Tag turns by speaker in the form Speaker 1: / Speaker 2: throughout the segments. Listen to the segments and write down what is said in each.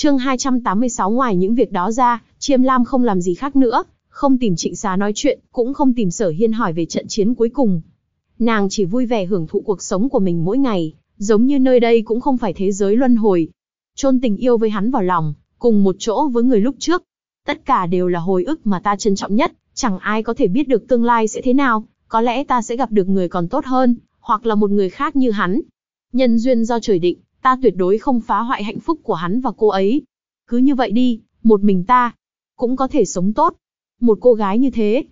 Speaker 1: Chương 286 ngoài những việc đó ra, Chiêm Lam không làm gì khác nữa, không tìm Trịnh Xá nói chuyện, cũng không tìm Sở Hiên hỏi về trận chiến cuối cùng. Nàng chỉ vui vẻ hưởng thụ cuộc sống của mình mỗi ngày, giống như nơi đây cũng không phải thế giới luân hồi. Chôn tình yêu với hắn vào lòng, cùng một chỗ với người lúc trước. Tất cả đều là hồi ức mà ta trân trọng nhất, chẳng ai có thể biết được tương lai sẽ thế nào, có lẽ ta sẽ gặp được người còn tốt hơn, hoặc là một người khác như hắn. Nhân duyên do trời định, ta tuyệt đối không phá hoại hạnh phúc của hắn và cô ấy. Cứ như vậy đi, một mình ta, cũng có thể sống tốt. Một cô gái như thế,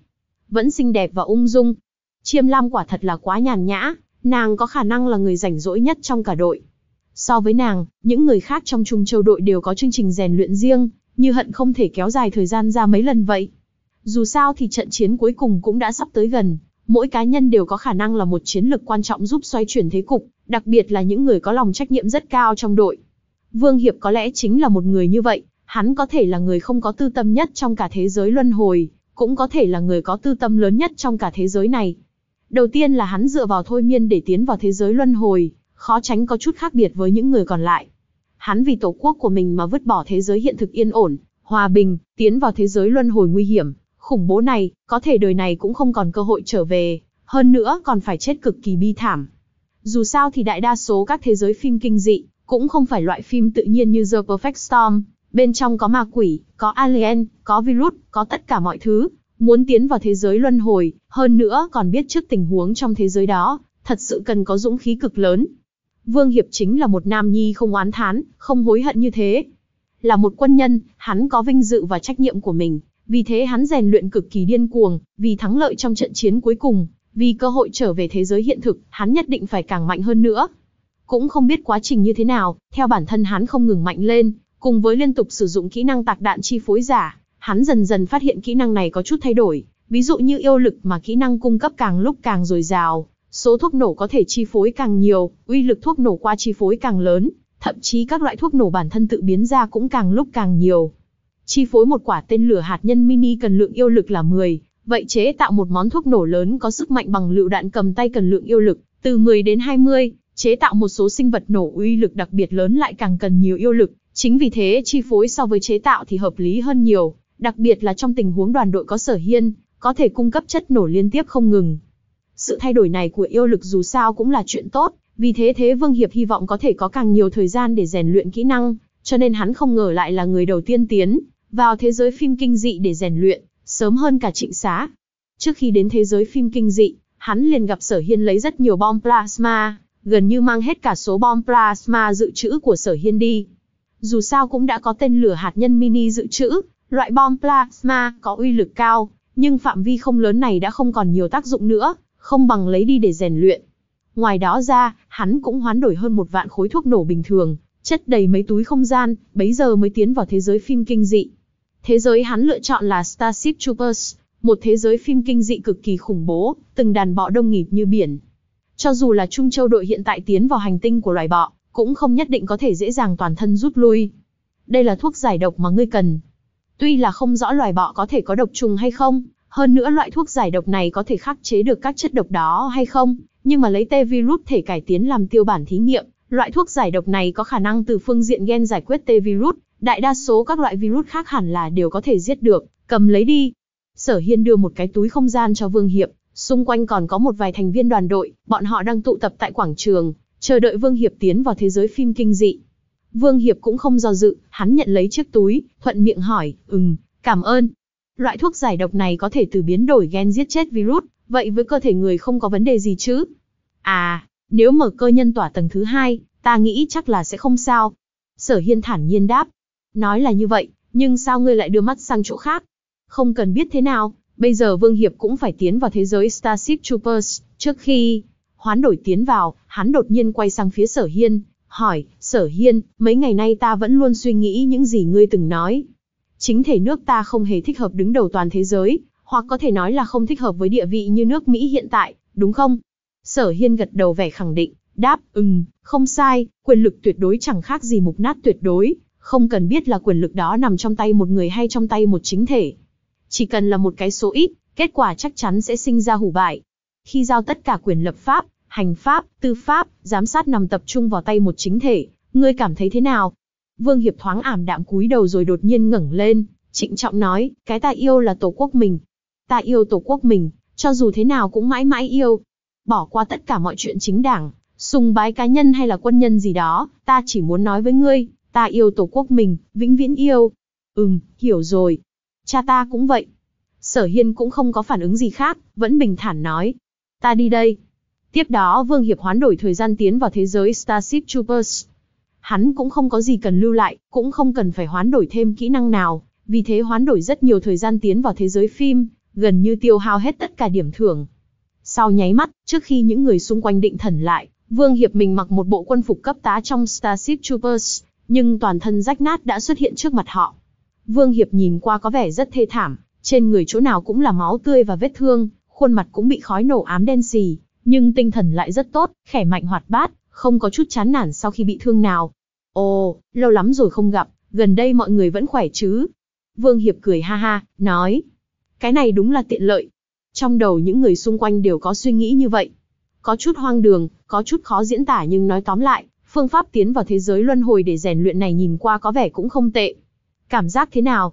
Speaker 1: vẫn xinh đẹp và ung dung. Chiêm Lam quả thật là quá nhàn nhã, nàng có khả năng là người rảnh rỗi nhất trong cả đội. So với nàng, những người khác trong Trung Châu đội đều có chương trình rèn luyện riêng, như hận không thể kéo dài thời gian ra mấy lần vậy. Dù sao thì trận chiến cuối cùng cũng đã sắp tới gần, mỗi cá nhân đều có khả năng là một chiến lược quan trọng giúp xoay chuyển thế cục, đặc biệt là những người có lòng trách nhiệm rất cao trong đội. Vương Hiệp có lẽ chính là một người như vậy, hắn có thể là người không có tư tâm nhất trong cả thế giới luân hồi, cũng có thể là người có tư tâm lớn nhất trong cả thế giới này. Đầu tiên là hắn dựa vào thôi miên để tiến vào thế giới luân hồi, khó tránh có chút khác biệt với những người còn lại. Hắn vì tổ quốc của mình mà vứt bỏ thế giới hiện thực yên ổn, hòa bình, tiến vào thế giới luân hồi nguy hiểm, khủng bố này, có thể đời này cũng không còn cơ hội trở về, hơn nữa còn phải chết cực kỳ bi thảm. Dù sao thì đại đa số các thế giới phim kinh dị, cũng không phải loại phim tự nhiên như The Perfect Storm, bên trong có ma quỷ, có alien, có virus, có tất cả mọi thứ, muốn tiến vào thế giới luân hồi, hơn nữa còn biết trước tình huống trong thế giới đó, thật sự cần có dũng khí cực lớn. Vương Hiệp chính là một nam nhi không oán thán, không hối hận như thế. Là một quân nhân, hắn có vinh dự và trách nhiệm của mình, vì thế hắn rèn luyện cực kỳ điên cuồng, vì thắng lợi trong trận chiến cuối cùng, vì cơ hội trở về thế giới hiện thực, hắn nhất định phải càng mạnh hơn nữa. Cũng không biết quá trình như thế nào, theo bản thân hắn không ngừng mạnh lên, cùng với liên tục sử dụng kỹ năng tạc đạn chi phối giả, hắn dần dần phát hiện kỹ năng này có chút thay đổi, ví dụ như yêu lực mà kỹ năng cung cấp càng lúc càng dồi dào, số thuốc nổ có thể chi phối càng nhiều, uy lực thuốc nổ qua chi phối càng lớn, thậm chí các loại thuốc nổ bản thân tự biến ra cũng càng lúc càng nhiều. Chi phối một quả tên lửa hạt nhân mini cần lượng yêu lực là 10, vậy chế tạo một món thuốc nổ lớn có sức mạnh bằng lựu đạn cầm tay cần lượng yêu lực từ 10 đến 20, chế tạo một số sinh vật nổ uy lực đặc biệt lớn lại càng cần nhiều yêu lực, chính vì thế chi phối so với chế tạo thì hợp lý hơn nhiều, đặc biệt là trong tình huống đoàn đội có sở hiên, có thể cung cấp chất nổ liên tiếp không ngừng. Sự thay đổi này của yêu lực dù sao cũng là chuyện tốt, vì thế Thế Vương Hiệp hy vọng có thể có càng nhiều thời gian để rèn luyện kỹ năng, cho nên hắn không ngờ lại là người đầu tiên tiến vào thế giới phim kinh dị để rèn luyện, sớm hơn cả trịnh xá. Trước khi đến thế giới phim kinh dị, hắn liền gặp sở hiên lấy rất nhiều bom plasma, gần như mang hết cả số bom plasma dự trữ của sở hiên đi. Dù sao cũng đã có tên lửa hạt nhân mini dự trữ, loại bom plasma có uy lực cao, nhưng phạm vi không lớn này đã không còn nhiều tác dụng nữa, không bằng lấy đi để rèn luyện. Ngoài đó ra, hắn cũng hoán đổi hơn một vạn khối thuốc nổ bình thường, chất đầy mấy túi không gian, bấy giờ mới tiến vào thế giới phim kinh dị. Thế giới hắn lựa chọn là Starship Troopers, một thế giới phim kinh dị cực kỳ khủng bố, từng đàn bọ đông nghịt như biển. Cho dù là Trung Châu đội hiện tại tiến vào hành tinh của loài bọ, cũng không nhất định có thể dễ dàng toàn thân rút lui. Đây là thuốc giải độc mà ngươi cần. Tuy là không rõ loài bọ có thể có độc trùng hay không, hơn nữa loại thuốc giải độc này có thể khắc chế được các chất độc đó hay không, nhưng mà lấy T virus thể cải tiến làm tiêu bản thí nghiệm, Loại thuốc giải độc này có khả năng từ phương diện gen giải quyết tê virus, đại đa số các loại virus khác hẳn là đều có thể giết được, cầm lấy đi. Sở Hiên đưa một cái túi không gian cho Vương Hiệp, xung quanh còn có một vài thành viên đoàn đội, bọn họ đang tụ tập tại quảng trường, chờ đợi Vương Hiệp tiến vào thế giới phim kinh dị. Vương Hiệp cũng không do dự, hắn nhận lấy chiếc túi, thuận miệng hỏi, ừm, cảm ơn. Loại thuốc giải độc này có thể từ biến đổi gen giết chết virus, vậy với cơ thể người không có vấn đề gì chứ? À, nếu mở cơ nhân tỏa tầng thứ hai, ta nghĩ chắc là sẽ không sao. Sở hiên thản nhiên đáp. Nói là như vậy, nhưng sao ngươi lại đưa mắt sang chỗ khác? Không cần biết thế nào, bây giờ Vương Hiệp cũng phải tiến vào thế giới Starship Troopers. Trước khi hoán đổi tiến vào, hắn đột nhiên quay sang phía sở hiên, hỏi, sở hiên, mấy ngày nay ta vẫn luôn suy nghĩ những gì ngươi từng nói. Chính thể nước ta không hề thích hợp đứng đầu toàn thế giới, hoặc có thể nói là không thích hợp với địa vị như nước Mỹ hiện tại, đúng không? Sở Hiên gật đầu vẻ khẳng định, đáp, ừm, không sai, quyền lực tuyệt đối chẳng khác gì mục nát tuyệt đối, không cần biết là quyền lực đó nằm trong tay một người hay trong tay một chính thể. Chỉ cần là một cái số ít, kết quả chắc chắn sẽ sinh ra hủ bại. Khi giao tất cả quyền lập pháp, hành pháp, tư pháp, giám sát nằm tập trung vào tay một chính thể, ngươi cảm thấy thế nào? Vương Hiệp thoáng ảm đạm cúi đầu rồi đột nhiên ngẩng lên, trịnh trọng nói, cái ta yêu là tổ quốc mình. Ta yêu tổ quốc mình, cho dù thế nào cũng mãi mãi yêu, bỏ qua tất cả mọi chuyện chính đảng, sùng bái cá nhân hay là quân nhân gì đó, ta chỉ muốn nói với ngươi, ta yêu tổ quốc mình, vĩnh viễn yêu. Ừm, hiểu rồi. Cha ta cũng vậy. Sở Hiên cũng không có phản ứng gì khác, vẫn bình thản nói. Ta đi đây. Tiếp đó Vương Hiệp hoán đổi thời gian tiến vào thế giới Starship Troopers. Hắn cũng không có gì cần lưu lại, cũng không cần phải hoán đổi thêm kỹ năng nào, vì thế hoán đổi rất nhiều thời gian tiến vào thế giới phim, gần như tiêu hao hết tất cả điểm thưởng, sau nháy mắt, trước khi những người xung quanh định thần lại, Vương Hiệp mình mặc một bộ quân phục cấp tá trong Starship Troopers, nhưng toàn thân rách nát đã xuất hiện trước mặt họ. Vương Hiệp nhìn qua có vẻ rất thê thảm, trên người chỗ nào cũng là máu tươi và vết thương, khuôn mặt cũng bị khói nổ ám đen xì, nhưng tinh thần lại rất tốt, khỏe mạnh hoạt bát, không có chút chán nản sau khi bị thương nào. Ồ, lâu lắm rồi không gặp, gần đây mọi người vẫn khỏe chứ? Vương Hiệp cười ha ha, nói. Cái này đúng là tiện lợi, trong đầu những người xung quanh đều có suy nghĩ như vậy. Có chút hoang đường, có chút khó diễn tả nhưng nói tóm lại, phương pháp tiến vào thế giới luân hồi để rèn luyện này nhìn qua có vẻ cũng không tệ. Cảm giác thế nào?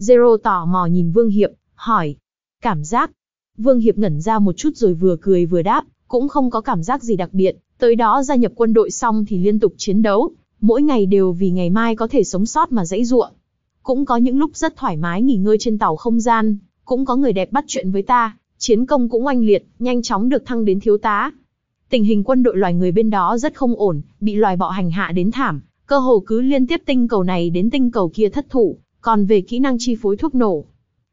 Speaker 1: Zero tò mò nhìn Vương Hiệp, hỏi. Cảm giác? Vương Hiệp ngẩn ra một chút rồi vừa cười vừa đáp, cũng không có cảm giác gì đặc biệt, tới đó gia nhập quân đội xong thì liên tục chiến đấu, mỗi ngày đều vì ngày mai có thể sống sót mà dãy ruộng. Cũng có những lúc rất thoải mái nghỉ ngơi trên tàu không gian, cũng có người đẹp bắt chuyện với ta, chiến công cũng oanh liệt, nhanh chóng được thăng đến thiếu tá. Tình hình quân đội loài người bên đó rất không ổn, bị loài bọ hành hạ đến thảm, cơ hồ cứ liên tiếp tinh cầu này đến tinh cầu kia thất thủ, còn về kỹ năng chi phối thuốc nổ.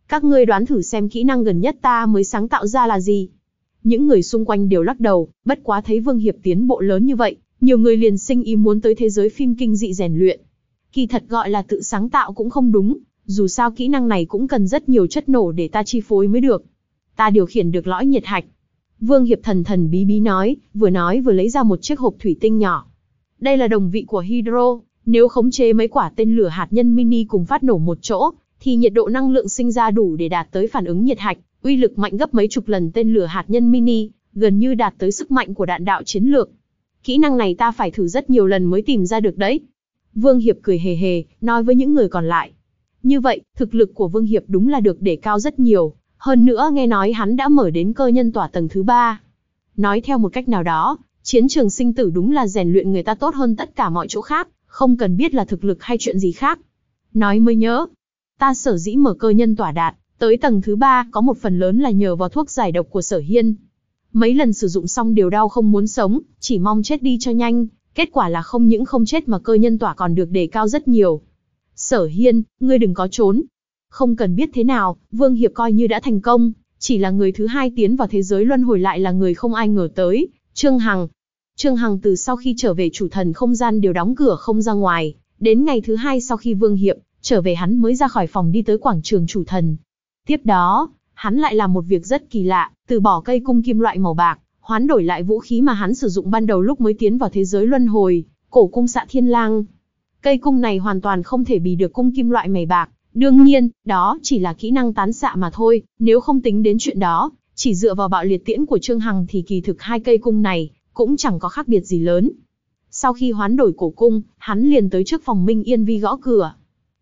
Speaker 1: Các ngươi đoán thử xem kỹ năng gần nhất ta mới sáng tạo ra là gì? Những người xung quanh đều lắc đầu, bất quá thấy Vương Hiệp tiến bộ lớn như vậy, nhiều người liền sinh ý muốn tới thế giới phim kinh dị rèn luyện. Kỳ thật gọi là tự sáng tạo cũng không đúng, dù sao kỹ năng này cũng cần rất nhiều chất nổ để ta chi phối mới được ta điều khiển được lõi nhiệt hạch. Vương Hiệp thần thần bí bí nói, vừa nói vừa lấy ra một chiếc hộp thủy tinh nhỏ. Đây là đồng vị của hydro, nếu khống chế mấy quả tên lửa hạt nhân mini cùng phát nổ một chỗ, thì nhiệt độ năng lượng sinh ra đủ để đạt tới phản ứng nhiệt hạch, uy lực mạnh gấp mấy chục lần tên lửa hạt nhân mini, gần như đạt tới sức mạnh của đạn đạo chiến lược. Kỹ năng này ta phải thử rất nhiều lần mới tìm ra được đấy. Vương Hiệp cười hề hề, nói với những người còn lại. Như vậy, thực lực của Vương Hiệp đúng là được để cao rất nhiều. Hơn nữa nghe nói hắn đã mở đến cơ nhân tỏa tầng thứ ba. Nói theo một cách nào đó, chiến trường sinh tử đúng là rèn luyện người ta tốt hơn tất cả mọi chỗ khác, không cần biết là thực lực hay chuyện gì khác. Nói mới nhớ, ta sở dĩ mở cơ nhân tỏa đạt, tới tầng thứ ba có một phần lớn là nhờ vào thuốc giải độc của sở hiên. Mấy lần sử dụng xong đều đau không muốn sống, chỉ mong chết đi cho nhanh, kết quả là không những không chết mà cơ nhân tỏa còn được đề cao rất nhiều. Sở hiên, ngươi đừng có trốn, không cần biết thế nào, Vương Hiệp coi như đã thành công, chỉ là người thứ hai tiến vào thế giới luân hồi lại là người không ai ngờ tới, Trương Hằng. Trương Hằng từ sau khi trở về chủ thần không gian đều đóng cửa không ra ngoài, đến ngày thứ hai sau khi Vương Hiệp trở về hắn mới ra khỏi phòng đi tới quảng trường chủ thần. Tiếp đó, hắn lại làm một việc rất kỳ lạ, từ bỏ cây cung kim loại màu bạc, hoán đổi lại vũ khí mà hắn sử dụng ban đầu lúc mới tiến vào thế giới luân hồi, cổ cung xạ thiên lang. Cây cung này hoàn toàn không thể bì được cung kim loại mày bạc, Đương nhiên, đó chỉ là kỹ năng tán xạ mà thôi, nếu không tính đến chuyện đó, chỉ dựa vào bạo liệt tiễn của Trương Hằng thì kỳ thực hai cây cung này cũng chẳng có khác biệt gì lớn. Sau khi hoán đổi cổ cung, hắn liền tới trước phòng Minh Yên Vi gõ cửa.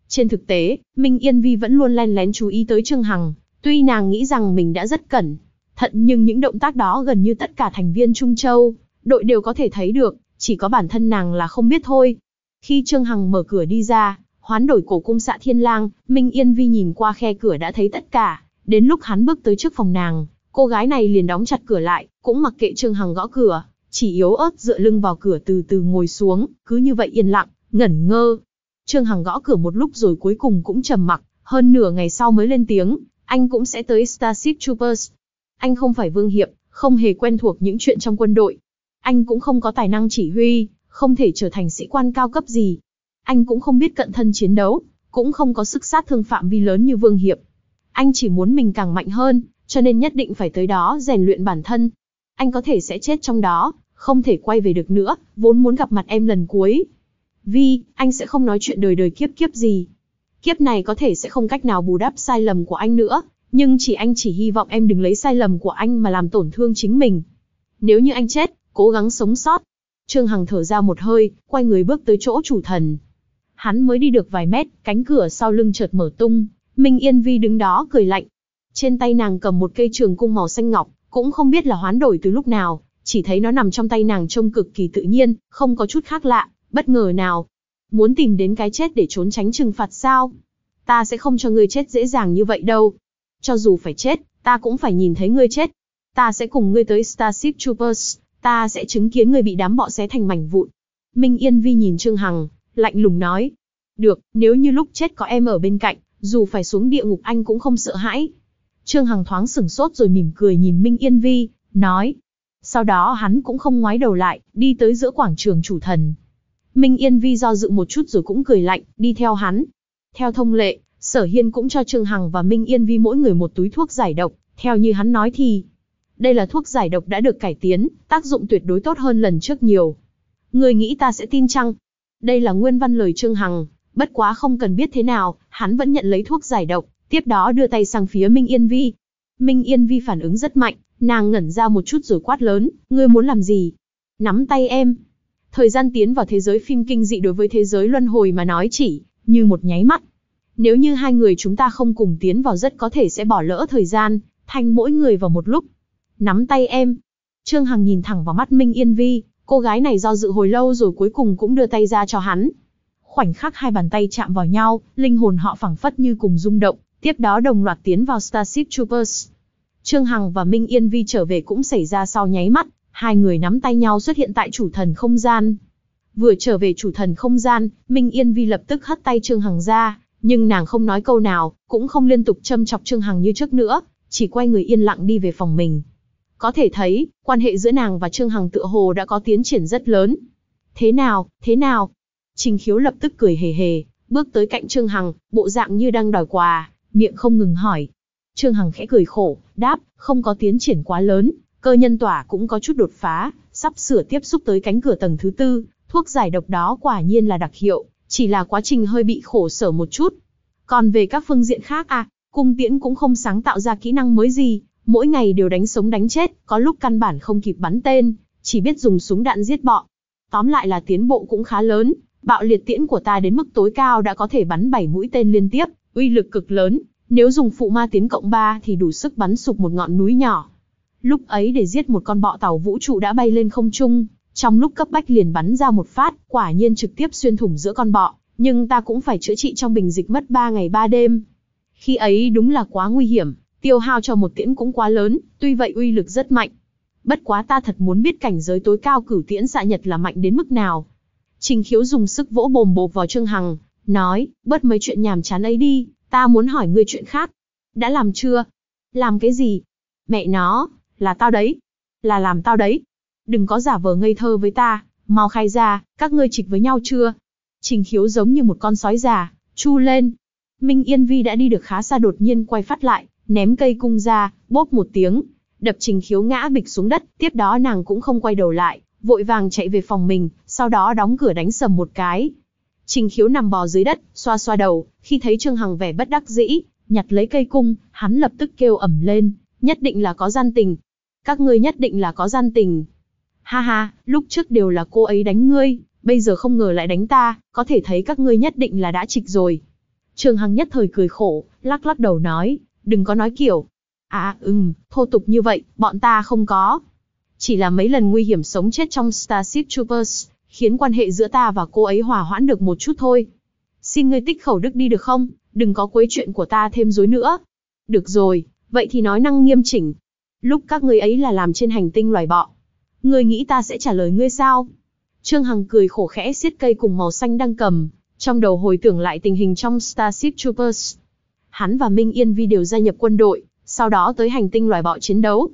Speaker 1: Trên thực tế, Minh Yên Vi vẫn luôn len lén chú ý tới Trương Hằng, tuy nàng nghĩ rằng mình đã rất cẩn thận nhưng những động tác đó gần như tất cả thành viên Trung Châu, đội đều có thể thấy được, chỉ có bản thân nàng là không biết thôi. Khi Trương Hằng mở cửa đi ra, Hoán đổi cổ cung xạ thiên lang, Minh Yên Vi nhìn qua khe cửa đã thấy tất cả, đến lúc hắn bước tới trước phòng nàng, cô gái này liền đóng chặt cửa lại, cũng mặc kệ Trương Hằng gõ cửa, chỉ yếu ớt dựa lưng vào cửa từ từ ngồi xuống, cứ như vậy yên lặng, ngẩn ngơ. Trương Hằng gõ cửa một lúc rồi cuối cùng cũng trầm mặc, hơn nửa ngày sau mới lên tiếng, anh cũng sẽ tới Starship Troopers. Anh không phải Vương Hiệp, không hề quen thuộc những chuyện trong quân đội. Anh cũng không có tài năng chỉ huy, không thể trở thành sĩ quan cao cấp gì, anh cũng không biết cận thân chiến đấu, cũng không có sức sát thương phạm vi lớn như Vương Hiệp. Anh chỉ muốn mình càng mạnh hơn, cho nên nhất định phải tới đó rèn luyện bản thân. Anh có thể sẽ chết trong đó, không thể quay về được nữa, vốn muốn gặp mặt em lần cuối. Vi, anh sẽ không nói chuyện đời đời kiếp kiếp gì. Kiếp này có thể sẽ không cách nào bù đắp sai lầm của anh nữa, nhưng chỉ anh chỉ hy vọng em đừng lấy sai lầm của anh mà làm tổn thương chính mình. Nếu như anh chết, cố gắng sống sót. Trương Hằng thở ra một hơi, quay người bước tới chỗ chủ thần, Hắn mới đi được vài mét, cánh cửa sau lưng chợt mở tung, Minh Yên Vi đứng đó cười lạnh. Trên tay nàng cầm một cây trường cung màu xanh ngọc, cũng không biết là hoán đổi từ lúc nào, chỉ thấy nó nằm trong tay nàng trông cực kỳ tự nhiên, không có chút khác lạ, bất ngờ nào. Muốn tìm đến cái chết để trốn tránh trừng phạt sao? Ta sẽ không cho ngươi chết dễ dàng như vậy đâu. Cho dù phải chết, ta cũng phải nhìn thấy ngươi chết. Ta sẽ cùng ngươi tới Starship Troopers, ta sẽ chứng kiến ngươi bị đám bọ xé thành mảnh vụn. Minh Yên Vi nhìn Trương Hằng, lạnh lùng nói. Được, nếu như lúc chết có em ở bên cạnh, dù phải xuống địa ngục anh cũng không sợ hãi. Trương Hằng thoáng sửng sốt rồi mỉm cười nhìn Minh Yên Vi, nói. Sau đó hắn cũng không ngoái đầu lại, đi tới giữa quảng trường chủ thần. Minh Yên Vi do dự một chút rồi cũng cười lạnh, đi theo hắn. Theo thông lệ, Sở Hiên cũng cho Trương Hằng và Minh Yên Vi mỗi người một túi thuốc giải độc, theo như hắn nói thì. Đây là thuốc giải độc đã được cải tiến, tác dụng tuyệt đối tốt hơn lần trước nhiều. Người nghĩ ta sẽ tin chăng? Đây là nguyên văn lời Trương Hằng, bất quá không cần biết thế nào, hắn vẫn nhận lấy thuốc giải độc, tiếp đó đưa tay sang phía Minh Yên Vi. Minh Yên Vi phản ứng rất mạnh, nàng ngẩn ra một chút rồi quát lớn, ngươi muốn làm gì? Nắm tay em. Thời gian tiến vào thế giới phim kinh dị đối với thế giới luân hồi mà nói chỉ, như một nháy mắt. Nếu như hai người chúng ta không cùng tiến vào rất có thể sẽ bỏ lỡ thời gian, thành mỗi người vào một lúc. Nắm tay em. Trương Hằng nhìn thẳng vào mắt Minh Yên Vi, Cô gái này do dự hồi lâu rồi cuối cùng cũng đưa tay ra cho hắn. Khoảnh khắc hai bàn tay chạm vào nhau, linh hồn họ phẳng phất như cùng rung động, tiếp đó đồng loạt tiến vào Starship Troopers. Trương Hằng và Minh Yên Vi trở về cũng xảy ra sau nháy mắt, hai người nắm tay nhau xuất hiện tại chủ thần không gian. Vừa trở về chủ thần không gian, Minh Yên Vi lập tức hất tay Trương Hằng ra, nhưng nàng không nói câu nào, cũng không liên tục châm chọc Trương Hằng như trước nữa, chỉ quay người yên lặng đi về phòng mình. Có thể thấy, quan hệ giữa nàng và Trương Hằng tựa hồ đã có tiến triển rất lớn. Thế nào, thế nào? Trình khiếu lập tức cười hề hề, bước tới cạnh Trương Hằng, bộ dạng như đang đòi quà, miệng không ngừng hỏi. Trương Hằng khẽ cười khổ, đáp, không có tiến triển quá lớn, cơ nhân tỏa cũng có chút đột phá, sắp sửa tiếp xúc tới cánh cửa tầng thứ tư, thuốc giải độc đó quả nhiên là đặc hiệu, chỉ là quá trình hơi bị khổ sở một chút. Còn về các phương diện khác à, cung tiễn cũng không sáng tạo ra kỹ năng mới gì, mỗi ngày đều đánh sống đánh chết, có lúc căn bản không kịp bắn tên, chỉ biết dùng súng đạn giết bọ. Tóm lại là tiến bộ cũng khá lớn, bạo liệt tiễn của ta đến mức tối cao đã có thể bắn 7 mũi tên liên tiếp, uy lực cực lớn, nếu dùng phụ ma tiến cộng 3 thì đủ sức bắn sụp một ngọn núi nhỏ. Lúc ấy để giết một con bọ tàu vũ trụ đã bay lên không trung, trong lúc cấp bách liền bắn ra một phát, quả nhiên trực tiếp xuyên thủng giữa con bọ, nhưng ta cũng phải chữa trị trong bình dịch mất 3 ngày 3 đêm. Khi ấy đúng là quá nguy hiểm, tiêu hao cho một tiễn cũng quá lớn, tuy vậy uy lực rất mạnh. Bất quá ta thật muốn biết cảnh giới tối cao cửu tiễn xạ nhật là mạnh đến mức nào. Trình khiếu dùng sức vỗ bồm bộp vào Trương Hằng, nói, bớt mấy chuyện nhàm chán ấy đi, ta muốn hỏi ngươi chuyện khác. Đã làm chưa? Làm cái gì? Mẹ nó, là tao đấy. Là làm tao đấy. Đừng có giả vờ ngây thơ với ta, mau khai ra, các ngươi trịch với nhau chưa? Trình khiếu giống như một con sói già, chu lên. Minh Yên Vi đã đi được khá xa đột nhiên quay phát lại, ném cây cung ra, bốp một tiếng, đập Trình Khiếu ngã bịch xuống đất, tiếp đó nàng cũng không quay đầu lại, vội vàng chạy về phòng mình, sau đó đóng cửa đánh sầm một cái. Trình Khiếu nằm bò dưới đất, xoa xoa đầu, khi thấy Trương Hằng vẻ bất đắc dĩ, nhặt lấy cây cung, hắn lập tức kêu ẩm lên, nhất định là có gian tình. Các ngươi nhất định là có gian tình. Ha ha, lúc trước đều là cô ấy đánh ngươi, bây giờ không ngờ lại đánh ta, có thể thấy các ngươi nhất định là đã trịch rồi. Trương Hằng nhất thời cười khổ, lắc lắc đầu nói, đừng có nói kiểu. À, ừm, thô tục như vậy, bọn ta không có. Chỉ là mấy lần nguy hiểm sống chết trong Starship Troopers, khiến quan hệ giữa ta và cô ấy hòa hoãn được một chút thôi. Xin ngươi tích khẩu đức đi được không, đừng có quấy chuyện của ta thêm rối nữa. Được rồi, vậy thì nói năng nghiêm chỉnh. Lúc các ngươi ấy là làm trên hành tinh loài bọ. Ngươi nghĩ ta sẽ trả lời ngươi sao? Trương Hằng cười khổ khẽ siết cây cùng màu xanh đang cầm, trong đầu hồi tưởng lại tình hình trong Starship Troopers, hắn và Minh Yên Vi đều gia nhập quân đội, sau đó tới hành tinh loài bọ chiến đấu.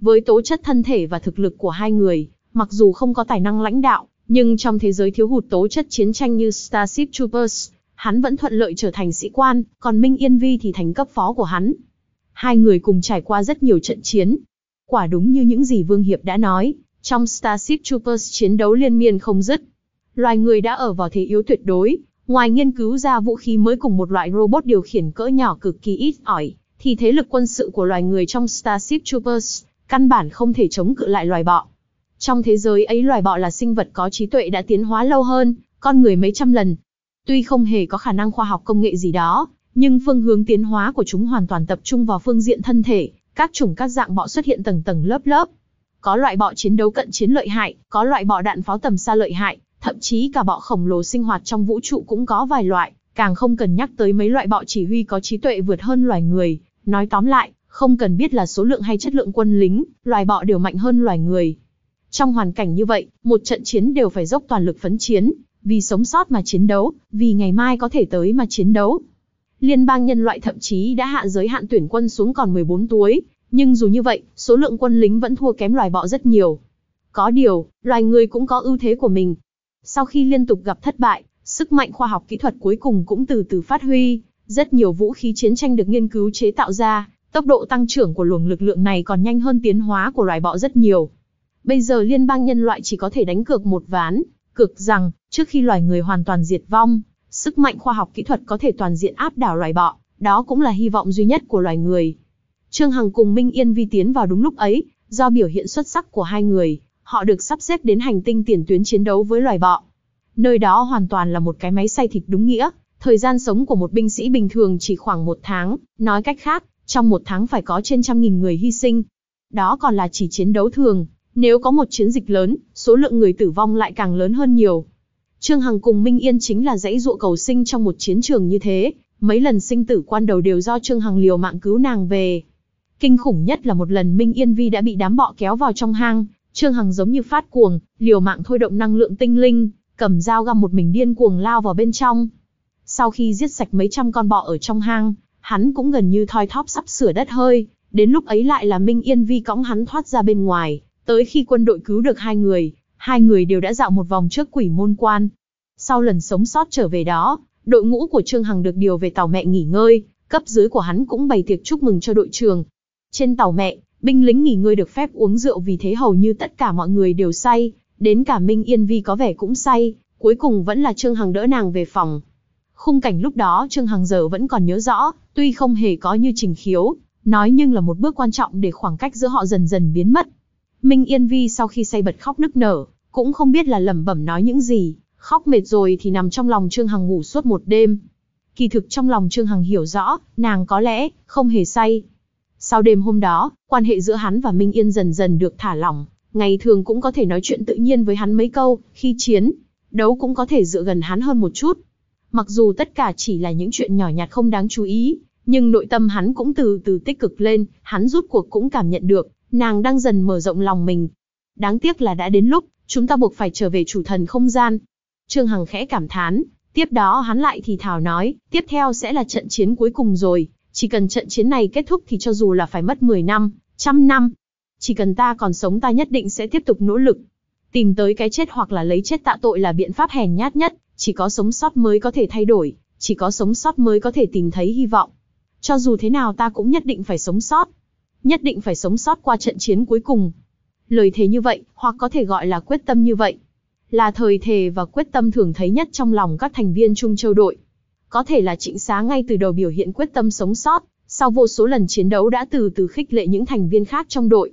Speaker 1: Với tố chất thân thể và thực lực của hai người, mặc dù không có tài năng lãnh đạo, nhưng trong thế giới thiếu hụt tố chất chiến tranh như Starship Troopers, hắn vẫn thuận lợi trở thành sĩ quan, còn Minh Yên Vi thì thành cấp phó của hắn. Hai người cùng trải qua rất nhiều trận chiến. Quả đúng như những gì Vương Hiệp đã nói, trong Starship Troopers chiến đấu liên miên không dứt. Loài người đã ở vào thế yếu tuyệt đối, Ngoài nghiên cứu ra vũ khí mới cùng một loại robot điều khiển cỡ nhỏ cực kỳ ít ỏi, thì thế lực quân sự của loài người trong Starship Troopers căn bản không thể chống cự lại loài bọ. Trong thế giới ấy loài bọ là sinh vật có trí tuệ đã tiến hóa lâu hơn, con người mấy trăm lần. Tuy không hề có khả năng khoa học công nghệ gì đó, nhưng phương hướng tiến hóa của chúng hoàn toàn tập trung vào phương diện thân thể, các chủng các dạng bọ xuất hiện tầng tầng lớp lớp. Có loại bọ chiến đấu cận chiến lợi hại, có loại bọ đạn pháo tầm xa lợi hại, thậm chí cả bọ khổng lồ sinh hoạt trong vũ trụ cũng có vài loại, càng không cần nhắc tới mấy loại bọ chỉ huy có trí tuệ vượt hơn loài người. Nói tóm lại, không cần biết là số lượng hay chất lượng quân lính, loài bọ đều mạnh hơn loài người. Trong hoàn cảnh như vậy, một trận chiến đều phải dốc toàn lực phấn chiến, vì sống sót mà chiến đấu, vì ngày mai có thể tới mà chiến đấu. Liên bang nhân loại thậm chí đã hạ giới hạn tuyển quân xuống còn 14 tuổi, nhưng dù như vậy, số lượng quân lính vẫn thua kém loài bọ rất nhiều. Có điều, loài người cũng có ưu thế của mình, sau khi liên tục gặp thất bại, sức mạnh khoa học kỹ thuật cuối cùng cũng từ từ phát huy, rất nhiều vũ khí chiến tranh được nghiên cứu chế tạo ra, tốc độ tăng trưởng của luồng lực lượng này còn nhanh hơn tiến hóa của loài bọ rất nhiều. Bây giờ liên bang nhân loại chỉ có thể đánh cược một ván, cược rằng trước khi loài người hoàn toàn diệt vong, sức mạnh khoa học kỹ thuật có thể toàn diện áp đảo loài bọ, đó cũng là hy vọng duy nhất của loài người. Trương Hằng cùng Minh Yên Vi tiến vào đúng lúc ấy, do biểu hiện xuất sắc của hai người, họ được sắp xếp đến hành tinh tiền tuyến chiến đấu với loài bọ. Nơi đó hoàn toàn là một cái máy xay thịt đúng nghĩa, thời gian sống của một binh sĩ bình thường chỉ khoảng một tháng, nói cách khác, trong một tháng phải có trên trăm nghìn người hy sinh. Đó còn là chỉ chiến đấu thường, nếu có một chiến dịch lớn, số lượng người tử vong lại càng lớn hơn nhiều. Trương Hằng cùng Minh Yên chính là dãy dụa cầu sinh trong một chiến trường như thế, mấy lần sinh tử quan đầu đều do Trương Hằng liều mạng cứu nàng về. Kinh khủng nhất là một lần Minh Yên Vi đã bị đám bọ kéo vào trong hang, Trương Hằng giống như phát cuồng, liều mạng thôi động năng lượng tinh linh, cầm dao găm một mình điên cuồng lao vào bên trong. Sau khi giết sạch mấy trăm con bọ ở trong hang, hắn cũng gần như thoi thóp sắp sửa đất hơi, đến lúc ấy lại là Minh Yên Vi cõng hắn thoát ra bên ngoài, tới khi quân đội cứu được hai người, hai người đều đã dạo một vòng trước quỷ môn quan. Sau lần sống sót trở về đó, đội ngũ của Trương Hằng được điều về tàu mẹ nghỉ ngơi, cấp dưới của hắn cũng bày tiệc chúc mừng cho đội trưởng. Trên tàu mẹ, binh lính nghỉ ngơi được phép uống rượu vì thế hầu như tất cả mọi người đều say, đến cả Minh Yên Vi có vẻ cũng say, cuối cùng vẫn là Trương Hằng đỡ nàng về phòng. Khung cảnh lúc đó Trương Hằng giờ vẫn còn nhớ rõ, tuy không hề có như trình khiếu, nói nhưng là một bước quan trọng để khoảng cách giữa họ dần dần biến mất. Minh Yên Vi sau khi say bật khóc nức nở, cũng không biết là lẩm bẩm nói những gì, khóc mệt rồi thì nằm trong lòng Trương Hằng ngủ suốt một đêm. Kỳ thực trong lòng Trương Hằng hiểu rõ, nàng có lẽ không hề say, sau đêm hôm đó, quan hệ giữa hắn và Minh Yên dần dần được thả lỏng, ngày thường cũng có thể nói chuyện tự nhiên với hắn mấy câu, khi chiến, đấu cũng có thể dựa gần hắn hơn một chút. Mặc dù tất cả chỉ là những chuyện nhỏ nhặt không đáng chú ý, nhưng nội tâm hắn cũng từ từ tích cực lên, hắn rút cuộc cũng cảm nhận được, nàng đang dần mở rộng lòng mình. Đáng tiếc là đã đến lúc, chúng ta buộc phải trở về chủ thần không gian. Trương Hằng khẽ cảm thán, tiếp đó hắn lại thì thào nói, tiếp theo sẽ là trận chiến cuối cùng rồi, chỉ cần trận chiến này kết thúc thì cho dù là phải mất 10 năm, trăm năm, chỉ cần ta còn sống ta nhất định sẽ tiếp tục nỗ lực. Tìm tới cái chết hoặc là lấy chết tạ tội là biện pháp hèn nhát nhất, chỉ có sống sót mới có thể thay đổi, chỉ có sống sót mới có thể tìm thấy hy vọng. Cho dù thế nào ta cũng nhất định phải sống sót, nhất định phải sống sót qua trận chiến cuối cùng. Lời thề như vậy, hoặc có thể gọi là quyết tâm như vậy, là thời thề và quyết tâm thường thấy nhất trong lòng các thành viên Trung Châu đội. Có thể là trịnh xá ngay từ đầu biểu hiện quyết tâm sống sót, sau vô số lần chiến đấu đã từ từ khích lệ những thành viên khác trong đội.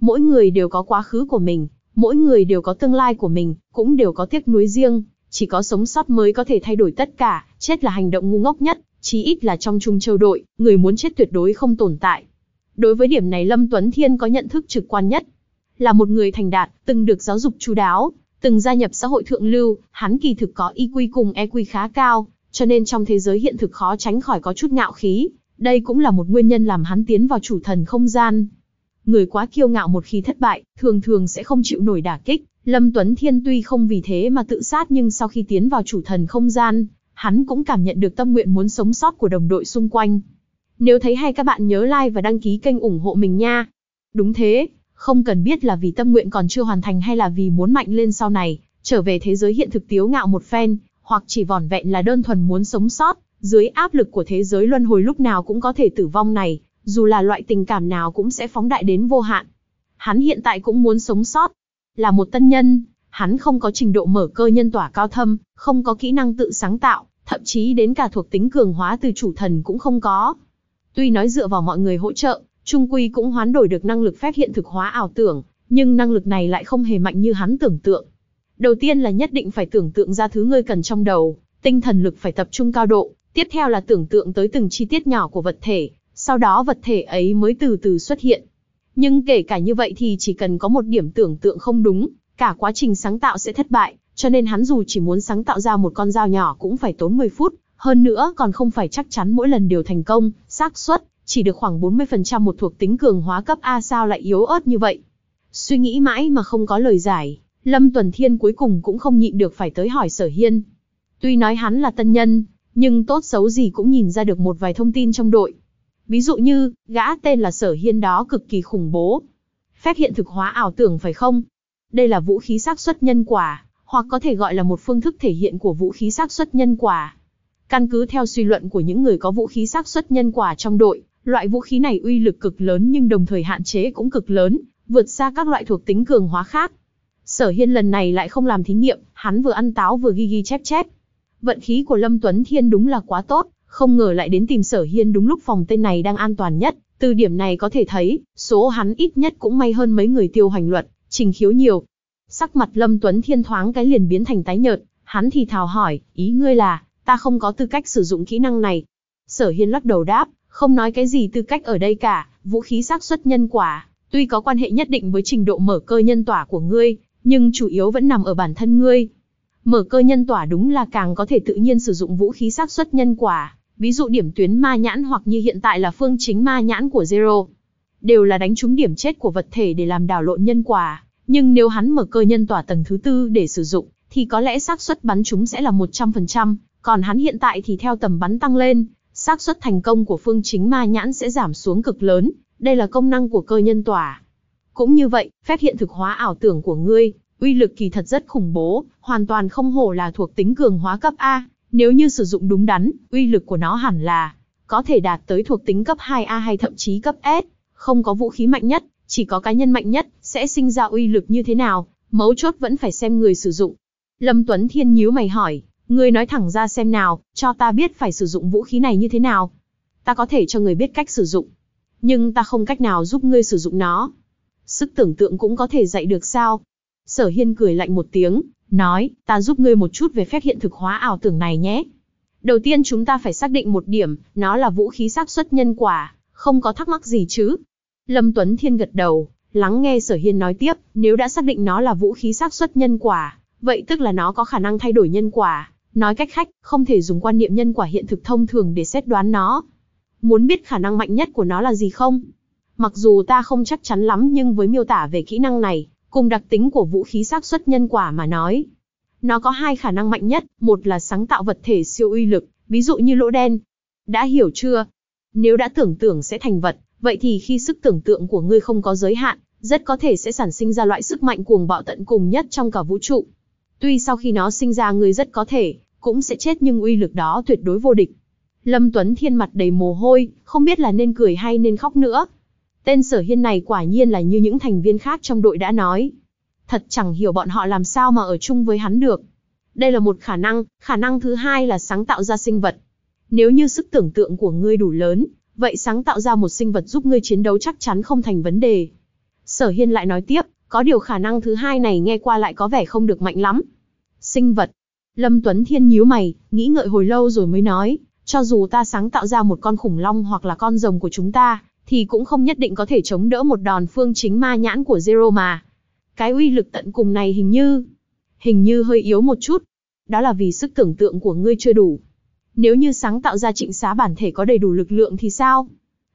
Speaker 1: Mỗi người đều có quá khứ của mình, mỗi người đều có tương lai của mình, cũng đều có tiếc nuối riêng, chỉ có sống sót mới có thể thay đổi tất cả, chết là hành động ngu ngốc nhất, chí ít là trong trung châu đội, người muốn chết tuyệt đối không tồn tại. Đối với điểm này Lâm Tuấn Thiên có nhận thức trực quan nhất. Là một người thành đạt, từng được giáo dục chú đáo, từng gia nhập xã hội thượng lưu, hắn kỳ thực có quy cùng e quy khá cao, cho nên trong thế giới hiện thực khó tránh khỏi có chút ngạo khí, đây cũng là một nguyên nhân làm hắn tiến vào chủ thần không gian. Người quá kiêu ngạo một khi thất bại, thường thường sẽ không chịu nổi đả kích, Lâm Tuấn Thiên tuy không vì thế mà tự sát nhưng sau khi tiến vào chủ thần không gian, hắn cũng cảm nhận được tâm nguyện muốn sống sót của đồng đội xung quanh. Nếu thấy hay các bạn nhớ like và đăng ký kênh ủng hộ mình nha. Đúng thế, không cần biết là vì tâm nguyện còn chưa hoàn thành hay là vì muốn mạnh lên sau này, trở về thế giới hiện thực tiếu ngạo một phen, hoặc chỉ vỏn vẹn là đơn thuần muốn sống sót, dưới áp lực của thế giới luân hồi lúc nào cũng có thể tử vong này, dù là loại tình cảm nào cũng sẽ phóng đại đến vô hạn. Hắn hiện tại cũng muốn sống sót. Là một tân nhân, hắn không có trình độ mở cơ nhân tỏa cao thâm, không có kỹ năng tự sáng tạo, thậm chí đến cả thuộc tính cường hóa từ chủ thần cũng không có. Tuy nói dựa vào mọi người hỗ trợ, Trung Quy cũng hoán đổi được năng lực phép hiện thực hóa ảo tưởng, nhưng năng lực này lại không hề mạnh như hắn tưởng tượng. Đầu tiên là nhất định phải tưởng tượng ra thứ ngươi cần trong đầu, tinh thần lực phải tập trung cao độ, tiếp theo là tưởng tượng tới từng chi tiết nhỏ của vật thể, sau đó vật thể ấy mới từ từ xuất hiện. Nhưng kể cả như vậy thì chỉ cần có một điểm tưởng tượng không đúng, cả quá trình sáng tạo sẽ thất bại, cho nên hắn dù chỉ muốn sáng tạo ra một con dao nhỏ cũng phải tốn 10 phút, hơn nữa còn không phải chắc chắn mỗi lần đều thành công, xác suất chỉ được khoảng 40% một thuộc tính cường hóa cấp A sao lại yếu ớt như vậy. Suy nghĩ mãi mà không có lời giải, Lâm Tuần Thiên cuối cùng cũng không nhịn được phải tới hỏi Sở Hiên. Tuy nói hắn là tân nhân, nhưng tốt xấu gì cũng nhìn ra được một vài thông tin trong đội. Ví dụ như, gã tên là Sở Hiên đó cực kỳ khủng bố. Phép hiện thực hóa ảo tưởng phải không? Đây là vũ khí xác suất nhân quả, hoặc có thể gọi là một phương thức thể hiện của vũ khí xác suất nhân quả. Căn cứ theo suy luận của những người có vũ khí xác suất nhân quả trong đội, loại vũ khí này uy lực cực lớn nhưng đồng thời hạn chế cũng cực lớn, vượt xa các loại thuộc tính cường hóa khác. Sở Hiên lần này lại không làm thí nghiệm, hắn vừa ăn táo vừa ghi ghi chép chép. Vận khí của Lâm Tuấn Thiên đúng là quá tốt, không ngờ lại đến tìm Sở Hiên đúng lúc phòng tên này đang an toàn nhất. Từ điểm này có thể thấy, số hắn ít nhất cũng may hơn mấy người tiêu hành luật, trình khiếu nhiều. Sắc mặt Lâm Tuấn Thiên thoáng cái liền biến thành tái nhợt, hắn thì thào hỏi, ý ngươi là, ta không có tư cách sử dụng kỹ năng này. Sở Hiên lắc đầu đáp, không nói cái gì tư cách ở đây cả, vũ khí xác suất nhân quả, tuy có quan hệ nhất định với trình độ mở cơ nhân tỏa của ngươi, nhưng chủ yếu vẫn nằm ở bản thân ngươi. Mở cơ nhân tỏa đúng là càng có thể tự nhiên sử dụng vũ khí xác suất nhân quả, ví dụ điểm tuyến ma nhãn hoặc như hiện tại là phương chính ma nhãn của Zero. Đều là đánh trúng điểm chết của vật thể để làm đảo lộn nhân quả, nhưng nếu hắn mở cơ nhân tỏa tầng thứ tư để sử dụng, thì có lẽ xác suất bắn chúng sẽ là 100%, còn hắn hiện tại thì theo tầm bắn tăng lên, xác suất thành công của phương chính ma nhãn sẽ giảm xuống cực lớn, đây là công năng của cơ nhân tỏa. Cũng như vậy, phép hiện thực hóa ảo tưởng của ngươi, uy lực kỳ thật rất khủng bố, hoàn toàn không hổ là thuộc tính cường hóa cấp A, nếu như sử dụng đúng đắn, uy lực của nó hẳn là có thể đạt tới thuộc tính cấp 2A hay thậm chí cấp S. Không có vũ khí mạnh nhất, chỉ có cá nhân mạnh nhất, sẽ sinh ra uy lực như thế nào, mấu chốt vẫn phải xem người sử dụng. Lâm Tuấn Thiên nhíu mày hỏi, ngươi nói thẳng ra xem nào, cho ta biết phải sử dụng vũ khí này như thế nào. Ta có thể cho người biết cách sử dụng, nhưng ta không cách nào giúp ngươi sử dụng nó. Sức tưởng tượng cũng có thể dạy được sao? Sở Hiên cười lạnh một tiếng, nói, ta giúp ngươi một chút về phép hiện thực hóa ảo tưởng này nhé. Đầu tiên chúng ta phải xác định một điểm, nó là vũ khí xác suất nhân quả, không có thắc mắc gì chứ. Lâm Tuấn Thiên gật đầu, lắng nghe Sở Hiên nói tiếp, nếu đã xác định nó là vũ khí xác suất nhân quả, vậy tức là nó có khả năng thay đổi nhân quả. Nói cách khác, không thể dùng quan niệm nhân quả hiện thực thông thường để xét đoán nó. Muốn biết khả năng mạnh nhất của nó là gì không? Mặc dù ta không chắc chắn lắm nhưng với miêu tả về kỹ năng này, cùng đặc tính của vũ khí xác suất nhân quả mà nói. Nó có hai khả năng mạnh nhất, một là sáng tạo vật thể siêu uy lực, ví dụ như lỗ đen. Đã hiểu chưa? Nếu đã tưởng tượng sẽ thành vật, vậy thì khi sức tưởng tượng của ngươi không có giới hạn, rất có thể sẽ sản sinh ra loại sức mạnh cuồng bạo tận cùng nhất trong cả vũ trụ. Tuy sau khi nó sinh ra ngươi rất có thể, cũng sẽ chết nhưng uy lực đó tuyệt đối vô địch. Lâm Tuấn Thiên mặt đầy mồ hôi, không biết là nên cười hay nên khóc nữa. Tên sở hiên này quả nhiên là như những thành viên khác trong đội đã nói. Thật chẳng hiểu bọn họ làm sao mà ở chung với hắn được. Đây là một khả năng, khả năng thứ hai là sáng tạo ra sinh vật. Nếu như sức tưởng tượng của ngươi đủ lớn, vậy sáng tạo ra một sinh vật giúp ngươi chiến đấu chắc chắn không thành vấn đề. Sở Hiên lại nói tiếp, có điều khả năng thứ hai này nghe qua lại có vẻ không được mạnh lắm. Sinh vật. Lâm Tuấn Thiên nhíu mày, nghĩ ngợi hồi lâu rồi mới nói, cho dù ta sáng tạo ra một con khủng long hoặc là con rồng của chúng ta, thì cũng không nhất định có thể chống đỡ một đòn phương chính ma nhãn của Zero mà. Cái uy lực tận cùng này hình như, hình như hơi yếu một chút. Đó là vì sức tưởng tượng của ngươi chưa đủ. Nếu như sáng tạo ra trịnh xá bản thể có đầy đủ lực lượng thì sao?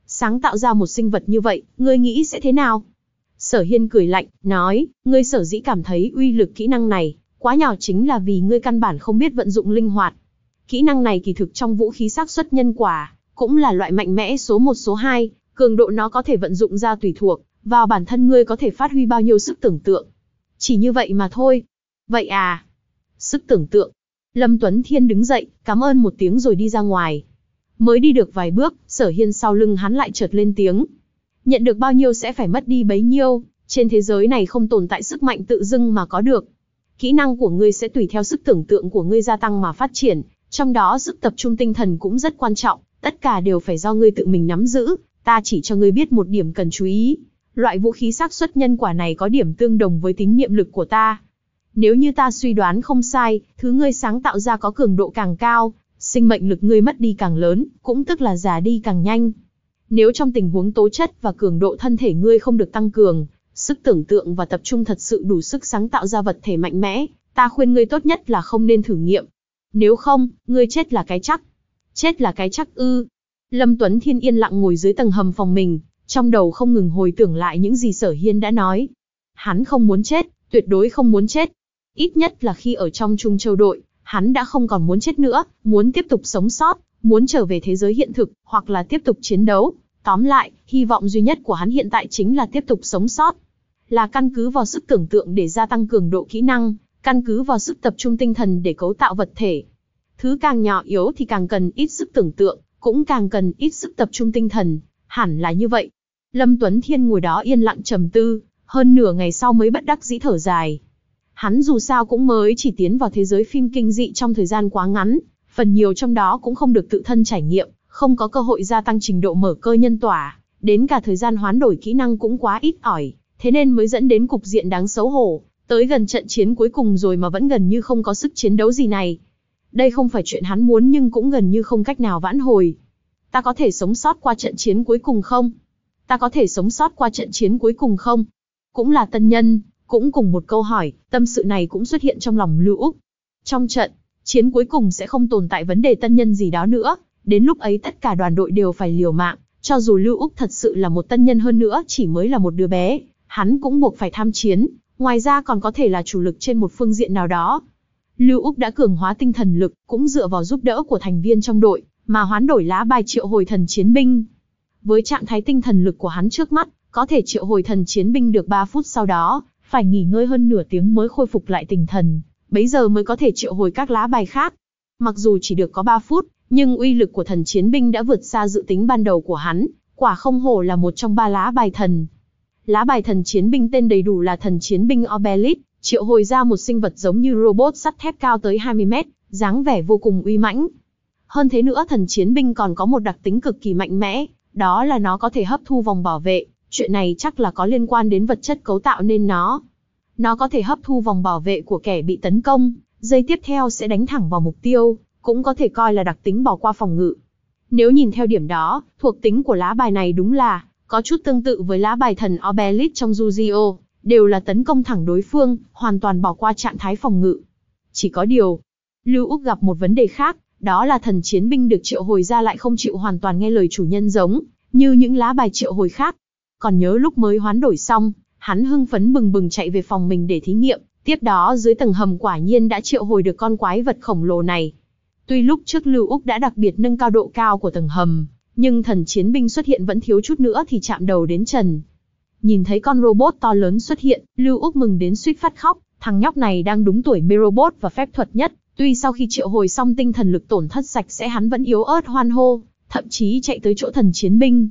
Speaker 1: Sáng tạo ra một sinh vật như vậy, ngươi nghĩ sẽ thế nào? Sở Hiên cười lạnh, nói, ngươi sở dĩ cảm thấy uy lực kỹ năng này, quá nhỏ chính là vì ngươi căn bản không biết vận dụng linh hoạt. Kỹ năng này kỳ thực trong vũ khí xác suất nhân quả, cũng là loại mạnh mẽ số 1 số 2, cường độ nó có thể vận dụng ra tùy thuộc, vào bản thân ngươi có thể phát huy bao nhiêu sức tưởng tượng. Chỉ như vậy mà thôi. Vậy à? Sức tưởng tượng. Lâm Tuấn Thiên đứng dậy, cảm ơn một tiếng rồi đi ra ngoài. Mới đi được vài bước, sở hiên sau lưng hắn lại chợt lên tiếng. Nhận được bao nhiêu sẽ phải mất đi bấy nhiêu, trên thế giới này không tồn tại sức mạnh tự dưng mà có được. Kỹ năng của ngươi sẽ tùy theo sức tưởng tượng của ngươi gia tăng mà phát triển, trong đó sức tập trung tinh thần cũng rất quan trọng, tất cả đều phải do ngươi tự mình nắm giữ, ta chỉ cho ngươi biết một điểm cần chú ý. Loại vũ khí xác suất nhân quả này có điểm tương đồng với tính niệm lực của ta. Nếu như ta suy đoán không sai, thứ ngươi sáng tạo ra có cường độ càng cao, sinh mệnh lực ngươi mất đi càng lớn, cũng tức là già đi càng nhanh. Nếu trong tình huống tố chất và cường độ thân thể ngươi không được tăng cường, sức tưởng tượng và tập trung thật sự đủ sức sáng tạo ra vật thể mạnh mẽ, ta khuyên ngươi tốt nhất là không nên thử nghiệm. Nếu không, ngươi chết là cái chắc. Chết là cái chắc ư, Lâm Tuấn Thiên yên lặng ngồi dưới tầng hầm phòng mình, trong đầu không ngừng hồi tưởng lại những gì Sở Hiên đã nói. Hắn không muốn chết, tuyệt đối không muốn chết. Ít nhất là khi ở trong Trung Châu đội, hắn đã không còn muốn chết nữa, muốn tiếp tục sống sót, muốn trở về thế giới hiện thực, hoặc là tiếp tục chiến đấu. Tóm lại, hy vọng duy nhất của hắn hiện tại chính là tiếp tục sống sót. Là căn cứ vào sức tưởng tượng để gia tăng cường độ kỹ năng, căn cứ vào sức tập trung tinh thần để cấu tạo vật thể. Thứ càng nhỏ yếu thì càng cần ít sức tưởng tượng, cũng càng cần ít sức tập trung tinh thần, hẳn là như vậy. Lâm Tuấn Thiên ngồi đó yên lặng trầm tư, hơn nửa ngày sau mới bất đắc dĩ thở dài. Hắn dù sao cũng mới chỉ tiến vào thế giới phim kinh dị trong thời gian quá ngắn, phần nhiều trong đó cũng không được tự thân trải nghiệm, không có cơ hội gia tăng trình độ mở cơ nhân tỏa, đến cả thời gian hoán đổi kỹ năng cũng quá ít ỏi, thế nên mới dẫn đến cục diện đáng xấu hổ, tới gần trận chiến cuối cùng rồi mà vẫn gần như không có sức chiến đấu gì này, đây không phải chuyện hắn muốn nhưng cũng gần như không cách nào vãn hồi. Ta có thể sống sót qua trận chiến cuối cùng không? Ta có thể sống sót qua trận chiến cuối cùng không? Cũng là tân nhân, cũng cùng một câu hỏi, tâm sự này cũng xuất hiện trong lòng Lưu Úc. Trong trận, chiến cuối cùng sẽ không tồn tại vấn đề tân nhân gì đó nữa, đến lúc ấy tất cả đoàn đội đều phải liều mạng, cho dù Lưu Úc thật sự là một tân nhân hơn nữa chỉ mới là một đứa bé, hắn cũng buộc phải tham chiến, ngoài ra còn có thể là chủ lực trên một phương diện nào đó, Lưu Úc đã cường hóa tinh thần lực, cũng dựa vào giúp đỡ của thành viên trong đội, mà hoán đổi lá bài triệu hồi thần chiến binh. Với trạng thái tinh thần lực của hắn trước mắt, có thể triệu hồi thần chiến binh được 3 phút sau đó, phải nghỉ ngơi hơn nửa tiếng mới khôi phục lại tinh thần, bấy giờ mới có thể triệu hồi các lá bài khác. Mặc dù chỉ được có 3 phút, nhưng uy lực của thần chiến binh đã vượt xa dự tính ban đầu của hắn, quả không hổ là một trong ba lá bài thần. Lá bài thần chiến binh tên đầy đủ là thần chiến binh Obelisk, Triệu hồi ra một sinh vật giống như robot sắt thép cao tới 20 mét, dáng vẻ vô cùng uy mãnh. Hơn thế nữa thần chiến binh còn có một đặc tính cực kỳ mạnh mẽ, đó là nó có thể hấp thu vòng bảo vệ, chuyện này chắc là có liên quan đến vật chất cấu tạo nên nó. Nó có thể hấp thu vòng bảo vệ của kẻ bị tấn công, dây tiếp theo sẽ đánh thẳng vào mục tiêu, cũng có thể coi là đặc tính bỏ qua phòng ngự. Nếu nhìn theo điểm đó, thuộc tính của lá bài này đúng là có chút tương tự với lá bài thần Obelisk trong Yu-Gi-Oh! đều là tấn công thẳng đối phương, hoàn toàn bỏ qua trạng thái phòng ngự. Chỉ có điều, Lưu Úc gặp một vấn đề khác, đó là thần chiến binh được triệu hồi ra lại không chịu hoàn toàn nghe lời chủ nhân giống, như những lá bài triệu hồi khác. Còn nhớ lúc mới hoán đổi xong, hắn hưng phấn bừng bừng chạy về phòng mình để thí nghiệm, tiếp đó dưới tầng hầm quả nhiên đã triệu hồi được con quái vật khổng lồ này. Tuy lúc trước Lưu Úc đã đặc biệt nâng cao độ cao của tầng hầm, nhưng thần chiến binh xuất hiện vẫn thiếu chút nữa thì chạm đầu đến trần. Nhìn thấy con robot to lớn xuất hiện, Lưu Úc mừng đến suýt phát khóc, thằng nhóc này đang đúng tuổi mê robot và phép thuật nhất, tuy sau khi triệu hồi xong tinh thần lực tổn thất sạch sẽ hắn vẫn yếu ớt hoan hô, thậm chí chạy tới chỗ thần chiến binh.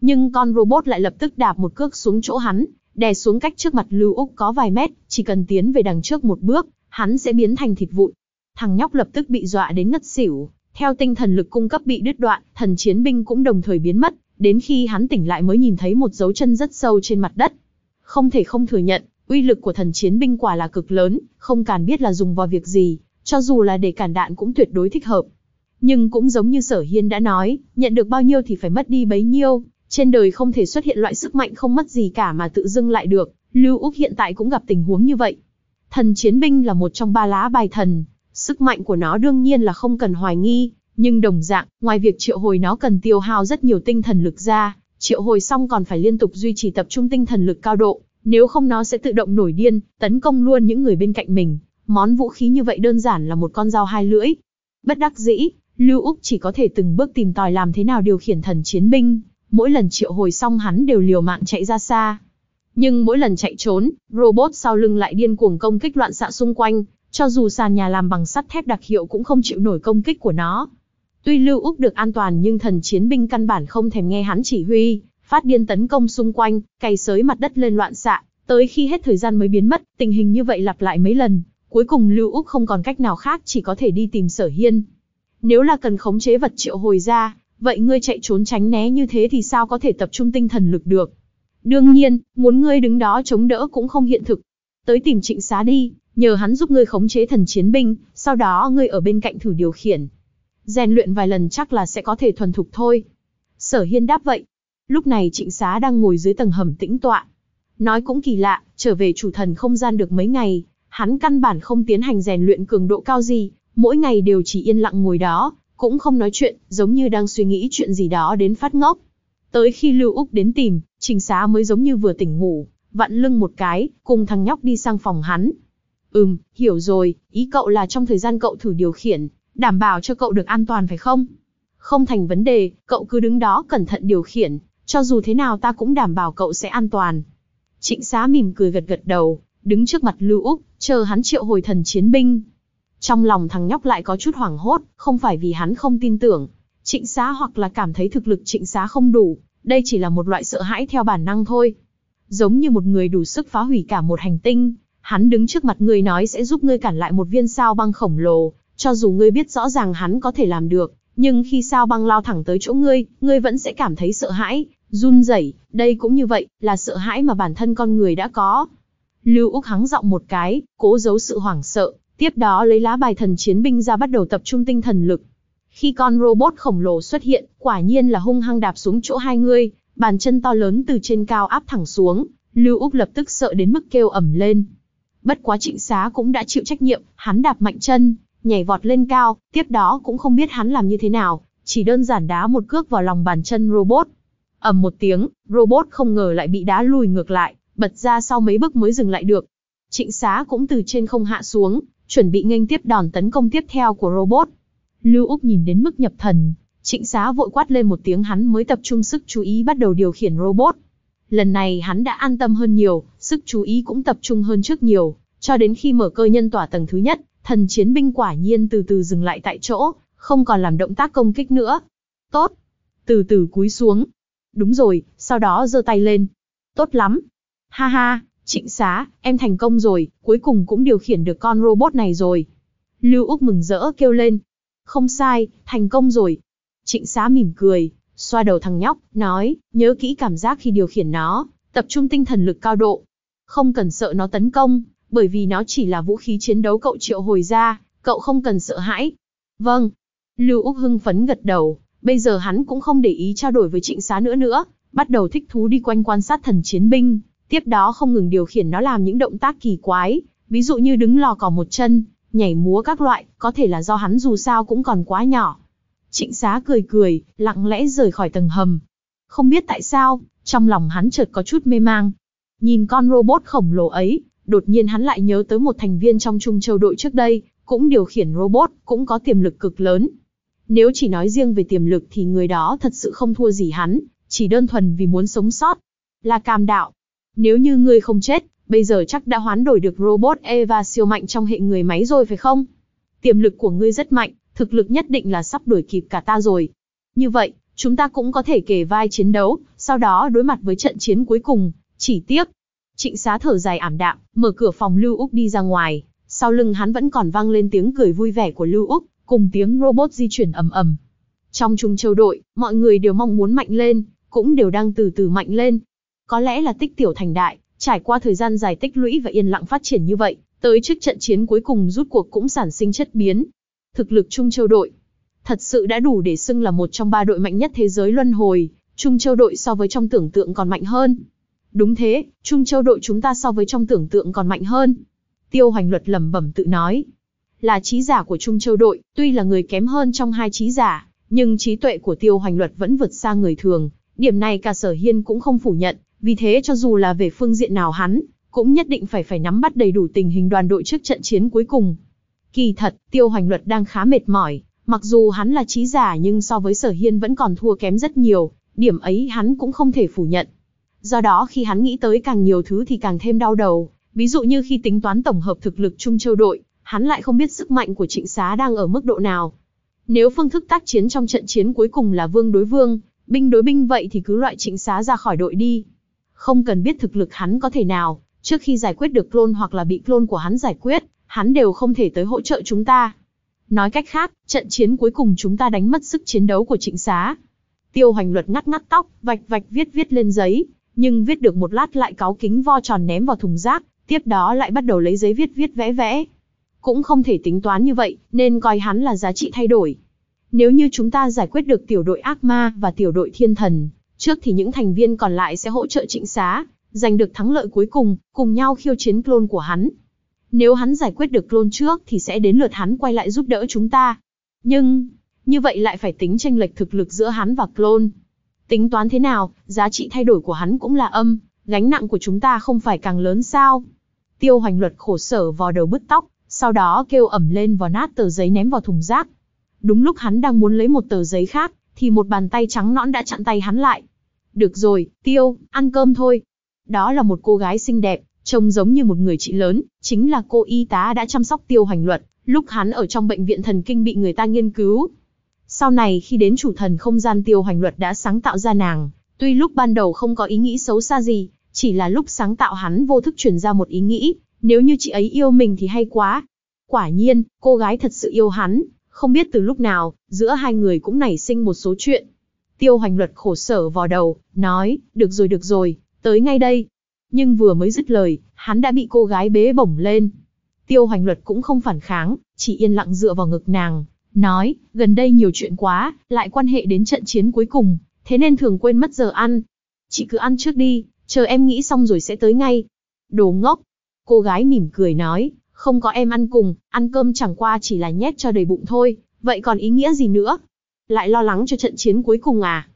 Speaker 1: Nhưng con robot lại lập tức đạp một cước xuống chỗ hắn, đè xuống cách trước mặt Lưu Úc có vài mét, chỉ cần tiến về đằng trước một bước, hắn sẽ biến thành thịt vụn. Thằng nhóc lập tức bị dọa đến ngất xỉu, theo tinh thần lực cung cấp bị đứt đoạn, thần chiến binh cũng đồng thời biến mất, đến khi hắn tỉnh lại mới nhìn thấy một dấu chân rất sâu trên mặt đất. Không thể không thừa nhận, uy lực của thần chiến binh quả là cực lớn, không cần biết là dùng vào việc gì, cho dù là để cản đạn cũng tuyệt đối thích hợp. Nhưng cũng giống như Sở Hiên đã nói, nhận được bao nhiêu thì phải mất đi bấy nhiêu, trên đời không thể xuất hiện loại sức mạnh không mất gì cả mà tự dưng lại được, Lưu Úc hiện tại cũng gặp tình huống như vậy. Thần chiến binh là một trong ba lá bài thần, sức mạnh của nó đương nhiên là không cần hoài nghi, nhưng đồng dạng, ngoài việc triệu hồi nó cần tiêu hao rất nhiều tinh thần lực ra, triệu hồi xong còn phải liên tục duy trì tập trung tinh thần lực cao độ, nếu không nó sẽ tự động nổi điên, tấn công luôn những người bên cạnh mình. Món vũ khí như vậy đơn giản là một con dao hai lưỡi. Bất đắc dĩ, Lưu Úc chỉ có thể từng bước tìm tòi làm thế nào điều khiển thần chiến binh, mỗi lần triệu hồi xong hắn đều liều mạng chạy ra xa. Nhưng mỗi lần chạy trốn, robot sau lưng lại điên cuồng công kích loạn xạ xung quanh, cho dù sàn nhà làm bằng sắt thép đặc hiệu cũng không chịu nổi công kích của nó. Tuy Lưu Úc được an toàn nhưng thần chiến binh căn bản không thèm nghe hắn chỉ huy, phát điên tấn công xung quanh, cày sới mặt đất lên loạn xạ, tới khi hết thời gian mới biến mất, tình hình như vậy lặp lại mấy lần, cuối cùng Lưu Úc không còn cách nào khác chỉ có thể đi tìm Sở Hiên. Nếu là cần khống chế vật triệu hồi ra, vậy ngươi chạy trốn tránh né như thế thì sao có thể tập trung tinh thần lực được? Đương nhiên, muốn ngươi đứng đó chống đỡ cũng không hiện thực. Tới tìm trịnh xá đi, nhờ hắn giúp ngươi khống chế thần chiến binh, sau đó ngươi ở bên cạnh thử điều khiển, rèn luyện vài lần chắc là sẽ có thể thuần thục thôi. Sở Hiên đáp vậy. Lúc này trịnh xá đang ngồi dưới tầng hầm tĩnh tọa. Nói cũng kỳ lạ, trở về chủ thần không gian được mấy ngày, hắn căn bản không tiến hành rèn luyện cường độ cao gì, mỗi ngày đều chỉ yên lặng ngồi đó, cũng không nói chuyện, giống như đang suy nghĩ chuyện gì đó đến phát ngốc. Tới khi Lưu Úc đến tìm, Trịnh xá mới giống như vừa tỉnh ngủ, vặn lưng một cái, cùng thằng nhóc đi sang phòng hắn. Ừm, hiểu rồi, ý cậu là trong thời gian cậu thử điều khiển, đảm bảo cho cậu được an toàn phải không? Không thành vấn đề, cậu cứ đứng đó cẩn thận điều khiển, cho dù thế nào ta cũng đảm bảo cậu sẽ an toàn. Trịnh xá mỉm cười gật gật đầu, đứng trước mặt Lưu Úc, chờ hắn triệu hồi thần chiến binh. Trong lòng thằng nhóc lại có chút hoảng hốt, không phải vì hắn không tin tưởng. Trịnh xá hoặc là cảm thấy thực lực trịnh xá không đủ, đây chỉ là một loại sợ hãi theo bản năng thôi. Giống như một người đủ sức phá hủy cả một hành tinh, hắn đứng trước mặt người nói sẽ giúp ngươi cản lại một viên sao băng khổng lồ, cho dù ngươi biết rõ ràng hắn có thể làm được, nhưng khi sao băng lao thẳng tới chỗ ngươi, ngươi vẫn sẽ cảm thấy sợ hãi, run rẩy. Đây cũng như vậy, là sợ hãi mà bản thân con người đã có. Lưu Úc hắng giọng một cái, cố giấu sự hoảng sợ, tiếp đó lấy lá bài thần chiến binh ra bắt đầu tập trung tinh thần lực. Khi con robot khổng lồ xuất hiện, quả nhiên là hung hăng đạp xuống chỗ hai người, bàn chân to lớn từ trên cao áp thẳng xuống, Lưu Úc lập tức sợ đến mức kêu ẩm lên. Bất quá trịnh xá cũng đã chịu trách nhiệm, hắn đạp mạnh chân, nhảy vọt lên cao, tiếp đó cũng không biết hắn làm như thế nào, chỉ đơn giản đá một cước vào lòng bàn chân robot. ầm một tiếng, robot không ngờ lại bị đá lùi ngược lại, bật ra sau mấy bước mới dừng lại được. Trịnh xá cũng từ trên không hạ xuống, chuẩn bị nghênh tiếp đòn tấn công tiếp theo của robot. Lưu Úc nhìn đến mức nhập thần, trịnh xá vội quát lên một tiếng hắn mới tập trung sức chú ý bắt đầu điều khiển robot. Lần này hắn đã an tâm hơn nhiều, sức chú ý cũng tập trung hơn trước nhiều, cho đến khi mở cơ nhân tỏa tầng thứ nhất, Thần chiến binh quả nhiên từ từ dừng lại tại chỗ, không còn làm động tác công kích nữa. Tốt. Từ từ cúi xuống. Đúng rồi, sau đó giơ tay lên. Tốt lắm. Ha ha, trịnh xá, em thành công rồi, cuối cùng cũng điều khiển được con robot này rồi. Lưu Úc mừng rỡ kêu lên. Không sai, thành công rồi. Trịnh xá mỉm cười, xoa đầu thằng nhóc, nói, nhớ kỹ cảm giác khi điều khiển nó, tập trung tinh thần lực cao độ. Không cần sợ nó tấn công, bởi vì nó chỉ là vũ khí chiến đấu cậu triệu hồi ra, cậu không cần sợ hãi. Vâng. Lưu Úc hưng phấn gật đầu, bây giờ hắn cũng không để ý trao đổi với trịnh xá nữa nữa, bắt đầu thích thú đi quanh quan sát thần chiến binh, tiếp đó không ngừng điều khiển nó làm những động tác kỳ quái, ví dụ như đứng lò cỏ một chân, nhảy múa các loại, có thể là do hắn dù sao cũng còn quá nhỏ. Trịnh xá cười cười, lặng lẽ rời khỏi tầng hầm. Không biết tại sao, trong lòng hắn chợt có chút mê mang. Nhìn con robot khổng lồ ấy, Đột nhiên hắn lại nhớ tới một thành viên trong Trung Châu đội trước đây, cũng điều khiển robot, cũng có tiềm lực cực lớn. Nếu chỉ nói riêng về tiềm lực thì người đó thật sự không thua gì hắn, chỉ đơn thuần vì muốn sống sót. Là cam đạo. Nếu như ngươi không chết, bây giờ chắc đã hoán đổi được robot Eva siêu mạnh trong hệ người máy rồi phải không? Tiềm lực của ngươi rất mạnh, thực lực nhất định là sắp đuổi kịp cả ta rồi. Như vậy, chúng ta cũng có thể kể vai chiến đấu, sau đó đối mặt với trận chiến cuối cùng, chỉ tiếc, Trịnh Xá thở dài ảm đạm, mở cửa phòng Lưu Úc đi ra ngoài, sau lưng hắn vẫn còn vang lên tiếng cười vui vẻ của Lưu Úc, cùng tiếng robot di chuyển ầm ầm. Trong trung châu đội, mọi người đều mong muốn mạnh lên, cũng đều đang từ từ mạnh lên. Có lẽ là tích tiểu thành đại, trải qua thời gian dài tích lũy và yên lặng phát triển như vậy, tới trước trận chiến cuối cùng rút cuộc cũng sản sinh chất biến. Thực lực Trung Châu đội thật sự đã đủ để xưng là một trong ba đội mạnh nhất thế giới luân hồi, Trung Châu đội so với trong tưởng tượng còn mạnh hơn. Đúng thế, Trung Châu đội chúng ta so với trong tưởng tượng còn mạnh hơn. Tiêu Hoành Luật lẩm bẩm tự nói. Là trí giả của Trung Châu đội, tuy là người kém hơn trong hai trí giả, nhưng trí tuệ của Tiêu Hoành Luật vẫn vượt xa người thường. Điểm này cả Sở Hiên cũng không phủ nhận, vì thế cho dù là về phương diện nào hắn, cũng nhất định phải phải nắm bắt đầy đủ tình hình đoàn đội trước trận chiến cuối cùng. Kỳ thật, Tiêu Hoành Luật đang khá mệt mỏi, mặc dù hắn là trí giả nhưng so với Sở Hiên vẫn còn thua kém rất nhiều, điểm ấy hắn cũng không thể phủ nhận. Do đó khi hắn nghĩ tới càng nhiều thứ thì càng thêm đau đầu, ví dụ như khi tính toán tổng hợp thực lực chung châu đội, hắn lại không biết sức mạnh của trịnh xá đang ở mức độ nào. Nếu phương thức tác chiến trong trận chiến cuối cùng là vương đối vương, binh đối binh vậy thì cứ loại trịnh xá ra khỏi đội đi. Không cần biết thực lực hắn có thể nào, trước khi giải quyết được clone hoặc là bị clone của hắn giải quyết, hắn đều không thể tới hỗ trợ chúng ta. Nói cách khác, trận chiến cuối cùng chúng ta đánh mất sức chiến đấu của trịnh xá. Tiêu hoành luật ngắt ngắt tóc, vạch vạch viết viết lên giấy, nhưng viết được một lát lại cáo kính vo tròn ném vào thùng rác, tiếp đó lại bắt đầu lấy giấy viết viết vẽ vẽ. Cũng không thể tính toán như vậy, nên coi hắn là giá trị thay đổi. Nếu như chúng ta giải quyết được tiểu đội ác ma và tiểu đội thiên thần, trước thì những thành viên còn lại sẽ hỗ trợ trịnh xá, giành được thắng lợi cuối cùng, cùng nhau khiêu chiến clone của hắn. Nếu hắn giải quyết được clone trước thì sẽ đến lượt hắn quay lại giúp đỡ chúng ta. Nhưng, như vậy lại phải tính tranh lệch thực lực giữa hắn và clone, Tính toán thế nào, giá trị thay đổi của hắn cũng là âm, gánh nặng của chúng ta không phải càng lớn sao? Tiêu hoành luật khổ sở vò đầu bứt tóc, sau đó kêu ẩm lên vò nát tờ giấy ném vào thùng rác. Đúng lúc hắn đang muốn lấy một tờ giấy khác, thì một bàn tay trắng nõn đã chặn tay hắn lại. Được rồi, Tiêu, ăn cơm thôi. Đó là một cô gái xinh đẹp, trông giống như một người chị lớn, chính là cô y tá đã chăm sóc Tiêu Hoành Luật, lúc hắn ở trong bệnh viện thần kinh bị người ta nghiên cứu, sau này khi đến chủ thần không gian tiêu Hoành luật đã sáng tạo ra nàng, tuy lúc ban đầu không có ý nghĩ xấu xa gì, chỉ là lúc sáng tạo hắn vô thức truyền ra một ý nghĩ, nếu như chị ấy yêu mình thì hay quá. Quả nhiên, cô gái thật sự yêu hắn, không biết từ lúc nào, giữa hai người cũng nảy sinh một số chuyện. Tiêu Hoành luật khổ sở vò đầu, nói, được rồi được rồi, tới ngay đây. Nhưng vừa mới dứt lời, hắn đã bị cô gái bế bổng lên. Tiêu Hoành luật cũng không phản kháng, chỉ yên lặng dựa vào ngực nàng, nói, gần đây nhiều chuyện quá, lại quan hệ đến trận chiến cuối cùng, thế nên thường quên mất giờ ăn. Chị cứ ăn trước đi, chờ em nghĩ xong rồi sẽ tới ngay. Đồ ngốc. Cô gái mỉm cười nói, không có em ăn cùng, ăn cơm chẳng qua chỉ là nhét cho đầy bụng thôi, vậy còn ý nghĩa gì nữa? Lại lo lắng cho trận chiến cuối cùng à?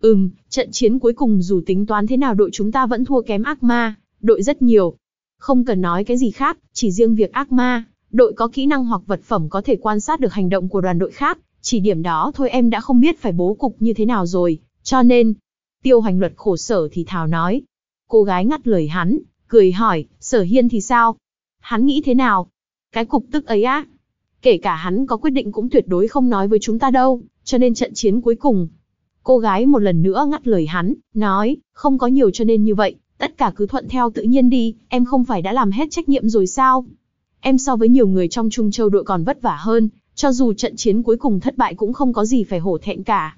Speaker 1: Ừm, trận chiến cuối cùng dù tính toán thế nào đội chúng ta vẫn thua kém ác ma, đội rất nhiều. Không cần nói cái gì khác, chỉ riêng việc ác ma, đội có kỹ năng hoặc vật phẩm có thể quan sát được hành động của đoàn đội khác, chỉ điểm đó thôi em đã không biết phải bố cục như thế nào rồi, cho nên... Tiêu hành luật khổ sở thì thào nói. Cô gái ngắt lời hắn, cười hỏi, sở hiên thì sao? Hắn nghĩ thế nào? Cái cục tức ấy á. Kể cả hắn có quyết định cũng tuyệt đối không nói với chúng ta đâu, cho nên trận chiến cuối cùng. Cô gái một lần nữa ngắt lời hắn, nói, không có nhiều cho nên như vậy, tất cả cứ thuận theo tự nhiên đi, em không phải đã làm hết trách nhiệm rồi sao? em so với nhiều người trong Trung Châu đội còn vất vả hơn, cho dù trận chiến cuối cùng thất bại cũng không có gì phải hổ thẹn cả.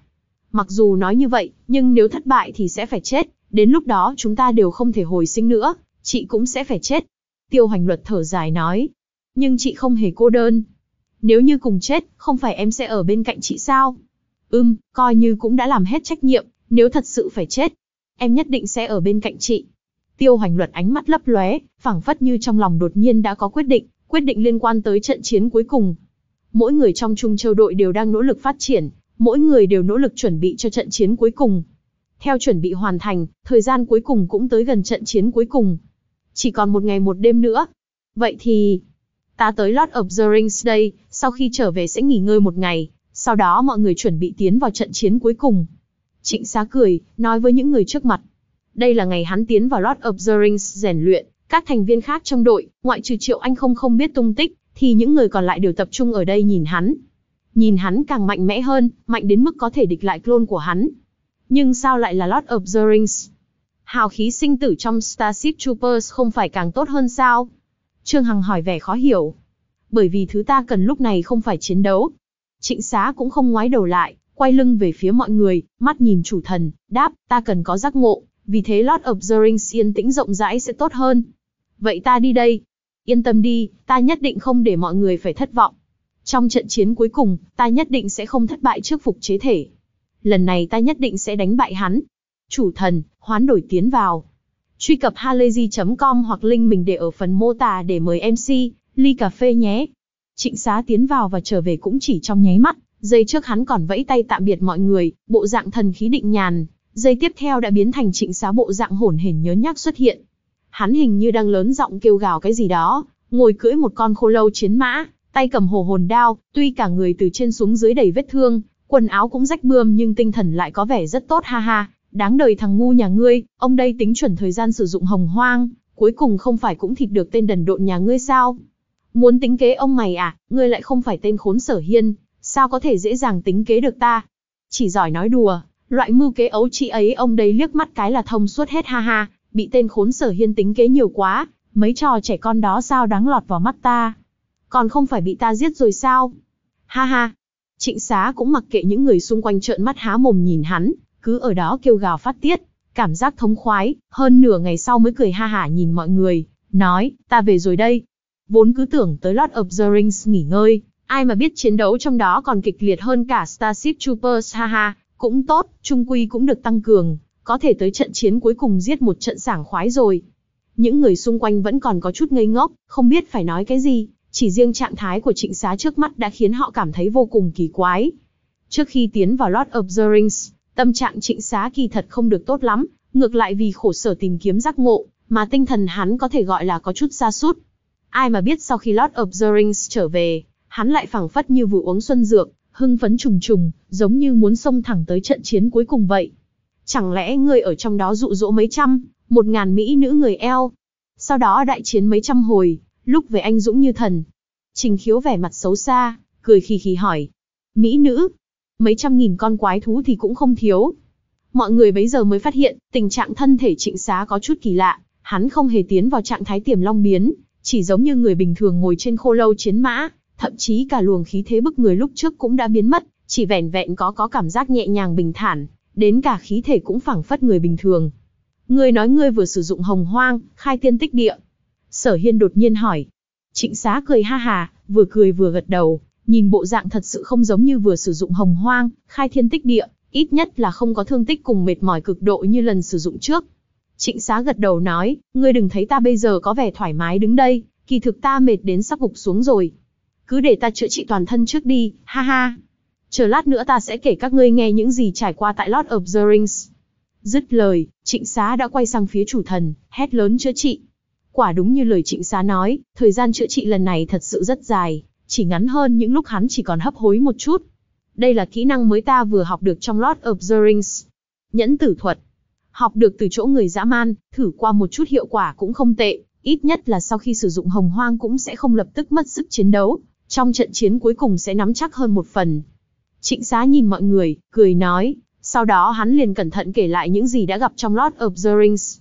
Speaker 1: Mặc dù nói như vậy, nhưng nếu thất bại thì sẽ phải chết, đến lúc đó chúng ta đều không thể hồi sinh nữa, chị cũng sẽ phải chết. Tiêu hoành luật thở dài nói, nhưng chị không hề cô đơn. Nếu như cùng chết, không phải em sẽ ở bên cạnh chị sao? Ưm, coi như cũng đã làm hết trách nhiệm, nếu thật sự phải chết, em nhất định sẽ ở bên cạnh chị. Tiêu Hoành luận ánh mắt lấp lóe, phảng phất như trong lòng đột nhiên đã có quyết định, quyết định liên quan tới trận chiến cuối cùng. Mỗi người trong Trung Châu đội đều đang nỗ lực phát triển, mỗi người đều nỗ lực chuẩn bị cho trận chiến cuối cùng. Theo chuẩn bị hoàn thành, thời gian cuối cùng cũng tới gần trận chiến cuối cùng. Chỉ còn một ngày một đêm nữa. Vậy thì, ta tới Lord of the Rings đây, sau khi trở về sẽ nghỉ ngơi một ngày, sau đó mọi người chuẩn bị tiến vào trận chiến cuối cùng. Trịnh Xá cười, nói với những người trước mặt. Đây là ngày hắn tiến vào Lord of the Rings rèn luyện, các thành viên khác trong đội, ngoại trừ Triệu Anh không không biết tung tích, thì những người còn lại đều tập trung ở đây nhìn hắn. Nhìn hắn càng mạnh mẽ hơn, mạnh đến mức có thể địch lại clone của hắn. Nhưng sao lại là Lord of the Rings? Hào khí sinh tử trong Starship Troopers không phải càng tốt hơn sao? Trương Hằng hỏi vẻ khó hiểu. Bởi vì thứ ta cần lúc này không phải chiến đấu. Trịnh xá cũng không ngoái đầu lại, quay lưng về phía mọi người, mắt nhìn chủ thần, đáp, ta cần có giác ngộ vì thế Lord of the Rings yên tĩnh rộng rãi sẽ tốt hơn. Vậy ta đi đây. Yên tâm đi, ta nhất định không để mọi người phải thất vọng. Trong trận chiến cuối cùng, ta nhất định sẽ không thất bại trước phục chế thể. Lần này ta nhất định sẽ đánh bại hắn. Chủ thần, hoán đổi tiến vào. Truy cập halayzi.com hoặc link mình để ở phần mô tả để mời MC, ly cà phê nhé. Trịnh xá tiến vào và trở về cũng chỉ trong nháy mắt, giây trước hắn còn vẫy tay tạm biệt mọi người, bộ dạng thần khí định nhàn, Giây tiếp theo đã biến thành trịnh xá bộ dạng hổn hển nhớ nhác xuất hiện. Hắn hình như đang lớn giọng kêu gào cái gì đó, ngồi cưỡi một con khô lâu chiến mã, tay cầm hồ hồn đao, tuy cả người từ trên xuống dưới đầy vết thương, quần áo cũng rách bươm nhưng tinh thần lại có vẻ rất tốt ha ha, đáng đời thằng ngu nhà ngươi, ông đây tính chuẩn thời gian sử dụng hồng hoang, cuối cùng không phải cũng thịt được tên đần độn nhà ngươi sao? Muốn tính kế ông mày à, ngươi lại không phải tên khốn sở hiên, sao có thể dễ dàng tính kế được ta? Chỉ giỏi nói đùa, Loại mưu kế ấu trĩ ấy ông đấy liếc mắt cái là thông suốt hết ha ha, bị tên khốn sở hiên tính kế nhiều quá, mấy trò trẻ con đó sao đáng lọt vào mắt ta. Còn không phải bị ta giết rồi sao? Ha ha. Trịnh xá cũng mặc kệ những người xung quanh trợn mắt há mồm nhìn hắn, cứ ở đó kêu gào phát tiết, cảm giác thống khoái, hơn nửa ngày sau mới cười ha hả nhìn mọi người, nói, ta về rồi đây. Vốn cứ tưởng tới Lord of the Rings nghỉ ngơi, ai mà biết chiến đấu trong đó còn kịch liệt hơn cả Starship Troopers ha ha, cũng tốt, trung quy cũng được tăng cường, có thể tới trận chiến cuối cùng giết một trận sảng khoái rồi. Những người xung quanh vẫn còn có chút ngây ngốc, không biết phải nói cái gì, chỉ riêng trạng thái của trịnh xá trước mắt đã khiến họ cảm thấy vô cùng kỳ quái. Trước khi tiến vào Lord of the Rings, tâm trạng trịnh xá kỳ thật không được tốt lắm, ngược lại vì khổ sở tìm kiếm giác ngộ, mà tinh thần hắn có thể gọi là có chút xa sút Ai mà biết sau khi Lord of the Rings trở về, hắn lại phảng phất như vừa uống xuân dược, hưng phấn trùng trùng, giống như muốn xông thẳng tới trận chiến cuối cùng vậy. Chẳng lẽ ngươi ở trong đó dụ dỗ mấy trăm, một ngàn mỹ nữ người eo? Sau đó đại chiến mấy trăm hồi, lúc về anh dũng như thần. Trình khiếu vẻ mặt xấu xa, cười khì khì hỏi. Mỹ nữ? Mấy trăm nghìn con quái thú thì cũng không thiếu. Mọi người bấy giờ mới phát hiện, tình trạng thân thể trịnh xá có chút kỳ lạ. Hắn không hề tiến vào trạng thái tiềm long biến, chỉ giống như người bình thường ngồi trên khô lâu chiến mã, thậm chí cả luồng khí thế bức người lúc trước cũng đã biến mất, chỉ vẻn vẹn có có cảm giác nhẹ nhàng bình thản, đến cả khí thể cũng phảng phất người bình thường. người nói ngươi vừa sử dụng hồng hoang, khai tiên tích địa. Sở Hiên đột nhiên hỏi. Trịnh xá cười ha hà, vừa cười vừa gật đầu, nhìn bộ dạng thật sự không giống như vừa sử dụng hồng hoang, khai thiên tích địa, ít nhất là không có thương tích cùng mệt mỏi cực độ như lần sử dụng trước. Trịnh xá gật đầu nói, ngươi đừng thấy ta bây giờ có vẻ thoải mái đứng đây, kỳ thực ta mệt đến sắp gục xuống rồi, cứ để ta chữa trị toàn thân trước đi, ha ha. Chờ lát nữa ta sẽ kể các ngươi nghe những gì trải qua tại Lord of the Rings. Dứt lời, trịnh xá đã quay sang phía chủ thần, hét lớn chữa trị. Quả đúng như lời trịnh xá nói, thời gian chữa trị lần này thật sự rất dài, chỉ ngắn hơn những lúc hắn chỉ còn hấp hối một chút. Đây là kỹ năng mới ta vừa học được trong Lord of the Rings. Nhẫn tử thuật. Học được từ chỗ người dã man, thử qua một chút hiệu quả cũng không tệ, ít nhất là sau khi sử dụng hồng hoang cũng sẽ không lập tức mất sức chiến đấu, trong trận chiến cuối cùng sẽ nắm chắc hơn một phần. Trịnh Xá nhìn mọi người, cười nói, sau đó hắn liền cẩn thận kể lại những gì đã gặp trong Lord of the Rings.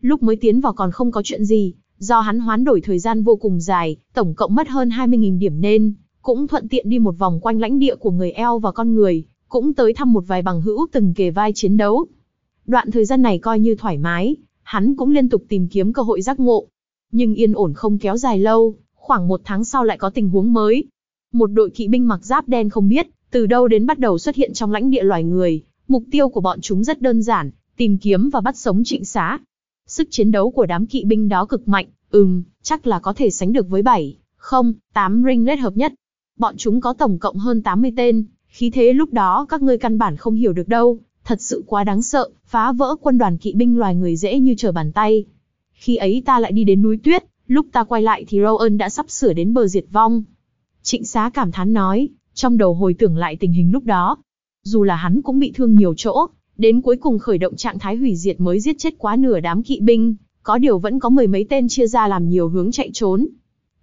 Speaker 1: Lúc mới tiến vào còn không có chuyện gì, do hắn hoán đổi thời gian vô cùng dài, tổng cộng mất hơn 20.000 điểm nên, cũng thuận tiện đi một vòng quanh lãnh địa của người eo và con người, cũng tới thăm một vài bằng hữu từng kề vai chiến đấu. Đoạn thời gian này coi như thoải mái, hắn cũng liên tục tìm kiếm cơ hội giác ngộ. Nhưng yên ổn không kéo dài lâu, khoảng một tháng sau lại có tình huống mới. Một đội kỵ binh mặc giáp đen không biết, từ đâu đến bắt đầu xuất hiện trong lãnh địa loài người, mục tiêu của bọn chúng rất đơn giản, tìm kiếm và bắt sống trịnh xá. Sức chiến đấu của đám kỵ binh đó cực mạnh, ừm, chắc là có thể sánh được với 7, không, 8 ringlet hợp nhất. Bọn chúng có tổng cộng hơn 80 tên, khí thế lúc đó các ngươi căn bản không hiểu được đâu, thật sự quá đáng sợ, phá vỡ quân đoàn kỵ binh loài người dễ như trở bàn tay. Khi ấy ta lại đi đến núi tuyết, Lúc ta quay lại thì Rowan đã sắp sửa đến bờ diệt vong. Trịnh xá cảm thán nói, trong đầu hồi tưởng lại tình hình lúc đó. Dù là hắn cũng bị thương nhiều chỗ, đến cuối cùng khởi động trạng thái hủy diệt mới giết chết quá nửa đám kỵ binh, có điều vẫn có mười mấy tên chia ra làm nhiều hướng chạy trốn.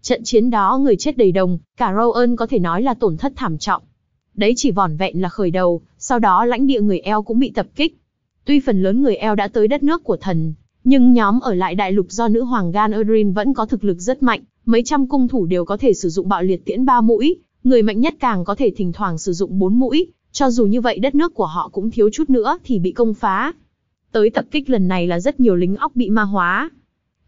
Speaker 1: Trận chiến đó người chết đầy đồng, cả Rowan có thể nói là tổn thất thảm trọng. Đấy chỉ vỏn vẹn là khởi đầu, sau đó lãnh địa người eo cũng bị tập kích. Tuy phần lớn người eo đã tới đất nước của thần, nhưng nhóm ở lại đại lục do nữ hoàng Gan Odrin vẫn có thực lực rất mạnh, mấy trăm cung thủ đều có thể sử dụng bạo liệt tiễn ba mũi, người mạnh nhất càng có thể thỉnh thoảng sử dụng bốn mũi, cho dù như vậy đất nước của họ cũng thiếu chút nữa thì bị công phá. Tới tập kích lần này là rất nhiều lính óc bị ma hóa.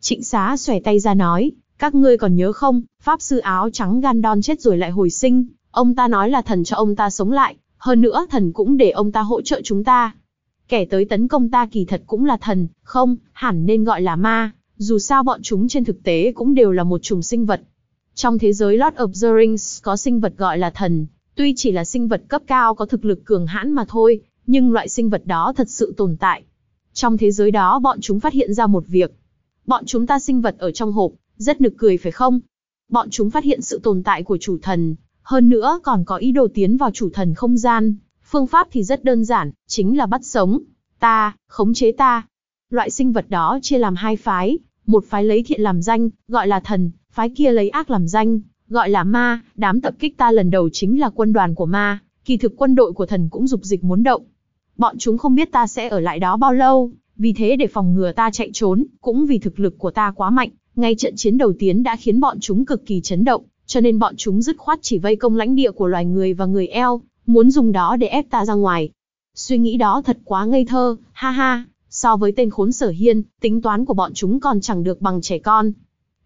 Speaker 1: Trịnh xá xòe tay ra nói, các ngươi còn nhớ không, pháp sư áo trắng Gandon chết rồi lại hồi sinh, ông ta nói là thần cho ông ta sống lại, hơn nữa thần cũng để ông ta hỗ trợ chúng ta. Kẻ tới tấn công ta kỳ thật cũng là thần, không, hẳn nên gọi là ma, dù sao bọn chúng trên thực tế cũng đều là một chủng sinh vật. Trong thế giới Lord of the Rings có sinh vật gọi là thần, tuy chỉ là sinh vật cấp cao có thực lực cường hãn mà thôi, nhưng loại sinh vật đó thật sự tồn tại. Trong thế giới đó bọn chúng phát hiện ra một việc. Bọn chúng ta sinh vật ở trong hộp, rất nực cười phải không? Bọn chúng phát hiện sự tồn tại của chủ thần, hơn nữa còn có ý đồ tiến vào chủ thần không gian, Phương pháp thì rất đơn giản, chính là bắt sống, ta, khống chế ta. Loại sinh vật đó chia làm hai phái, một phái lấy thiện làm danh, gọi là thần, phái kia lấy ác làm danh, gọi là ma, đám tập kích ta lần đầu chính là quân đoàn của ma, kỳ thực quân đội của thần cũng dục dịch muốn động. Bọn chúng không biết ta sẽ ở lại đó bao lâu, vì thế để phòng ngừa ta chạy trốn, cũng vì thực lực của ta quá mạnh, ngay trận chiến đầu tiến đã khiến bọn chúng cực kỳ chấn động, cho nên bọn chúng dứt khoát chỉ vây công lãnh địa của loài người và người eo, muốn dùng đó để ép ta ra ngoài. Suy nghĩ đó thật quá ngây thơ, ha ha, so với tên khốn sở hiên, tính toán của bọn chúng còn chẳng được bằng trẻ con.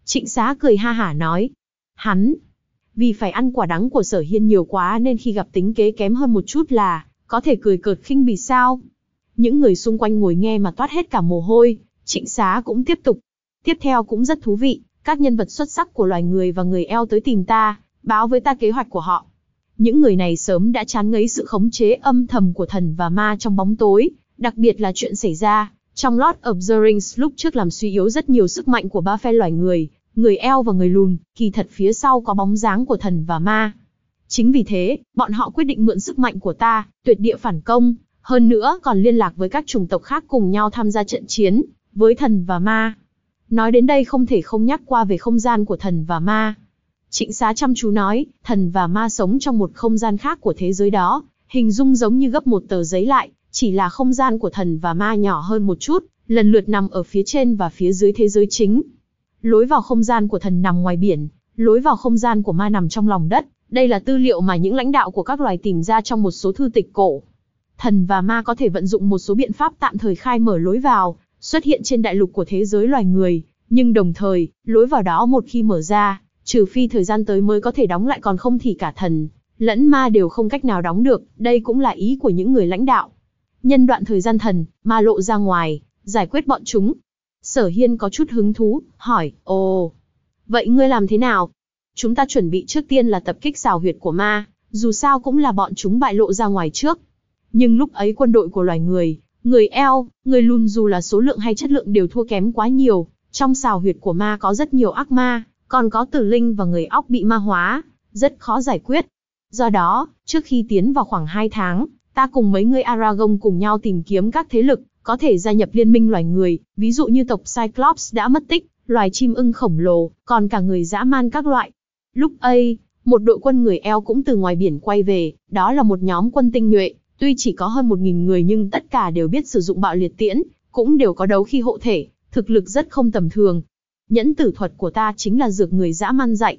Speaker 1: Trịnh xá cười ha hả nói. Hắn, vì phải ăn quả đắng của sở hiên nhiều quá nên khi gặp tính kế kém hơn một chút là, có thể cười cợt khinh bỉ sao. Những người xung quanh ngồi nghe mà toát hết cả mồ hôi, trịnh xá cũng tiếp tục. Tiếp theo cũng rất thú vị, các nhân vật xuất sắc của loài người và người eo tới tìm ta, báo với ta kế hoạch của họ. Những người này sớm đã chán ngấy sự khống chế âm thầm của thần và ma trong bóng tối, đặc biệt là chuyện xảy ra trong Lord of the Rings lúc trước làm suy yếu rất nhiều sức mạnh của ba phe loài người, người eo và người lùn, kỳ thật phía sau có bóng dáng của thần và ma. Chính vì thế, bọn họ quyết định mượn sức mạnh của ta, tuyệt địa phản công, hơn nữa còn liên lạc với các chủng tộc khác cùng nhau tham gia trận chiến, với thần và ma. Nói đến đây không thể không nhắc qua về không gian của thần và ma. Trịnh xá chăm chú nói, thần và ma sống trong một không gian khác của thế giới đó, hình dung giống như gấp một tờ giấy lại, chỉ là không gian của thần và ma nhỏ hơn một chút, lần lượt nằm ở phía trên và phía dưới thế giới chính. Lối vào không gian của thần nằm ngoài biển, lối vào không gian của ma nằm trong lòng đất, đây là tư liệu mà những lãnh đạo của các loài tìm ra trong một số thư tịch cổ. Thần và ma có thể vận dụng một số biện pháp tạm thời khai mở lối vào, xuất hiện trên đại lục của thế giới loài người, nhưng đồng thời, lối vào đó một khi mở ra, trừ phi thời gian tới mới có thể đóng lại còn không thì cả thần, lẫn ma đều không cách nào đóng được, đây cũng là ý của những người lãnh đạo. Nhân đoạn thời gian thần, ma lộ ra ngoài, giải quyết bọn chúng. Sở Hiên có chút hứng thú, hỏi, ồ, vậy ngươi làm thế nào? Chúng ta chuẩn bị trước tiên là tập kích xào huyệt của ma, dù sao cũng là bọn chúng bại lộ ra ngoài trước. Nhưng lúc ấy quân đội của loài người, người eo, người lùn dù là số lượng hay chất lượng đều thua kém quá nhiều, trong xào huyệt của ma có rất nhiều ác ma, còn có tử linh và người óc bị ma hóa, rất khó giải quyết. Do đó, trước khi tiến vào khoảng 2 tháng, ta cùng mấy người Aragon cùng nhau tìm kiếm các thế lực, có thể gia nhập liên minh loài người, ví dụ như tộc Cyclops đã mất tích, loài chim ưng khổng lồ, còn cả người dã man các loại. Lúc ấy, một đội quân người eo cũng từ ngoài biển quay về, đó là một nhóm quân tinh nhuệ, tuy chỉ có hơn 1.000 người nhưng tất cả đều biết sử dụng bạo liệt tiễn, cũng đều có đấu khi hộ thể, thực lực rất không tầm thường, Nhẫn tử thuật của ta chính là dược người dã man dạy.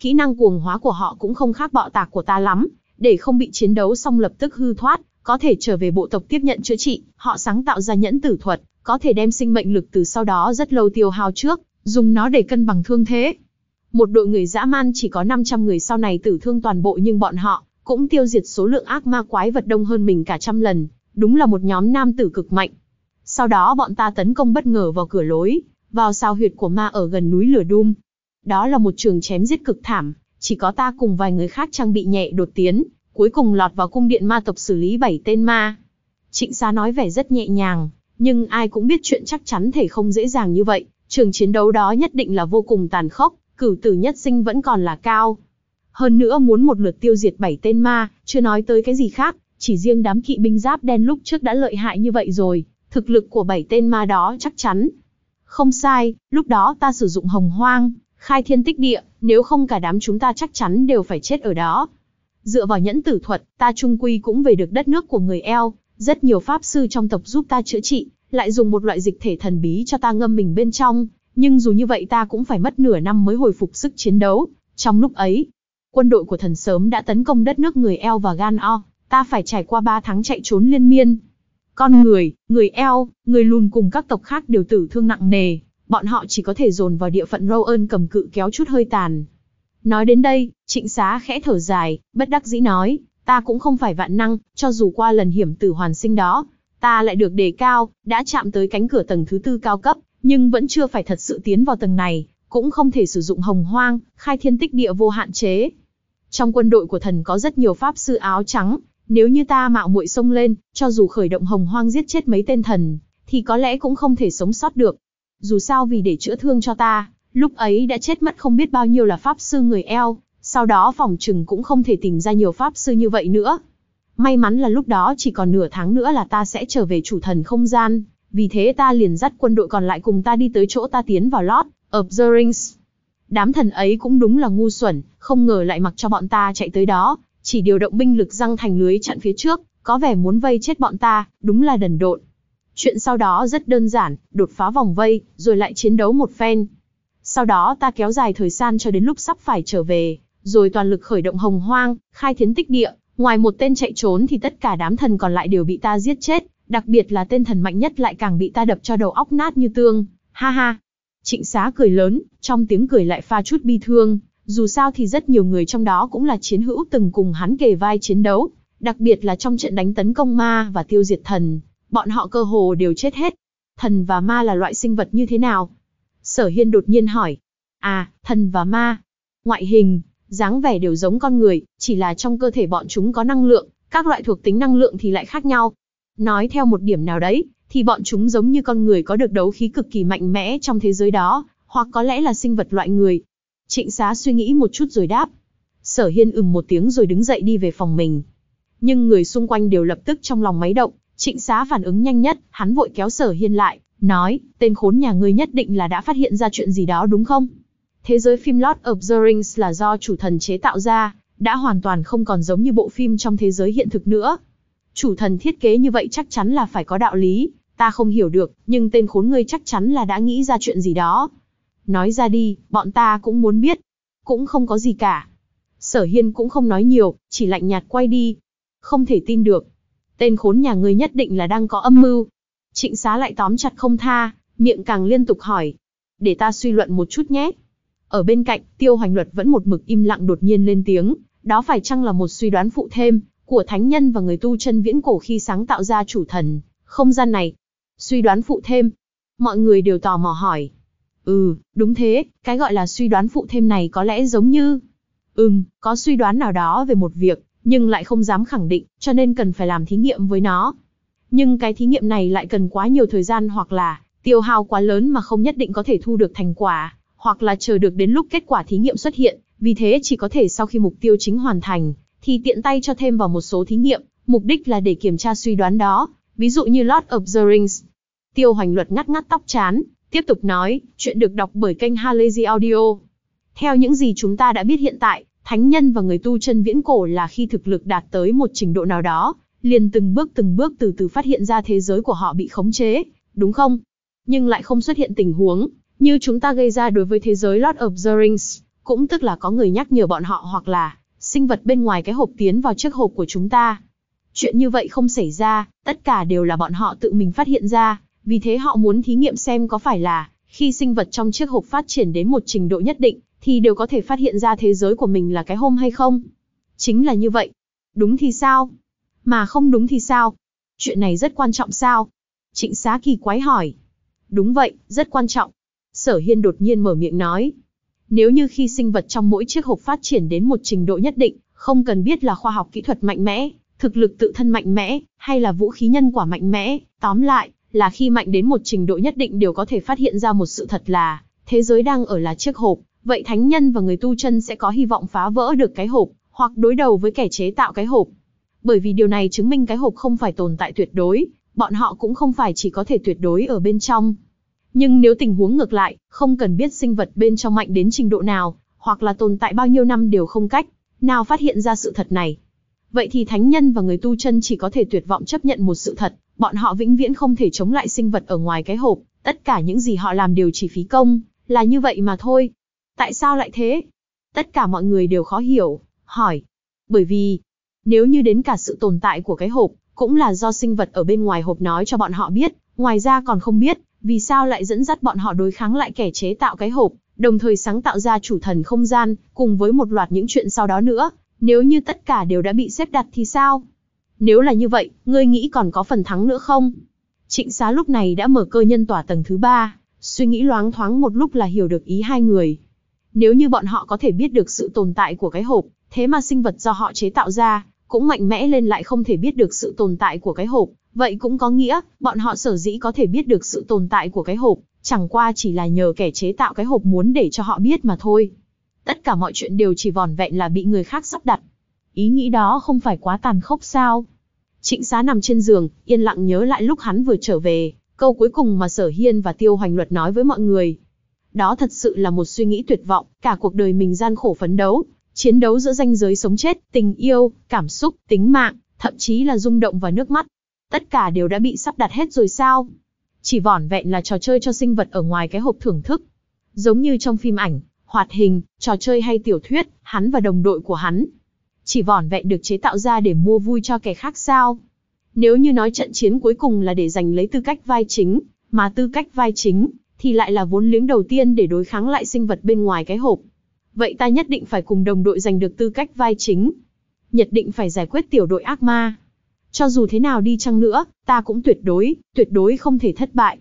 Speaker 1: Kỹ năng cuồng hóa của họ cũng không khác bọ tạc của ta lắm, để không bị chiến đấu xong lập tức hư thoát, có thể trở về bộ tộc tiếp nhận chữa trị, họ sáng tạo ra nhẫn tử thuật, có thể đem sinh mệnh lực từ sau đó rất lâu tiêu hao trước, dùng nó để cân bằng thương thế. Một đội người dã man chỉ có 500 người sau này tử thương toàn bộ nhưng bọn họ cũng tiêu diệt số lượng ác ma quái vật đông hơn mình cả trăm lần, đúng là một nhóm nam tử cực mạnh. Sau đó bọn ta tấn công bất ngờ vào cửa lối, vào sao huyệt của ma ở gần núi lửa Doom. Đó là một trường chém giết cực thảm, chỉ có ta cùng vài người khác trang bị nhẹ đột tiến, cuối cùng lọt vào cung điện ma tộc xử lý bảy tên ma. Trịnh Xá nói vẻ rất nhẹ nhàng, nhưng ai cũng biết chuyện chắc chắn thể không dễ dàng như vậy, trường chiến đấu đó nhất định là vô cùng tàn khốc, cửu tử nhất sinh vẫn còn là cao. Hơn nữa muốn một lượt tiêu diệt bảy tên ma, chưa nói tới cái gì khác, chỉ riêng đám kỵ binh giáp đen lúc trước đã lợi hại như vậy rồi, thực lực của bảy tên ma đó chắc chắn không sai, lúc đó ta sử dụng hồng hoang, khai thiên tích địa, nếu không cả đám chúng ta chắc chắn đều phải chết ở đó. Dựa vào nhẫn tử thuật, ta trung quy cũng về được đất nước của người eo, rất nhiều pháp sư trong tộc giúp ta chữa trị, lại dùng một loại dịch thể thần bí cho ta ngâm mình bên trong, nhưng dù như vậy ta cũng phải mất nửa năm mới hồi phục sức chiến đấu. Trong lúc ấy, quân đội của thần sớm đã tấn công đất nước người eo và Gan O, ta phải trải qua 3 tháng chạy trốn liên miên, con người, người eo, người lùn cùng các tộc khác đều tử thương nặng nề, bọn họ chỉ có thể dồn vào địa phận Rowan cầm cự kéo chút hơi tàn. Nói đến đây, trịnh xá khẽ thở dài, bất đắc dĩ nói, ta cũng không phải vạn năng, cho dù qua lần hiểm tử hoàn sinh đó, ta lại được đề cao, đã chạm tới cánh cửa tầng thứ tư cao cấp, nhưng vẫn chưa phải thật sự tiến vào tầng này, cũng không thể sử dụng hồng hoang, khai thiên tích địa vô hạn chế. Trong quân đội của thần có rất nhiều pháp sư áo trắng, nếu như ta mạo muội xông lên, cho dù khởi động hồng hoang giết chết mấy tên thần, thì có lẽ cũng không thể sống sót được. Dù sao vì để chữa thương cho ta, lúc ấy đã chết mất không biết bao nhiêu là pháp sư người eo, sau đó phòng trừng cũng không thể tìm ra nhiều pháp sư như vậy nữa. May mắn là lúc đó chỉ còn nửa tháng nữa là ta sẽ trở về chủ thần không gian, vì thế ta liền dắt quân đội còn lại cùng ta đi tới chỗ ta tiến vào lót, of the rings. Đám thần ấy cũng đúng là ngu xuẩn, không ngờ lại mặc cho bọn ta chạy tới đó, chỉ điều động binh lực răng thành lưới chặn phía trước, có vẻ muốn vây chết bọn ta, đúng là đần độn. Chuyện sau đó rất đơn giản, đột phá vòng vây, rồi lại chiến đấu một phen. Sau đó ta kéo dài thời gian cho đến lúc sắp phải trở về, rồi toàn lực khởi động hồng hoang, khai thiến tích địa, ngoài một tên chạy trốn thì tất cả đám thần còn lại đều bị ta giết chết, đặc biệt là tên thần mạnh nhất lại càng bị ta đập cho đầu óc nát như tương, ha ha. Trịnh xá cười lớn, trong tiếng cười lại pha chút bi thương, dù sao thì rất nhiều người trong đó cũng là chiến hữu từng cùng hắn kề vai chiến đấu, đặc biệt là trong trận đánh tấn công ma và tiêu diệt thần, bọn họ cơ hồ đều chết hết. Thần và ma là loại sinh vật như thế nào? Sở Hiên đột nhiên hỏi. À, thần và ma. Ngoại hình, dáng vẻ đều giống con người, chỉ là trong cơ thể bọn chúng có năng lượng, các loại thuộc tính năng lượng thì lại khác nhau. Nói theo một điểm nào đấy, thì bọn chúng giống như con người có được đấu khí cực kỳ mạnh mẽ trong thế giới đó, hoặc có lẽ là sinh vật loại người, Trịnh xá suy nghĩ một chút rồi đáp. Sở hiên ừm một tiếng rồi đứng dậy đi về phòng mình. Nhưng người xung quanh đều lập tức trong lòng máy động, trịnh xá phản ứng nhanh nhất, hắn vội kéo sở hiên lại, nói, tên khốn nhà ngươi nhất định là đã phát hiện ra chuyện gì đó đúng không? Thế giới phim Lord of the Rings là do chủ thần chế tạo ra, đã hoàn toàn không còn giống như bộ phim trong thế giới hiện thực nữa. Chủ thần thiết kế như vậy chắc chắn là phải có đạo lý, ta không hiểu được, nhưng tên khốn ngươi chắc chắn là đã nghĩ ra chuyện gì đó. Nói ra đi, bọn ta cũng muốn biết. Cũng không có gì cả. Sở hiên cũng không nói nhiều, chỉ lạnh nhạt quay đi. Không thể tin được. Tên khốn nhà ngươi nhất định là đang có âm mưu. Trịnh xá lại tóm chặt không tha, miệng càng liên tục hỏi. Để ta suy luận một chút nhé. Ở bên cạnh, tiêu hoành luật vẫn một mực im lặng đột nhiên lên tiếng. Đó phải chăng là một suy đoán phụ thêm, của thánh nhân và người tu chân viễn cổ khi sáng tạo ra chủ thần, không gian này. Suy đoán phụ thêm. Mọi người đều tò mò hỏi, Ừ, đúng thế, cái gọi là suy đoán phụ thêm này có lẽ giống như... Ừm, có suy đoán nào đó về một việc, nhưng lại không dám khẳng định, cho nên cần phải làm thí nghiệm với nó. Nhưng cái thí nghiệm này lại cần quá nhiều thời gian hoặc là tiêu hao quá lớn mà không nhất định có thể thu được thành quả, hoặc là chờ được đến lúc kết quả thí nghiệm xuất hiện, vì thế chỉ có thể sau khi mục tiêu chính hoàn thành, thì tiện tay cho thêm vào một số thí nghiệm, mục đích là để kiểm tra suy đoán đó, ví dụ như Lord of the Rings. Tiêu hoành luật ngắt ngắt tóc chán, Tiếp tục nói, chuyện được đọc bởi kênh Halazy Audio. Theo những gì chúng ta đã biết hiện tại, thánh nhân và người tu chân viễn cổ là khi thực lực đạt tới một trình độ nào đó, liền từng bước từng bước từ từ phát hiện ra thế giới của họ bị khống chế, đúng không? Nhưng lại không xuất hiện tình huống như chúng ta gây ra đối với thế giới Lord of the Rings, cũng tức là có người nhắc nhở bọn họ hoặc là sinh vật bên ngoài cái hộp tiến vào chiếc hộp của chúng ta. Chuyện như vậy không xảy ra, tất cả đều là bọn họ tự mình phát hiện ra, vì thế họ muốn thí nghiệm xem có phải là, khi sinh vật trong chiếc hộp phát triển đến một trình độ nhất định, thì đều có thể phát hiện ra thế giới của mình là cái hôm hay không. Chính là như vậy. Đúng thì sao? Mà không đúng thì sao? Chuyện này rất quan trọng sao? Trịnh xá kỳ quái hỏi. Đúng vậy, rất quan trọng. Sở Hiên đột nhiên mở miệng nói. Nếu như khi sinh vật trong mỗi chiếc hộp phát triển đến một trình độ nhất định, không cần biết là khoa học kỹ thuật mạnh mẽ, thực lực tự thân mạnh mẽ, hay là vũ khí nhân quả mạnh mẽ, tóm lại, là khi mạnh đến một trình độ nhất định đều có thể phát hiện ra một sự thật là thế giới đang ở là chiếc hộp, vậy thánh nhân và người tu chân sẽ có hy vọng phá vỡ được cái hộp, hoặc đối đầu với kẻ chế tạo cái hộp. Bởi vì điều này chứng minh cái hộp không phải tồn tại tuyệt đối, bọn họ cũng không phải chỉ có thể tuyệt đối ở bên trong. Nhưng nếu tình huống ngược lại, không cần biết sinh vật bên trong mạnh đến trình độ nào, hoặc là tồn tại bao nhiêu năm đều không cách, nào phát hiện ra sự thật này, Vậy thì thánh nhân và người tu chân chỉ có thể tuyệt vọng chấp nhận một sự thật, bọn họ vĩnh viễn không thể chống lại sinh vật ở ngoài cái hộp, tất cả những gì họ làm đều chỉ phí công, là như vậy mà thôi. Tại sao lại thế? Tất cả mọi người đều khó hiểu, hỏi. Bởi vì, nếu như đến cả sự tồn tại của cái hộp, cũng là do sinh vật ở bên ngoài hộp nói cho bọn họ biết, ngoài ra còn không biết, vì sao lại dẫn dắt bọn họ đối kháng lại kẻ chế tạo cái hộp, đồng thời sáng tạo ra chủ thần không gian, cùng với một loạt những chuyện sau đó nữa, nếu như tất cả đều đã bị xếp đặt thì sao? Nếu là như vậy, ngươi nghĩ còn có phần thắng nữa không? Trịnh xá lúc này đã mở cơ nhân tỏa tầng thứ ba, suy nghĩ loáng thoáng một lúc là hiểu được ý hai người. Nếu như bọn họ có thể biết được sự tồn tại của cái hộp, thế mà sinh vật do họ chế tạo ra, cũng mạnh mẽ lên lại không thể biết được sự tồn tại của cái hộp, vậy cũng có nghĩa, bọn họ sở dĩ có thể biết được sự tồn tại của cái hộp, chẳng qua chỉ là nhờ kẻ chế tạo cái hộp muốn để cho họ biết mà thôi. Tất cả mọi chuyện đều chỉ vòn vẹn là bị người khác sắp đặt. Ý nghĩ đó không phải quá tàn khốc sao? Trịnh Xá nằm trên giường, yên lặng nhớ lại lúc hắn vừa trở về, câu cuối cùng mà Sở Hiên và Tiêu Hoành Luật nói với mọi người. Đó thật sự là một suy nghĩ tuyệt vọng, cả cuộc đời mình gian khổ phấn đấu, chiến đấu giữa ranh giới sống chết, tình yêu, cảm xúc, tính mạng, thậm chí là rung động và nước mắt. Tất cả đều đã bị sắp đặt hết rồi sao? Chỉ vỏn vẹn là trò chơi cho sinh vật ở ngoài cái hộp thưởng thức. Giống như trong phim ảnh, hoạt hình, trò chơi hay tiểu thuyết, hắn và đồng đội của hắn. Chỉ vỏn vẹn được chế tạo ra để mua vui cho kẻ khác sao. Nếu như nói trận chiến cuối cùng là để giành lấy tư cách vai chính, mà tư cách vai chính, thì lại là vốn liếng đầu tiên để đối kháng lại sinh vật bên ngoài cái hộp. Vậy ta nhất định phải cùng đồng đội giành được tư cách vai chính. Nhất định phải giải quyết tiểu đội ác ma. Cho dù thế nào đi chăng nữa, ta cũng tuyệt đối, tuyệt đối không thể thất bại.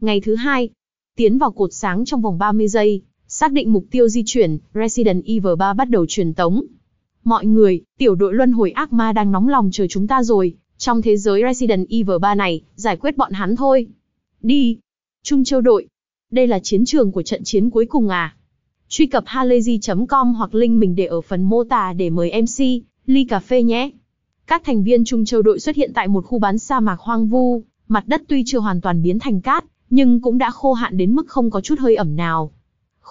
Speaker 1: Ngày thứ hai, tiến vào cột sáng trong vòng 30 giây, Xác định mục tiêu di chuyển, Resident Evil 3 bắt đầu truyền tống. Mọi người, tiểu đội luân hồi ác ma đang nóng lòng chờ chúng ta rồi. Trong thế giới Resident Evil 3 này, giải quyết bọn hắn thôi. Đi. Trung châu đội. Đây là chiến trường của trận chiến cuối cùng à? Truy cập halayzi.com hoặc link mình để ở phần mô tả để mời MC, ly cà phê nhé. Các thành viên Trung châu đội xuất hiện tại một khu bán sa mạc hoang vu, mặt đất tuy chưa hoàn toàn biến thành cát, nhưng cũng đã khô hạn đến mức không có chút hơi ẩm nào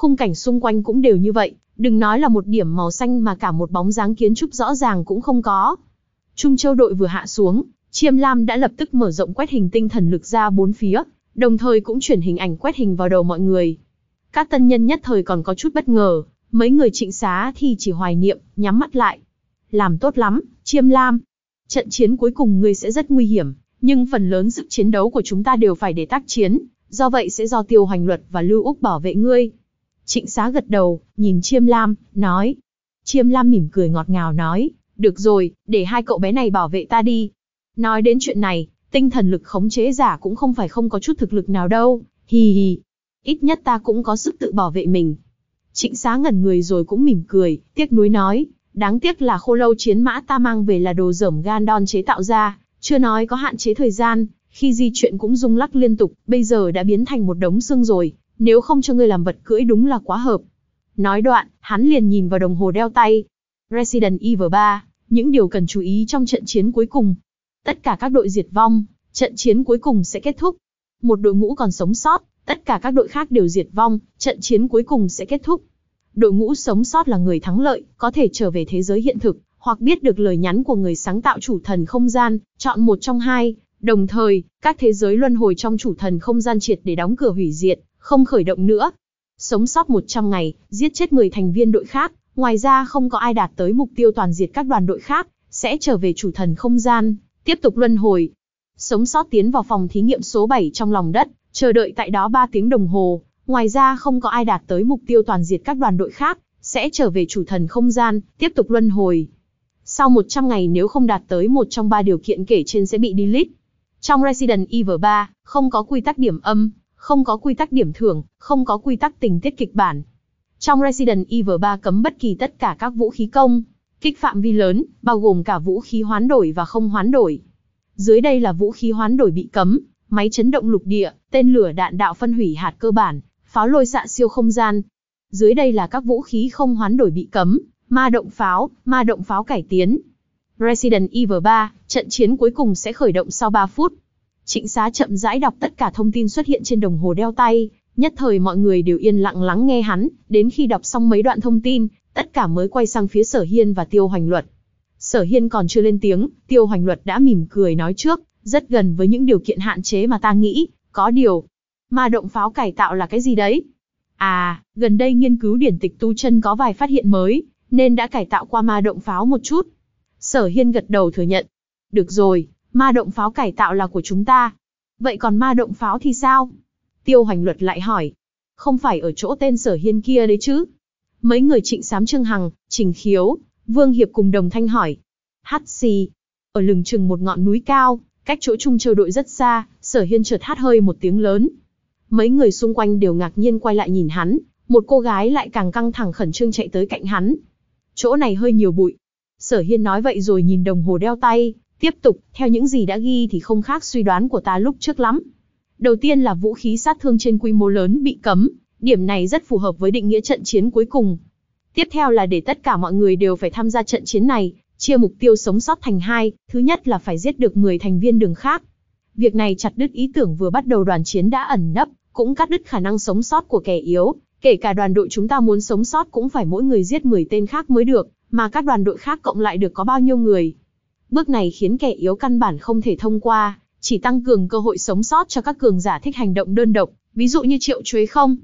Speaker 1: khung cảnh xung quanh cũng đều như vậy, đừng nói là một điểm màu xanh mà cả một bóng dáng kiến trúc rõ ràng cũng không có. Trung Châu đội vừa hạ xuống, Chiêm Lam đã lập tức mở rộng quét hình tinh thần lực ra bốn phía, đồng thời cũng chuyển hình ảnh quét hình vào đầu mọi người. Các tân nhân nhất thời còn có chút bất ngờ, mấy người trịnh xá thì chỉ hoài niệm, nhắm mắt lại. Làm tốt lắm, Chiêm Lam. Trận chiến cuối cùng ngươi sẽ rất nguy hiểm, nhưng phần lớn sức chiến đấu của chúng ta đều phải để tác chiến, do vậy sẽ do tiêu hoành luật và lưu úc bảo vệ ngươi. Trịnh xá gật đầu, nhìn Chiêm Lam, nói. Chiêm Lam mỉm cười ngọt ngào nói, được rồi, để hai cậu bé này bảo vệ ta đi. Nói đến chuyện này, tinh thần lực khống chế giả cũng không phải không có chút thực lực nào đâu, hì hì. Ít nhất ta cũng có sức tự bảo vệ mình. Trịnh xá ngẩn người rồi cũng mỉm cười, tiếc nuối nói, đáng tiếc là khô lâu chiến mã ta mang về là đồ dởm Gandon chế tạo ra, chưa nói có hạn chế thời gian, khi di chuyện cũng rung lắc liên tục, bây giờ đã biến thành một đống xương rồi, nếu không cho ngươi làm vật cưỡi đúng là quá hợp. Nói đoạn, hắn liền nhìn vào đồng hồ đeo tay. Resident Evil 3, những điều cần chú ý trong trận chiến cuối cùng. Tất cả các đội diệt vong, trận chiến cuối cùng sẽ kết thúc. Một đội ngũ còn sống sót, tất cả các đội khác đều diệt vong, trận chiến cuối cùng sẽ kết thúc. Đội ngũ sống sót là người thắng lợi, có thể trở về thế giới hiện thực, hoặc biết được lời nhắn của người sáng tạo chủ thần không gian, chọn một trong hai. Đồng thời, các thế giới luân hồi trong chủ thần không gian triệt để đóng cửa hủy diệt, không khởi động nữa. Sống sót 100 ngày, giết chết 10 thành viên đội khác, ngoài ra không có ai đạt tới mục tiêu toàn diệt các đoàn đội khác, sẽ trở về chủ thần không gian, tiếp tục luân hồi. Sống sót tiến vào phòng thí nghiệm số 7 trong lòng đất, chờ đợi tại đó 3 tiếng đồng hồ, ngoài ra không có ai đạt tới mục tiêu toàn diệt các đoàn đội khác, sẽ trở về chủ thần không gian, tiếp tục luân hồi. Sau 100 ngày nếu không đạt tới một trong ba điều kiện kể trên sẽ bị delete. Trong Resident Evil 3, không có quy tắc điểm âm, không có quy tắc điểm thưởng, không có quy tắc tình tiết kịch bản. Trong Resident Evil 3 cấm bất kỳ tất cả các vũ khí công, kích phạm vi lớn, bao gồm cả vũ khí hoán đổi và không hoán đổi. Dưới đây là vũ khí hoán đổi bị cấm, máy chấn động lục địa, tên lửa đạn đạo phân hủy hạt cơ bản, pháo lôi xạ siêu không gian. Dưới đây là các vũ khí không hoán đổi bị cấm, ma động pháo, ma động pháo cải tiến. Resident Evil 3, trận chiến cuối cùng sẽ khởi động sau 3 phút. Trịnh Xá chậm rãi đọc tất cả thông tin xuất hiện trên đồng hồ đeo tay, nhất thời mọi người đều yên lặng lắng nghe hắn, đến khi đọc xong mấy đoạn thông tin, tất cả mới quay sang phía Sở Hiên và Tiêu Hoành Luật. Sở Hiên còn chưa lên tiếng, Tiêu Hoành Luật đã mỉm cười nói trước, rất gần với những điều kiện hạn chế mà ta nghĩ, có điều. Mà động pháo cải tạo là cái gì đấy? À, gần đây nghiên cứu điển tịch tu chân có vài phát hiện mới, nên đã cải tạo qua ma động pháo một chút. Sở Hiên gật đầu thừa nhận. Được rồi, Ma động pháo cải tạo là của chúng ta. Vậy còn ma động pháo thì sao? Tiêu hoành luật lại hỏi. Không phải ở chỗ tên sở hiên kia đấy chứ. Mấy người trịnh sám trương hằng, trình khiếu, vương hiệp cùng đồng thanh hỏi. Hát xì. Ở lừng chừng một ngọn núi cao, cách chỗ chung chờ đội rất xa, sở hiên chợt hát hơi một tiếng lớn. Mấy người xung quanh đều ngạc nhiên quay lại nhìn hắn, một cô gái lại càng căng thẳng khẩn trương chạy tới cạnh hắn. Chỗ này hơi nhiều bụi. Sở hiên nói vậy rồi nhìn đồng hồ đeo tay, Tiếp tục, theo những gì đã ghi thì không khác suy đoán của ta lúc trước lắm. Đầu tiên là vũ khí sát thương trên quy mô lớn bị cấm, điểm này rất phù hợp với định nghĩa trận chiến cuối cùng. Tiếp theo là để tất cả mọi người đều phải tham gia trận chiến này, chia mục tiêu sống sót thành hai, thứ nhất là phải giết được 10 thành viên đường khác. Việc này chặt đứt ý tưởng vừa bắt đầu đoàn chiến đã ẩn nấp, cũng cắt đứt khả năng sống sót của kẻ yếu, kể cả đoàn đội chúng ta muốn sống sót cũng phải mỗi người giết 10 tên khác mới được, mà các đoàn đội khác cộng lại được có bao nhiêu người, Bước này khiến kẻ yếu căn bản không thể thông qua, chỉ tăng cường cơ hội sống sót cho các cường giả thích hành động đơn độc, ví dụ như triệu chuế không.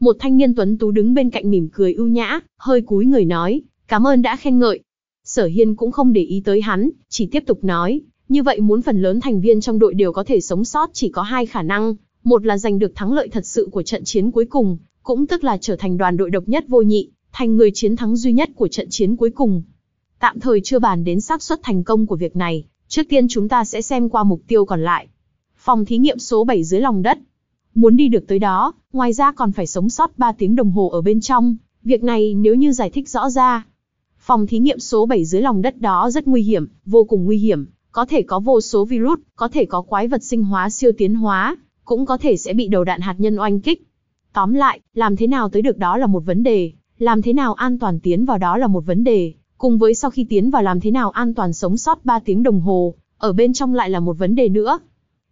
Speaker 1: Một thanh niên tuấn tú đứng bên cạnh mỉm cười ưu nhã, hơi cúi người nói, cảm ơn đã khen ngợi. Sở Hiên cũng không để ý tới hắn, chỉ tiếp tục nói, như vậy muốn phần lớn thành viên trong đội đều có thể sống sót chỉ có hai khả năng, một là giành được thắng lợi thật sự của trận chiến cuối cùng, cũng tức là trở thành đoàn đội độc nhất vô nhị, thành người chiến thắng duy nhất của trận chiến cuối cùng. Tạm thời chưa bàn đến xác suất thành công của việc này, trước tiên chúng ta sẽ xem qua mục tiêu còn lại. Phòng thí nghiệm số 7 dưới lòng đất. Muốn đi được tới đó, ngoài ra còn phải sống sót 3 tiếng đồng hồ ở bên trong, việc này nếu như giải thích rõ ra. Phòng thí nghiệm số 7 dưới lòng đất đó rất nguy hiểm, vô cùng nguy hiểm, có thể có vô số virus, có thể có quái vật sinh hóa siêu tiến hóa, cũng có thể sẽ bị đầu đạn hạt nhân oanh kích. Tóm lại, làm thế nào tới được đó là một vấn đề, làm thế nào an toàn tiến vào đó là một vấn đề, Cùng với sau khi tiến vào làm thế nào an toàn sống sót 3 tiếng đồng hồ, ở bên trong lại là một vấn đề nữa.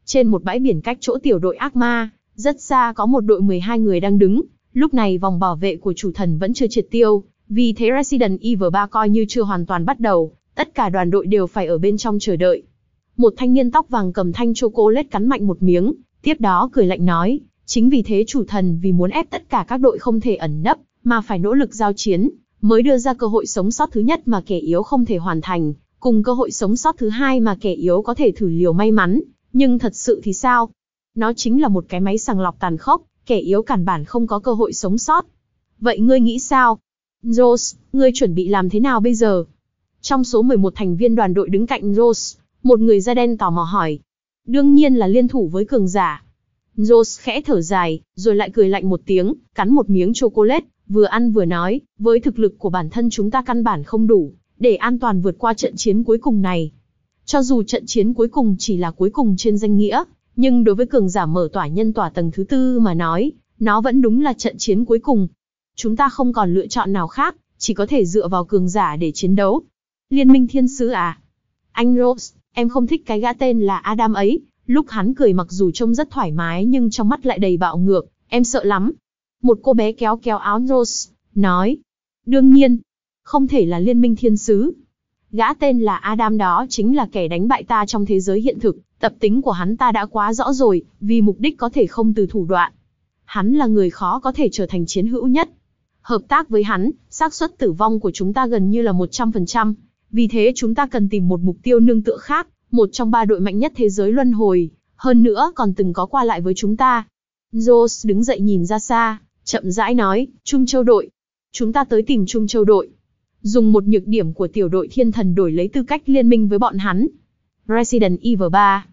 Speaker 1: Trên một bãi biển cách chỗ tiểu đội ác ma, rất xa có một đội 12 người đang đứng, lúc này vòng bảo vệ của chủ thần vẫn chưa triệt tiêu, vì thế Resident Evil 3 coi như chưa hoàn toàn bắt đầu, tất cả đoàn đội đều phải ở bên trong chờ đợi. Một thanh niên tóc vàng cầm thanh chocolate cắn mạnh một miếng, tiếp đó cười lạnh nói, chính vì thế chủ thần vì muốn ép tất cả các đội không thể ẩn nấp, mà phải nỗ lực giao chiến, mới đưa ra cơ hội sống sót thứ nhất mà kẻ yếu không thể hoàn thành, cùng cơ hội sống sót thứ hai mà kẻ yếu có thể thử liều may mắn, nhưng thật sự thì sao? Nó chính là một cái máy sàng lọc tàn khốc, kẻ yếu cản bản không có cơ hội sống sót. Vậy ngươi nghĩ sao? Rose, ngươi chuẩn bị làm thế nào bây giờ? Trong số 11 thành viên đoàn đội đứng cạnh Rose, một người da đen tò mò hỏi. Đương nhiên là liên thủ với cường giả. Rose khẽ thở dài, rồi lại cười lạnh một tiếng, cắn một miếng chocolate, vừa ăn vừa nói, với thực lực của bản thân chúng ta căn bản không đủ, để an toàn vượt qua trận chiến cuối cùng này. Cho dù trận chiến cuối cùng chỉ là cuối cùng trên danh nghĩa, nhưng đối với cường giả mở tỏa nhân tỏa tầng thứ tư mà nói, nó vẫn đúng là trận chiến cuối cùng. Chúng ta không còn lựa chọn nào khác, chỉ có thể dựa vào cường giả để chiến đấu. Liên minh thiên sứ à? Anh Rose, em không thích cái gã tên là Adam ấy. Lúc hắn cười mặc dù trông rất thoải mái nhưng trong mắt lại đầy bạo ngược, em sợ lắm, một cô bé kéo kéo áo Rose, nói. Đương nhiên, không thể là liên minh thiên sứ. Gã tên là Adam đó chính là kẻ đánh bại ta trong thế giới hiện thực, tập tính của hắn ta đã quá rõ rồi, vì mục đích có thể không từ thủ đoạn. Hắn là người khó có thể trở thành chiến hữu nhất. Hợp tác với hắn, xác suất tử vong của chúng ta gần như là 100%, vì thế chúng ta cần tìm một mục tiêu nương tựa khác, một trong ba đội mạnh nhất thế giới luân hồi, hơn nữa còn từng có qua lại với chúng ta. Rose đứng dậy nhìn ra xa, Chậm rãi nói, Trung Châu đội. Chúng ta tới tìm Trung Châu đội. Dùng một nhược điểm của tiểu đội thiên thần đổi lấy tư cách liên minh với bọn hắn. Resident Evil 3.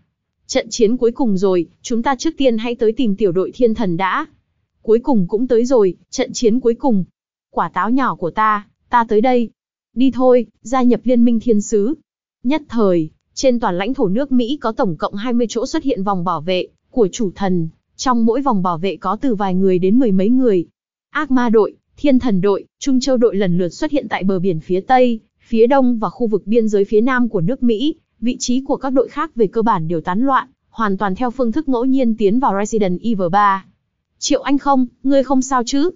Speaker 1: Trận chiến cuối cùng rồi, chúng ta trước tiên hãy tới tìm tiểu đội thiên thần đã. Cuối cùng cũng tới rồi, trận chiến cuối cùng. Quả táo nhỏ của ta, ta tới đây. Đi thôi, gia nhập liên minh thiên sứ. Nhất thời, trên toàn lãnh thổ nước Mỹ có tổng cộng 20 chỗ xuất hiện vòng bảo vệ của chủ thần, trong mỗi vòng bảo vệ có từ vài người đến mười mấy người. Ác ma đội, thiên thần đội, Trung Châu đội lần lượt xuất hiện tại bờ biển phía Tây, phía Đông và khu vực biên giới phía Nam của nước Mỹ. Vị trí của các đội khác về cơ bản đều tán loạn, hoàn toàn theo phương thức ngẫu nhiên tiến vào Resident Evil 3. Triệu Anh không, ngươi không sao chứ?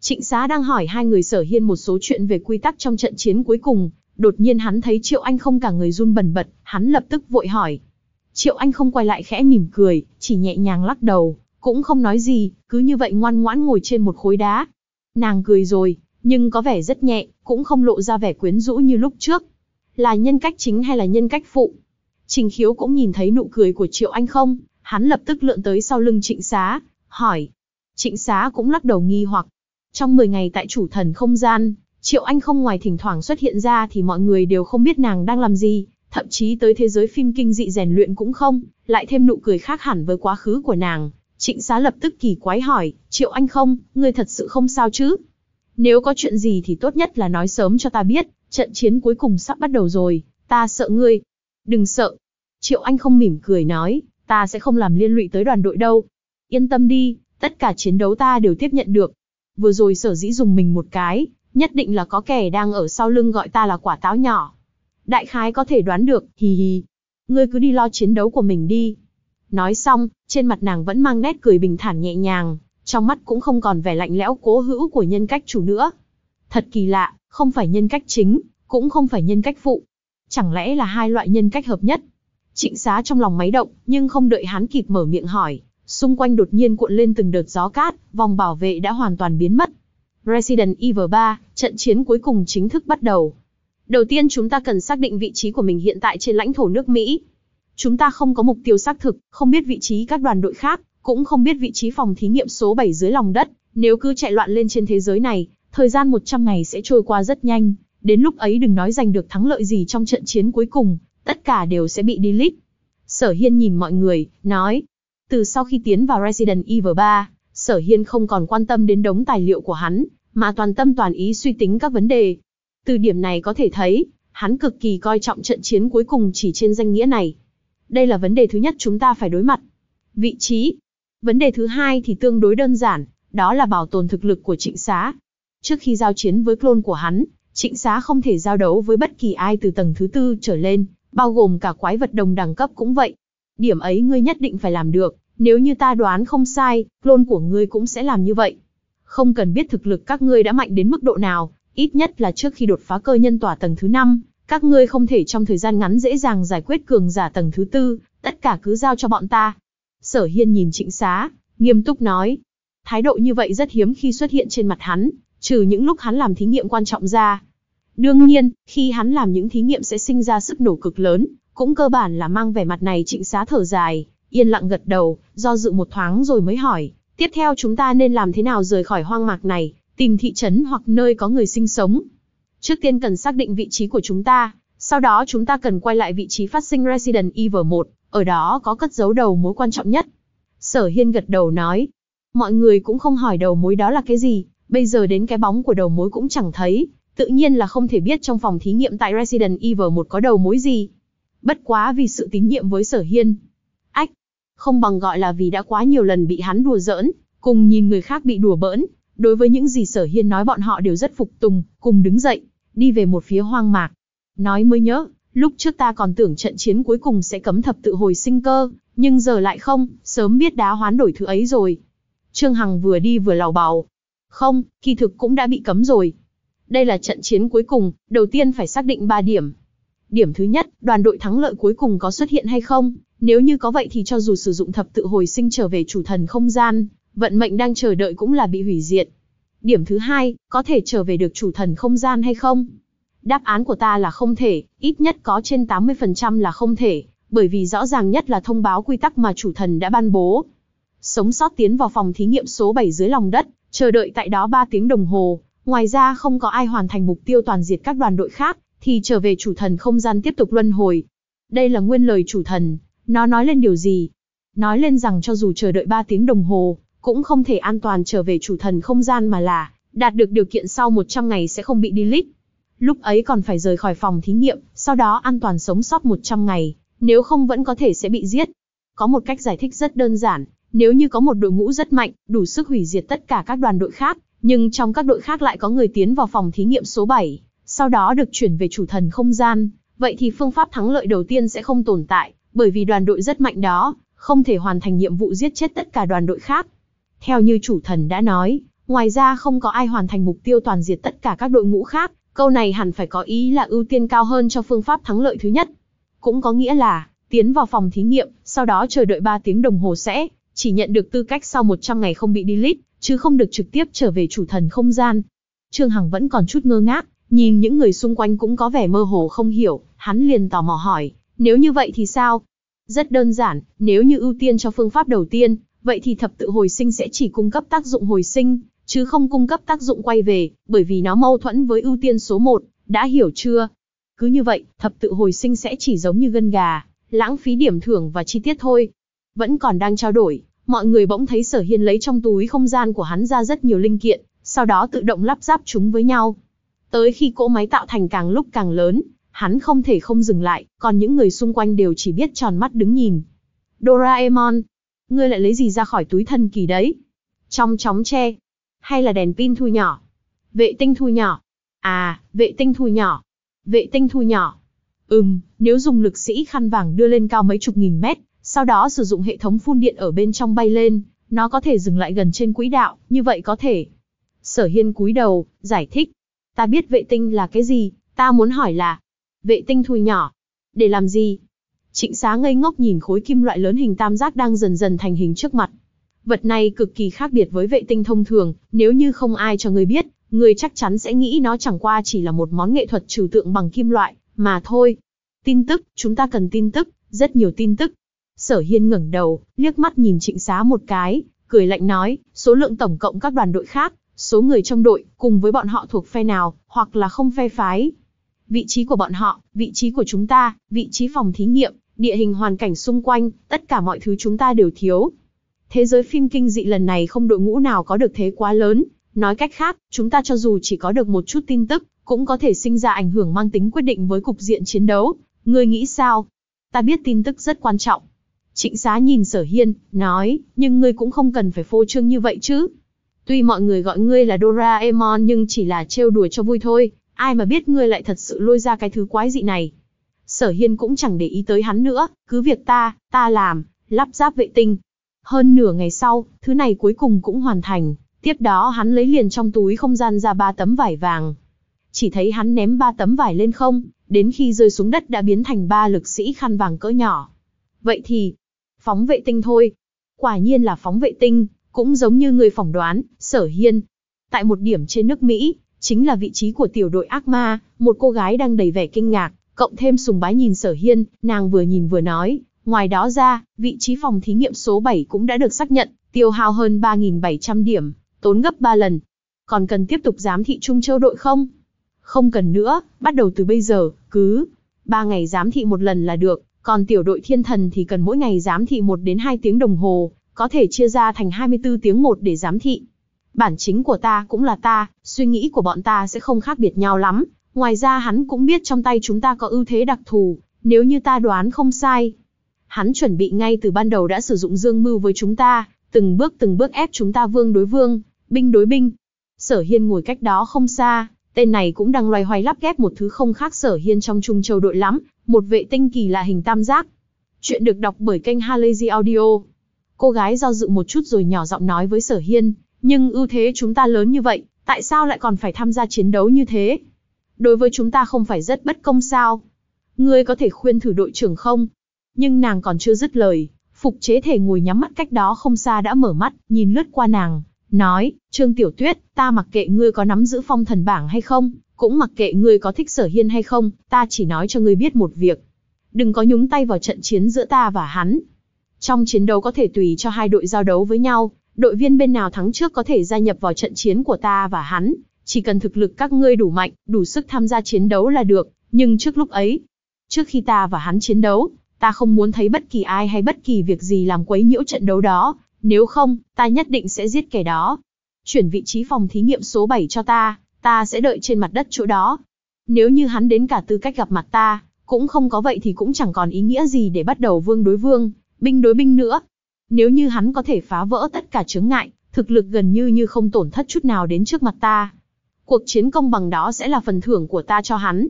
Speaker 1: Trịnh Xá đang hỏi hai người sở hiên một số chuyện về quy tắc trong trận chiến cuối cùng, đột nhiên hắn thấy Triệu Anh không cả người run bần bật, hắn lập tức vội hỏi. Triệu Anh không quay lại khẽ mỉm cười, chỉ nhẹ nhàng lắc đầu, cũng không nói gì, cứ như vậy ngoan ngoãn ngồi trên một khối đá. Nàng cười rồi, nhưng có vẻ rất nhẹ, cũng không lộ ra vẻ quyến rũ như lúc trước. Là nhân cách chính hay là nhân cách phụ? Trình Khiếu cũng nhìn thấy nụ cười của Triệu Anh không, hắn lập tức lượn tới sau lưng Trịnh Xá, hỏi. Trịnh Xá cũng lắc đầu nghi hoặc. Trong 10 ngày tại chủ thần không gian, Triệu Anh không ngoài thỉnh thoảng xuất hiện ra thì mọi người đều không biết nàng đang làm gì, thậm chí tới thế giới phim kinh dị rèn luyện cũng không, lại thêm nụ cười khác hẳn với quá khứ của nàng. Trịnh Xá lập tức kỳ quái hỏi, Triệu Anh không, ngươi thật sự không sao chứ? Nếu có chuyện gì thì tốt nhất là nói sớm cho ta biết, trận chiến cuối cùng sắp bắt đầu rồi, ta sợ ngươi. Đừng sợ. Triệu Anh không mỉm cười nói, ta sẽ không làm liên lụy tới đoàn đội đâu. Yên tâm đi, tất cả chiến đấu ta đều tiếp nhận được. Vừa rồi sở dĩ dùng mình một cái, nhất định là có kẻ đang ở sau lưng gọi ta là quả táo nhỏ đại khái có thể đoán được, hì hì. Ngươi cứ đi lo chiến đấu của mình đi. Nói xong, trên mặt nàng vẫn mang nét cười bình thản nhẹ nhàng, trong mắt cũng không còn vẻ lạnh lẽo cố hữu của nhân cách chủ nữa. Thật kỳ lạ, không phải nhân cách chính, cũng không phải nhân cách phụ. Chẳng lẽ là hai loại nhân cách hợp nhất? Trịnh xá trong lòng máy động, nhưng không đợi hắn kịp mở miệng hỏi. Xung quanh đột nhiên cuộn lên từng đợt gió cát, vòng bảo vệ đã hoàn toàn biến mất. Resident Evil 3, trận chiến cuối cùng chính thức bắt đầu. Đầu tiên chúng ta cần xác định vị trí của mình hiện tại trên lãnh thổ nước Mỹ. Chúng ta không có mục tiêu xác thực, không biết vị trí các đoàn đội khác, cũng không biết vị trí phòng thí nghiệm số 7 dưới lòng đất. Nếu cứ chạy loạn lên trên thế giới này, thời gian 100 ngày sẽ trôi qua rất nhanh. Đến lúc ấy đừng nói giành được thắng lợi gì trong trận chiến cuối cùng, tất cả đều sẽ bị delete. Sở Hiên nhìn mọi người, nói. Từ sau khi tiến vào Resident Evil 3, Sở Hiên không còn quan tâm đến đống tài liệu của hắn, mà toàn tâm toàn ý suy tính các vấn đề, từ điểm này có thể thấy, hắn cực kỳ coi trọng trận chiến cuối cùng chỉ trên danh nghĩa này. Đây là vấn đề thứ nhất chúng ta phải đối mặt. Vị trí. Vấn đề thứ hai thì tương đối đơn giản, đó là bảo tồn thực lực của trịnh xá. Trước khi giao chiến với clone của hắn, trịnh xá không thể giao đấu với bất kỳ ai từ tầng thứ tư trở lên, bao gồm cả quái vật đồng đẳng cấp cũng vậy. Điểm ấy ngươi nhất định phải làm được, nếu như ta đoán không sai, clone của ngươi cũng sẽ làm như vậy. Không cần biết thực lực các ngươi đã mạnh đến mức độ nào, Ít nhất là trước khi đột phá cơ nhân tỏa tầng thứ 5, các ngươi không thể trong thời gian ngắn dễ dàng giải quyết cường giả tầng thứ tư, tất cả cứ giao cho bọn ta. Sở Hiên nhìn trịnh xá, nghiêm túc nói. Thái độ như vậy rất hiếm khi xuất hiện trên mặt hắn, trừ những lúc hắn làm thí nghiệm quan trọng ra. Đương nhiên, khi hắn làm những thí nghiệm sẽ sinh ra sức nổ cực lớn, cũng cơ bản là mang vẻ mặt này trịnh xá thở dài, yên lặng gật đầu, do dự một thoáng rồi mới hỏi, tiếp theo chúng ta nên làm thế nào rời khỏi hoang mạc này, tìm thị trấn hoặc nơi có người sinh sống. Trước tiên cần xác định vị trí của chúng ta, sau đó chúng ta cần quay lại vị trí phát sinh Resident Evil 1, ở đó có cất giấu đầu mối quan trọng nhất. Sở Hiên gật đầu nói, mọi người cũng không hỏi đầu mối đó là cái gì, bây giờ đến cái bóng của đầu mối cũng chẳng thấy, tự nhiên là không thể biết trong phòng thí nghiệm tại Resident Evil 1 có đầu mối gì. Bất quá vì sự tín nhiệm với Sở Hiên. Ách, không bằng gọi là vì đã quá nhiều lần bị hắn đùa giỡn, cùng nhìn người khác bị đùa bỡn, đối với những gì sở hiên nói bọn họ đều rất phục tùng, cùng đứng dậy, đi về một phía hoang mạc. Nói mới nhớ, lúc trước ta còn tưởng trận chiến cuối cùng sẽ cấm thập tự hồi sinh cơ, nhưng giờ lại không, sớm biết đá hoán đổi thứ ấy rồi. Trương Hằng vừa đi vừa lào bào. Không, kỳ thực cũng đã bị cấm rồi. Đây là trận chiến cuối cùng, đầu tiên phải xác định ba điểm. Điểm thứ nhất, đoàn đội thắng lợi cuối cùng có xuất hiện hay không, nếu như có vậy thì cho dù sử dụng thập tự hồi sinh trở về chủ thần không gian, vận mệnh đang chờ đợi cũng là bị hủy diệt. Điểm thứ hai, có thể trở về được chủ thần không gian hay không? Đáp án của ta là không thể, ít nhất có trên 80% là không thể, bởi vì rõ ràng nhất là thông báo quy tắc mà chủ thần đã ban bố. Sống sót tiến vào phòng thí nghiệm số 7 dưới lòng đất, chờ đợi tại đó 3 tiếng đồng hồ, ngoài ra không có ai hoàn thành mục tiêu toàn diệt các đoàn đội khác, thì trở về chủ thần không gian tiếp tục luân hồi. Đây là nguyên lời chủ thần, nó nói lên điều gì? Nói lên rằng cho dù chờ đợi 3 tiếng đồng hồ, cũng không thể an toàn trở về chủ thần không gian mà là đạt được điều kiện sau 100 ngày sẽ không bị delete. Lúc ấy còn phải rời khỏi phòng thí nghiệm, sau đó an toàn sống sót 100 ngày, nếu không vẫn có thể sẽ bị giết. Có một cách giải thích rất đơn giản, nếu như có một đội ngũ rất mạnh, đủ sức hủy diệt tất cả các đoàn đội khác, nhưng trong các đội khác lại có người tiến vào phòng thí nghiệm số 7, sau đó được chuyển về chủ thần không gian, vậy thì phương pháp thắng lợi đầu tiên sẽ không tồn tại, bởi vì đoàn đội rất mạnh đó, không thể hoàn thành nhiệm vụ giết chết tất cả đoàn đội khác, theo như chủ thần đã nói, ngoài ra không có ai hoàn thành mục tiêu toàn diệt tất cả các đội ngũ khác, câu này hẳn phải có ý là ưu tiên cao hơn cho phương pháp thắng lợi thứ nhất. Cũng có nghĩa là, tiến vào phòng thí nghiệm, sau đó chờ đợi 3 tiếng đồng hồ sẽ, chỉ nhận được tư cách sau 100 ngày không bị delete, chứ không được trực tiếp trở về chủ thần không gian. Trương Hằng vẫn còn chút ngơ ngác, nhìn những người xung quanh cũng có vẻ mơ hồ không hiểu, hắn liền tò mò hỏi, nếu như vậy thì sao? Rất đơn giản, nếu như ưu tiên cho phương pháp đầu tiên, vậy thì thập tự hồi sinh sẽ chỉ cung cấp tác dụng hồi sinh, chứ không cung cấp tác dụng quay về, bởi vì nó mâu thuẫn với ưu tiên số 1, đã hiểu chưa? Cứ như vậy, thập tự hồi sinh sẽ chỉ giống như gân gà, lãng phí điểm thưởng và chi tiết thôi. Vẫn còn đang trao đổi, mọi người bỗng thấy sở hiên lấy trong túi không gian của hắn ra rất nhiều linh kiện, sau đó tự động lắp ráp chúng với nhau. Tới khi cỗ máy tạo thành càng lúc càng lớn, hắn không thể không dừng lại, còn những người xung quanh đều chỉ biết tròn mắt đứng nhìn. Doraemon, ngươi lại lấy gì ra khỏi túi thần kỳ đấy? Trong chóng tre, hay là đèn pin thu nhỏ? Vệ tinh thu nhỏ. À, vệ tinh thu nhỏ. Vệ tinh thu nhỏ. Ừm, nếu dùng lực sĩ khăn vàng đưa lên cao mấy chục nghìn mét, sau đó sử dụng hệ thống phun điện ở bên trong bay lên, nó có thể dừng lại gần trên quỹ đạo, như vậy có thể. Sở Hiên cúi đầu, giải thích. Ta biết vệ tinh là cái gì, ta muốn hỏi là, vệ tinh thu nhỏ, để làm gì? Trịnh Xá ngây ngốc nhìn khối kim loại lớn hình tam giác đang dần dần thành hình trước mặt. Vật này cực kỳ khác biệt với vệ tinh thông thường, nếu như không ai cho người biết, người chắc chắn sẽ nghĩ nó chẳng qua chỉ là một món nghệ thuật trừu tượng bằng kim loại, mà thôi. Tin tức, chúng ta cần tin tức, rất nhiều tin tức. Sở Hiên ngẩng đầu, liếc mắt nhìn trịnh xá một cái, cười lạnh nói, số lượng tổng cộng các đoàn đội khác, số người trong đội, cùng với bọn họ thuộc phe nào, hoặc là không phe phái. Vị trí của bọn họ, vị trí của chúng ta, vị trí phòng thí nghiệm, địa hình hoàn cảnh xung quanh, tất cả mọi thứ chúng ta đều thiếu. Thế giới phim kinh dị lần này không đội ngũ nào có được thế quá lớn, nói cách khác, chúng ta cho dù chỉ có được một chút tin tức, cũng có thể sinh ra ảnh hưởng mang tính quyết định với cục diện chiến đấu. Ngươi nghĩ sao? Ta biết tin tức rất quan trọng. Trịnh xá nhìn sở hiên, nói, nhưng ngươi cũng không cần phải phô trương như vậy chứ. Tuy mọi người gọi ngươi là Doraemon nhưng chỉ là trêu đùa cho vui thôi, ai mà biết ngươi lại thật sự lôi ra cái thứ quái dị này sở hiên cũng chẳng để ý tới hắn nữa, cứ việc ta, ta làm, lắp ráp vệ tinh. Hơn nửa ngày sau, thứ này cuối cùng cũng hoàn thành, tiếp đó hắn lấy liền trong túi không gian ra ba tấm vải vàng. Chỉ thấy hắn ném ba tấm vải lên không, đến khi rơi xuống đất đã biến thành ba lực sĩ khăn vàng cỡ nhỏ. Vậy thì, phóng vệ tinh thôi. Quả nhiên là phóng vệ tinh, cũng giống như người phỏng đoán, sở hiên. Tại một điểm trên nước Mỹ, chính là vị trí của tiểu đội ác ma, một cô gái đang đầy vẻ kinh ngạc, Cộng thêm sùng bái nhìn sở hiên, nàng vừa nhìn vừa nói, ngoài đó ra, vị trí phòng thí nghiệm số bảy cũng đã được xác nhận, tiêu hao hơn ba nghìn bảy trăm điểm, tốn gấp ba lần. Còn cần tiếp tục giám thị Trung Châu đội không? Không cần nữa, bắt đầu từ bây giờ, cứ ba ngày giám thị một lần là được, còn tiểu đội thiên thần thì cần mỗi ngày giám thị một đến hai tiếng đồng hồ, có thể chia ra thành hai mươi bốn tiếng một để giám thị. Bản chính của ta cũng là ta, suy nghĩ của bọn ta sẽ không khác biệt nhau lắm, Ngoài ra hắn cũng biết trong tay chúng ta có ưu thế đặc thù, nếu như ta đoán không sai. Hắn chuẩn bị ngay từ ban đầu đã sử dụng dương mưu với chúng ta, từng bước từng bước ép chúng ta vương đối vương, binh đối binh. Sở Hiên ngồi cách đó không xa, tên này cũng đang loay hoay lắp ghép một thứ không khác Sở Hiên trong Trung Châu đội lắm, một vệ tinh kỳ là hình tam giác. Chuyện được đọc bởi kênh Halazy Audio. Cô gái do dự một chút rồi nhỏ giọng nói với Sở Hiên, nhưng ưu thế chúng ta lớn như vậy, tại sao lại còn phải tham gia chiến đấu như thế? đối với chúng ta không phải rất bất công sao? Ngươi có thể khuyên thử đội trưởng không? Nhưng nàng còn chưa dứt lời, phục chế thể ngồi nhắm mắt cách đó không xa đã mở mắt, nhìn lướt qua nàng, nói, Trương Tiểu Tuyết, ta mặc kệ ngươi có nắm giữ phong thần bảng hay không, cũng mặc kệ ngươi có thích sở hiên hay không, ta chỉ nói cho ngươi biết một việc. Đừng có nhúng tay vào trận chiến giữa ta và hắn. Trong chiến đấu có thể tùy cho hai đội giao đấu với nhau, đội viên bên nào thắng trước có thể gia nhập vào trận chiến của ta và hắn, chỉ cần thực lực các ngươi đủ mạnh, đủ sức tham gia chiến đấu là được, nhưng trước lúc ấy, trước khi ta và hắn chiến đấu, ta không muốn thấy bất kỳ ai hay bất kỳ việc gì làm quấy nhiễu trận đấu đó, nếu không, ta nhất định sẽ giết kẻ đó. Chuyển vị trí phòng thí nghiệm số 7 cho ta, ta sẽ đợi trên mặt đất chỗ đó. Nếu như hắn đến cả tư cách gặp mặt ta, cũng không có vậy thì cũng chẳng còn ý nghĩa gì để bắt đầu vương đối vương, binh đối binh nữa. Nếu như hắn có thể phá vỡ tất cả chướng ngại, thực lực gần như như không tổn thất chút nào đến trước mặt ta, Cuộc chiến công bằng đó sẽ là phần thưởng của ta cho hắn.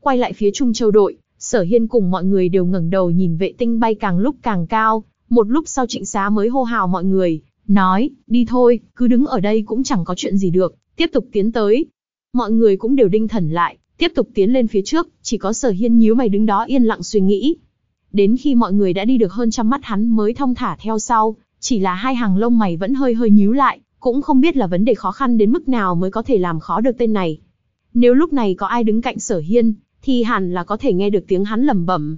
Speaker 1: Quay lại phía Trung Châu đội, Sở Hiên cùng mọi người đều ngẩng đầu nhìn vệ tinh bay càng lúc càng cao, một lúc sau trịnh xá mới hô hào mọi người, nói, đi thôi, cứ đứng ở đây cũng chẳng có chuyện gì được, tiếp tục tiến tới. Mọi người cũng đều đinh thần lại, tiếp tục tiến lên phía trước, chỉ có sở hiên nhíu mày đứng đó yên lặng suy nghĩ. Đến khi mọi người đã đi được hơn trăm mắt hắn mới thong thả theo sau, chỉ là hai hàng lông mày vẫn hơi hơi nhíu lại, cũng không biết là vấn đề khó khăn đến mức nào mới có thể làm khó được tên này. Nếu lúc này có ai đứng cạnh sở hiên, thì hẳn là có thể nghe được tiếng hắn lẩm bẩm.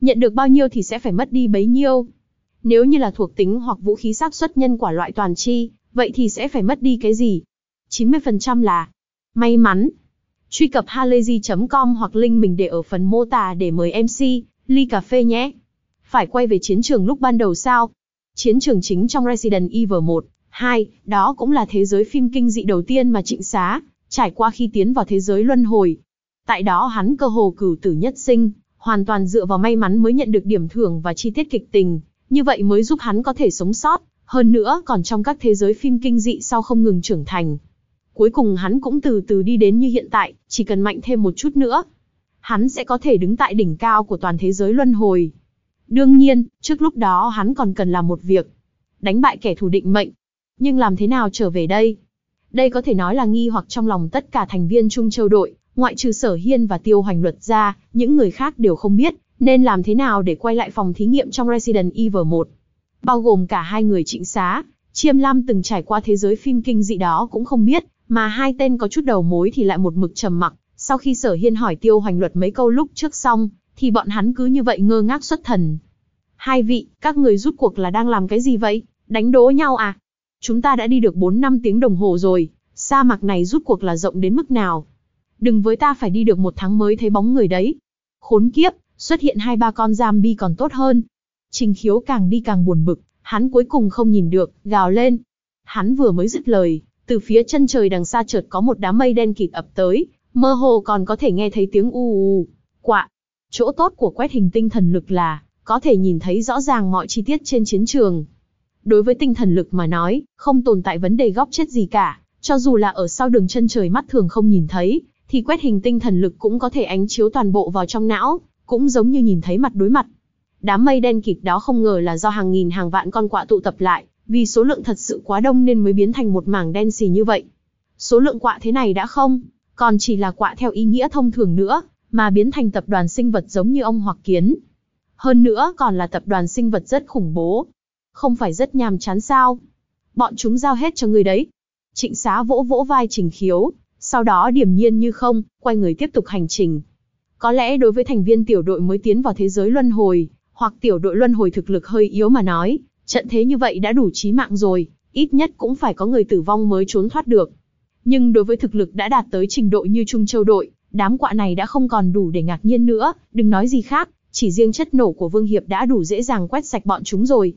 Speaker 1: Nhận được bao nhiêu thì sẽ phải mất đi bấy nhiêu. Nếu như là thuộc tính hoặc vũ khí xác suất nhân quả loại toàn chi, vậy thì sẽ phải mất đi cái gì? 90% là may mắn. Truy cập halayzi.com hoặc link mình để ở phần mô tả để mời MC, ly cà phê nhé. Phải quay về chiến trường lúc ban đầu sao? Chiến trường chính trong Resident Evil 1 Hai, đó cũng là thế giới phim kinh dị đầu tiên mà trịnh xá, trải qua khi tiến vào thế giới luân hồi. Tại đó hắn cơ hồ cửu tử nhất sinh, hoàn toàn dựa vào may mắn mới nhận được điểm thưởng và chi tiết kịch tình, như vậy mới giúp hắn có thể sống sót, hơn nữa còn trong các thế giới phim kinh dị sau không ngừng trưởng thành. Cuối cùng hắn cũng từ từ đi đến như hiện tại, chỉ cần mạnh thêm một chút nữa. Hắn sẽ có thể đứng tại đỉnh cao của toàn thế giới luân hồi. Đương nhiên, trước lúc đó hắn còn cần làm một việc. Đánh bại kẻ thù định mệnh, nhưng làm thế nào trở về đây? Đây có thể nói là nghi hoặc trong lòng tất cả thành viên Trung Châu đội, ngoại trừ Sở Hiên và Tiêu Hoành Luật ra, những người khác đều không biết, nên làm thế nào để quay lại phòng thí nghiệm trong Resident Evil 1. Bao gồm cả hai người trịnh xá, Chiêm Lam từng trải qua thế giới phim kinh dị đó cũng không biết, mà hai tên có chút đầu mối thì lại một mực trầm mặc. Sau khi Sở Hiên hỏi Tiêu Hoành Luật mấy câu lúc trước xong, thì bọn hắn cứ như vậy ngơ ngác xuất thần. Hai vị, các người rút cuộc là đang làm cái gì vậy? Đánh đố nhau à? Chúng ta đã đi được 4-5 tiếng đồng hồ rồi, sa mạc này rút cuộc là rộng đến mức nào. Đừng với ta phải đi được một tháng mới thấy bóng người đấy. Khốn kiếp, xuất hiện hai ba con zombie còn tốt hơn. Trình khiếu càng đi càng buồn bực, hắn cuối cùng không nhìn được, gào lên. Hắn vừa mới dứt lời, từ phía chân trời đằng xa chợt có một đám mây đen kịt ập tới, mơ hồ còn có thể nghe thấy tiếng u u, quạ. Chỗ tốt của quét hình tinh thần lực là, có thể nhìn thấy rõ ràng mọi chi tiết trên chiến trường đối với tinh thần lực mà nói, không tồn tại vấn đề góc chết gì cả, cho dù là ở sau đường chân trời mắt thường không nhìn thấy, thì quét hình tinh thần lực cũng có thể ánh chiếu toàn bộ vào trong não, cũng giống như nhìn thấy mặt đối mặt. Đám mây đen kịt đó không ngờ là do hàng nghìn hàng vạn con quạ tụ tập lại, vì số lượng thật sự quá đông nên mới biến thành một mảng đen xì như vậy. Số lượng quạ thế này đã không, còn chỉ là quạ theo ý nghĩa thông thường nữa, mà biến thành tập đoàn sinh vật giống như ông hoặc kiến. Hơn nữa còn là tập đoàn sinh vật rất khủng bố, không phải rất nhàm chán sao? Bọn chúng giao hết cho người đấy. Trịnh xá vỗ vỗ vai trình khiếu, sau đó điểm nhiên như không, quay người tiếp tục hành trình. Có lẽ đối với thành viên tiểu đội mới tiến vào thế giới luân hồi, hoặc tiểu đội luân hồi thực lực hơi yếu mà nói, trận thế như vậy đã đủ chí mạng rồi, ít nhất cũng phải có người tử vong mới trốn thoát được. Nhưng đối với thực lực đã đạt tới trình độ như Trung Châu đội, đám quạ này đã không còn đủ để ngạc nhiên nữa, đừng nói gì khác, chỉ riêng chất nổ của Vương Hiệp đã đủ dễ dàng quét sạch bọn chúng rồi.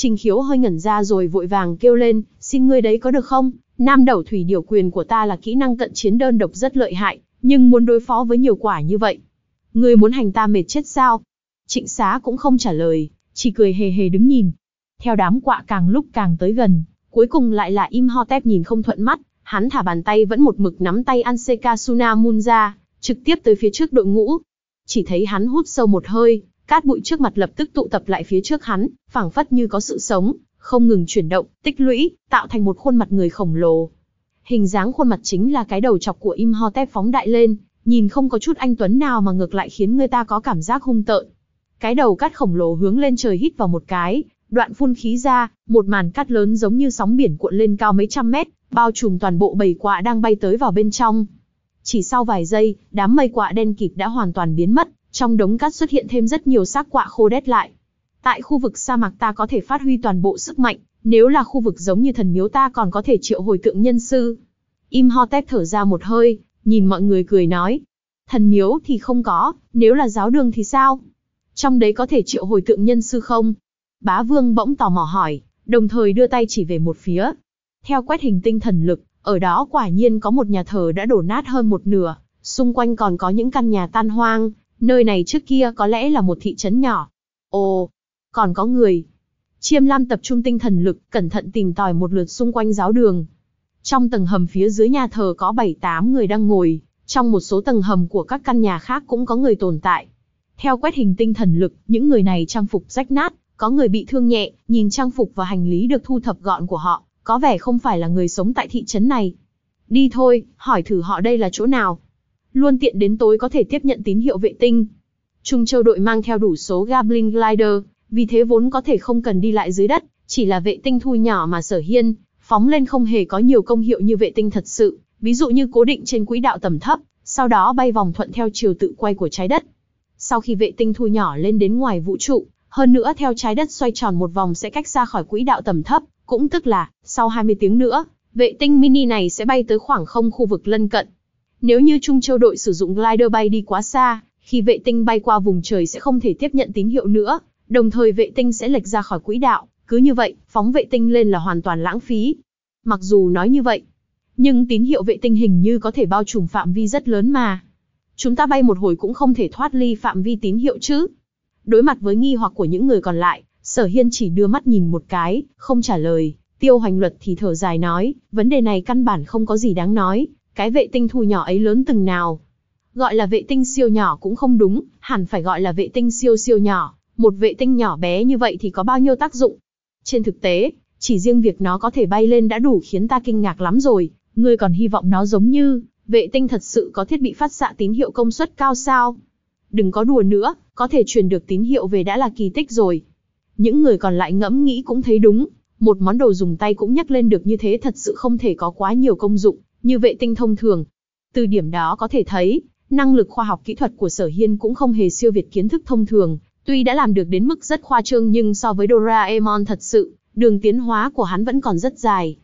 Speaker 1: Trình khiếu hơi ngẩn ra rồi vội vàng kêu lên, xin ngươi đấy có được không? Nam đầu thủy điều quyền của ta là kỹ năng cận chiến đơn độc rất lợi hại, nhưng muốn đối phó với nhiều quả như vậy. Ngươi muốn hành ta mệt chết sao? Trịnh xá cũng không trả lời, chỉ cười hề hề đứng nhìn. Theo đám quạ càng lúc càng tới gần, cuối cùng lại là im ho tép nhìn không thuận mắt, hắn thả bàn tay vẫn một mực nắm tay Anseka Sunamun ra, trực tiếp tới phía trước đội ngũ. Chỉ thấy hắn hút sâu một hơi, Cát bụi trước mặt lập tức tụ tập lại phía trước hắn, phảng phất như có sự sống, không ngừng chuyển động, tích lũy, tạo thành một khuôn mặt người khổng lồ. Hình dáng khuôn mặt chính là cái đầu chọc của Im Imhotep phóng đại lên, nhìn không có chút anh tuấn nào mà ngược lại khiến người ta có cảm giác hung tợn. Cái đầu cát khổng lồ hướng lên trời hít vào một cái, đoạn phun khí ra, một màn cát lớn giống như sóng biển cuộn lên cao mấy trăm mét, bao trùm toàn bộ bầy quạ đang bay tới vào bên trong. Chỉ sau vài giây, đám mây quạ đen kịt đã hoàn toàn biến mất, trong đống cát xuất hiện thêm rất nhiều xác quạ khô đét lại. Tại khu vực sa mạc ta có thể phát huy toàn bộ sức mạnh, nếu là khu vực giống như thần miếu ta còn có thể triệu hồi tượng nhân sư. Im ho tép thở ra một hơi, nhìn mọi người cười nói. Thần miếu thì không có, nếu là giáo đường thì sao? Trong đấy có thể triệu hồi tượng nhân sư không? Bá Vương bỗng tò mò hỏi, đồng thời đưa tay chỉ về một phía. Theo quét hình tinh thần lực, ở đó quả nhiên có một nhà thờ đã đổ nát hơn một nửa, xung quanh còn có những căn nhà tan hoang, Nơi này trước kia có lẽ là một thị trấn nhỏ. Ồ, còn có người. Chiêm Lam tập trung tinh thần lực, cẩn thận tìm tòi một lượt xung quanh giáo đường. Trong tầng hầm phía dưới nhà thờ có 7-8 người đang ngồi, trong một số tầng hầm của các căn nhà khác cũng có người tồn tại. Theo quét hình tinh thần lực, những người này trang phục rách nát, có người bị thương nhẹ, nhìn trang phục và hành lý được thu thập gọn của họ, có vẻ không phải là người sống tại thị trấn này. Đi thôi, hỏi thử họ đây là chỗ nào, luôn tiện đến tối có thể tiếp nhận tín hiệu vệ tinh. Trung Châu đội mang theo đủ số Gablin Glider, vì thế vốn có thể không cần đi lại dưới đất, chỉ là vệ tinh thu nhỏ mà sở hiên, phóng lên không hề có nhiều công hiệu như vệ tinh thật sự, ví dụ như cố định trên quỹ đạo tầm thấp, sau đó bay vòng thuận theo chiều tự quay của trái đất. Sau khi vệ tinh thu nhỏ lên đến ngoài vũ trụ, hơn nữa theo trái đất xoay tròn một vòng sẽ cách xa khỏi quỹ đạo tầm thấp, cũng tức là, sau 20 tiếng nữa, vệ tinh mini này sẽ bay tới khoảng không khu vực lân cận, nếu như Trung Châu đội sử dụng glider bay đi quá xa, khi vệ tinh bay qua vùng trời sẽ không thể tiếp nhận tín hiệu nữa, đồng thời vệ tinh sẽ lệch ra khỏi quỹ đạo, cứ như vậy, phóng vệ tinh lên là hoàn toàn lãng phí. Mặc dù nói như vậy, nhưng tín hiệu vệ tinh hình như có thể bao trùm phạm vi rất lớn mà. Chúng ta bay một hồi cũng không thể thoát ly phạm vi tín hiệu chứ. Đối mặt với nghi hoặc của những người còn lại, Sở Hiên chỉ đưa mắt nhìn một cái, không trả lời. Tiêu Hoành Luật thì thở dài nói, vấn đề này căn bản không có gì đáng nói, cái vệ tinh thu nhỏ ấy lớn từng nào. Gọi là vệ tinh siêu nhỏ cũng không đúng, hẳn phải gọi là vệ tinh siêu siêu nhỏ, một vệ tinh nhỏ bé như vậy thì có bao nhiêu tác dụng. Trên thực tế, chỉ riêng việc nó có thể bay lên đã đủ khiến ta kinh ngạc lắm rồi, ngươi còn hy vọng nó giống như vệ tinh thật sự có thiết bị phát xạ tín hiệu công suất cao sao? Đừng có đùa nữa, có thể truyền được tín hiệu về đã là kỳ tích rồi. Những người còn lại ngẫm nghĩ cũng thấy đúng, một món đồ dùng tay cũng nhắc lên được như thế thật sự không thể có quá nhiều công dụng, như vệ tinh thông thường. Từ điểm đó có thể thấy, năng lực khoa học kỹ thuật của Sở Hiên cũng không hề siêu việt kiến thức thông thường, tuy đã làm được đến mức rất khoa trương nhưng so với Doraemon thật sự, đường tiến hóa của hắn vẫn còn rất dài.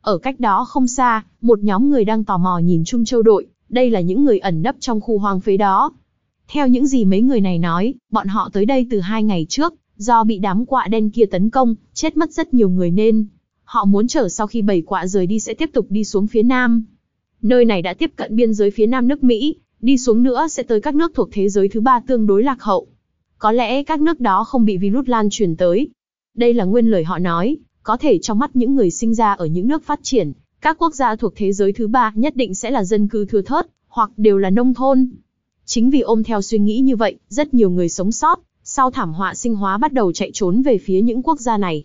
Speaker 1: Ở cách đó không xa, một nhóm người đang tò mò nhìn Trung Châu đội, đây là những người ẩn nấp trong khu hoang phế đó. Theo những gì mấy người này nói, bọn họ tới đây từ hai ngày trước, do bị đám quạ đen kia tấn công, chết mất rất nhiều người nên họ muốn chờ sau khi bảy quạ rời đi sẽ tiếp tục đi xuống phía nam. Nơi này đã tiếp cận biên giới phía nam nước Mỹ, đi xuống nữa sẽ tới các nước thuộc thế giới thứ ba tương đối lạc hậu. Có lẽ các nước đó không bị virus lan truyền tới. Đây là nguyên lời họ nói, có thể trong mắt những người sinh ra ở những nước phát triển, các quốc gia thuộc thế giới thứ ba nhất định sẽ là dân cư thưa thớt, hoặc đều là nông thôn. Chính vì ôm theo suy nghĩ như vậy, rất nhiều người sống sót, sau thảm họa sinh hóa bắt đầu chạy trốn về phía những quốc gia này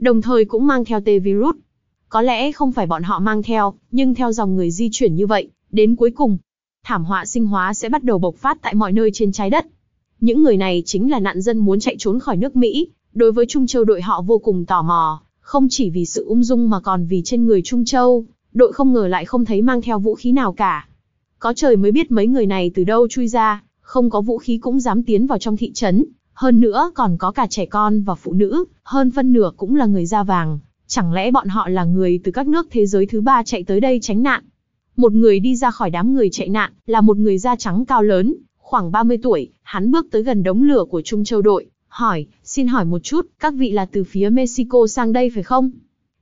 Speaker 1: đồng thời cũng mang theo tê virus. Có lẽ không phải bọn họ mang theo, nhưng theo dòng người di chuyển như vậy, đến cuối cùng, thảm họa sinh hóa sẽ bắt đầu bộc phát tại mọi nơi trên trái đất. Những người này chính là nạn dân muốn chạy trốn khỏi nước Mỹ, đối với Trung Châu đội họ vô cùng tò mò, không chỉ vì sự ung dung mà còn vì trên người Trung Châu, đội không ngờ lại không thấy mang theo vũ khí nào cả. Có trời mới biết mấy người này từ đâu chui ra, không có vũ khí cũng dám tiến vào trong thị trấn, hơn nữa còn có cả trẻ con và phụ nữ, hơn phân nửa cũng là người da vàng. Chẳng lẽ bọn họ là người từ các nước thế giới thứ ba chạy tới đây tránh nạn? Một người đi ra khỏi đám người chạy nạn là một người da trắng cao lớn, khoảng 30 tuổi, hắn bước tới gần đống lửa của Trung Châu đội, hỏi, xin hỏi một chút, các vị là từ phía Mexico sang đây phải không?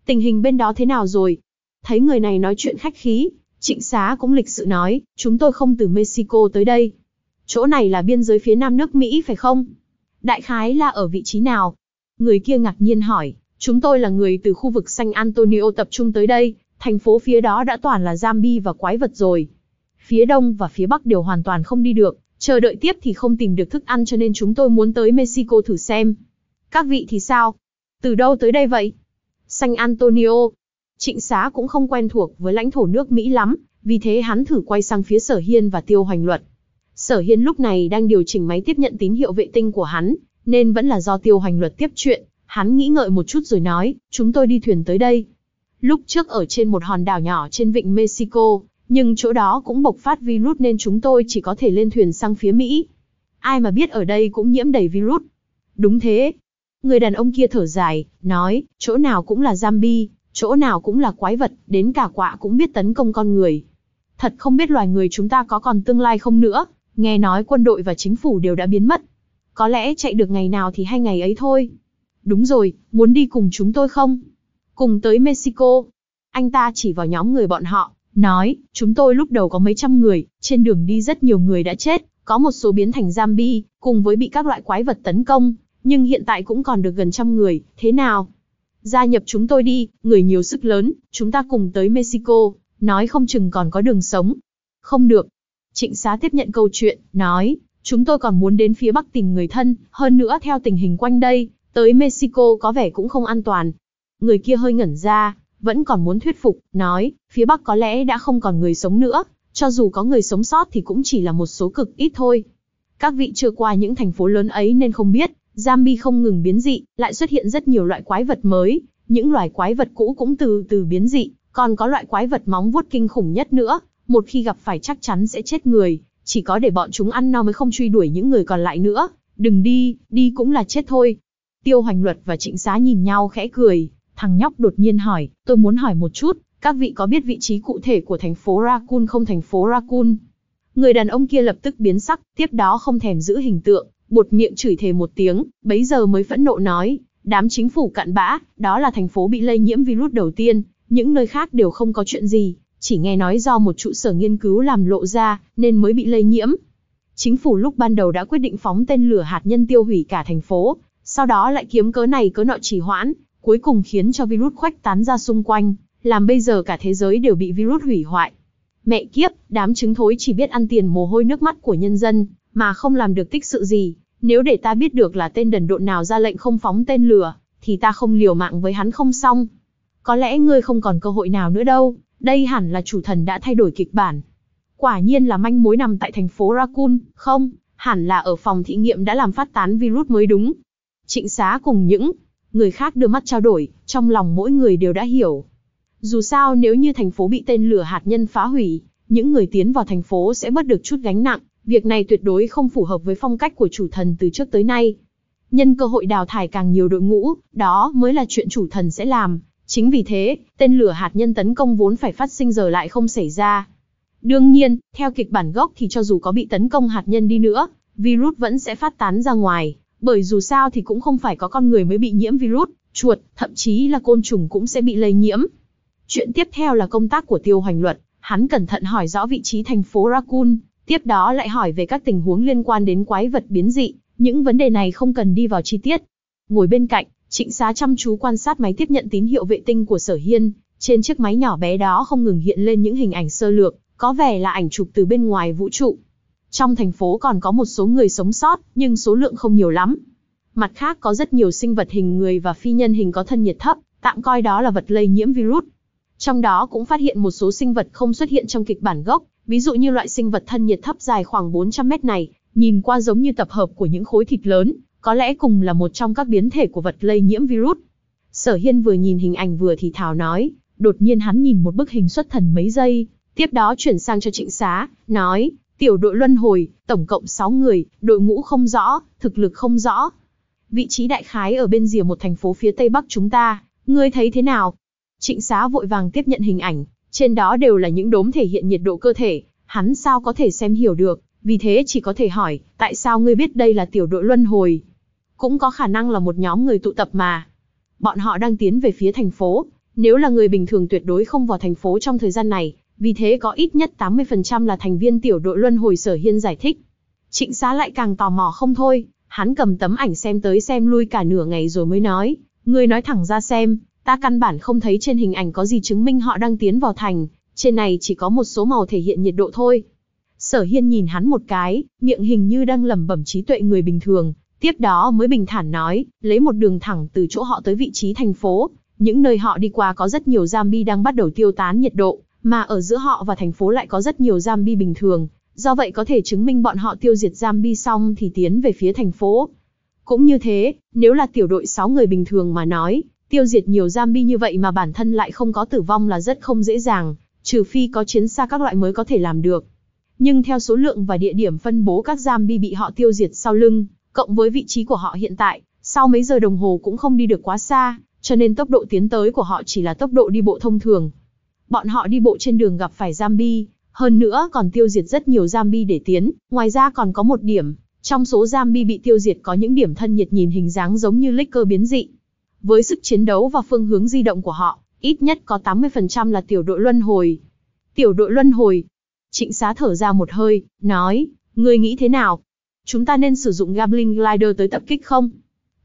Speaker 1: Tình hình bên đó thế nào rồi? Thấy người này nói chuyện khách khí, trịnh xá cũng lịch sự nói, chúng tôi không từ Mexico tới đây. Chỗ này là biên giới phía nam nước Mỹ phải không? Đại khái là ở vị trí nào? Người kia ngạc nhiên hỏi, chúng tôi là người từ khu vực San Antonio tập trung tới đây, thành phố phía đó đã toàn là zombie và quái vật rồi. Phía đông và phía bắc đều hoàn toàn không đi được, chờ đợi tiếp thì không tìm được thức ăn cho nên chúng tôi muốn tới Mexico thử xem. Các vị thì sao? Từ đâu tới đây vậy? San Antonio. Trịnh xá cũng không quen thuộc với lãnh thổ nước Mỹ lắm, vì thế hắn thử quay sang phía sở hiên và tiêu hoành luật. Sở Hiên lúc này đang điều chỉnh máy tiếp nhận tín hiệu vệ tinh của hắn, nên vẫn là do tiêu hoành luật tiếp chuyện. Hắn nghĩ ngợi một chút rồi nói, chúng tôi đi thuyền tới đây. Lúc trước ở trên một hòn đảo nhỏ trên vịnh Mexico, nhưng chỗ đó cũng bộc phát virus nên chúng tôi chỉ có thể lên thuyền sang phía Mỹ. Ai mà biết ở đây cũng nhiễm đầy virus. Đúng thế. Người đàn ông kia thở dài, nói, chỗ nào cũng là zombie, chỗ nào cũng là quái vật, đến cả quạ cũng biết tấn công con người. Thật không biết loài người chúng ta có còn tương lai không nữa, Nghe nói quân đội và chính phủ đều đã biến mất. Có lẽ chạy được ngày nào thì hai ngày ấy thôi. Đúng rồi, muốn đi cùng chúng tôi không? Cùng tới Mexico. Anh ta chỉ vào nhóm người bọn họ, nói, chúng tôi lúc đầu có mấy trăm người, trên đường đi rất nhiều người đã chết, có một số biến thành zombie, cùng với bị các loại quái vật tấn công, nhưng hiện tại cũng còn được gần trăm người, thế nào? Gia nhập chúng tôi đi, người nhiều sức lớn, chúng ta cùng tới Mexico, nói không chừng còn có đường sống. Không được, Trịnh Xá tiếp nhận câu chuyện, nói, chúng tôi còn muốn đến phía Bắc tìm người thân, hơn nữa theo tình hình quanh đây, tới Mexico có vẻ cũng không an toàn. Người kia hơi ngẩn ra, vẫn còn muốn thuyết phục, nói, phía Bắc có lẽ đã không còn người sống nữa, cho dù có người sống sót thì cũng chỉ là một số cực ít thôi. Các vị chưa qua những thành phố lớn ấy nên không biết, Zambi không ngừng biến dị, lại xuất hiện rất nhiều loại quái vật mới, những loài quái vật cũ cũng từ từ biến dị, còn có loại quái vật móng vuốt kinh khủng nhất nữa, một khi gặp phải chắc chắn sẽ chết người, chỉ có để bọn chúng ăn no mới không truy đuổi những người còn lại nữa, đừng đi, đi cũng là chết thôi. Tiêu Hoành Luật và Trịnh Xá nhìn nhau khẽ cười, thằng nhóc đột nhiên hỏi, tôi muốn hỏi một chút, các vị có biết vị trí cụ thể của thành phố Rakun không thành phố Rakun? Người đàn ông kia lập tức biến sắc, tiếp đó không thèm giữ hình tượng, bột miệng chửi thề một tiếng, bấy giờ mới phẫn nộ nói, đám chính phủ cặn bã, đó là thành phố bị lây nhiễm virus đầu tiên, những nơi khác đều không có chuyện gì, chỉ nghe nói do một trụ sở nghiên cứu làm lộ ra, nên mới bị lây nhiễm. Chính phủ lúc ban đầu đã quyết định phóng tên lửa hạt nhân tiêu hủy cả thành phố, sau đó lại kiếm cớ này cớ nọ trì hoãn, cuối cùng khiến cho virus khoách tán ra xung quanh, làm bây giờ cả thế giới đều bị virus hủy hoại. Mẹ kiếp, đám chứng thối chỉ biết ăn tiền mồ hôi nước mắt của nhân dân, mà không làm được tích sự gì. Nếu để ta biết được là tên đần độn nào ra lệnh không phóng tên lửa, thì ta không liều mạng với hắn không xong. Có lẽ ngươi không còn cơ hội nào nữa đâu, đây hẳn là chủ thần đã thay đổi kịch bản. Quả nhiên là manh mối nằm tại thành phố Rakun, không, hẳn là ở phòng thí nghiệm đã làm phát tán virus mới đúng. Trịnh xá cùng những người khác đưa mắt trao đổi, trong lòng mỗi người đều đã hiểu. Dù sao nếu như thành phố bị tên lửa hạt nhân phá hủy, những người tiến vào thành phố sẽ bớt được chút gánh nặng, việc này tuyệt đối không phù hợp với phong cách của chủ thần từ trước tới nay. Nhân cơ hội đào thải càng nhiều đội ngũ, đó mới là chuyện chủ thần sẽ làm. Chính vì thế, tên lửa hạt nhân tấn công vốn phải phát sinh giờ lại không xảy ra. Đương nhiên, theo kịch bản gốc thì cho dù có bị tấn công hạt nhân đi nữa, virus vẫn sẽ phát tán ra ngoài, bởi dù sao thì cũng không phải có con người mới bị nhiễm virus, chuột, thậm chí là côn trùng cũng sẽ bị lây nhiễm. Chuyện tiếp theo là công tác của tiêu hoành luật, hắn cẩn thận hỏi rõ vị trí thành phố Rakun, tiếp đó lại hỏi về các tình huống liên quan đến quái vật biến dị, những vấn đề này không cần đi vào chi tiết. Ngồi bên cạnh, Trịnh Xá chăm chú quan sát máy tiếp nhận tín hiệu vệ tinh của Sở Hiên, trên chiếc máy nhỏ bé đó không ngừng hiện lên những hình ảnh sơ lược, có vẻ là ảnh chụp từ bên ngoài vũ trụ. Trong thành phố còn có một số người sống sót, nhưng số lượng không nhiều lắm. Mặt khác có rất nhiều sinh vật hình người và phi nhân hình có thân nhiệt thấp, tạm coi đó là vật lây nhiễm virus. Trong đó cũng phát hiện một số sinh vật không xuất hiện trong kịch bản gốc, ví dụ như loại sinh vật thân nhiệt thấp dài khoảng 400 mét này, nhìn qua giống như tập hợp của những khối thịt lớn, có lẽ cùng là một trong các biến thể của vật lây nhiễm virus. Sở Hiên vừa nhìn hình ảnh vừa thì thào nói, đột nhiên hắn nhìn một bức hình xuất thần mấy giây, tiếp đó chuyển sang cho trịnh xá, nói, tiểu đội luân hồi, tổng cộng 6 người, đội ngũ không rõ, thực lực không rõ. Vị trí đại khái ở bên rìa một thành phố phía tây bắc chúng ta, ngươi thấy thế nào? Trịnh xá vội vàng tiếp nhận hình ảnh, trên đó đều là những đốm thể hiện nhiệt độ cơ thể, hắn sao có thể xem hiểu được vì thế chỉ có thể hỏi, tại sao ngươi biết đây là tiểu đội luân hồi? Cũng có khả năng là một nhóm người tụ tập mà. Bọn họ đang tiến về phía thành phố, nếu là người bình thường tuyệt đối không vào thành phố trong thời gian này, vì thế có ít nhất 80% là thành viên tiểu đội luân hồi sở hiên giải thích. Trịnh xá lại càng tò mò không thôi, hắn cầm tấm ảnh xem tới xem lui cả nửa ngày rồi mới nói, ngươi nói thẳng ra xem, ta căn bản không thấy trên hình ảnh có gì chứng minh họ đang tiến vào thành, trên này chỉ có một số màu thể hiện nhiệt độ thôi. Sở Hiên nhìn hắn một cái, miệng hình như đang lẩm bẩm trí tuệ người bình thường, tiếp đó mới bình thản nói, lấy một đường thẳng từ chỗ họ tới vị trí thành phố, những nơi họ đi qua có rất nhiều zombie đang bắt đầu tiêu tán nhiệt độ, mà ở giữa họ và thành phố lại có rất nhiều zombie bình thường, do vậy có thể chứng minh bọn họ tiêu diệt zombie xong thì tiến về phía thành phố. Cũng như thế, nếu là tiểu đội 6 người bình thường mà nói, tiêu diệt nhiều zombie như vậy mà bản thân lại không có tử vong là rất không dễ dàng, trừ phi có chiến xa các loại mới có thể làm được nhưng theo số lượng và địa điểm phân bố các zombie bị họ tiêu diệt sau lưng, cộng với vị trí của họ hiện tại, sau mấy giờ đồng hồ cũng không đi được quá xa, cho nên tốc độ tiến tới của họ chỉ là tốc độ đi bộ thông thường. Bọn họ đi bộ trên đường gặp phải zombie, hơn nữa còn tiêu diệt rất nhiều zombie để tiến, ngoài ra còn có một điểm, trong số zombie bị tiêu diệt có những điểm thân nhiệt nhìn hình dáng giống như lích cơ biến dị. Với sức chiến đấu và phương hướng di động của họ, ít nhất có 80% là tiểu đội luân hồi. Tiểu đội luân hồi, Trịnh xá thở ra một hơi, nói, ngươi nghĩ thế nào? Chúng ta nên sử dụng Gabling Glider tới tập kích không?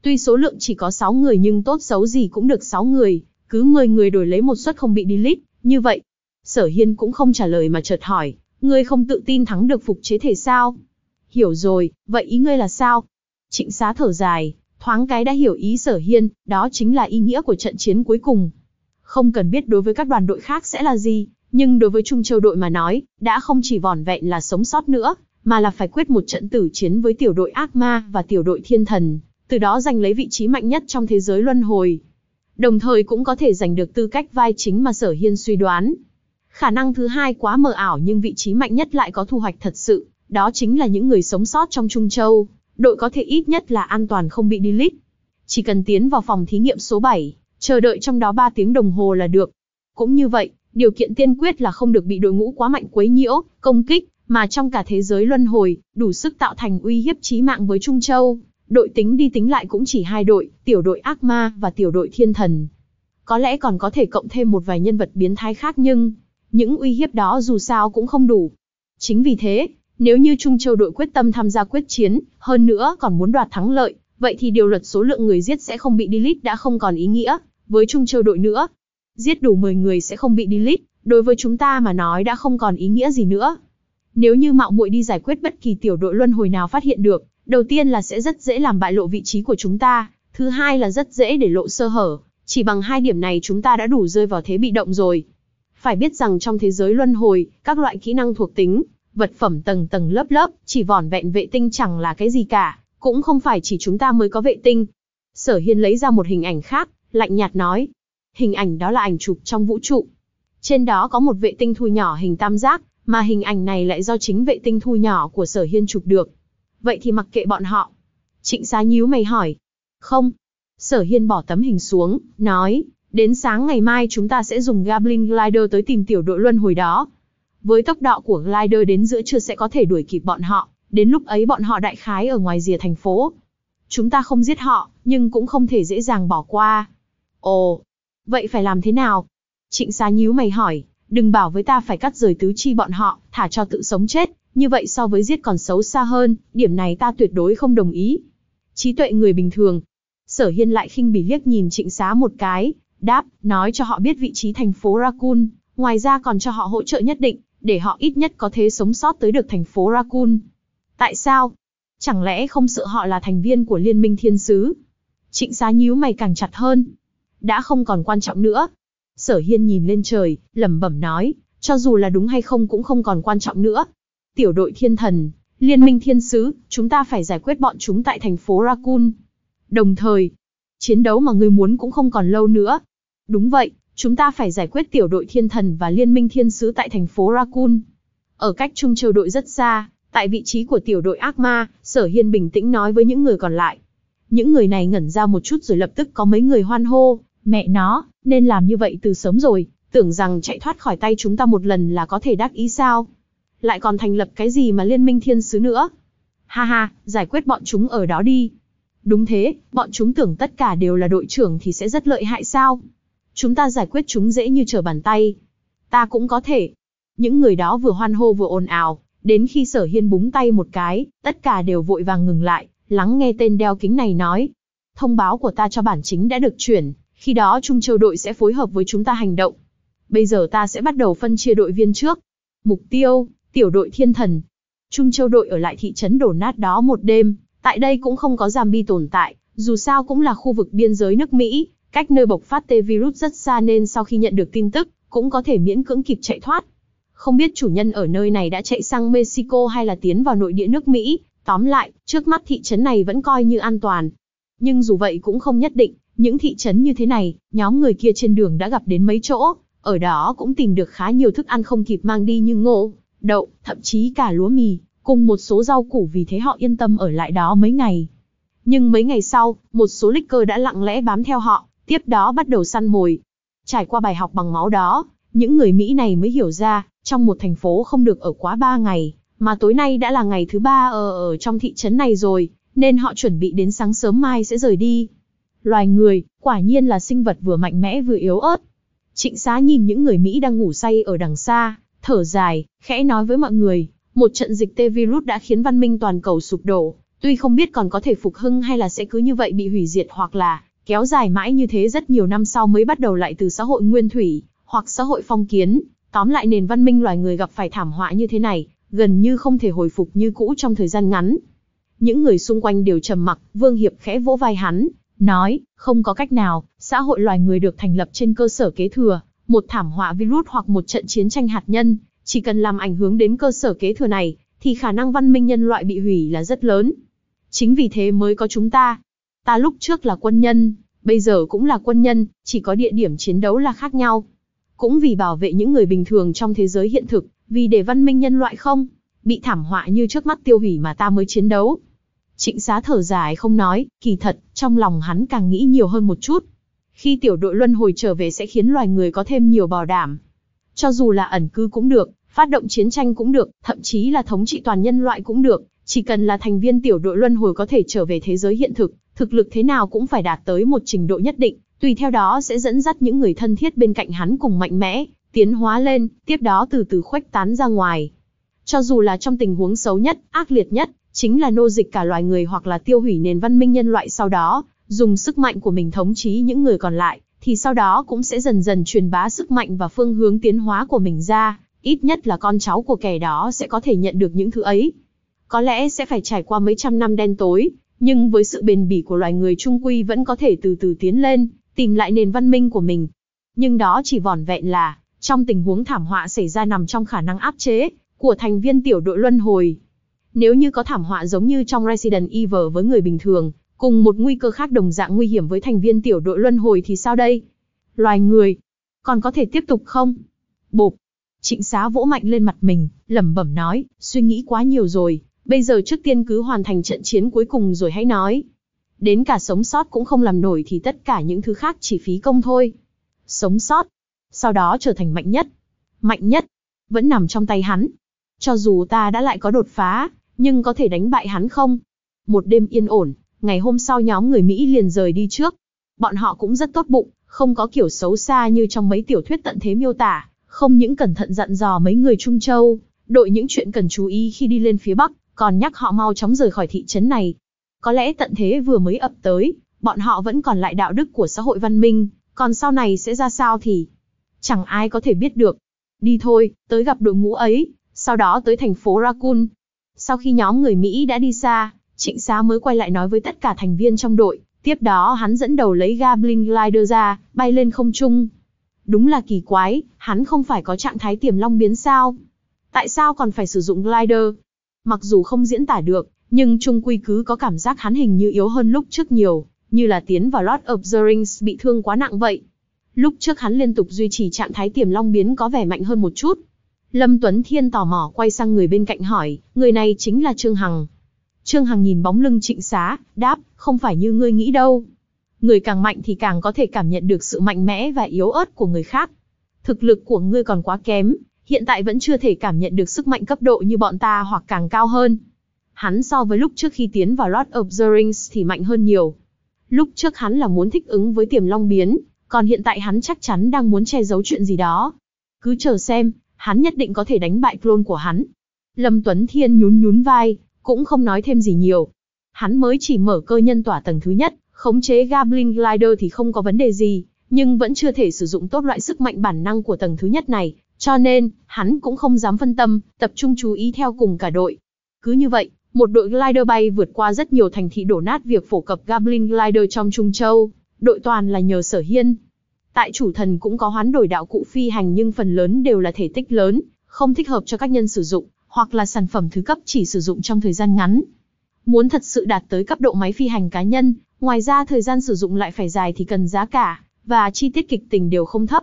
Speaker 1: Tuy số lượng chỉ có 6 người nhưng tốt xấu gì cũng được 6 người, cứ 10 người đổi lấy một suất không bị delete, như vậy. Sở Hiên cũng không trả lời mà chợt hỏi, ngươi không tự tin thắng được phục chế thể sao? Hiểu rồi, vậy ý ngươi là sao? Trịnh xá thở dài, thoáng cái đã hiểu ý sở hiên, đó chính là ý nghĩa của trận chiến cuối cùng. Không cần biết đối với các đoàn đội khác sẽ là gì, nhưng đối với Trung Châu đội mà nói, đã không chỉ vỏn vẹn là sống sót nữa, mà là phải quyết một trận tử chiến với tiểu đội ác ma và tiểu đội thiên thần, từ đó giành lấy vị trí mạnh nhất trong thế giới luân hồi. Đồng thời cũng có thể giành được tư cách vai chính mà Sở Hiên suy đoán. Khả năng thứ hai quá mờ ảo nhưng vị trí mạnh nhất lại có thu hoạch thật sự, đó chính là những người sống sót trong Trung Châu, đội có thể ít nhất là an toàn không bị delete. Chỉ cần tiến vào phòng thí nghiệm số 7, chờ đợi trong đó 3 tiếng đồng hồ là được. Cũng như vậy, điều kiện tiên quyết là không được bị đội ngũ quá mạnh quấy nhiễu, công kích, mà trong cả thế giới luân hồi, đủ sức tạo thành uy hiếp chí mạng với Trung Châu. Đội tính đi tính lại cũng chỉ hai đội, tiểu đội ác ma và tiểu đội thiên thần. Có lẽ còn có thể cộng thêm một vài nhân vật biến thái khác nhưng, những uy hiếp đó dù sao cũng không đủ. Chính vì thế, nếu như Trung Châu đội quyết tâm tham gia quyết chiến, hơn nữa còn muốn đoạt thắng lợi, vậy thì điều luật số lượng người giết sẽ không bị delete đã không còn ý nghĩa, với Trung Châu đội nữa, giết đủ 10 người sẽ không bị delete, đối với chúng ta mà nói đã không còn ý nghĩa gì nữa. Nếu như mạo muội đi giải quyết bất kỳ tiểu đội luân hồi nào phát hiện được, đầu tiên là sẽ rất dễ làm bại lộ vị trí của chúng ta, thứ hai là rất dễ để lộ sơ hở, chỉ bằng hai điểm này chúng ta đã đủ rơi vào thế bị động rồi. Phải biết rằng trong thế giới luân hồi, các loại kỹ năng thuộc tính, vật phẩm tầng tầng lớp lớp, chỉ vỏn vẹn vệ tinh chẳng là cái gì cả, cũng không phải chỉ chúng ta mới có vệ tinh. Sở Hiên lấy ra một hình ảnh khác, lạnh nhạt nói, hình ảnh đó là ảnh chụp trong vũ trụ. Trên đó có một vệ tinh thu nhỏ hình tam giác, mà hình ảnh này lại do chính vệ tinh thu nhỏ của sở hiên chụp được. Vậy thì mặc kệ bọn họ. Trịnh xá nhíu mày hỏi. Không. Sở hiên bỏ tấm hình xuống, nói, đến sáng ngày mai chúng ta sẽ dùng Gablin Glider tới tìm tiểu đội luân hồi đó. Với tốc độ của Glider đến giữa trưa sẽ có thể đuổi kịp bọn họ, đến lúc ấy bọn họ đại khái ở ngoài rìa thành phố. Chúng ta không giết họ, nhưng cũng không thể dễ dàng bỏ qua. Ồ, Vậy phải làm thế nào? Trịnh xá nhíu mày hỏi, đừng bảo với ta phải cắt rời tứ chi bọn họ, thả cho tự sống chết, như vậy so với giết còn xấu xa hơn, điểm này ta tuyệt đối không đồng ý. Trí tuệ người bình thường. Sở Hiên lại khinh bỉ liếc nhìn trịnh xá một cái, đáp, nói cho họ biết vị trí thành phố Rakun, ngoài ra còn cho họ hỗ trợ nhất định, để họ ít nhất có thế sống sót tới được thành phố Rakun. Tại sao? Chẳng lẽ không sợ họ là thành viên của Liên minh Thiên Sứ? Trịnh xá nhíu mày càng chặt hơn, đã không còn quan trọng nữa. Sở Hiên nhìn lên trời, lẩm bẩm nói, cho dù là đúng hay không cũng không còn quan trọng nữa. Tiểu đội thiên thần, liên minh thiên sứ, chúng ta phải giải quyết bọn chúng tại thành phố Rakun. Đồng thời, chiến đấu mà ngươi muốn cũng không còn lâu nữa. Đúng vậy, chúng ta phải giải quyết tiểu đội thiên thần và liên minh thiên sứ tại thành phố Rakun. Ở cách trung châu đội rất xa, tại vị trí của tiểu đội ác ma, Sở Hiên bình tĩnh nói với những người còn lại. Những người này ngẩn ra một chút rồi lập tức có mấy người hoan hô, Mẹ nó, nên làm như vậy từ sớm rồi, tưởng rằng chạy thoát khỏi tay chúng ta một lần là có thể đắc ý sao. Lại còn thành lập cái gì mà liên minh thiên sứ nữa. Ha ha, giải quyết bọn chúng ở đó đi. Đúng thế, bọn chúng tưởng tất cả đều là đội trưởng thì sẽ rất lợi hại sao. Chúng ta giải quyết chúng dễ như trở bàn tay. Ta cũng có thể. Những người đó vừa hoan hô vừa ồn ào, đến khi sở hiên búng tay một cái, tất cả đều vội vàng ngừng lại, lắng nghe tên đeo kính này nói. Thông báo của ta cho bản chính đã được chuyển, khi đó Trung Châu đội sẽ phối hợp với chúng ta hành động. Bây giờ ta sẽ bắt đầu phân chia đội viên trước. Mục tiêu, tiểu đội thiên thần. Trung Châu đội ở lại thị trấn đổ nát đó một đêm, tại đây cũng không có giam bi tồn tại, dù sao cũng là khu vực biên giới nước Mỹ, cách nơi bộc phát tê virus rất xa nên sau khi nhận được tin tức, cũng có thể miễn cưỡng kịp chạy thoát. Không biết chủ nhân ở nơi này đã chạy sang Mexico hay là tiến vào nội địa nước Mỹ, tóm lại, trước mắt thị trấn này vẫn coi như an toàn, nhưng dù vậy cũng không nhất định, những thị trấn như thế này, nhóm người kia trên đường đã gặp đến mấy chỗ, ở đó cũng tìm được khá nhiều thức ăn không kịp mang đi như ngô, đậu, thậm chí cả lúa mì, cùng một số rau củ vì thế họ yên tâm ở lại đó mấy ngày. Nhưng mấy ngày sau, một số lích cơ đã lặng lẽ bám theo họ, tiếp đó bắt đầu săn mồi. Trải qua bài học bằng máu đó, những người Mỹ này mới hiểu ra, trong một thành phố không được ở quá ba ngày, mà tối nay đã là ngày thứ ba ở, ở trong thị trấn này rồi, nên họ chuẩn bị đến sáng sớm mai sẽ rời đi. Loài người, quả nhiên là sinh vật vừa mạnh mẽ vừa yếu ớt. Trịnh xá nhìn những người Mỹ đang ngủ say ở đằng xa, thở dài, khẽ nói với mọi người, một trận dịch tê virus đã khiến văn minh toàn cầu sụp đổ, tuy không biết còn có thể phục hưng hay là sẽ cứ như vậy bị hủy diệt hoặc là kéo dài mãi như thế rất nhiều năm sau mới bắt đầu lại từ xã hội nguyên thủy, hoặc xã hội phong kiến, tóm lại nền văn minh loài người gặp phải thảm họa như thế này, gần như không thể hồi phục như cũ trong thời gian ngắn. Những người xung quanh đều trầm mặc, Vương Hiệp khẽ vỗ vai hắn, nói, không có cách nào, xã hội loài người được thành lập trên cơ sở kế thừa, một thảm họa virus hoặc một trận chiến tranh hạt nhân, chỉ cần làm ảnh hưởng đến cơ sở kế thừa này, thì khả năng văn minh nhân loại bị hủy là rất lớn. Chính vì thế mới có chúng ta. Ta lúc trước là quân nhân, bây giờ cũng là quân nhân, chỉ có địa điểm chiến đấu là khác nhau. Cũng vì bảo vệ những người bình thường trong thế giới hiện thực, vì để văn minh nhân loại không bị thảm họa như trước mắt tiêu hủy mà ta mới chiến đấu. Trịnh xá thở dài không nói, kỳ thật, trong lòng hắn càng nghĩ nhiều hơn một chút. Khi tiểu đội luân hồi trở về sẽ khiến loài người có thêm nhiều bảo đảm. Cho dù là ẩn cư cũng được, phát động chiến tranh cũng được, thậm chí là thống trị toàn nhân loại cũng được, chỉ cần là thành viên tiểu đội luân hồi có thể trở về thế giới hiện thực, thực lực thế nào cũng phải đạt tới một trình độ nhất định, tùy theo đó sẽ dẫn dắt những người thân thiết bên cạnh hắn cùng mạnh mẽ, tiến hóa lên, tiếp đó từ từ khuếch tán ra ngoài. Cho dù là trong tình huống xấu nhất, ác liệt nhất, chính là nô dịch cả loài người hoặc là tiêu hủy nền văn minh nhân loại sau đó, dùng sức mạnh của mình thống trí những người còn lại, thì sau đó cũng sẽ dần dần truyền bá sức mạnh và phương hướng tiến hóa của mình ra, ít nhất là con cháu của kẻ đó sẽ có thể nhận được những thứ ấy. Có lẽ sẽ phải trải qua mấy trăm năm đen tối, nhưng với sự bền bỉ của loài người trung quy vẫn có thể từ từ tiến lên, tìm lại nền văn minh của mình. Nhưng đó chỉ vỏn vẹn là, trong tình huống thảm họa xảy ra nằm trong khả năng áp chế, của thành viên tiểu đội luân hồi. Nếu như có thảm họa giống như trong Resident Evil với người bình thường, cùng một nguy cơ khác đồng dạng nguy hiểm với thành viên tiểu đội luân hồi thì sao đây? Loài người, còn có thể tiếp tục không? Bộp, trịnh xá vỗ mạnh lên mặt mình, lẩm bẩm nói, suy nghĩ quá nhiều rồi, bây giờ trước tiên cứ hoàn thành trận chiến cuối cùng rồi hãy nói. Đến cả sống sót cũng không làm nổi thì tất cả những thứ khác chỉ phí công thôi. Sống sót, sau đó trở thành mạnh nhất. Mạnh nhất, vẫn nằm trong tay hắn, cho dù ta đã lại có đột phá, nhưng có thể đánh bại hắn không? Một đêm yên ổn, ngày hôm sau nhóm người Mỹ liền rời đi trước. Bọn họ cũng rất tốt bụng, không có kiểu xấu xa như trong mấy tiểu thuyết tận thế miêu tả, không những cẩn thận dặn dò mấy người Trung Châu, đội những chuyện cần chú ý khi đi lên phía Bắc, còn nhắc họ mau chóng rời khỏi thị trấn này. Có lẽ tận thế vừa mới ập tới, bọn họ vẫn còn lại đạo đức của xã hội văn minh, còn sau này sẽ ra sao thì chẳng ai có thể biết được. Đi thôi, tới gặp đội ngũ ấy, sau đó tới thành phố Rakun. Sau khi nhóm người Mỹ đã đi xa, Trịnh Sá mới quay lại nói với tất cả thành viên trong đội, tiếp đó hắn dẫn đầu lấy Gablin Glider ra, bay lên không trung. Đúng là kỳ quái, hắn không phải có trạng thái tiềm long biến sao? Tại sao còn phải sử dụng Glider? Mặc dù không diễn tả được, nhưng Trung quy cứ có cảm giác hắn hình như yếu hơn lúc trước nhiều, như là tiến vào Lord of the Rings bị thương quá nặng vậy. Lúc trước hắn liên tục duy trì trạng thái tiềm long biến có vẻ mạnh hơn một chút, Lâm Tuấn Thiên tò mò quay sang người bên cạnh hỏi, người này chính là Trương Hằng. Trương Hằng nhìn bóng lưng trịnh xá, đáp, không phải như ngươi nghĩ đâu. Người càng mạnh thì càng có thể cảm nhận được sự mạnh mẽ và yếu ớt của người khác. Thực lực của ngươi còn quá kém, hiện tại vẫn chưa thể cảm nhận được sức mạnh cấp độ như bọn ta hoặc càng cao hơn. Hắn so với lúc trước khi tiến vào Lord of the Rings thì mạnh hơn nhiều. Lúc trước hắn là muốn thích ứng với tiềm long biến, còn hiện tại hắn chắc chắn đang muốn che giấu chuyện gì đó. Cứ chờ xem, hắn nhất định có thể đánh bại clone của hắn. Lâm Tuấn Thiên nhún nhún vai, cũng không nói thêm gì nhiều. Hắn mới chỉ mở cơ nhân tỏa tầng thứ nhất, khống chế Goblin Glider thì không có vấn đề gì, nhưng vẫn chưa thể sử dụng tốt loại sức mạnh bản năng của tầng thứ nhất này, cho nên, hắn cũng không dám phân tâm, tập trung chú ý theo cùng cả đội. Cứ như vậy, một đội glider bay vượt qua rất nhiều thành thị đổ nát việc phổ cập Goblin Glider trong Trung Châu, đội toàn là nhờ Sở Hiên, Tại chủ thần cũng có hoán đổi đạo cụ phi hành nhưng phần lớn đều là thể tích lớn, không thích hợp cho các nhân sử dụng, hoặc là sản phẩm thứ cấp chỉ sử dụng trong thời gian ngắn. Muốn thật sự đạt tới cấp độ máy phi hành cá nhân, ngoài ra thời gian sử dụng lại phải dài thì cần giá cả, và chi tiết kịch tình đều không thấp.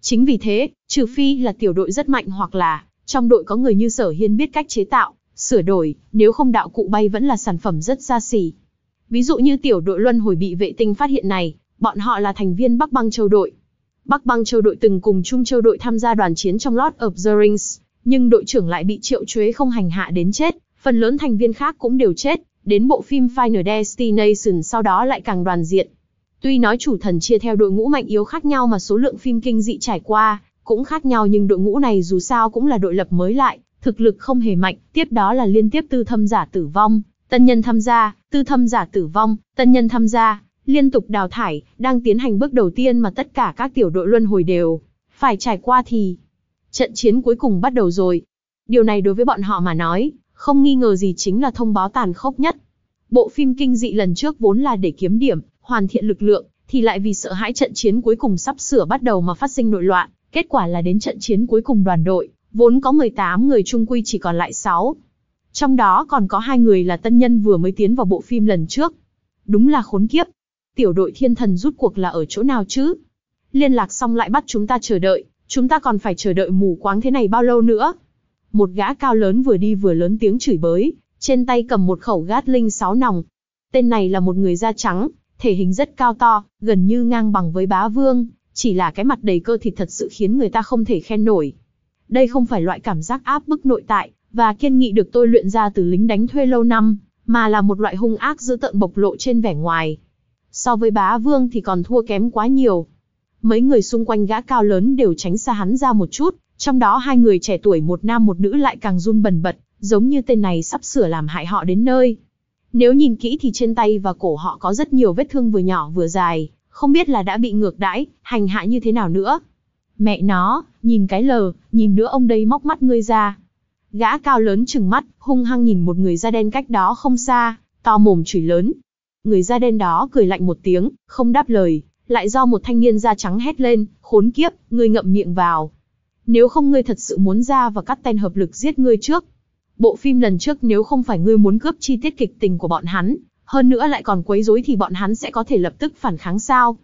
Speaker 1: Chính vì thế, trừ phi là tiểu đội rất mạnh hoặc là trong đội có người như sở hiên biết cách chế tạo, sửa đổi, nếu không đạo cụ bay vẫn là sản phẩm rất xa xỉ. Ví dụ như tiểu đội luân hồi bị vệ tinh phát hiện này, bọn họ là thành viên Bắc Băng Châu đội. Bắc Băng Châu đội từng cùng Trung Châu đội tham gia đoàn chiến trong Lord of the Rings, nhưng đội trưởng lại bị triệu chuế không hành hạ đến chết, phần lớn thành viên khác cũng đều chết, đến bộ phim Final Destination sau đó lại càng đoàn diện. Tuy nói chủ thần chia theo đội ngũ mạnh yếu khác nhau mà số lượng phim kinh dị trải qua cũng khác nhau nhưng đội ngũ này dù sao cũng là đội lập mới lại, thực lực không hề mạnh, tiếp đó là liên tiếp tư thâm giả tử vong, tân nhân tham gia, tư thâm giả tử vong, tân nhân tham gia, liên tục đào thải, đang tiến hành bước đầu tiên mà tất cả các tiểu đội luân hồi đều phải trải qua thì trận chiến cuối cùng bắt đầu rồi. Điều này đối với bọn họ mà nói, không nghi ngờ gì chính là thông báo tàn khốc nhất. Bộ phim kinh dị lần trước vốn là để kiếm điểm, hoàn thiện lực lượng, thì lại vì sợ hãi trận chiến cuối cùng sắp sửa bắt đầu mà phát sinh nội loạn, kết quả là đến trận chiến cuối cùng đoàn đội, vốn có 18 người trung quy chỉ còn lại 6. Trong đó còn có hai người là tân nhân vừa mới tiến vào bộ phim lần trước. Đúng là khốn kiếp, tiểu đội thiên thần rút cuộc là ở chỗ nào chứ? Liên lạc xong lại bắt chúng ta chờ đợi, chúng ta còn phải chờ đợi mù quáng thế này bao lâu nữa? Một gã cao lớn vừa đi vừa lớn tiếng chửi bới, trên tay cầm một khẩu gát linh sáu nòng. Tên này là một người da trắng, thể hình rất cao to, gần như ngang bằng với bá vương, chỉ là cái mặt đầy cơ thịt thật sự khiến người ta không thể khen nổi. Đây không phải loại cảm giác áp bức nội tại, và kiên nghị được tôi luyện ra từ lính đánh thuê lâu năm, mà là một loại hung ác dữ tợn bộc lộ trên vẻ ngoài, so với bá vương thì còn thua kém quá nhiều. Mấy người xung quanh gã cao lớn đều tránh xa hắn ra một chút, trong đó hai người trẻ tuổi một nam một nữ lại càng run bần bật, giống như tên này sắp sửa làm hại họ đến nơi. Nếu nhìn kỹ thì trên tay và cổ họ có rất nhiều vết thương vừa nhỏ vừa dài, không biết là đã bị ngược đãi, hành hạ như thế nào nữa. Mẹ nó, nhìn cái lờ, nhìn nữa ông đây móc mắt ngươi ra. Gã cao lớn trừng mắt, hung hăng nhìn một người da đen cách đó không xa, to mồm chửi lớn, người da đen đó cười lạnh một tiếng, không đáp lời, lại do một thanh niên da trắng hét lên, khốn kiếp, ngươi ngậm miệng vào. Nếu không ngươi thật sự muốn ra và cắt tên hợp lực giết ngươi trước. Bộ phim lần trước nếu không phải ngươi muốn cướp chi tiết kịch tình của bọn hắn, hơn nữa lại còn quấy rối thì bọn hắn sẽ có thể lập tức phản kháng sao.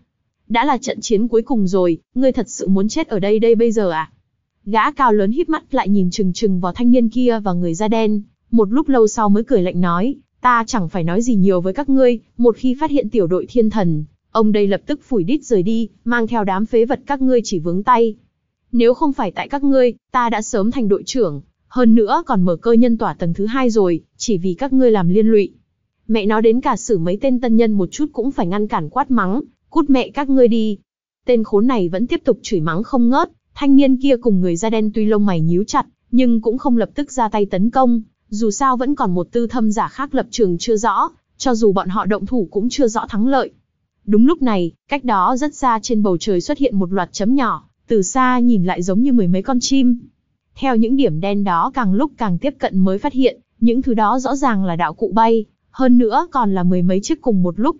Speaker 1: Đã là trận chiến cuối cùng rồi, ngươi thật sự muốn chết ở đây đây bây giờ à? Gã cao lớn híp mắt lại nhìn chừng chừng vào thanh niên kia và người da đen, một lúc lâu sau mới cười lạnh nói, Ta chẳng phải nói gì nhiều với các ngươi, một khi phát hiện tiểu đội thiên thần, ông đây lập tức phủi đít rời đi, mang theo đám phế vật các ngươi chỉ vướng tay. Nếu không phải tại các ngươi, ta đã sớm thành đội trưởng, hơn nữa còn mở cơ nhân tỏa tầng thứ hai rồi, chỉ vì các ngươi làm liên lụy. Mẹ nó đến cả xử mấy tên tân nhân một chút cũng phải ngăn cản quát mắng, cút mẹ các ngươi đi. Tên khốn này vẫn tiếp tục chửi mắng không ngớt, thanh niên kia cùng người da đen tuy lông mày nhíu chặt, nhưng cũng không lập tức ra tay tấn công, dù sao vẫn còn một tư thâm giả khác lập trường chưa rõ, cho dù bọn họ động thủ cũng chưa rõ thắng lợi. Đúng lúc này, cách đó rất xa trên bầu trời xuất hiện một loạt chấm nhỏ, từ xa nhìn lại giống như mười mấy con chim. Theo những điểm đen đó càng lúc càng tiếp cận mới phát hiện, những thứ đó rõ ràng là đạo cụ bay, hơn nữa còn là mười mấy chiếc cùng một lúc.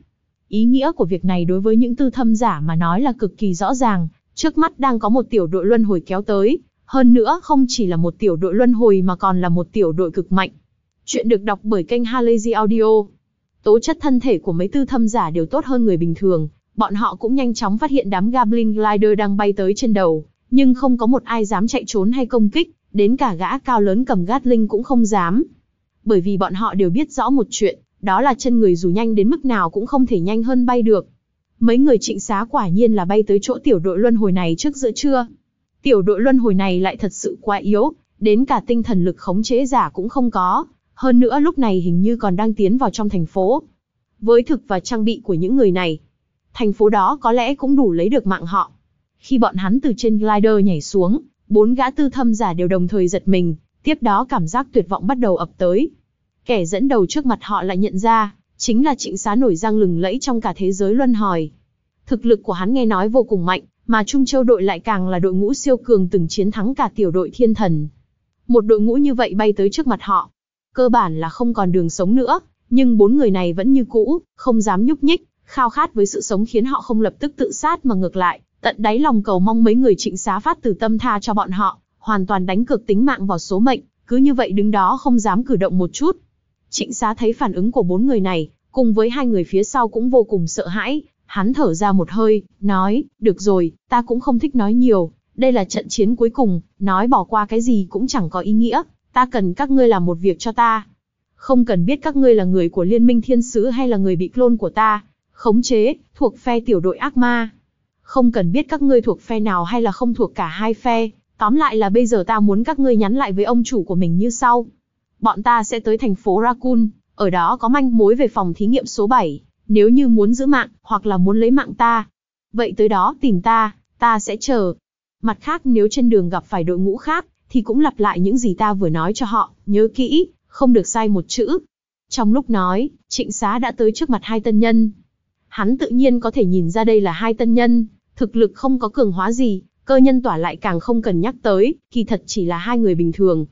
Speaker 1: Ý nghĩa của việc này đối với những tư thâm giả mà nói là cực kỳ rõ ràng, trước mắt đang có một tiểu đội luân hồi kéo tới, hơn nữa không chỉ là một tiểu đội luân hồi mà còn là một tiểu đội cực mạnh. Chuyện được đọc bởi kênh Halazy Audio. Tố chất thân thể của mấy tư thâm giả đều tốt hơn người bình thường, bọn họ cũng nhanh chóng phát hiện đám Goblin Glider đang bay tới trên đầu, nhưng không có một ai dám chạy trốn hay công kích, đến cả gã cao lớn cầm Gatling cũng không dám. Bởi vì bọn họ đều biết rõ một chuyện, đó là chân người dù nhanh đến mức nào cũng không thể nhanh hơn bay được. Mấy người trịnh xá quả nhiên là bay tới chỗ tiểu đội luân hồi này trước giữa trưa. Tiểu đội luân hồi này lại thật sự quá yếu, đến cả tinh thần lực khống chế giả cũng không có, hơn nữa lúc này hình như còn đang tiến vào trong thành phố. Với thực và trang bị của những người này, thành phố đó có lẽ cũng đủ lấy được mạng họ. Khi bọn hắn từ trên glider nhảy xuống, bốn gã tư thâm giả đều đồng thời giật mình, tiếp đó cảm giác tuyệt vọng bắt đầu ập tới. Kẻ dẫn đầu trước mặt họ lại nhận ra, chính là trịnh xá nổi giang lừng lẫy trong cả thế giới luân hồi. Thực lực của hắn nghe nói vô cùng mạnh, mà Trung Châu đội lại càng là đội ngũ siêu cường từng chiến thắng cả tiểu đội thiên thần. Một đội ngũ như vậy bay tới trước mặt họ. Cơ bản là không còn đường sống nữa, nhưng bốn người này vẫn như cũ, không dám nhúc nhích, khao khát với sự sống khiến họ không lập tức tự sát mà ngược lại, tận đáy lòng cầu mong mấy người trịnh xá phát từ tâm tha cho bọn họ, hoàn toàn đánh cược tính mạng vào số mệnh, cứ như vậy đứng đó không dám cử động một chút. Trịnh xá thấy phản ứng của bốn người này, cùng với hai người phía sau cũng vô cùng sợ hãi, Hắn thở ra một hơi, nói, được rồi, ta cũng không thích nói nhiều, đây là trận chiến cuối cùng, nói bỏ qua cái gì cũng chẳng có ý nghĩa, ta cần các ngươi làm một việc cho ta. Không cần biết các ngươi là người của liên minh thiên sứ hay là người bị clone của ta, khống chế, thuộc phe tiểu đội ác ma. Không cần biết các ngươi thuộc phe nào hay là không thuộc cả hai phe, tóm lại là bây giờ ta muốn các ngươi nhắn lại với ông chủ của mình như sau. Bọn ta sẽ tới thành phố Rakun, ở đó có manh mối về phòng thí nghiệm số 7, nếu như muốn giữ mạng, hoặc là muốn lấy mạng ta. Vậy tới đó tìm ta, ta sẽ chờ. Mặt khác nếu trên đường gặp phải đội ngũ khác, thì cũng lặp lại những gì ta vừa nói cho họ, nhớ kỹ, không được sai một chữ. Trong lúc nói, trịnh xá đã tới trước mặt hai tân nhân. Hắn tự nhiên có thể nhìn ra đây là hai tân nhân, thực lực không có cường hóa gì, cơ nhân tỏa lại càng không cần nhắc tới, kỳ thật chỉ là hai người bình thường.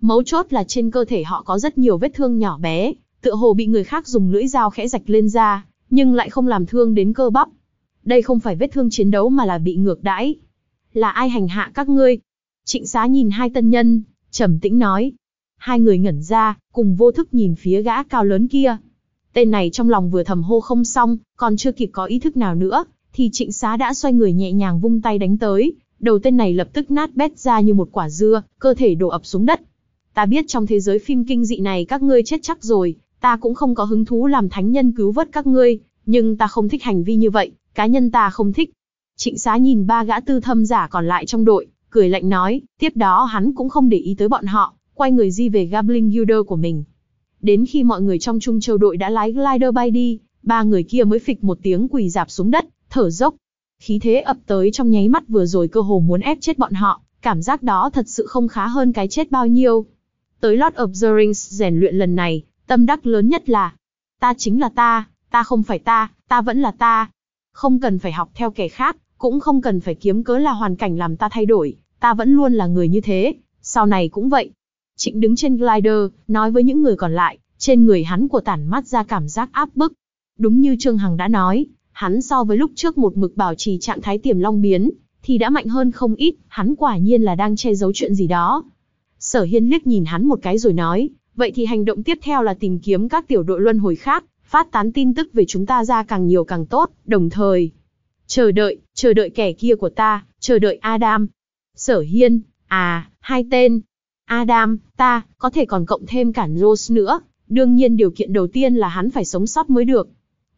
Speaker 1: Mấu chốt là trên cơ thể họ có rất nhiều vết thương nhỏ bé, tựa hồ bị người khác dùng lưỡi dao khẽ rạch lên da, nhưng lại không làm thương đến cơ bắp. Đây không phải vết thương chiến đấu mà là bị ngược đãi. Là ai hành hạ các ngươi? Trịnh xá nhìn hai tân nhân, trầm tĩnh nói. Hai người ngẩn ra, cùng vô thức nhìn phía gã cao lớn kia. Tên này trong lòng vừa thầm hô không xong, còn chưa kịp có ý thức nào nữa, thì trịnh xá đã xoay người nhẹ nhàng vung tay đánh tới. Đầu tên này lập tức nát bét ra như một quả dưa, cơ thể đổ ập xuống đất. Ta biết trong thế giới phim kinh dị này các ngươi chết chắc rồi, ta cũng không có hứng thú làm thánh nhân cứu vớt các ngươi, nhưng ta không thích hành vi như vậy, cá nhân ta không thích. Trịnh xá nhìn ba gã tư thâm giả còn lại trong đội, cười lạnh nói, tiếp đó hắn cũng không để ý tới bọn họ, quay người di về Gabling Guilder của mình. Đến khi mọi người trong trung châu đội đã lái glider bay đi, ba người kia mới phịch một tiếng quỳ dạp xuống đất, thở dốc. Khí thế ập tới trong nháy mắt vừa rồi cơ hồ muốn ép chết bọn họ, cảm giác đó thật sự không khá hơn cái chết bao nhiêu. Tới Lord of the Rings rèn luyện lần này, Tâm đắc lớn nhất là, ta chính là ta, ta không phải ta, ta vẫn là ta. Không cần phải học theo kẻ khác, cũng không cần phải kiếm cớ là hoàn cảnh làm ta thay đổi, ta vẫn luôn là người như thế, sau này cũng vậy. Trịnh đứng trên glider, nói với những người còn lại, trên người hắn của tản mắt ra cảm giác áp bức. Đúng như Trương Hằng đã nói, hắn so với lúc trước một mực bảo trì trạng thái tiềm long biến, thì đã mạnh hơn không ít, hắn quả nhiên là đang che giấu chuyện gì đó. Sở Hiên liếc nhìn hắn một cái rồi nói, Vậy thì hành động tiếp theo là tìm kiếm các tiểu đội luân hồi khác, phát tán tin tức về chúng ta ra càng nhiều càng tốt, đồng thời. Chờ đợi, chờ đợi kẻ kia của ta, chờ đợi Adam. Sở Hiên, à, hai tên. Adam, ta, có thể còn cộng thêm cả Rose nữa. Đương nhiên điều kiện đầu tiên là hắn phải sống sót mới được.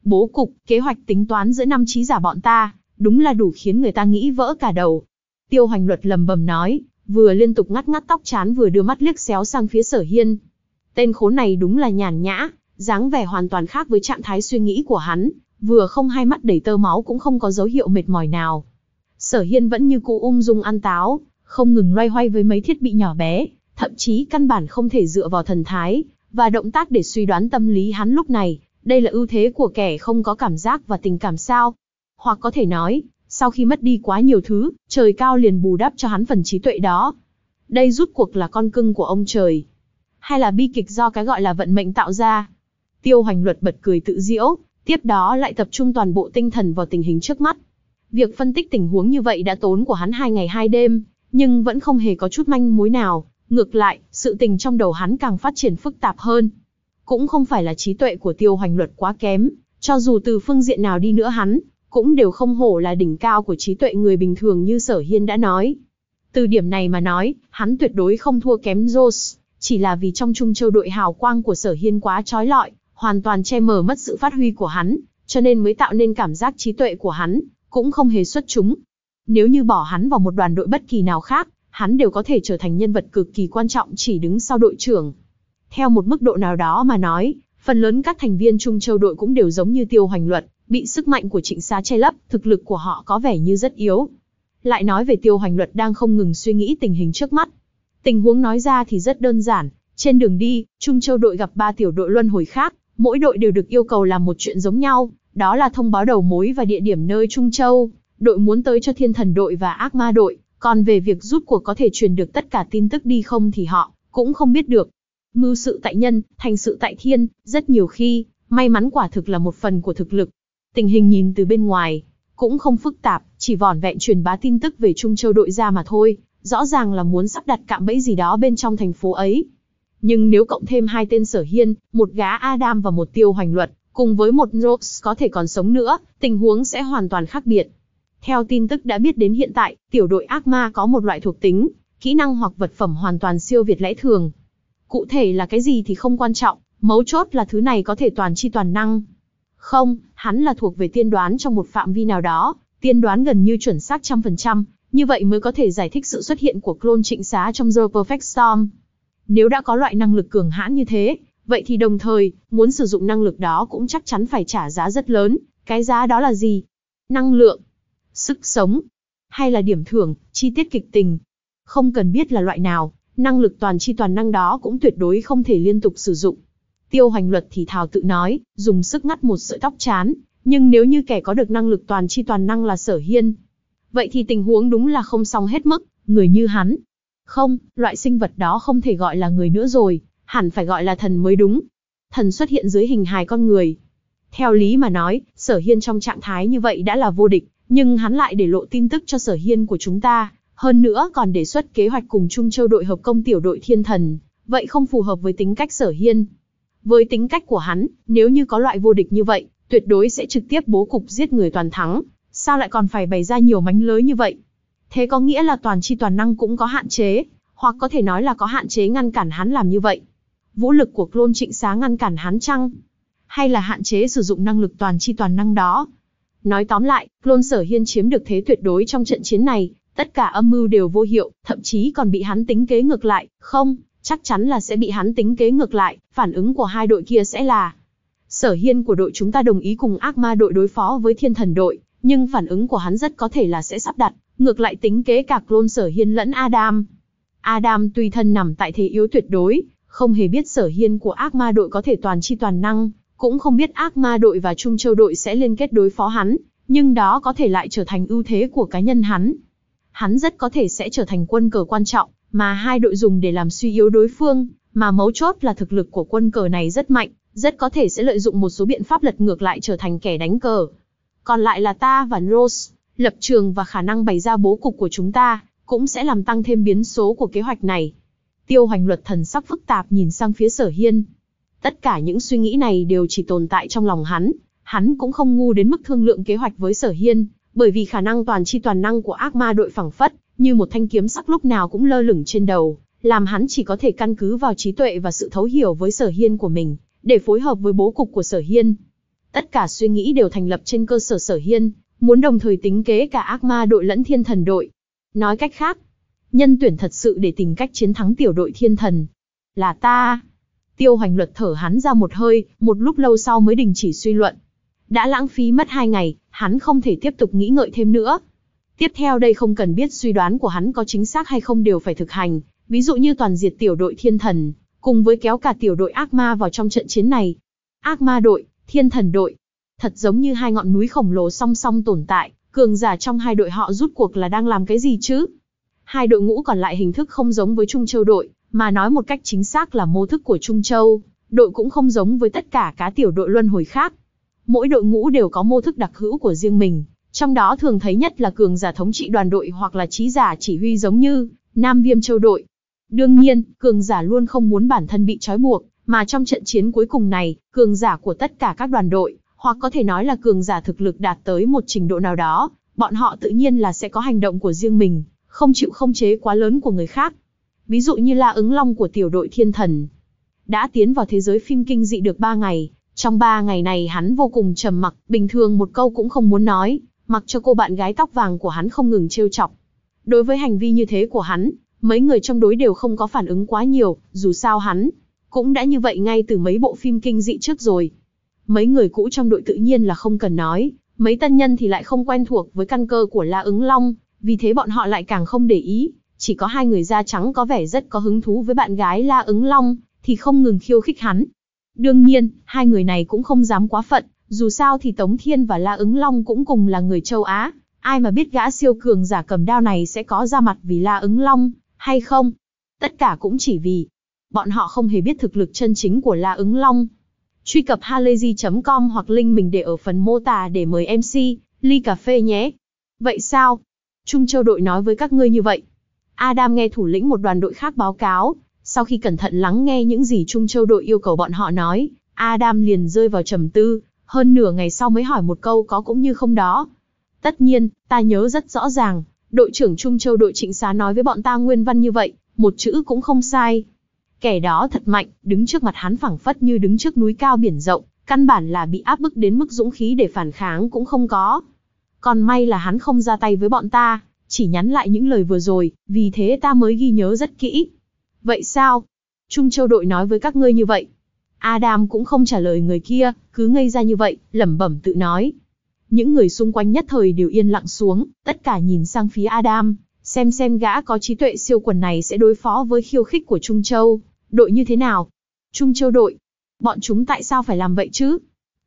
Speaker 1: Bố cục, kế hoạch tính toán giữa năm trí giả bọn ta, đúng là đủ khiến người ta nghĩ vỡ cả đầu. Tiêu hoành luật lầm bầm nói, vừa liên tục ngắt ngắt tóc chán vừa đưa mắt liếc xéo sang phía sở hiên. Tên khốn này đúng là nhàn nhã, dáng vẻ hoàn toàn khác với trạng thái suy nghĩ của hắn, vừa không hai mắt đầy tơ máu cũng không có dấu hiệu mệt mỏi nào. Sở Hiên vẫn như cũ ung dung ăn táo, không ngừng loay hoay với mấy thiết bị nhỏ bé, thậm chí căn bản không thể dựa vào thần thái và động tác để suy đoán tâm lý hắn lúc này, đây là ưu thế của kẻ không có cảm giác và tình cảm sao? Hoặc có thể nói, sau khi mất đi quá nhiều thứ, trời cao liền bù đắp cho hắn phần trí tuệ đó. Đây rút cuộc là con cưng của ông trời, hay là bi kịch do cái gọi là vận mệnh tạo ra. Tiêu hoành luật bật cười tự diễu, tiếp đó lại tập trung toàn bộ tinh thần vào tình hình trước mắt. Việc phân tích tình huống như vậy đã tốn của hắn hai ngày hai đêm, nhưng vẫn không hề có chút manh mối nào, ngược lại, sự tình trong đầu hắn càng phát triển phức tạp hơn. Cũng không phải là trí tuệ của tiêu hoành luật quá kém, cho dù từ phương diện nào đi nữa hắn, cũng đều không hổ là đỉnh cao của trí tuệ người bình thường như Sở Hiên đã nói. Từ điểm này mà nói, hắn tuyệt đối không thua kém Jones. Chỉ là vì trong Trung Châu đội hào quang của Sở Hiên quá trói lọi, hoàn toàn che mờ mất sự phát huy của hắn, cho nên mới tạo nên cảm giác trí tuệ của hắn, cũng không hề xuất chúng. Nếu như bỏ hắn vào một đoàn đội bất kỳ nào khác, hắn đều có thể trở thành nhân vật cực kỳ quan trọng chỉ đứng sau đội trưởng. Theo một mức độ nào đó mà nói, phần lớn các thành viên Trung Châu đội cũng đều giống như tiêu hoành luật, bị sức mạnh của trịnh xá che lấp, thực lực của họ có vẻ như rất yếu. Lại nói về tiêu hoành luật đang không ngừng suy nghĩ tình hình trước mắt. Tình huống nói ra thì rất đơn giản, trên đường đi, Trung Châu đội gặp ba tiểu đội luân hồi khác, mỗi đội đều được yêu cầu làm một chuyện giống nhau, đó là thông báo đầu mối và địa điểm nơi Trung Châu, đội muốn tới cho thiên thần đội và ác ma đội, còn về việc rút cuộc có thể truyền được tất cả tin tức đi không thì họ cũng không biết được. Mưu sự tại nhân, thành sự tại thiên, rất nhiều khi, may mắn quả thực là một phần của thực lực. Tình hình nhìn từ bên ngoài, cũng không phức tạp, chỉ vòn vẹn truyền bá tin tức về Trung Châu đội ra mà thôi, rõ ràng là muốn sắp đặt cạm bẫy gì đó bên trong thành phố ấy. Nhưng nếu cộng thêm hai tên sở hiên, một gá Adam và một tiêu hoành luật, cùng với một Rose có thể còn sống nữa, tình huống sẽ hoàn toàn khác biệt. Theo tin tức đã biết đến hiện tại, tiểu đội ác ma có một loại thuộc tính, kỹ năng hoặc vật phẩm hoàn toàn siêu việt lẽ thường. Cụ thể là cái gì thì không quan trọng, mấu chốt là thứ này có thể toàn chi toàn năng. Không, hắn là thuộc về tiên đoán trong một phạm vi nào đó, tiên đoán gần như chuẩn xác trăm phần trăm, như vậy mới có thể giải thích sự xuất hiện của clone trịnh xá trong The Perfect Storm. Nếu đã có loại năng lực cường hãn như thế, vậy thì đồng thời, muốn sử dụng năng lực đó cũng chắc chắn phải trả giá rất lớn. Cái giá đó là gì? Năng lượng, sức sống, hay là điểm thưởng, chi tiết kịch tình. Không cần biết là loại nào, năng lực toàn chi toàn năng đó cũng tuyệt đối không thể liên tục sử dụng. Tiêu hoành luật thì thào tự nói, dùng sức ngắt một sợi tóc chán, nhưng nếu như kẻ có được năng lực toàn chi toàn năng là sở hiên, Vậy thì tình huống đúng là không xong hết mức, người như hắn. Không, loại sinh vật đó không thể gọi là người nữa rồi, hẳn phải gọi là thần mới đúng. Thần xuất hiện dưới hình hài con người. Theo lý mà nói, sở hiên trong trạng thái như vậy đã là vô địch, nhưng hắn lại để lộ tin tức cho sở hiên của chúng ta, hơn nữa còn đề xuất kế hoạch cùng trung châu đội hợp công tiểu đội thiên thần, vậy không phù hợp với tính cách sở hiên. Với tính cách của hắn, nếu như có loại vô địch như vậy, tuyệt đối sẽ trực tiếp bố cục giết người toàn thắng, sao lại còn phải bày ra nhiều mánh lới như vậy? Thế có nghĩa là toàn chi toàn năng cũng có hạn chế, hoặc có thể nói là có hạn chế ngăn cản hắn làm như vậy. Vũ lực của Clon trịnh xá ngăn cản hắn chăng? Hay là hạn chế sử dụng năng lực toàn chi toàn năng đó? Nói tóm lại, Clon sở hiên chiếm được thế tuyệt đối trong trận chiến này, tất cả âm mưu đều vô hiệu, thậm chí còn bị hắn tính kế ngược lại, không, chắc chắn là sẽ bị hắn tính kế ngược lại, phản ứng của hai đội kia sẽ là Sở Hiên của đội chúng ta đồng ý cùng ác ma đội đối phó với thiên thần đội, nhưng phản ứng của hắn rất có thể là sẽ sắp đặt, ngược lại tính kế cả Clone Sở Hiên lẫn Adam. Adam tuy thân nằm tại thế yếu tuyệt đối, không hề biết Sở Hiên của ác ma đội có thể toàn chi toàn năng, cũng không biết ác ma đội và Trung Châu đội sẽ liên kết đối phó hắn, nhưng đó có thể lại trở thành ưu thế của cá nhân hắn. Hắn rất có thể sẽ trở thành quân cờ quan trọng, mà hai đội dùng để làm suy yếu đối phương, mà mấu chốt là thực lực của quân cờ này rất mạnh, rất có thể sẽ lợi dụng một số biện pháp lật ngược lại trở thành kẻ đánh cờ. Còn lại là ta và Rose, lập trường và khả năng bày ra bố cục của chúng ta, cũng sẽ làm tăng thêm biến số của kế hoạch này. Tiêu hoành luật thần sắc phức tạp nhìn sang phía sở hiên. Tất cả những suy nghĩ này đều chỉ tồn tại trong lòng hắn, hắn cũng không ngu đến mức thương lượng kế hoạch với sở hiên, bởi vì khả năng toàn chi toàn năng của ác ma đội phẳng phất, như một thanh kiếm sắc lúc nào cũng lơ lửng trên đầu, làm hắn chỉ có thể căn cứ vào trí tuệ và sự thấu hiểu với sở hiên của mình, để phối hợp với bố cục của sở hiên. Tất cả suy nghĩ đều thành lập trên cơ sở sở hiên, muốn đồng thời tính kế cả ác ma đội lẫn thiên thần đội. Nói cách khác, nhân tuyển thật sự để tìm cách chiến thắng tiểu đội thiên thần. Là ta. Tiêu hoành luật thở hắn ra một hơi, một lúc lâu sau mới đình chỉ suy luận. Đã lãng phí mất hai ngày, hắn không thể tiếp tục nghĩ ngợi thêm nữa. Tiếp theo đây không cần biết suy đoán của hắn có chính xác hay không đều phải thực hành, ví dụ như toàn diệt tiểu đội thiên thần, cùng với kéo cả tiểu đội ác ma vào trong trận chiến này. Ác ma đội, Thiên thần đội, thật giống như hai ngọn núi khổng lồ song song tồn tại, cường giả trong hai đội họ rút cuộc là đang làm cái gì chứ? Hai đội ngũ còn lại hình thức không giống với Trung Châu đội, mà nói một cách chính xác là mô thức của Trung Châu, đội cũng không giống với tất cả cá tiểu đội luân hồi khác. Mỗi đội ngũ đều có mô thức đặc hữu của riêng mình, trong đó thường thấy nhất là cường giả thống trị đoàn đội hoặc là trí giả chỉ huy giống như Nam Viêm Châu đội. Đương nhiên, cường giả luôn không muốn bản thân bị trói buộc, mà trong trận chiến cuối cùng này, cường giả của tất cả các đoàn đội, hoặc có thể nói là cường giả thực lực đạt tới một trình độ nào đó, bọn họ tự nhiên là sẽ có hành động của riêng mình, không chịu không chế quá lớn của người khác. Ví dụ như là ứng long của tiểu đội thiên thần. Đã tiến vào thế giới phim kinh dị được 3 ngày, trong 3 ngày này hắn vô cùng trầm mặc, bình thường một câu cũng không muốn nói, mặc cho cô bạn gái tóc vàng của hắn không ngừng trêu chọc. Đối với hành vi như thế của hắn, mấy người trong đối đều không có phản ứng quá nhiều, dù sao hắn cũng đã như vậy ngay từ mấy bộ phim kinh dị trước rồi. Mấy người cũ trong đội tự nhiên là không cần nói, mấy tân nhân thì lại không quen thuộc với căn cơ của La ứng long, vì thế bọn họ lại càng không để ý. Chỉ có hai người da trắng có vẻ rất có hứng thú với bạn gái La ứng long, thì không ngừng khiêu khích hắn. Đương nhiên, hai người này cũng không dám quá phận, dù sao thì Tống Thiên và La ứng long cũng cùng là người châu Á, ai mà biết gã siêu cường giả cầm đao này sẽ có ra mặt vì La ứng long, hay không? Tất cả cũng chỉ vì bọn họ không hề biết thực lực chân chính của La ứng long. Truy cập halayzi.com hoặc link mình để ở phần mô tả để mời MC, ly cà phê nhé. Vậy sao? Trung Châu đội nói với các ngươi như vậy. Adam nghe thủ lĩnh một đoàn đội khác báo cáo, sau khi cẩn thận lắng nghe những gì Trung Châu đội yêu cầu bọn họ nói, Adam liền rơi vào trầm tư, hơn nửa ngày sau mới hỏi một câu có cũng như không đó. Tất nhiên, ta nhớ rất rõ ràng, đội trưởng Trung Châu đội trịnh xá nói với bọn ta nguyên văn như vậy, một chữ cũng không sai. Kẻ đó thật mạnh, đứng trước mặt hắn phẳng phất như đứng trước núi cao biển rộng, căn bản là bị áp bức đến mức dũng khí để phản kháng cũng không có. Còn may là hắn không ra tay với bọn ta, chỉ nhắn lại những lời vừa rồi, vì thế ta mới ghi nhớ rất kỹ. Vậy sao? Trung Châu đội nói với các ngươi như vậy. Adam cũng không trả lời người kia, cứ ngây ra như vậy, lẩm bẩm tự nói. Những người xung quanh nhất thời đều yên lặng xuống, tất cả nhìn sang phía Adam, xem xem gã có trí tuệ siêu quần này sẽ đối phó với khiêu khích của Trung Châu, Đội như thế nào? Trung châu đội. Bọn chúng tại sao phải làm vậy chứ?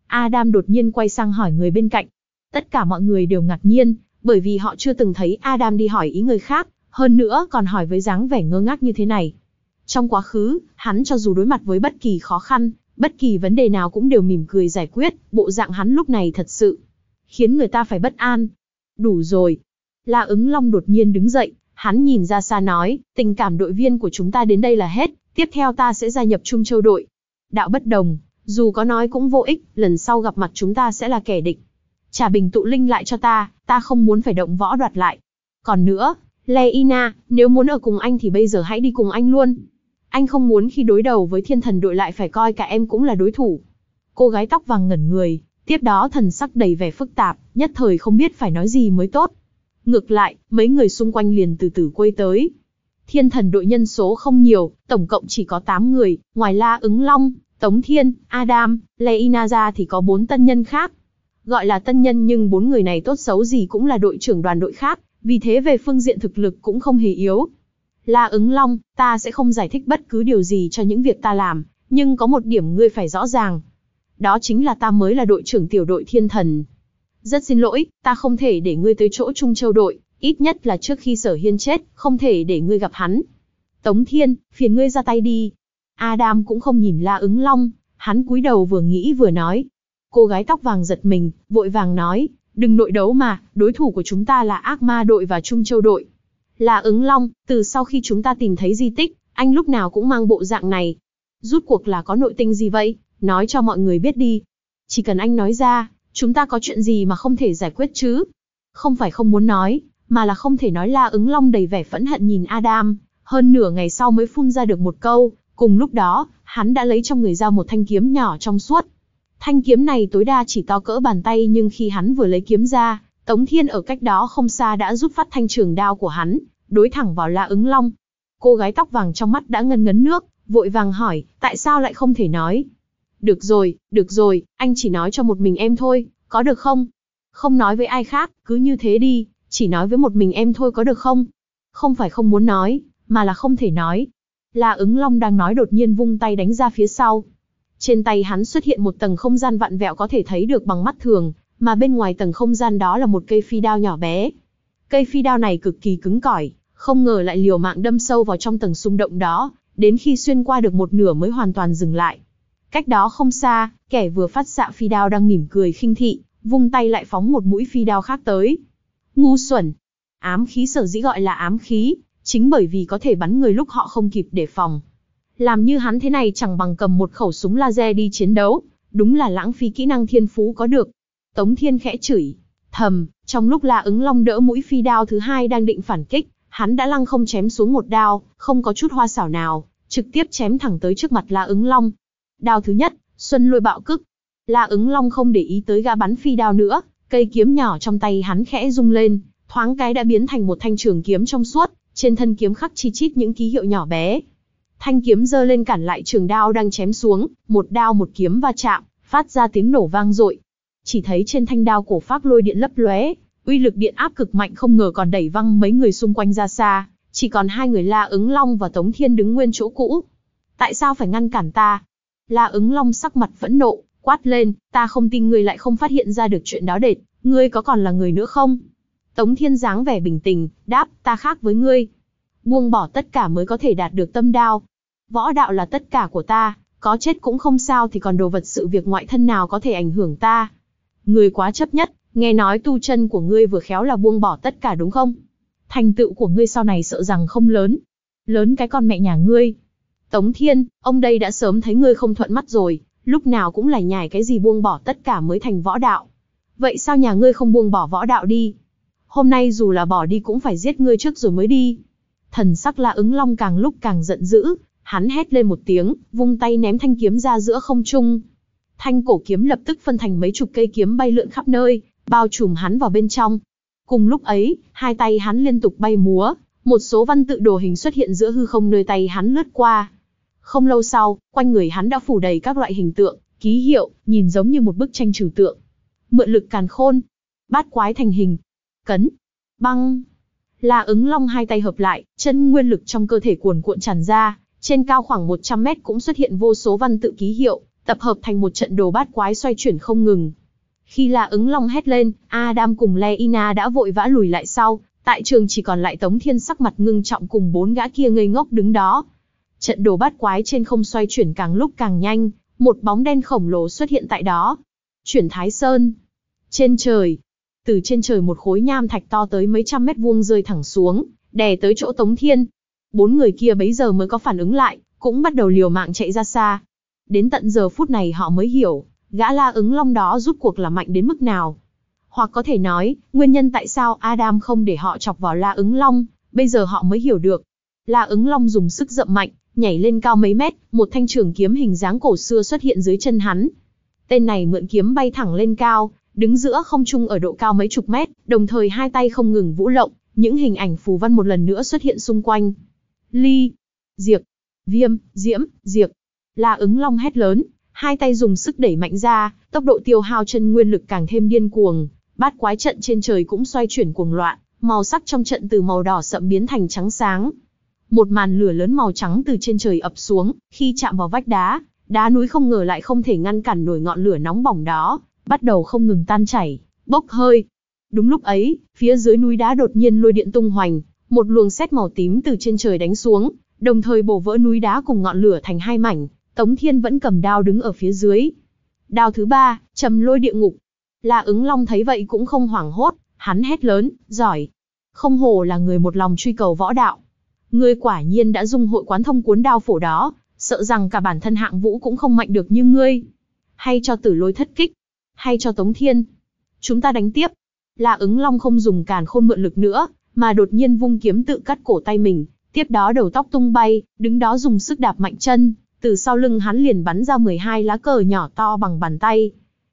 Speaker 1: Adam đột nhiên quay sang hỏi người bên cạnh. Tất cả mọi người đều ngạc nhiên, bởi vì họ chưa từng thấy Adam đi hỏi ý người khác, hơn nữa còn hỏi với dáng vẻ ngơ ngác như thế này. Trong quá khứ, hắn cho dù đối mặt với bất kỳ khó khăn, bất kỳ vấn đề nào cũng đều mỉm cười giải quyết, bộ dạng hắn lúc này thật sự khiến người ta phải bất an. Đủ rồi. La ứng long đột nhiên đứng dậy, hắn nhìn ra xa nói, tình cảm đội viên của chúng ta đến đây là hết, Tiếp theo ta sẽ gia nhập Trung Châu đội. Đạo bất đồng, dù có nói cũng vô ích, lần sau gặp mặt chúng ta sẽ là kẻ địch. Trả bình tụ linh lại cho ta, ta không muốn phải động võ đoạt lại. Còn nữa, Lê nếu muốn ở cùng anh thì bây giờ hãy đi cùng anh luôn. Anh không muốn khi đối đầu với thiên thần đội lại phải coi cả em cũng là đối thủ. Cô gái tóc vàng ngẩn người, tiếp đó thần sắc đầy vẻ phức tạp, nhất thời không biết phải nói gì mới tốt. Ngược lại, mấy người xung quanh liền từ từ quay tới, Thiên thần đội nhân số không nhiều, tổng cộng chỉ có 8 người, ngoài La Ứng Long, Tống Thiên, Adam, Leina thì có 4 tân nhân khác. Gọi là tân nhân nhưng bốn người này tốt xấu gì cũng là đội trưởng đoàn đội khác, vì thế về phương diện thực lực cũng không hề yếu. La ứng long, ta sẽ không giải thích bất cứ điều gì cho những việc ta làm, nhưng có một điểm ngươi phải rõ ràng. Đó chính là ta mới là đội trưởng tiểu đội thiên thần. Rất xin lỗi, ta không thể để ngươi tới chỗ Trung Châu đội, Ít nhất là trước khi sở hiên chết, không thể để ngươi gặp hắn. Tống Thiên, phiền ngươi ra tay đi. Adam cũng không nhìn La ứng long, hắn cúi đầu vừa nghĩ vừa nói. Cô gái tóc vàng giật mình, vội vàng nói, đừng nội đấu mà, đối thủ của chúng ta là ác ma đội và trung châu đội. Là ứng long, từ sau khi chúng ta tìm thấy di tích, anh lúc nào cũng mang bộ dạng này. Rút cuộc là có nội tinh gì vậy, nói cho mọi người biết đi. Chỉ cần anh nói ra, chúng ta có chuyện gì mà không thể giải quyết chứ? Không phải không muốn nói, mà là không thể nói là ứng long đầy vẻ phẫn hận nhìn Adam, hơn nửa ngày sau mới phun ra được một câu, cùng lúc đó, hắn đã lấy trong người ra một thanh kiếm nhỏ trong suốt. Thanh kiếm này tối đa chỉ to cỡ bàn tay nhưng khi hắn vừa lấy kiếm ra, Tống Thiên ở cách đó không xa đã rút phát thanh trường đao của hắn, đối thẳng vào la ứng long. Cô gái tóc vàng trong mắt đã ngân ngấn nước, vội vàng hỏi, tại sao lại không thể nói? Được rồi, được rồi, anh chỉ nói cho một mình em thôi, có được không? Không nói với ai khác, cứ như thế đi, chỉ nói với một mình em thôi có được không? Không phải không muốn nói, mà là không thể nói. La ứng long đang nói đột nhiên vung tay đánh ra phía sau. Trên tay hắn xuất hiện một tầng không gian vặn vẹo có thể thấy được bằng mắt thường, mà bên ngoài tầng không gian đó là một cây phi đao nhỏ bé. Cây phi đao này cực kỳ cứng cỏi, không ngờ lại liều mạng đâm sâu vào trong tầng xung động đó, đến khi xuyên qua được một nửa mới hoàn toàn dừng lại. Cách đó không xa, kẻ vừa phát xạ phi đao đang mỉm cười khinh thị, vung tay lại phóng một mũi phi đao khác tới. Ngu xuẩn. Ám khí sở dĩ gọi là ám khí, chính bởi vì có thể bắn người lúc họ không kịp đề phòng. Làm như hắn thế này chẳng bằng cầm một khẩu súng laser đi chiến đấu, đúng là lãng phí kỹ năng thiên phú có được. Tống Thiên khẽ chửi, thầm, trong lúc La ứng long đỡ mũi phi đao thứ hai đang định phản kích, hắn đã lăng không chém xuống một đao, không có chút hoa xảo nào, trực tiếp chém thẳng tới trước mặt La ứng long. Đao thứ nhất, xuân lôi bạo cức. La ứng long không để ý tới gã bắn phi đao nữa, Cây kiếm nhỏ trong tay hắn khẽ rung lên, thoáng cái đã biến thành một thanh trường kiếm trong suốt, trên thân kiếm khắc chi chít những ký hiệu nhỏ bé. Thanh kiếm giơ lên cản lại trường đao đang chém xuống, một đao một kiếm va chạm, phát ra tiếng nổ vang dội. Chỉ thấy trên thanh đao cổ phát lôi điện lấp lóe, uy lực điện áp cực mạnh không ngờ còn đẩy văng mấy người xung quanh ra xa, chỉ còn hai người La Ứng Long và Tống Thiên đứng nguyên chỗ cũ. Tại sao phải ngăn cản ta? La Ứng Long sắc mặt phẫn nộ, quát lên, ta không tin ngươi lại không phát hiện ra được chuyện đó đệt, ngươi có còn là người nữa không? Tống Thiên dáng vẻ bình tĩnh, đáp, ta khác với ngươi. Buông bỏ tất cả mới có thể đạt được tâm đao. Võ đạo là tất cả của ta, có chết cũng không sao thì còn đồ vật sự việc ngoại thân nào có thể ảnh hưởng ta. Ngươi quá chấp nhất, nghe nói tu chân của ngươi vừa khéo là buông bỏ tất cả đúng không? Thành tựu của ngươi sau này sợ rằng không lớn. Lớn cái con mẹ nhà ngươi. Tống Thiên, ông đây đã sớm thấy ngươi không thuận mắt rồi, lúc nào cũng là nhải cái gì buông bỏ tất cả mới thành võ đạo. Vậy sao nhà ngươi không buông bỏ võ đạo đi? Hôm nay dù là bỏ đi cũng phải giết ngươi trước rồi mới đi. Thần sắc La ứng long càng lúc càng giận dữ, hắn hét lên một tiếng, vung tay ném thanh kiếm ra giữa không trung. Thanh cổ kiếm lập tức phân thành mấy chục cây kiếm bay lượn khắp nơi, bao trùm hắn vào bên trong. Cùng lúc ấy, hai tay hắn liên tục bay múa, một số văn tự đồ hình xuất hiện giữa hư không nơi tay hắn lướt qua, không lâu sau, quanh người hắn đã phủ đầy các loại hình tượng, ký hiệu, nhìn giống như một bức tranh trừ tượng. Mượn lực càn khôn, bát quái thành hình, cấn, băng. là ứng long hai tay hợp lại, chân nguyên lực trong cơ thể cuồn cuộn tràn ra, trên cao khoảng 100 mét cũng xuất hiện vô số văn tự ký hiệu, tập hợp thành một trận đồ bát quái xoay chuyển không ngừng. Khi là ứng long hét lên, Adam cùng Leina đã vội vã lùi lại sau, tại trường chỉ còn lại Tống Thiên sắc mặt ngưng trọng cùng bốn gã kia ngây ngốc đứng đó. Trận đồ bát quái trên không xoay chuyển càng lúc càng nhanh, một bóng đen khổng lồ xuất hiện tại đó. Chuyển Thái Sơn. Trên trời. Từ trên trời một khối nham thạch to tới mấy trăm mét vuông rơi thẳng xuống, đè tới chỗ Tống Thiên. Bốn người kia bấy giờ mới có phản ứng lại, cũng bắt đầu liều mạng chạy ra xa. Đến tận giờ phút này họ mới hiểu, gã la ứng long đó rút cuộc là mạnh đến mức nào. Hoặc có thể nói, nguyên nhân tại sao Adam không để họ chọc vào la ứng long, bây giờ họ mới hiểu được. La ứng long dùng sức dậm mạnh, nhảy lên cao mấy mét, một thanh trường kiếm hình dáng cổ xưa xuất hiện dưới chân hắn. Tên này mượn kiếm bay thẳng lên cao, đứng giữa không trung ở độ cao mấy chục mét, đồng thời hai tay không ngừng vũ lộng, những hình ảnh phù văn một lần nữa xuất hiện xung quanh. Ly, Diệp, Viêm, Diễm, Diệp. là ứng long hét lớn, hai tay dùng sức đẩy mạnh ra, tốc độ tiêu hao chân nguyên lực càng thêm điên cuồng, bát quái trận trên trời cũng xoay chuyển cuồng loạn, màu sắc trong trận từ màu đỏ sậm biến thành trắng sáng. Một màn lửa lớn màu trắng từ trên trời ập xuống, khi chạm vào vách đá, đá núi không ngờ lại không thể ngăn cản nổi ngọn lửa nóng bỏng đó, bắt đầu không ngừng tan chảy, bốc hơi. Đúng lúc ấy, phía dưới núi đá đột nhiên lôi điện tung hoành, một luồng sét màu tím từ trên trời đánh xuống, đồng thời bổ vỡ núi đá cùng ngọn lửa thành hai mảnh, Tống Thiên vẫn cầm đao đứng ở phía dưới. Đao thứ ba, trầm lôi địa ngục. là ứng long thấy vậy cũng không hoảng hốt, hắn hét lớn, giỏi. Không hồ là người một lòng truy cầu võ đạo, Ngươi quả nhiên đã dung hội quán thông cuốn đao phổ đó, sợ rằng cả bản thân hạng vũ cũng không mạnh được như ngươi. Hay cho tử lôi thất kích, hay cho tống thiên. Chúng ta đánh tiếp. La ứng long không dùng càn khôn mượn lực nữa, mà đột nhiên vung kiếm tự cắt cổ tay mình, tiếp đó đầu tóc tung bay, đứng đó dùng sức đạp mạnh chân, từ sau lưng hắn liền bắn ra 12 lá cờ nhỏ to bằng bàn tay.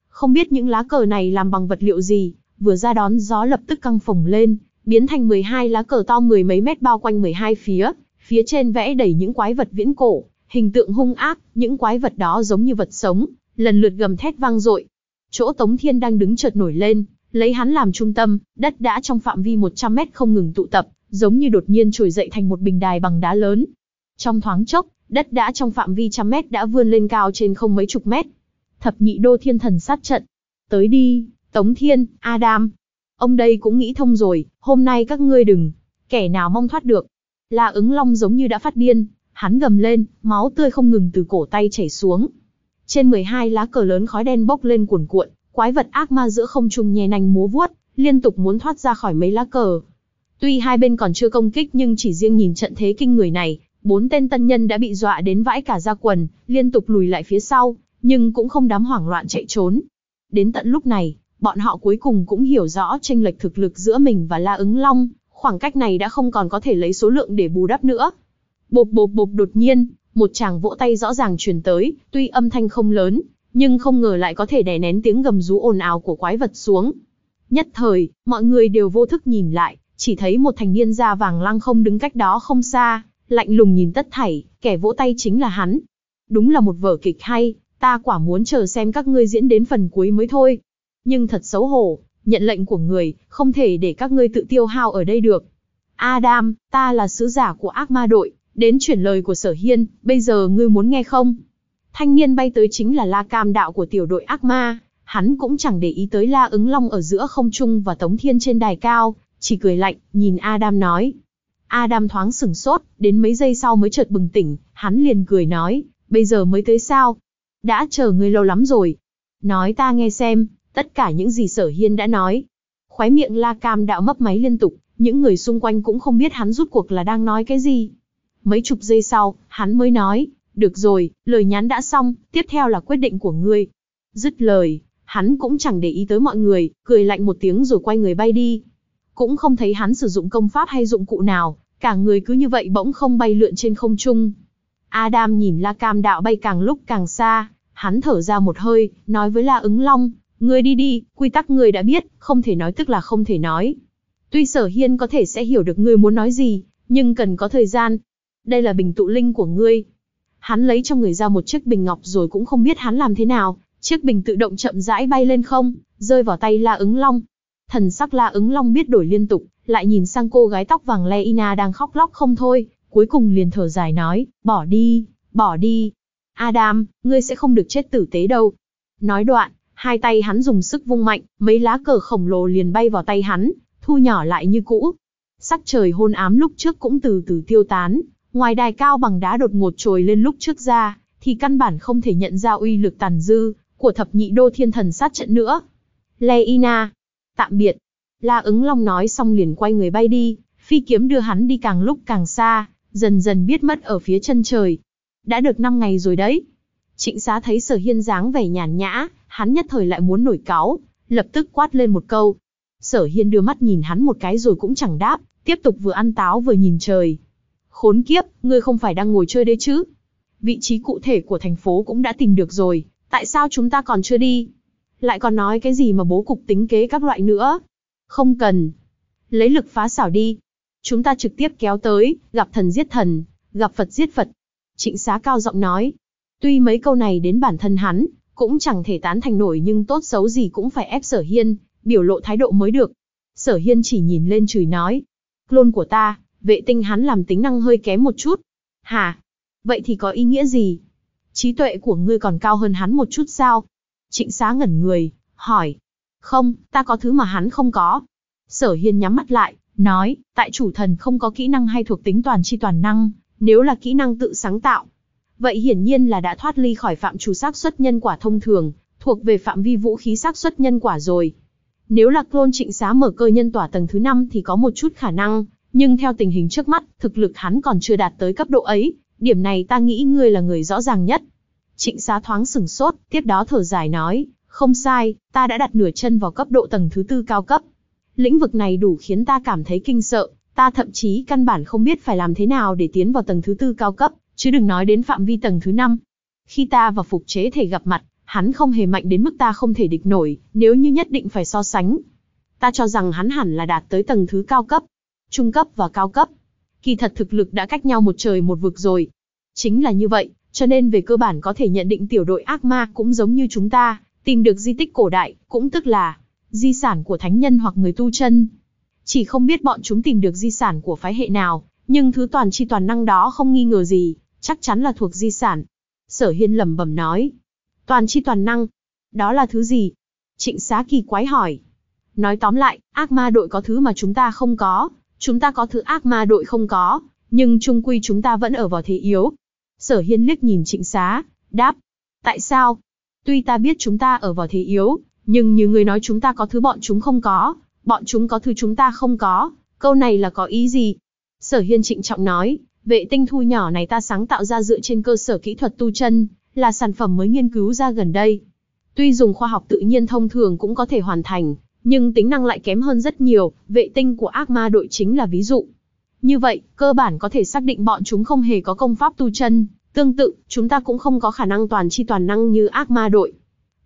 Speaker 1: Không biết những lá cờ này làm bằng vật liệu gì, vừa ra đón gió lập tức căng phồng lên, biến thành 12 lá cờ to mười mấy mét bao quanh 12 phía, phía trên vẽ đầy những quái vật viễn cổ, hình tượng hung ác, những quái vật đó giống như vật sống, lần lượt gầm thét vang dội. Chỗ Tống Thiên đang đứng chợt nổi lên, lấy hắn làm trung tâm, đất đã trong phạm vi 100 mét không ngừng tụ tập, giống như đột nhiên trồi dậy thành một bình đài bằng đá lớn. Trong thoáng chốc, đất đã trong phạm vi trăm mét đã vươn lên cao trên không mấy chục mét. Thập nhị đô thiên thần sát trận. Tới đi, Tống Thiên, Adam. Ông đây cũng nghĩ thông rồi, Hôm nay các ngươi đừng, kẻ nào mong thoát được. La ứng long giống như đã phát điên, hắn gầm lên, máu tươi không ngừng từ cổ tay chảy xuống. Trên 12 lá cờ lớn khói đen bốc lên cuồn cuộn, quái vật ác ma giữa không trung nhè nành múa vuốt, liên tục muốn thoát ra khỏi mấy lá cờ. Tuy hai bên còn chưa công kích nhưng chỉ riêng nhìn trận thế kinh người này, bốn tên tân nhân đã bị dọa đến vãi cả da quần, liên tục lùi lại phía sau, nhưng cũng không đám hoảng loạn chạy trốn. Đến tận lúc này, bọn họ cuối cùng cũng hiểu rõ tranh lệch thực lực giữa mình và La ứng long, khoảng cách này đã không còn có thể lấy số lượng để bù đắp nữa. Bộp bộp bộp đột nhiên, một chàng vỗ tay rõ ràng truyền tới, tuy âm thanh không lớn, nhưng không ngờ lại có thể đè nén tiếng gầm rú ồn ào của quái vật xuống. Nhất thời, mọi người đều vô thức nhìn lại, chỉ thấy một thành niên da vàng lăng không đứng cách đó không xa, lạnh lùng nhìn tất thảy, kẻ vỗ tay chính là hắn. Đúng là một vở kịch hay, ta quả muốn chờ xem các ngươi diễn đến phần cuối mới thôi. Nhưng thật xấu hổ, nhận lệnh của người, không thể để các ngươi tự tiêu hao ở đây được. Adam, ta là sứ giả của ác ma đội, đến chuyển lời của sở hiên, bây giờ ngươi muốn nghe không? Thanh niên bay tới chính là La Cam đạo của tiểu đội ác ma, hắn cũng chẳng để ý tới La ứng long ở giữa không trung và Tống Thiên trên đài cao, chỉ cười lạnh, nhìn Adam nói. Adam thoáng sửng sốt, đến mấy giây sau mới chợt bừng tỉnh, hắn liền cười nói, bây giờ mới tới sao? Đã chờ ngươi lâu lắm rồi. Nói ta nghe xem, tất cả những gì sở hiên đã nói. khoái miệng la cam đạo mấp máy liên tục, những người xung quanh cũng không biết hắn rút cuộc là đang nói cái gì. Mấy chục giây sau, hắn mới nói, được rồi, lời nhắn đã xong, tiếp theo là quyết định của ngươi. Dứt lời, hắn cũng chẳng để ý tới mọi người, cười lạnh một tiếng rồi quay người bay đi. Cũng không thấy hắn sử dụng công pháp hay dụng cụ nào, cả người cứ như vậy bỗng không bay lượn trên không trung. Adam nhìn La Cam đạo bay càng lúc càng xa, hắn thở ra một hơi, nói với La ứng long, Ngươi đi đi, quy tắc ngươi đã biết, không thể nói tức là không thể nói. Tuy sở hiên có thể sẽ hiểu được ngươi muốn nói gì, nhưng cần có thời gian. Đây là bình tụ linh của ngươi. Hắn lấy cho người ra một chiếc bình ngọc rồi cũng không biết hắn làm thế nào. Chiếc bình tự động chậm rãi bay lên không, rơi vào tay La ứng long. Thần sắc La ứng long biết đổi liên tục, lại nhìn sang cô gái tóc vàng Leina đang khóc lóc không thôi. Cuối cùng liền thở dài nói, bỏ đi, bỏ đi. Adam, ngươi sẽ không được chết tử tế đâu. Nói đoạn, Hai tay hắn dùng sức vung mạnh, mấy lá cờ khổng lồ liền bay vào tay hắn, thu nhỏ lại như cũ. Sắc trời hôn ám lúc trước cũng từ từ tiêu tán, ngoài đài cao bằng đá đột ngột trồi lên lúc trước ra, thì căn bản không thể nhận ra uy lực tàn dư của thập nhị đô thiên thần sát trận nữa. Lê tạm biệt. La ứng long nói xong liền quay người bay đi, phi kiếm đưa hắn đi càng lúc càng xa, dần dần biết mất ở phía chân trời. Đã được 5 ngày rồi đấy, Trịnh xá thấy sở hiên dáng vẻ nhàn nhã, hắn nhất thời lại muốn nổi cáo, lập tức quát lên một câu. Sở hiên đưa mắt nhìn hắn một cái rồi cũng chẳng đáp, tiếp tục vừa ăn táo vừa nhìn trời. Khốn kiếp, ngươi không phải đang ngồi chơi đấy chứ? Vị trí cụ thể của thành phố cũng đã tìm được rồi, tại sao chúng ta còn chưa đi? Lại còn nói cái gì mà bố cục tính kế các loại nữa? Không cần. Lấy lực phá xảo đi. Chúng ta trực tiếp kéo tới, gặp thần giết thần, gặp Phật giết Phật. Trịnh xá cao giọng nói, Tuy mấy câu này đến bản thân hắn, cũng chẳng thể tán thành nổi nhưng tốt xấu gì cũng phải ép sở hiên, biểu lộ thái độ mới được. Sở hiên chỉ nhìn lên chửi nói. Clone của ta, vệ tinh hắn làm tính năng hơi kém một chút. Hả? Vậy thì có ý nghĩa gì? Trí tuệ của ngươi còn cao hơn hắn một chút sao? Trịnh xá ngẩn người, hỏi. Không, ta có thứ mà hắn không có. Sở hiên nhắm mắt lại, nói, tại chủ thần không có kỹ năng hay thuộc tính toàn chi toàn năng, nếu là kỹ năng tự sáng tạo, Vậy hiển nhiên là đã thoát ly khỏi phạm chủ xác suất nhân quả thông thường, thuộc về phạm vi vũ khí xác suất nhân quả rồi. Nếu là clone trịnh xá mở cơ nhân tỏa tầng thứ 5 thì có một chút khả năng, nhưng theo tình hình trước mắt, thực lực hắn còn chưa đạt tới cấp độ ấy, điểm này ta nghĩ ngươi là người rõ ràng nhất. Trịnh xá thoáng sửng sốt, tiếp đó thở dài nói, không sai, ta đã đặt nửa chân vào cấp độ tầng thứ tư cao cấp. Lĩnh vực này đủ khiến ta cảm thấy kinh sợ, ta thậm chí căn bản không biết phải làm thế nào để tiến vào tầng thứ tư cao cấp, chứ đừng nói đến phạm vi tầng thứ năm. Khi ta và phục chế thể gặp mặt, hắn không hề mạnh đến mức ta không thể địch nổi, nếu như nhất định phải so sánh. Ta cho rằng hắn hẳn là đạt tới tầng thứ cao cấp, trung cấp và cao cấp. Kỳ thật thực lực đã cách nhau một trời một vực rồi. Chính là như vậy, cho nên về cơ bản có thể nhận định tiểu đội ác ma cũng giống như chúng ta, tìm được di tích cổ đại, cũng tức là di sản của thánh nhân hoặc người tu chân. Chỉ không biết bọn chúng tìm được di sản của phái hệ nào, nhưng thứ toàn chi toàn năng đó không nghi ngờ gì, chắc chắn là thuộc di sản. Sở Hiên lẩm bẩm nói. Toàn chi toàn năng. Đó là thứ gì? Trịnh xá kỳ quái hỏi. Nói tóm lại, ác ma đội có thứ mà chúng ta không có, chúng ta có thứ ác ma đội không có, nhưng chung quy chúng ta vẫn ở vào thế yếu. Sở Hiên liếc nhìn trịnh xá, đáp. Tại sao? Tuy ta biết chúng ta ở vào thế yếu, nhưng như người nói chúng ta có thứ bọn chúng không có, bọn chúng có thứ chúng ta không có, câu này là có ý gì? Sở Hiên trịnh trọng nói, Vệ tinh thu nhỏ này ta sáng tạo ra dựa trên cơ sở kỹ thuật tu chân, là sản phẩm mới nghiên cứu ra gần đây. Tuy dùng khoa học tự nhiên thông thường cũng có thể hoàn thành, nhưng tính năng lại kém hơn rất nhiều, vệ tinh của ác ma đội chính là ví dụ. Như vậy, cơ bản có thể xác định bọn chúng không hề có công pháp tu chân, tương tự, chúng ta cũng không có khả năng toàn chi toàn năng như ác ma đội.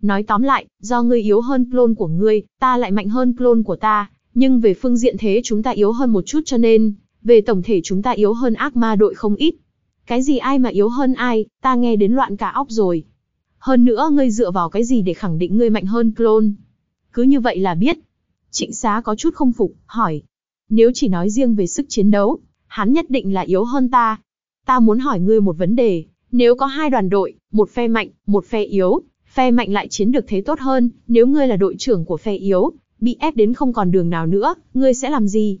Speaker 1: Nói tóm lại, do ngươi yếu hơn clone của ngươi, ta lại mạnh hơn clone của ta, nhưng về phương diện thế chúng ta yếu hơn một chút cho nên, về tổng thể chúng ta yếu hơn ác ma đội không ít. Cái gì ai mà yếu hơn ai, ta nghe đến loạn cả óc rồi. Hơn nữa ngươi dựa vào cái gì để khẳng định ngươi mạnh hơn clone. Cứ như vậy là biết. Trịnh xá có chút không phục, hỏi. Nếu chỉ nói riêng về sức chiến đấu, hắn nhất định là yếu hơn ta. Ta muốn hỏi ngươi một vấn đề, nếu có hai đoàn đội, một phe mạnh, một phe yếu, phe mạnh lại chiến được thế tốt hơn, nếu ngươi là đội trưởng của phe yếu, bị ép đến không còn đường nào nữa, ngươi sẽ làm gì?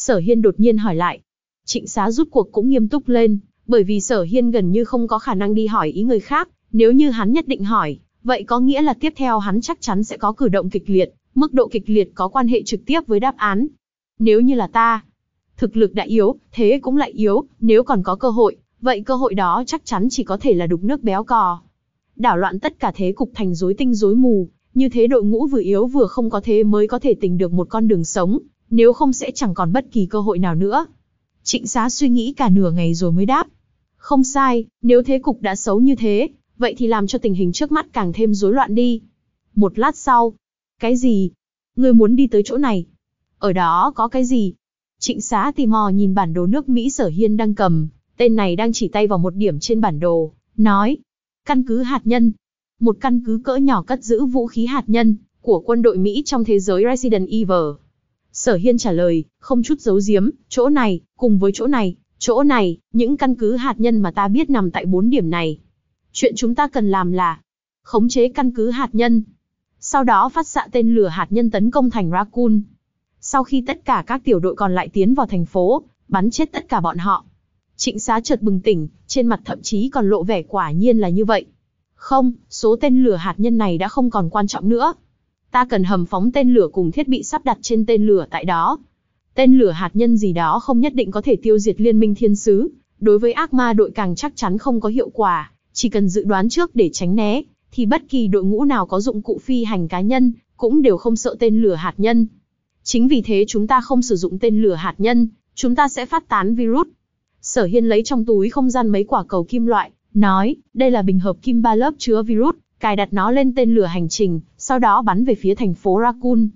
Speaker 1: Sở Hiên đột nhiên hỏi lại. Trịnh Xá rút cuộc cũng nghiêm túc lên, bởi vì Sở Hiên gần như không có khả năng đi hỏi ý người khác, nếu như hắn nhất định hỏi, vậy có nghĩa là tiếp theo hắn chắc chắn sẽ có cử động kịch liệt, mức độ kịch liệt có quan hệ trực tiếp với đáp án. Nếu như là ta, thực lực đã yếu, thế cũng lại yếu, nếu còn có cơ hội, vậy cơ hội đó chắc chắn chỉ có thể là đục nước béo cò. Đảo loạn tất cả thế cục thành rối tinh rối mù, như thế đội ngũ vừa yếu vừa không có thế mới có thể tìm được một con đường sống, nếu không sẽ chẳng còn bất kỳ cơ hội nào nữa. Trịnh xá suy nghĩ cả nửa ngày rồi mới đáp. Không sai, nếu thế cục đã xấu như thế, vậy thì làm cho tình hình trước mắt càng thêm rối loạn đi. Một lát sau, cái gì? Ngươi muốn đi tới chỗ này? Ở đó có cái gì? Trịnh xá tì mò nhìn bản đồ nước Mỹ sở hiên đang cầm, tên này đang chỉ tay vào một điểm trên bản đồ, nói. Căn cứ hạt nhân. Một căn cứ cỡ nhỏ cất giữ vũ khí hạt nhân của quân đội Mỹ trong thế giới Resident Evil. Sở Hiên trả lời, không chút giấu giếm, chỗ này, cùng với chỗ này, chỗ này, những căn cứ hạt nhân mà ta biết nằm tại bốn điểm này. Chuyện chúng ta cần làm là khống chế căn cứ hạt nhân. Sau đó phát xạ tên lửa hạt nhân tấn công thành Rakun. Sau khi tất cả các tiểu đội còn lại tiến vào thành phố, bắn chết tất cả bọn họ. Trịnh xá chợt bừng tỉnh, trên mặt thậm chí còn lộ vẻ quả nhiên là như vậy. Không, số tên lửa hạt nhân này đã không còn quan trọng nữa. Ta cần hầm phóng tên lửa cùng thiết bị sắp đặt trên tên lửa tại đó. Tên lửa hạt nhân gì đó không nhất định có thể tiêu diệt liên minh thiên sứ, đối với ác ma đội càng chắc chắn không có hiệu quả, chỉ cần dự đoán trước để tránh né, thì bất kỳ đội ngũ nào có dụng cụ phi hành cá nhân, cũng đều không sợ tên lửa hạt nhân. Chính vì thế chúng ta không sử dụng tên lửa hạt nhân, chúng ta sẽ phát tán virus. Sở Hiên lấy trong túi không gian mấy quả cầu kim loại, nói, đây là bình hợp kim ba lớp chứa virus, cài đặt nó lên tên lửa hành trình, sau đó bắn về phía thành phố Rakun.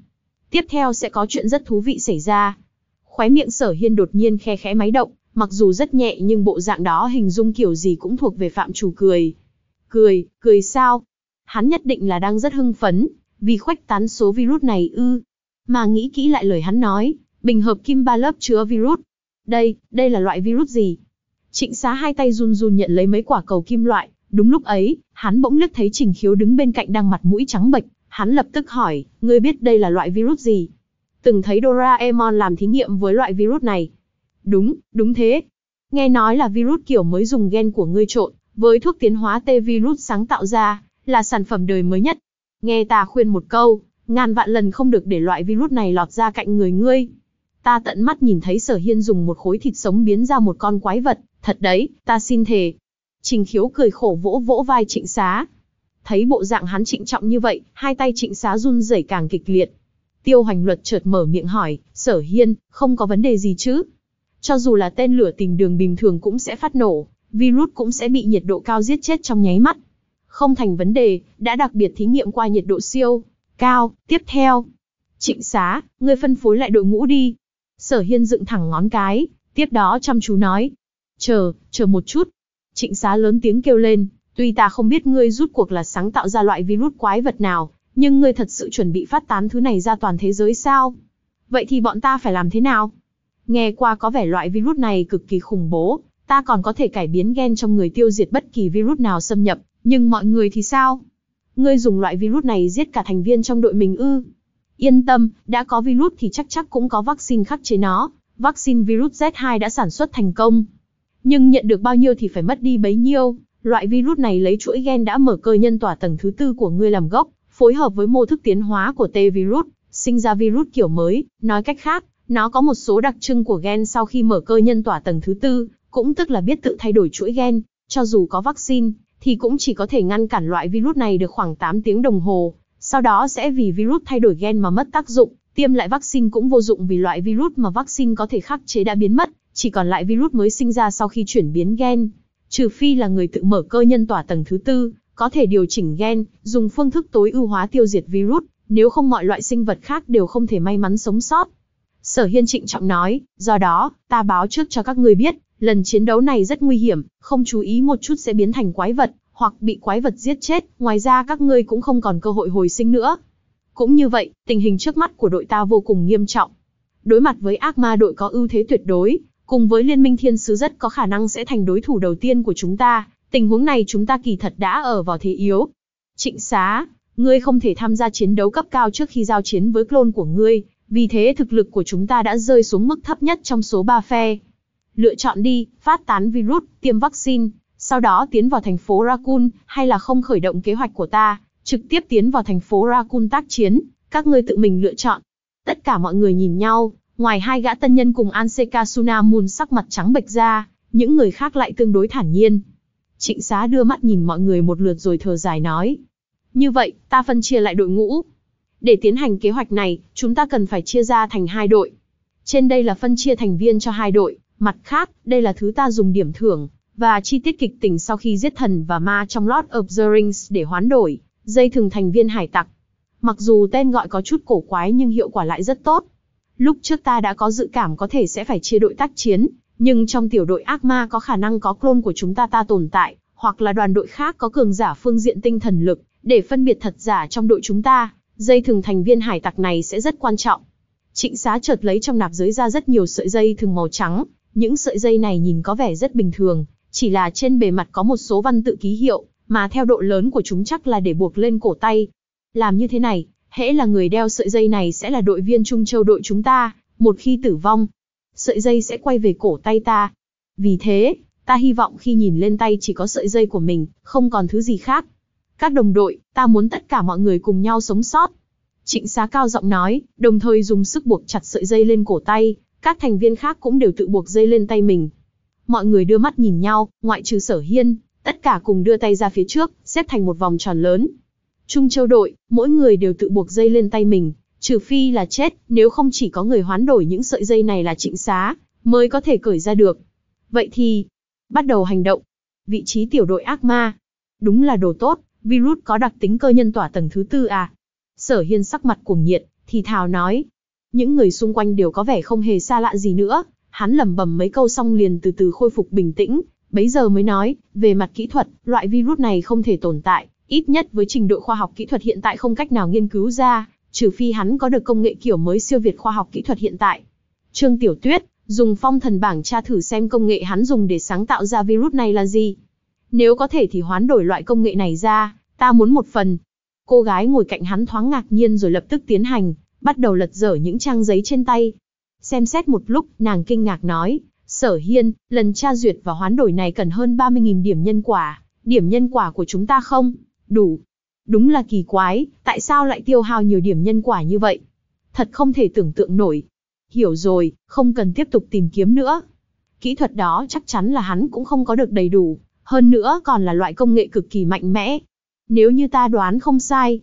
Speaker 1: Tiếp theo sẽ có chuyện rất thú vị xảy ra. Khóe miệng sở hiên đột nhiên khe khẽ máy động, mặc dù rất nhẹ nhưng bộ dạng đó hình dung kiểu gì cũng thuộc về phạm chủ cười. Cười, cười sao? Hắn nhất định là đang rất hưng phấn, vì khoách tán số virus này ư. Mà nghĩ kỹ lại lời hắn nói, bình hợp kim ba lớp chứa virus. Đây, đây là loại virus gì? Trịnh xá hai tay run run nhận lấy mấy quả cầu kim loại, đúng lúc ấy, hắn bỗng liếc thấy Trình Khiếu đứng bên cạnh đang mặt mũi trắng bệch, Hắn lập tức hỏi, ngươi biết đây là loại virus gì? Từng thấy Doraemon làm thí nghiệm với loại virus này. Đúng, đúng thế. Nghe nói là virus kiểu mới dùng gen của ngươi trộn, với thuốc tiến hóa T-virus sáng tạo ra, là sản phẩm đời mới nhất. Nghe ta khuyên một câu, ngàn vạn lần không được để loại virus này lọt ra cạnh người ngươi. Ta tận mắt nhìn thấy sở hiên dùng một khối thịt sống biến ra một con quái vật, thật đấy, ta xin thề. Trình khiếu cười khổ vỗ vỗ vai trịnh xá, Thấy bộ dạng hắn trịnh trọng như vậy, hai tay trịnh xá run rẩy càng kịch liệt. Tiêu hoành luật chợt mở miệng hỏi, sở hiên, không có vấn đề gì chứ? Cho dù là tên lửa tình đường bình thường cũng sẽ phát nổ, virus cũng sẽ bị nhiệt độ cao giết chết trong nháy mắt. Không thành vấn đề, đã đặc biệt thí nghiệm qua nhiệt độ siêu, cao, tiếp theo. Trịnh xá, người phân phối lại đội ngũ đi. Sở hiên dựng thẳng ngón cái, tiếp đó chăm chú nói. Chờ, chờ một chút. Trịnh xá lớn tiếng kêu lên, Tuy ta không biết ngươi rút cuộc là sáng tạo ra loại virus quái vật nào, nhưng ngươi thật sự chuẩn bị phát tán thứ này ra toàn thế giới sao? Vậy thì bọn ta phải làm thế nào? Nghe qua có vẻ loại virus này cực kỳ khủng bố, ta còn có thể cải biến gen trong người tiêu diệt bất kỳ virus nào xâm nhập, nhưng mọi người thì sao? Ngươi dùng loại virus này giết cả thành viên trong đội mình ư? Yên tâm, đã có virus thì chắc chắc cũng có vaccine khắc chế nó, vaccine virus Z2 đã sản xuất thành công. Nhưng nhận được bao nhiêu thì phải mất đi bấy nhiêu. Loại virus này lấy chuỗi gen đã mở cơ nhân tỏa tầng thứ tư của ngươi làm gốc, phối hợp với mô thức tiến hóa của T-virus, sinh ra virus kiểu mới, nói cách khác, nó có một số đặc trưng của gen sau khi mở cơ nhân tỏa tầng thứ tư, cũng tức là biết tự thay đổi chuỗi gen, cho dù có vaccine, thì cũng chỉ có thể ngăn cản loại virus này được khoảng 8 tiếng đồng hồ, sau đó sẽ vì virus thay đổi gen mà mất tác dụng, tiêm lại vaccine cũng vô dụng vì loại virus mà vaccine có thể khắc chế đã biến mất, chỉ còn lại virus mới sinh ra sau khi chuyển biến gen trừ phi là người tự mở cơ nhân tỏa tầng thứ tư, có thể điều chỉnh gen, dùng phương thức tối ưu hóa tiêu diệt virus, nếu không mọi loại sinh vật khác đều không thể may mắn sống sót. Sở Hiên trịnh trọng nói, do đó, ta báo trước cho các ngươi biết, lần chiến đấu này rất nguy hiểm, không chú ý một chút sẽ biến thành quái vật, hoặc bị quái vật giết chết, ngoài ra các ngươi cũng không còn cơ hội hồi sinh nữa. Cũng như vậy, tình hình trước mắt của đội ta vô cùng nghiêm trọng. Đối mặt với ác ma đội có ưu thế tuyệt đối, cùng với Liên minh Thiên Sứ rất có khả năng sẽ thành đối thủ đầu tiên của chúng ta, tình huống này chúng ta kỳ thật đã ở vào thế yếu. Trịnh xá, ngươi không thể tham gia chiến đấu cấp cao trước khi giao chiến với clone của ngươi, vì thế thực lực của chúng ta đã rơi xuống mức thấp nhất trong số 3 phe. Lựa chọn đi, phát tán virus, tiêm vaccine, sau đó tiến vào thành phố Rakun, hay là không khởi động kế hoạch của ta, trực tiếp tiến vào thành phố Rakun tác chiến, các ngươi tự mình lựa chọn. Tất cả mọi người nhìn nhau, Ngoài hai gã tân nhân cùng Anseka Sunamun sắc mặt trắng bệch ra, những người khác lại tương đối thản nhiên. Trịnh xá đưa mắt nhìn mọi người một lượt rồi thở dài nói. Như vậy, ta phân chia lại đội ngũ. Để tiến hành kế hoạch này, chúng ta cần phải chia ra thành hai đội. Trên đây là phân chia thành viên cho hai đội, mặt khác, đây là thứ ta dùng điểm thưởng, và chi tiết kịch tình sau khi giết thần và ma trong Lord of the Rings để hoán đổi, dây thường thành viên hải tặc. Mặc dù tên gọi có chút cổ quái nhưng hiệu quả lại rất tốt. Lúc trước ta đã có dự cảm có thể sẽ phải chia đội tác chiến, nhưng trong tiểu đội ác ma có khả năng có clone của chúng ta ta tồn tại, hoặc là đoàn đội khác có cường giả phương diện tinh thần lực, để phân biệt thật giả trong đội chúng ta, dây thừng thành viên hải tặc này sẽ rất quan trọng. Trịnh xá chợt lấy trong nạp dưới ra rất nhiều sợi dây thừng màu trắng, những sợi dây này nhìn có vẻ rất bình thường, chỉ là trên bề mặt có một số văn tự ký hiệu, mà theo độ lớn của chúng chắc là để buộc lên cổ tay. Làm như thế này, hễ là người đeo sợi dây này sẽ là đội viên Trung Châu đội chúng ta, một khi tử vong, sợi dây sẽ quay về cổ tay ta. Vì thế, ta hy vọng khi nhìn lên tay chỉ có sợi dây của mình, không còn thứ gì khác. Các đồng đội, ta muốn tất cả mọi người cùng nhau sống sót. Trịnh xá cao giọng nói, đồng thời dùng sức buộc chặt sợi dây lên cổ tay, các thành viên khác cũng đều tự buộc dây lên tay mình. Mọi người đưa mắt nhìn nhau, ngoại trừ sở hiên, tất cả cùng đưa tay ra phía trước, xếp thành một vòng tròn lớn, Trung Châu đội, mỗi người đều tự buộc dây lên tay mình, trừ phi là chết, nếu không chỉ có người hoán đổi những sợi dây này là trịnh xá, mới có thể cởi ra được. Vậy thì, bắt đầu hành động. Vị trí tiểu đội ác ma. Đúng là đồ tốt, virus có đặc tính cơ nhân tỏa tầng thứ tư à. Sở hiên sắc mặt cuồng nhiệt, thì thào nói. Những người xung quanh đều có vẻ không hề xa lạ gì nữa. Hắn lẩm bẩm mấy câu xong liền từ từ khôi phục bình tĩnh, bấy giờ mới nói, về mặt kỹ thuật, loại virus này không thể tồn tại, Ít nhất với trình độ khoa học kỹ thuật hiện tại không cách nào nghiên cứu ra, trừ phi hắn có được công nghệ kiểu mới siêu việt khoa học kỹ thuật hiện tại. Trương Tiểu Tuyết, dùng phong thần bảng tra thử xem công nghệ hắn dùng để sáng tạo ra virus này là gì. Nếu có thể thì hoán đổi loại công nghệ này ra, ta muốn một phần. Cô gái ngồi cạnh hắn thoáng ngạc nhiên rồi lập tức tiến hành, bắt đầu lật dở những trang giấy trên tay. Xem xét một lúc, nàng kinh ngạc nói, Sở Hiên, lần tra duyệt và hoán đổi này cần hơn 30.000 điểm nhân quả, điểm nhân quả của chúng ta không? đủ. Đúng là kỳ quái, tại sao lại tiêu hao nhiều điểm nhân quả như vậy? Thật không thể tưởng tượng nổi. Hiểu rồi, không cần tiếp tục tìm kiếm nữa. Kỹ thuật đó chắc chắn là hắn cũng không có được đầy đủ, hơn nữa còn là loại công nghệ cực kỳ mạnh mẽ. Nếu như ta đoán không sai,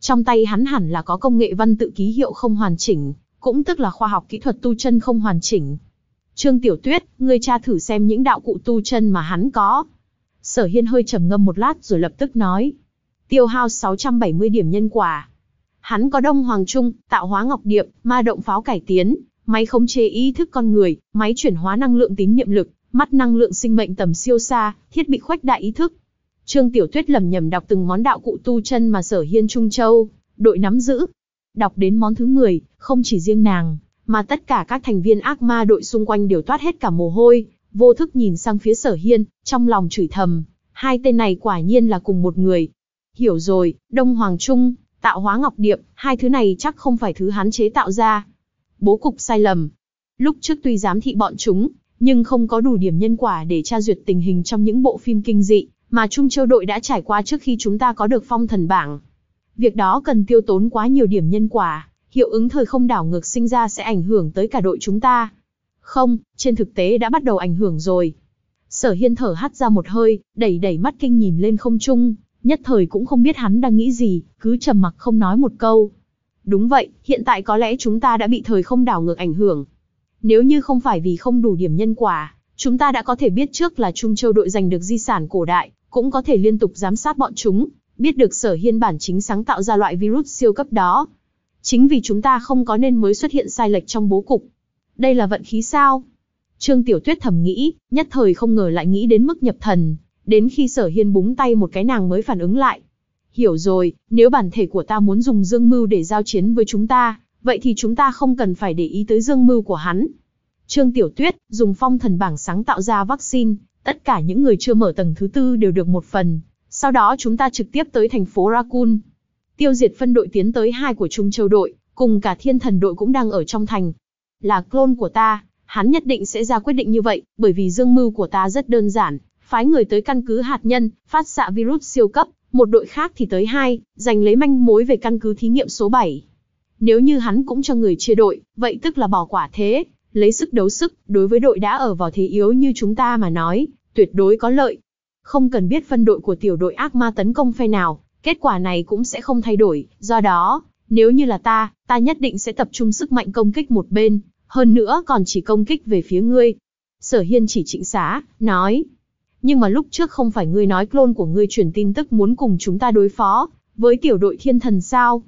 Speaker 1: trong tay hắn hẳn là có công nghệ văn tự ký hiệu không hoàn chỉnh, cũng tức là khoa học kỹ thuật tu chân không hoàn chỉnh. Trương Tiểu Tuyết, ngươi tra thử xem những đạo cụ tu chân mà hắn có, Sở Hiên hơi trầm ngâm một lát rồi lập tức nói. Tiêu hao 670 điểm nhân quả. Hắn có đông hoàng trung, tạo hóa ngọc điệp, ma động pháo cải tiến, máy khống chế ý thức con người, máy chuyển hóa năng lượng tín nhiệm lực, mắt năng lượng sinh mệnh tầm siêu xa, thiết bị khoách đại ý thức. Trương Tiểu Tuyết lầm nhầm đọc từng món đạo cụ tu chân mà Sở Hiên Trung Châu, đội nắm giữ. Đọc đến món thứ 10, không chỉ riêng nàng, mà tất cả các thành viên ác ma đội xung quanh đều toát hết cả mồ hôi, vô thức nhìn sang phía sở hiên, trong lòng chửi thầm, hai tên này quả nhiên là cùng một người. Hiểu rồi, Đông Hoàng Trung, tạo hóa ngọc điệp, hai thứ này chắc không phải thứ hắn chế tạo ra. Bố cục sai lầm. Lúc trước tuy giám thị bọn chúng, nhưng không có đủ điểm nhân quả để tra duyệt tình hình trong những bộ phim kinh dị mà Trung Châu đội đã trải qua trước khi chúng ta có được phong thần bảng. Việc đó cần tiêu tốn quá nhiều điểm nhân quả, hiệu ứng thời không đảo ngược sinh ra sẽ ảnh hưởng tới cả đội chúng ta. Không, trên thực tế đã bắt đầu ảnh hưởng rồi. Sở Hiên thở hắt ra một hơi, đẩy đẩy mắt kinh nhìn lên không trung, nhất thời cũng không biết hắn đang nghĩ gì, cứ trầm mặc không nói một câu. Đúng vậy, hiện tại có lẽ chúng ta đã bị thời không đảo ngược ảnh hưởng. Nếu như không phải vì không đủ điểm nhân quả, chúng ta đã có thể biết trước là Trung Châu đội giành được di sản cổ đại, cũng có thể liên tục giám sát bọn chúng, biết được sở hiên bản chính sáng tạo ra loại virus siêu cấp đó. Chính vì chúng ta không có nên mới xuất hiện sai lệch trong bố cục, đây là vận khí sao? Trương Tiểu Tuyết thầm nghĩ, nhất thời không ngờ lại nghĩ đến mức nhập thần, đến khi sở hiên búng tay một cái nàng mới phản ứng lại. Hiểu rồi, nếu bản thể của ta muốn dùng dương mưu để giao chiến với chúng ta, vậy thì chúng ta không cần phải để ý tới dương mưu của hắn. Trương Tiểu Tuyết dùng phong thần bảng sáng tạo ra vaccine, tất cả những người chưa mở tầng thứ tư đều được một phần. Sau đó chúng ta trực tiếp tới thành phố Rakun. Tiêu diệt phân đội tiến tới hai của Trung Châu đội, cùng cả thiên thần đội cũng đang ở trong thành, là clone của ta, hắn nhất định sẽ ra quyết định như vậy, bởi vì dương mưu của ta rất đơn giản, phái người tới căn cứ hạt nhân, phát xạ virus siêu cấp, một đội khác thì tới hai, giành lấy manh mối về căn cứ thí nghiệm số 7. Nếu như hắn cũng cho người chia đội, vậy tức là bỏ quả thế, lấy sức đấu sức, đối với đội đã ở vào thế yếu như chúng ta mà nói, tuyệt đối có lợi. Không cần biết phân đội của tiểu đội ác ma tấn công phe nào, kết quả này cũng sẽ không thay đổi, do đó, nếu như là ta, ta nhất định sẽ tập trung sức mạnh công kích một bên, hơn nữa còn chỉ công kích về phía ngươi. Sở Hiên chỉ trịnh xá, nói. Nhưng mà lúc trước không phải ngươi nói clone của ngươi truyền tin tức muốn cùng chúng ta đối phó, với tiểu đội thiên thần sao?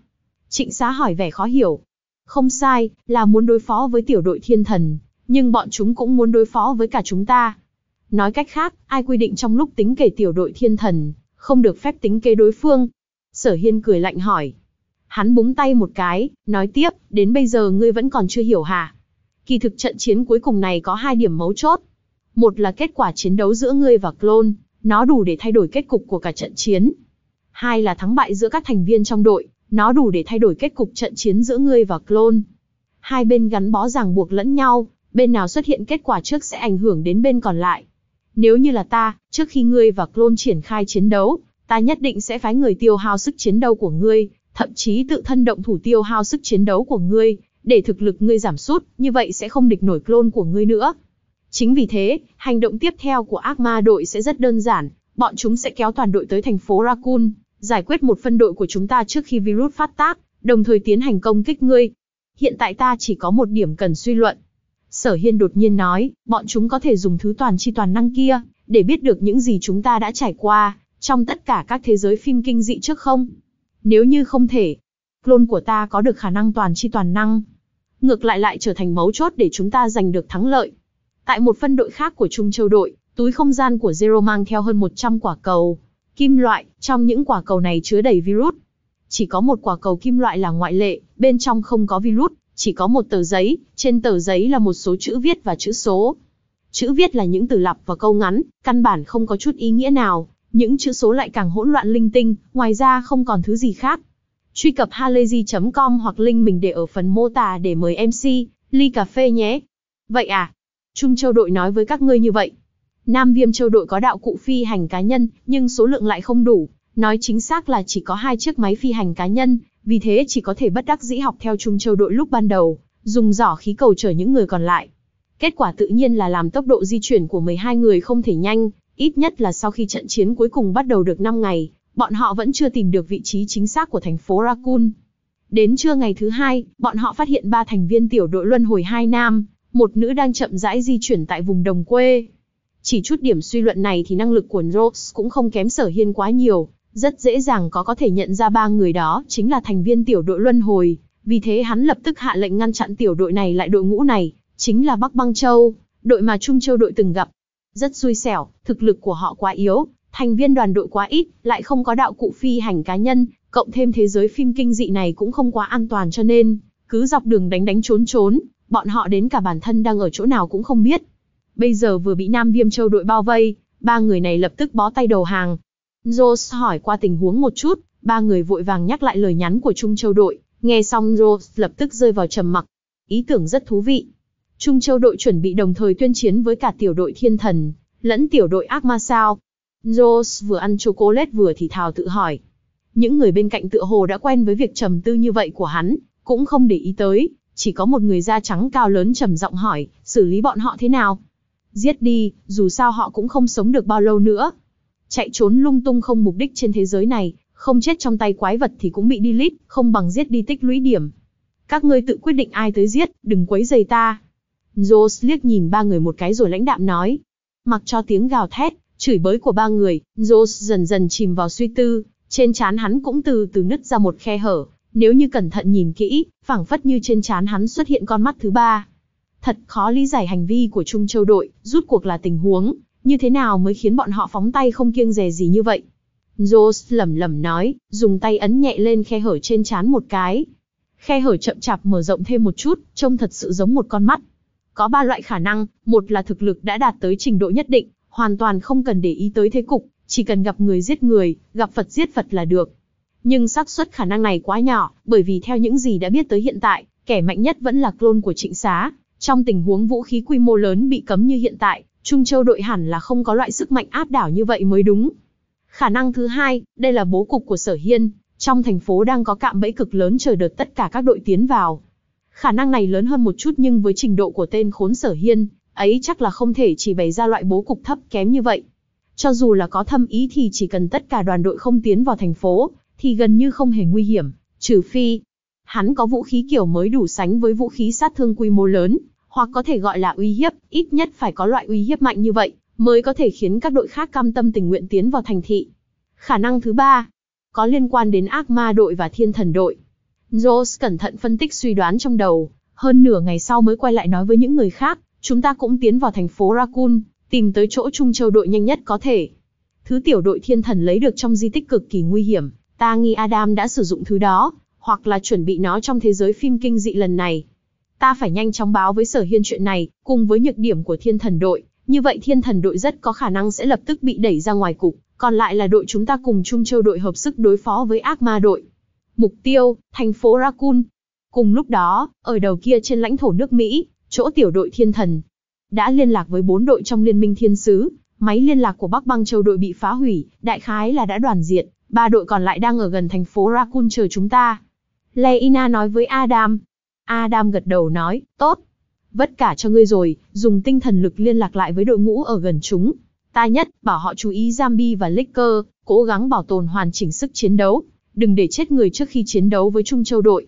Speaker 1: Trịnh xá hỏi vẻ khó hiểu. Không sai, là muốn đối phó với tiểu đội thiên thần, nhưng bọn chúng cũng muốn đối phó với cả chúng ta. Nói cách khác, ai quy định trong lúc tính kể tiểu đội thiên thần, không được phép tính kế đối phương? Sở Hiên cười lạnh hỏi. Hắn búng tay một cái, nói tiếp, đến bây giờ ngươi vẫn còn chưa hiểu hả? Kỳ thực trận chiến cuối cùng này có hai điểm mấu chốt. Một là kết quả chiến đấu giữa ngươi và clone, nó đủ để thay đổi kết cục của cả trận chiến. Hai là thắng bại giữa các thành viên trong đội, nó đủ để thay đổi kết cục trận chiến giữa ngươi và clone. Hai bên gắn bó ràng buộc lẫn nhau, bên nào xuất hiện kết quả trước sẽ ảnh hưởng đến bên còn lại. Nếu như là ta, trước khi ngươi và clone triển khai chiến đấu, ta nhất định sẽ phái người tiêu hao sức chiến đấu của ngươi, thậm chí tự thân động thủ tiêu hao sức chiến đấu của ngươi, để thực lực ngươi giảm sút, như vậy sẽ không địch nổi clone của ngươi nữa. Chính vì thế, hành động tiếp theo của ác ma đội sẽ rất đơn giản, bọn chúng sẽ kéo toàn đội tới thành phố Raccoon, giải quyết một phân đội của chúng ta trước khi virus phát tác, đồng thời tiến hành công kích ngươi. Hiện tại ta chỉ có một điểm cần suy luận. Sở Hiên đột nhiên nói, bọn chúng có thể dùng thứ toàn chi toàn năng kia, để biết được những gì chúng ta đã trải qua, trong tất cả các thế giới phim kinh dị trước không? Nếu như không thể, clone của ta có được khả năng toàn chi toàn năng. Ngược lại lại trở thành mấu chốt để chúng ta giành được thắng lợi. Tại một phân đội khác của Trung Châu đội, túi không gian của Zero mang theo hơn 100 quả cầu. Kim loại, trong những quả cầu này chứa đầy virus. Chỉ có một quả cầu kim loại là ngoại lệ, bên trong không có virus, chỉ có một tờ giấy, trên tờ giấy là một số chữ viết và chữ số. Chữ viết là những từ lặp và câu ngắn, căn bản không có chút ý nghĩa nào, những chữ số lại càng hỗn loạn linh tinh, ngoài ra không còn thứ gì khác. Truy cập halayzi.com hoặc link mình để ở phần mô tả để mời MC, ly cà phê nhé. Vậy à? Trung Châu đội nói với các ngươi như vậy. Nam Viêm Châu đội có đạo cụ phi hành cá nhân, nhưng số lượng lại không đủ, nói chính xác là chỉ có hai chiếc máy phi hành cá nhân, vì thế chỉ có thể bất đắc dĩ học theo Trung Châu đội lúc ban đầu, dùng giỏ khí cầu chở những người còn lại. Kết quả tự nhiên là làm tốc độ di chuyển của 12 người không thể nhanh, Ít nhất là sau khi trận chiến cuối cùng bắt đầu được 5 ngày, bọn họ vẫn chưa tìm được vị trí chính xác của thành phố Rakun. Đến trưa ngày thứ hai, bọn họ phát hiện ba thành viên tiểu đội luân hồi hai nam, một nữ đang chậm rãi di chuyển tại vùng đồng quê. Chỉ chút điểm suy luận này thì năng lực của Rose cũng không kém sở hiên quá nhiều, rất dễ dàng có có thể nhận ra ba người đó chính là thành viên tiểu đội luân hồi, vì thế hắn lập tức hạ lệnh ngăn chặn tiểu đội này lại đội ngũ này, chính là Bắc Băng Châu, đội mà Trung Châu đội từng gặp. Rất xui xẻo, thực lực của họ quá yếu, thành viên đoàn đội quá ít, lại không có đạo cụ phi hành cá nhân, cộng thêm thế giới phim kinh dị này cũng không quá an toàn cho nên, cứ dọc đường đánh đánh trốn trốn, bọn họ đến cả bản thân đang ở chỗ nào cũng không biết. Bây giờ vừa bị Nam Viêm Châu đội bao vây, ba người này lập tức bó tay đầu hàng. Rose hỏi qua tình huống một chút, ba người vội vàng nhắc lại lời nhắn của Trung Châu đội, nghe xong Rose lập tức rơi vào trầm mặc. Ý tưởng rất thú vị, Trung Châu đội chuẩn bị đồng thời tuyên chiến với cả tiểu đội thiên thần, lẫn tiểu đội ác ma sao. Rose vừa ăn chocolate vừa thì thào tự hỏi. Những người bên cạnh tựa hồ đã quen với việc trầm tư như vậy của hắn, cũng không để ý tới, chỉ có một người da trắng cao lớn trầm giọng hỏi, xử lý bọn họ thế nào? Giết đi, dù sao họ cũng không sống được bao lâu nữa. Chạy trốn lung tung không mục đích trên thế giới này, không chết trong tay quái vật thì cũng bị delete, không bằng giết đi tích lũy điểm. Các ngươi tự quyết định ai tới giết, đừng quấy rầy ta, Jos liếc nhìn ba người một cái rồi lãnh đạm nói. Mặc cho tiếng gào thét, chửi bới của ba người, Jos dần dần chìm vào suy tư, trên trán hắn cũng từ từ nứt ra một khe hở, nếu như cẩn thận nhìn kỹ, phảng phất như trên trán hắn xuất hiện con mắt thứ ba. Thật khó lý giải hành vi của Trung Châu đội, rút cuộc là tình huống, như thế nào mới khiến bọn họ phóng tay không kiêng dè gì như vậy. Jos lẩm lẩm nói, dùng tay ấn nhẹ lên khe hở trên trán một cái. Khe hở chậm chạp mở rộng thêm một chút, trông thật sự giống một con mắt. Có ba loại khả năng, một là thực lực đã đạt tới trình độ nhất định, hoàn toàn không cần để ý tới thế cục, chỉ cần gặp người giết người, gặp Phật giết Phật là được. Nhưng xác suất khả năng này quá nhỏ, bởi vì theo những gì đã biết tới hiện tại, kẻ mạnh nhất vẫn là clone của trịnh xá. Trong tình huống vũ khí quy mô lớn bị cấm như hiện tại, Trung Châu đội hẳn là không có loại sức mạnh áp đảo như vậy mới đúng. Khả năng thứ hai, đây là bố cục của Sở Hiên, trong thành phố đang có cạm bẫy cực lớn chờ đợt tất cả các đội tiến vào, Khả năng này lớn hơn một chút nhưng với trình độ của tên khốn sở hiên, ấy chắc là không thể chỉ bày ra loại bố cục thấp kém như vậy. Cho dù là có thâm ý thì chỉ cần tất cả đoàn đội không tiến vào thành phố, thì gần như không hề nguy hiểm, trừ phi. Hắn có vũ khí kiểu mới đủ sánh với vũ khí sát thương quy mô lớn, hoặc có thể gọi là uy hiếp, ít nhất phải có loại uy hiếp mạnh như vậy, mới có thể khiến các đội khác cam tâm tình nguyện tiến vào thành thị. Khả năng thứ ba, có liên quan đến ác ma đội và thiên thần đội. Rose cẩn thận phân tích suy đoán trong đầu, hơn nửa ngày sau mới quay lại nói với những người khác, chúng ta cũng tiến vào thành phố Rakun, tìm tới chỗ Trung Châu đội nhanh nhất có thể. Thứ tiểu đội thiên thần lấy được trong di tích cực kỳ nguy hiểm, ta nghi Adam đã sử dụng thứ đó, hoặc là chuẩn bị nó trong thế giới phim kinh dị lần này. Ta phải nhanh chóng báo với sở hiên chuyện này, cùng với nhược điểm của thiên thần đội, như vậy thiên thần đội rất có khả năng sẽ lập tức bị đẩy ra ngoài cục, còn lại là đội chúng ta cùng Trung Châu đội hợp sức đối phó với ác ma đội mục tiêu, thành phố Rakun. Cùng lúc đó, ở đầu kia trên lãnh thổ nước Mỹ, chỗ tiểu đội thiên thần, đã liên lạc với bốn đội trong liên minh thiên sứ, máy liên lạc của Bắc Băng Châu đội bị phá hủy, đại khái là đã đoàn diện, ba đội còn lại đang ở gần thành phố Rakun chờ chúng ta. Leina nói với Adam. Adam gật đầu nói, tốt. Vất cả cho ngươi rồi, dùng tinh thần lực liên lạc lại với đội ngũ ở gần chúng. Ta nhất, bảo họ chú ý Zambi và Licker, cố gắng bảo tồn hoàn chỉnh sức chiến đấu, đừng để chết người trước khi chiến đấu với Trung Châu đội.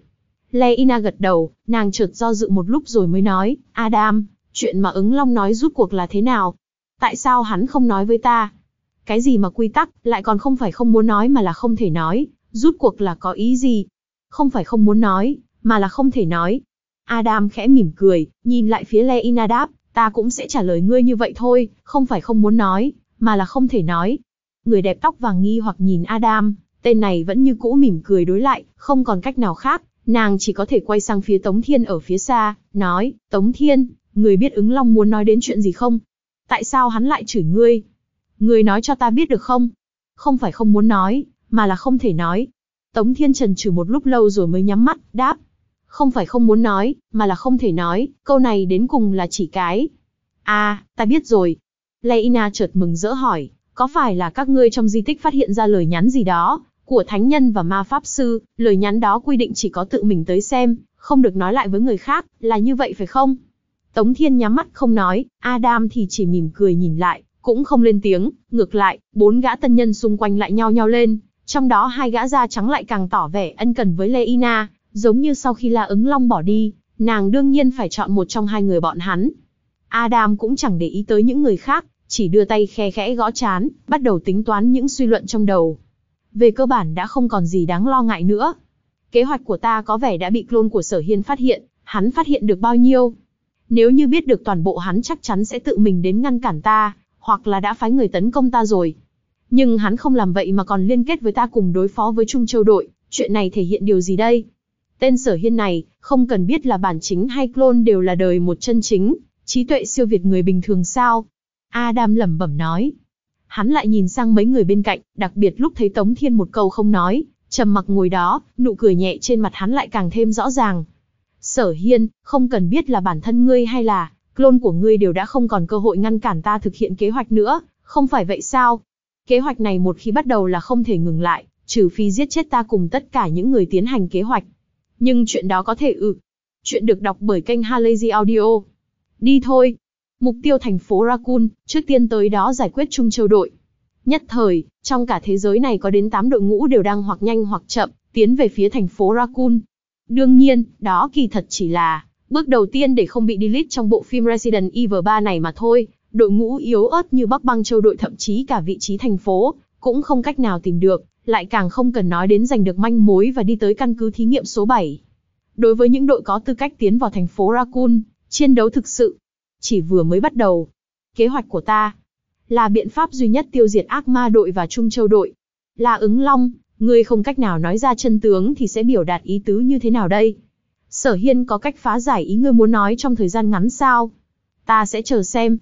Speaker 1: Leina gật đầu, nàng chợt do dự một lúc rồi mới nói, Adam, chuyện mà ứng long nói rút cuộc là thế nào? Tại sao hắn không nói với ta? Cái gì mà quy tắc, lại còn không phải không muốn nói mà là không thể nói, rút cuộc là có ý gì? Không phải không muốn nói, mà là không thể nói. Adam khẽ mỉm cười, nhìn lại phía Leina đáp, ta cũng sẽ trả lời ngươi như vậy thôi, không phải không muốn nói, mà là không thể nói. Người đẹp tóc vàng nghi hoặc nhìn Adam, Tên này vẫn như cũ mỉm cười đối lại, không còn cách nào khác, nàng chỉ có thể quay sang phía Tống Thiên ở phía xa, nói, Tống Thiên, người biết ứng long muốn nói đến chuyện gì không? Tại sao hắn lại chửi ngươi? Ngươi nói cho ta biết được không? Không phải không muốn nói, mà là không thể nói. Tống Thiên trần trừ một lúc lâu rồi mới nhắm mắt, đáp. Không phải không muốn nói, mà là không thể nói, câu này đến cùng là chỉ cái. À, ta biết rồi. Leina chợt mừng rỡ hỏi, có phải là các ngươi trong di tích phát hiện ra lời nhắn gì đó, của thánh nhân và ma pháp sư, lời nhắn đó quy định chỉ có tự mình tới xem, không được nói lại với người khác, là như vậy phải không? Tống Thiên nhắm mắt không nói, Adam thì chỉ mỉm cười nhìn lại, cũng không lên tiếng, ngược lại, bốn gã tân nhân xung quanh lại nhao nhao lên, trong đó hai gã da trắng lại càng tỏ vẻ ân cần với Leina, giống như sau khi La ứng long bỏ đi, nàng đương nhiên phải chọn một trong hai người bọn hắn. Adam cũng chẳng để ý tới những người khác, chỉ đưa tay khe khẽ gõ chán, bắt đầu tính toán những suy luận trong đầu về cơ bản đã không còn gì đáng lo ngại nữa. Kế hoạch của ta có vẻ đã bị clone của Sở Hiên phát hiện, hắn phát hiện được bao nhiêu. Nếu như biết được toàn bộ hắn chắc chắn sẽ tự mình đến ngăn cản ta, hoặc là đã phái người tấn công ta rồi. Nhưng hắn không làm vậy mà còn liên kết với ta cùng đối phó với Trung Châu đội, chuyện này thể hiện điều gì đây? Tên Sở Hiên này, không cần biết là bản chính hay clone đều là đời một chân chính, trí tuệ siêu việt người bình thường sao? Adam lẩm bẩm nói, Hắn lại nhìn sang mấy người bên cạnh, đặc biệt lúc thấy Tống Thiên một câu không nói, trầm mặc ngồi đó, nụ cười nhẹ trên mặt hắn lại càng thêm rõ ràng. Sở Hiên, không cần biết là bản thân ngươi hay là clone của ngươi đều đã không còn cơ hội ngăn cản ta thực hiện kế hoạch nữa, không phải vậy sao? Kế hoạch này một khi bắt đầu là không thể ngừng lại, trừ phi giết chết ta cùng tất cả những người tiến hành kế hoạch. Nhưng chuyện đó có thể ư. Ừ. Chuyện được đọc bởi kênh Halazy Audio. Đi thôi, Mục tiêu thành phố Rakun, trước tiên tới đó giải quyết Trung Châu đội. Nhất thời, trong cả thế giới này có đến 8 đội ngũ đều đang hoặc nhanh hoặc chậm, tiến về phía thành phố Rakun. Đương nhiên, đó kỳ thật chỉ là bước đầu tiên để không bị delete trong bộ phim Resident Evil 3 này mà thôi. Đội ngũ yếu ớt như Bắc Băng Châu đội thậm chí cả vị trí thành phố, cũng không cách nào tìm được, lại càng không cần nói đến giành được manh mối và đi tới căn cứ thí nghiệm số 7. Đối với những đội có tư cách tiến vào thành phố Rakun, chiến đấu thực sự chỉ vừa mới bắt đầu. Kế hoạch của ta là biện pháp duy nhất tiêu diệt ác ma đội và trung châu đội. Là ứng long, ngươi không cách nào nói ra chân tướng thì sẽ biểu đạt ý tứ như thế nào đây? Sở hiên có cách phá giải ý ngươi muốn nói trong thời gian ngắn sao? Ta sẽ chờ xem.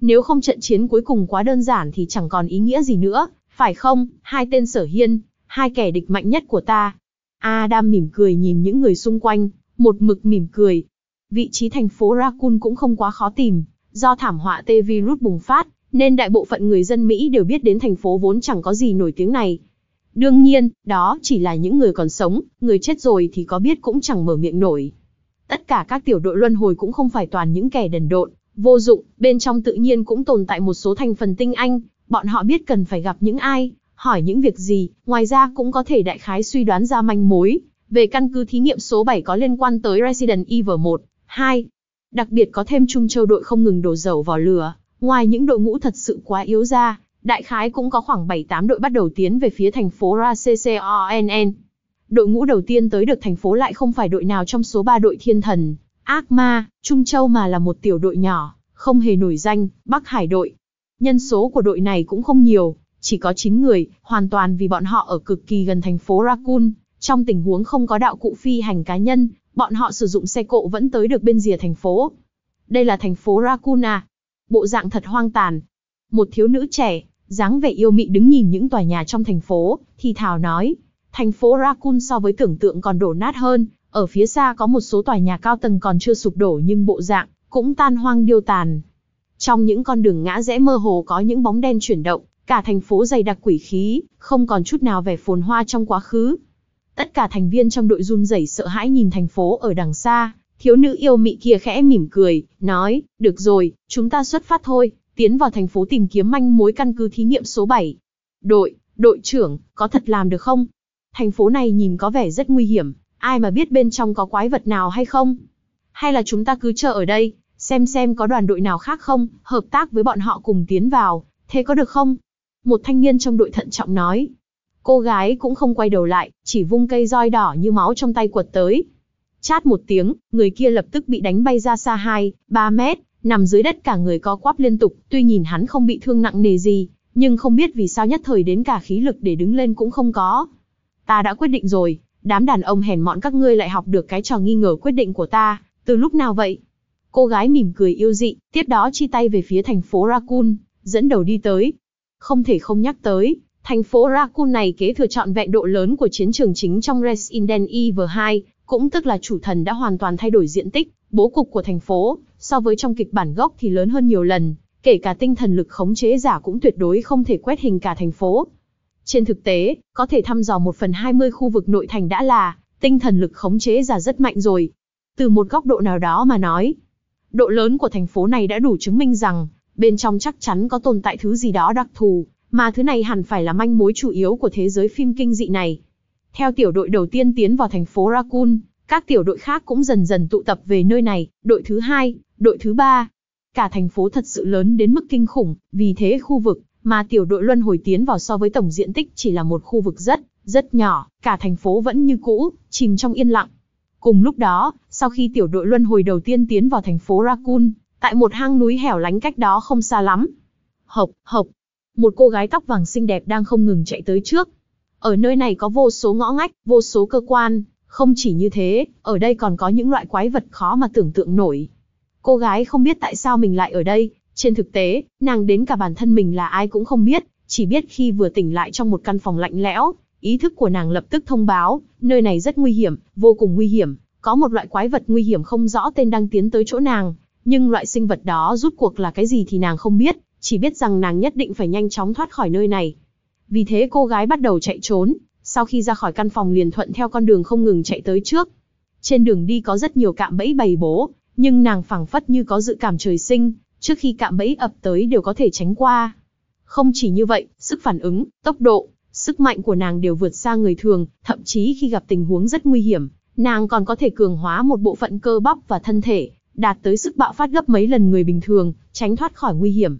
Speaker 1: Nếu không trận chiến cuối cùng quá đơn giản thì chẳng còn ý nghĩa gì nữa, phải không? Hai tên sở hiên, hai kẻ địch mạnh nhất của ta. Adam mỉm cười nhìn những người xung quanh, một mực mỉm cười, vị trí thành phố Rakun cũng không quá khó tìm. Do thảm họa tê virus bùng phát, nên đại bộ phận người dân Mỹ đều biết đến thành phố vốn chẳng có gì nổi tiếng này. Đương nhiên, đó chỉ là những người còn sống, người chết rồi thì có biết cũng chẳng mở miệng nổi. Tất cả các tiểu đội luân hồi cũng không phải toàn những kẻ đần độn, vô dụng, bên trong tự nhiên cũng tồn tại một số thành phần tinh anh, bọn họ biết cần phải gặp những ai, hỏi những việc gì, ngoài ra cũng có thể đại khái suy đoán ra manh mối về căn cứ thí nghiệm số 7 có liên quan tới Resident Evil 1, 2. Đặc biệt có thêm Trung Châu đội không ngừng đổ dầu vào lửa, ngoài những đội ngũ thật sự quá yếu ra, đại khái cũng có khoảng bảy tám đội bắt đầu tiến về phía thành phố Ra RACCONN. Đội ngũ đầu tiên tới được thành phố lại không phải đội nào trong số ba đội thiên thần, ác ma, Trung Châu mà là một tiểu đội nhỏ, không hề nổi danh, Bắc Hải đội. Nhân số của đội này cũng không nhiều, chỉ có chín người, hoàn toàn vì bọn họ ở cực kỳ gần thành phố Rakun, trong tình huống không có đạo cụ phi hành cá nhân, bọn họ sử dụng xe cộ vẫn tới được bên rìa thành phố. Đây là thành phố Rakuna. Bộ dạng thật hoang tàn. Một thiếu nữ trẻ, dáng vẻ yêu mị đứng nhìn những tòa nhà trong thành phố, thì thào nói. Thành phố Rakun so với tưởng tượng còn đổ nát hơn, ở phía xa có một số tòa nhà cao tầng còn chưa sụp đổ nhưng bộ dạng cũng tan hoang điêu tàn. Trong những con đường ngã rẽ mơ hồ có những bóng đen chuyển động, cả thành phố dày đặc quỷ khí, không còn chút nào vẻ phồn hoa trong quá khứ, Tất cả thành viên trong đội run rẩy sợ hãi nhìn thành phố ở đằng xa, thiếu nữ yêu mị kia khẽ mỉm cười, nói, được rồi, chúng ta xuất phát thôi, tiến vào thành phố tìm kiếm manh mối căn cứ thí nghiệm số 7. Đội, đội trưởng, có thật làm được không? Thành phố này nhìn có vẻ rất nguy hiểm, ai mà biết bên trong có quái vật nào hay không? Hay là chúng ta cứ chờ ở đây, xem xem có đoàn đội nào khác không, hợp tác với bọn họ cùng tiến vào, thế có được không? Một thanh niên trong đội thận trọng nói, Cô gái cũng không quay đầu lại, chỉ vung cây roi đỏ như máu trong tay quật tới. Chát một tiếng, người kia lập tức bị đánh bay ra xa 2, 3 mét, nằm dưới đất cả người co quắp liên tục, tuy nhìn hắn không bị thương nặng nề gì, nhưng không biết vì sao nhất thời đến cả khí lực để đứng lên cũng không có. Ta đã quyết định rồi, đám đàn ông hèn mọn các ngươi lại học được cái trò nghi ngờ quyết định của ta, từ lúc nào vậy? Cô gái mỉm cười yêu dị, tiếp đó chi tay về phía thành phố Rakun, dẫn đầu đi tới. Không thể không nhắc tới, Thành phố Rakun này kế thừa trọn vẹn độ lớn của chiến trường chính trong Resident Evil 2, cũng tức là chủ thần đã hoàn toàn thay đổi diện tích, bố cục của thành phố, so với trong kịch bản gốc thì lớn hơn nhiều lần, kể cả tinh thần lực khống chế giả cũng tuyệt đối không thể quét hình cả thành phố. Trên thực tế, có thể thăm dò 1 phần 20 khu vực nội thành đã là, tinh thần lực khống chế giả rất mạnh rồi. Từ một góc độ nào đó mà nói, độ lớn của thành phố này đã đủ chứng minh rằng, bên trong chắc chắn có tồn tại thứ gì đó đặc thù, mà thứ này hẳn phải là manh mối chủ yếu của thế giới phim kinh dị này. Theo tiểu đội đầu tiên tiến vào thành phố Raccoon, các tiểu đội khác cũng dần dần tụ tập về nơi này, đội thứ hai, đội thứ ba. Cả thành phố thật sự lớn đến mức kinh khủng, vì thế khu vực mà tiểu đội luân hồi tiến vào so với tổng diện tích chỉ là một khu vực rất, rất nhỏ, cả thành phố vẫn như cũ, chìm trong yên lặng. Cùng lúc đó, sau khi tiểu đội luân hồi đầu tiên tiến vào thành phố Raccoon, tại một hang núi hẻo lánh cách đó không xa lắm. Hộc, hộc, một cô gái tóc vàng xinh đẹp đang không ngừng chạy tới trước. Ở nơi này có vô số ngõ ngách, vô số cơ quan, không chỉ như thế, ở đây còn có những loại quái vật khó mà tưởng tượng nổi. Cô gái không biết tại sao mình lại ở đây, trên thực tế, nàng đến cả bản thân mình là ai cũng không biết, chỉ biết khi vừa tỉnh lại trong một căn phòng lạnh lẽo, ý thức của nàng lập tức thông báo, nơi này rất nguy hiểm, vô cùng nguy hiểm, có một loại quái vật nguy hiểm không rõ tên đang tiến tới chỗ nàng, nhưng loại sinh vật đó rút cuộc là cái gì thì nàng không biết, chỉ biết rằng nàng nhất định phải nhanh chóng thoát khỏi nơi này. Vì thế cô gái bắt đầu chạy trốn, sau khi ra khỏi căn phòng liền thuận theo con đường không ngừng chạy tới trước. Trên đường đi có rất nhiều cạm bẫy bày bố, nhưng nàng phảng phất như có dự cảm trời sinh, trước khi cạm bẫy ập tới đều có thể tránh qua. Không chỉ như vậy, sức phản ứng, tốc độ, sức mạnh của nàng đều vượt xa người thường, thậm chí khi gặp tình huống rất nguy hiểm, nàng còn có thể cường hóa một bộ phận cơ bắp và thân thể, đạt tới sức bạo phát gấp mấy lần người bình thường, tránh thoát khỏi nguy hiểm.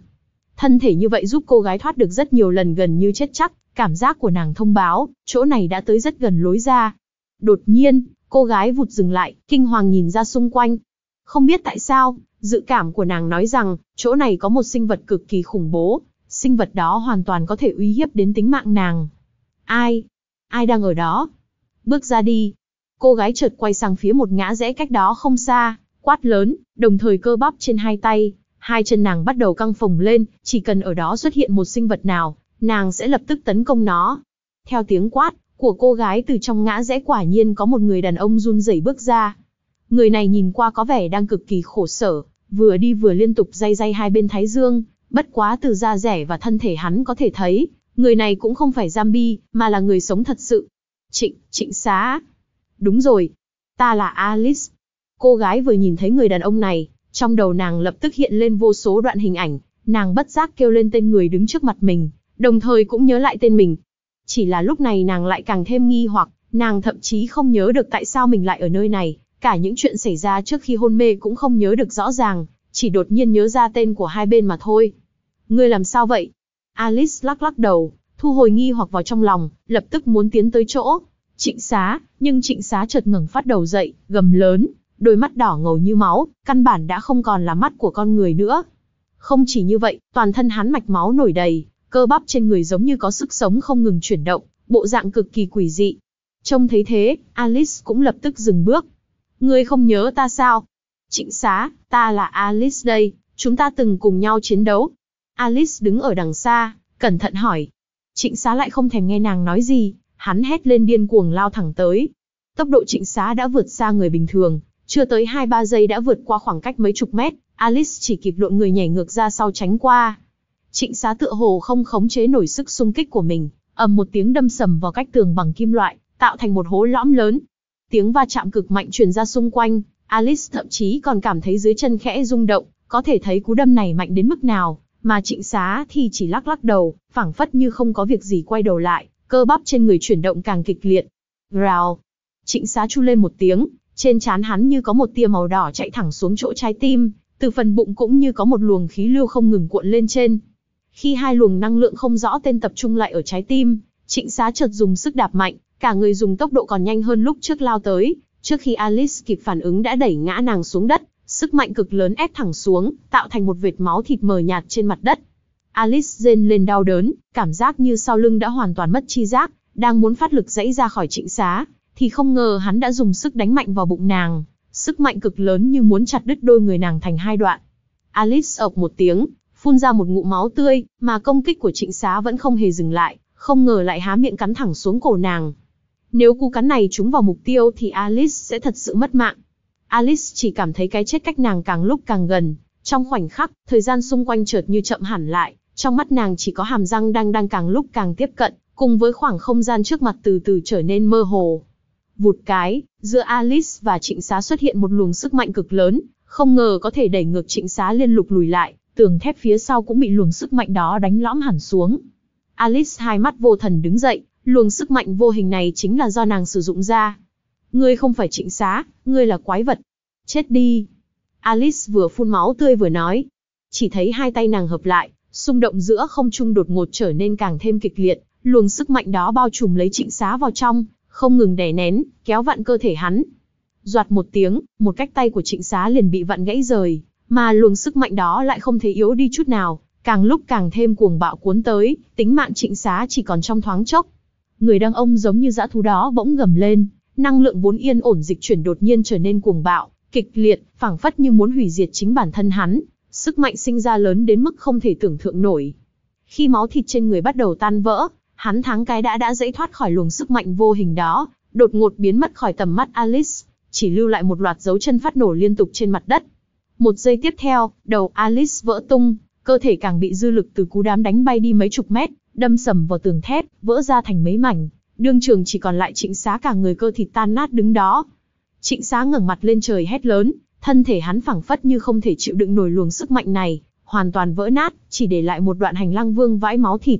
Speaker 1: Thân thể như vậy giúp cô gái thoát được rất nhiều lần gần như chết chắc, cảm giác của nàng thông báo, chỗ này đã tới rất gần lối ra. Đột nhiên, cô gái vụt dừng lại, kinh hoàng nhìn ra xung quanh. Không biết tại sao, dự cảm của nàng nói rằng, chỗ này có một sinh vật cực kỳ khủng bố, sinh vật đó hoàn toàn có thể uy hiếp đến tính mạng nàng. Ai? Ai đang ở đó? Bước ra đi. Cô gái chợt quay sang phía một ngã rẽ cách đó không xa, quát lớn, đồng thời cơ bắp trên hai tay, Hai chân nàng bắt đầu căng phồng lên, chỉ cần ở đó xuất hiện một sinh vật nào, nàng sẽ lập tức tấn công nó. Theo tiếng quát của cô gái từ trong ngã rẽ quả nhiên có một người đàn ông run rẩy bước ra. Người này nhìn qua có vẻ đang cực kỳ khổ sở, vừa đi vừa liên tục day day hai bên thái dương, bất quá từ da rẻ và thân thể hắn có thể thấy, người này cũng không phải zombie, mà là người sống thật sự. Trịnh, trịnh xá. Đúng rồi, ta là Alice. Cô gái vừa nhìn thấy người đàn ông này, trong đầu nàng lập tức hiện lên vô số đoạn hình ảnh, nàng bất giác kêu lên tên người đứng trước mặt mình, đồng thời cũng nhớ lại tên mình. Chỉ là lúc này nàng lại càng thêm nghi hoặc, nàng thậm chí không nhớ được tại sao mình lại ở nơi này, cả những chuyện xảy ra trước khi hôn mê cũng không nhớ được rõ ràng, chỉ đột nhiên nhớ ra tên của hai bên mà thôi. Ngươi làm sao vậy? Alice lắc lắc đầu, thu hồi nghi hoặc vào trong lòng, lập tức muốn tiến tới chỗ. Trịnh xá, nhưng trịnh xá chợt ngẩng phát đầu dậy, gầm lớn đôi mắt đỏ ngầu như máu, căn bản đã không còn là mắt của con người nữa. Không chỉ như vậy, toàn thân hắn mạch máu nổi đầy, cơ bắp trên người giống như có sức sống không ngừng chuyển động, bộ dạng cực kỳ quỷ dị. Trông thấy thế, Alice cũng lập tức dừng bước. Ngươi không nhớ ta sao? Trịnh xá, ta là Alice đây, chúng ta từng cùng nhau chiến đấu. Alice đứng ở đằng xa, cẩn thận hỏi. Trịnh xá lại không thèm nghe nàng nói gì, hắn hét lên điên cuồng lao thẳng tới. Tốc độ trịnh xá đã vượt xa người bình thường, chưa tới 2-3 giây đã vượt qua khoảng cách mấy chục mét, Alice chỉ kịp lộn người nhảy ngược ra sau tránh qua. Trịnh xá tựa hồ không khống chế nổi sức xung kích của mình, ầm một tiếng đâm sầm vào cách tường bằng kim loại, tạo thành một hố lõm lớn. Tiếng va chạm cực mạnh truyền ra xung quanh, Alice thậm chí còn cảm thấy dưới chân khẽ rung động, có thể thấy cú đâm này mạnh đến mức nào, mà trịnh xá thì chỉ lắc lắc đầu, phảng phất như không có việc gì quay đầu lại, cơ bắp trên người chuyển động càng kịch liệt. Rào! Trịnh xá chu lên một tiếng, trên trán hắn như có một tia màu đỏ chạy thẳng xuống chỗ trái tim, từ phần bụng cũng như có một luồng khí lưu không ngừng cuộn lên trên. Khi hai luồng năng lượng không rõ tên tập trung lại ở trái tim, trịnh xá chợt dùng sức đạp mạnh, cả người dùng tốc độ còn nhanh hơn lúc trước lao tới, trước khi Alice kịp phản ứng đã đẩy ngã nàng xuống đất, sức mạnh cực lớn ép thẳng xuống, tạo thành một vệt máu thịt mờ nhạt trên mặt đất. Alice rên lên đau đớn, cảm giác như sau lưng đã hoàn toàn mất chi giác, đang muốn phát lực dãy ra khỏi trịnh xá, thì không ngờ hắn đã dùng sức đánh mạnh vào bụng nàng, sức mạnh cực lớn như muốn chặt đứt đôi người nàng thành hai đoạn. Alice ọc một tiếng, phun ra một ngụm máu tươi, mà công kích của trịnh xá vẫn không hề dừng lại, không ngờ lại há miệng cắn thẳng xuống cổ nàng. Nếu cú cắn này trúng vào mục tiêu thì Alice sẽ thật sự mất mạng. Alice chỉ cảm thấy cái chết cách nàng càng lúc càng gần, trong khoảnh khắc, thời gian xung quanh chợt như chậm hẳn lại, trong mắt nàng chỉ có hàm răng đang đang càng lúc càng tiếp cận, cùng với khoảng không gian trước mặt từ từ trở nên mơ hồ. Vụt cái, giữa Alice và trịnh xá xuất hiện một luồng sức mạnh cực lớn, không ngờ có thể đẩy ngược trịnh xá liên lục lùi lại, tường thép phía sau cũng bị luồng sức mạnh đó đánh lõm hẳn xuống. Alice hai mắt vô thần đứng dậy, luồng sức mạnh vô hình này chính là do nàng sử dụng ra. Ngươi không phải trịnh xá, ngươi là quái vật. Chết đi. Alice vừa phun máu tươi vừa nói. Chỉ thấy hai tay nàng hợp lại, xung động giữa không trung đột ngột trở nên càng thêm kịch liệt, luồng sức mạnh đó bao trùm lấy trịnh xá vào trong, không ngừng đè nén, kéo vặn cơ thể hắn. Doạt một tiếng, một cách tay của trịnh xá liền bị vặn gãy rời, mà luồng sức mạnh đó lại không thể yếu đi chút nào, càng lúc càng thêm cuồng bạo cuốn tới, tính mạng trịnh xá chỉ còn trong thoáng chốc. Người đàn ông giống như dã thú đó bỗng gầm lên, năng lượng vốn yên ổn dịch chuyển đột nhiên trở nên cuồng bạo, kịch liệt, phảng phất như muốn hủy diệt chính bản thân hắn, sức mạnh sinh ra lớn đến mức không thể tưởng tượng nổi. Khi máu thịt trên người bắt đầu tan vỡ, Hắn thắng cái đã đã dễ thoát khỏi luồng sức mạnh vô hình đó, đột ngột biến mất khỏi tầm mắt Alice, chỉ lưu lại một loạt dấu chân phát nổ liên tục trên mặt đất. Một giây tiếp theo, đầu Alice vỡ tung, cơ thể càng bị dư lực từ cú đám đánh bay đi mấy chục mét, đâm sầm vào tường thép, vỡ ra thành mấy mảnh. Đương trường chỉ còn lại trịnh xá cả người cơ thịt tan nát đứng đó. Trịnh xá ngẩng mặt lên trời hét lớn, thân thể hắn phẳng phất như không thể chịu đựng nổi luồng sức mạnh này, hoàn toàn vỡ nát, chỉ để lại một đoạn hành lang vương vãi máu thịt.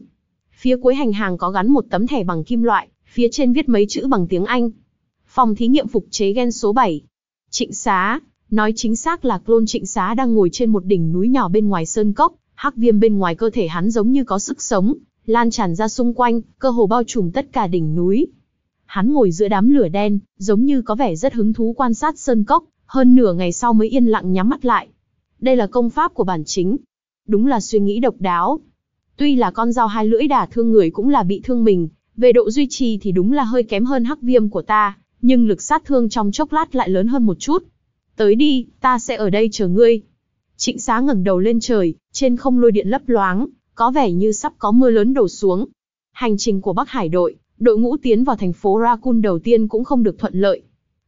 Speaker 1: Phía cuối hành hàng có gắn một tấm thẻ bằng kim loại, phía trên viết mấy chữ bằng tiếng Anh. Phòng thí nghiệm phục chế gen số 7. Trịnh Xá, nói chính xác là clone Trịnh Xá đang ngồi trên một đỉnh núi nhỏ bên ngoài sơn cốc, hắc viêm bên ngoài cơ thể hắn giống như có sức sống, lan tràn ra xung quanh, cơ hồ bao trùm tất cả đỉnh núi. Hắn ngồi giữa đám lửa đen, giống như có vẻ rất hứng thú quan sát sơn cốc, hơn nửa ngày sau mới yên lặng nhắm mắt lại. Đây là công pháp của bản chính. Đúng là suy nghĩ độc đáo, Tuy là con dao hai lưỡi đả thương người cũng là bị thương mình, về độ duy trì thì đúng là hơi kém hơn hắc viêm của ta, nhưng lực sát thương trong chốc lát lại lớn hơn một chút. Tới đi, ta sẽ ở đây chờ ngươi. Trịnh xá ngẩng đầu lên trời, trên không lôi điện lấp loáng, có vẻ như sắp có mưa lớn đổ xuống. Hành trình của Bắc Hải đội, đội ngũ tiến vào thành phố Rakun đầu tiên cũng không được thuận lợi.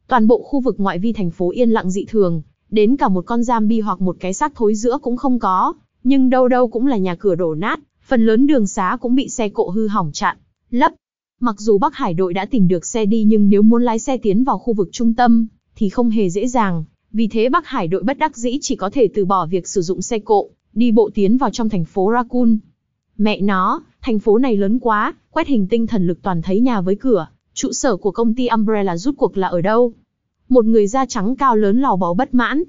Speaker 1: Toàn bộ khu vực ngoại vi thành phố yên lặng dị thường, đến cả một con zombie hoặc một cái xác thối giữa cũng không có, nhưng đâu đâu cũng là nhà cửa đổ nát, Phần lớn đường xá cũng bị xe cộ hư hỏng chặn, lấp. Mặc dù Bắc Hải đội đã tìm được xe đi nhưng nếu muốn lái xe tiến vào khu vực trung tâm, thì không hề dễ dàng. Vì thế Bắc Hải đội bất đắc dĩ chỉ có thể từ bỏ việc sử dụng xe cộ, đi bộ tiến vào trong thành phố Rakun. Mẹ nó, thành phố này lớn quá, quét hình tinh thần lực toàn thấy nhà với cửa, trụ sở của công ty Umbrella rút cuộc là ở đâu? Một người da trắng cao lớn lò bó bất mãn.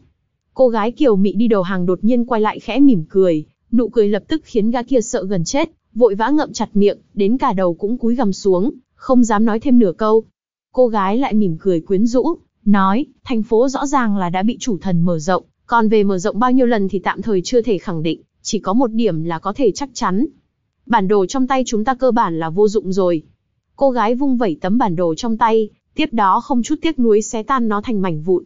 Speaker 1: Cô gái kiều mị đi đầu hàng đột nhiên quay lại khẽ mỉm cười, Nụ cười lập tức khiến gã kia sợ gần chết, vội vã ngậm chặt miệng, đến cả đầu cũng cúi gằm xuống, không dám nói thêm nửa câu. Cô gái lại mỉm cười quyến rũ, nói, thành phố rõ ràng là đã bị chủ thần mở rộng, còn về mở rộng bao nhiêu lần thì tạm thời chưa thể khẳng định, chỉ có một điểm là có thể chắc chắn. Bản đồ trong tay chúng ta cơ bản là vô dụng rồi. Cô gái vung vẩy tấm bản đồ trong tay, tiếp đó không chút tiếc nuối xé tan nó thành mảnh vụn.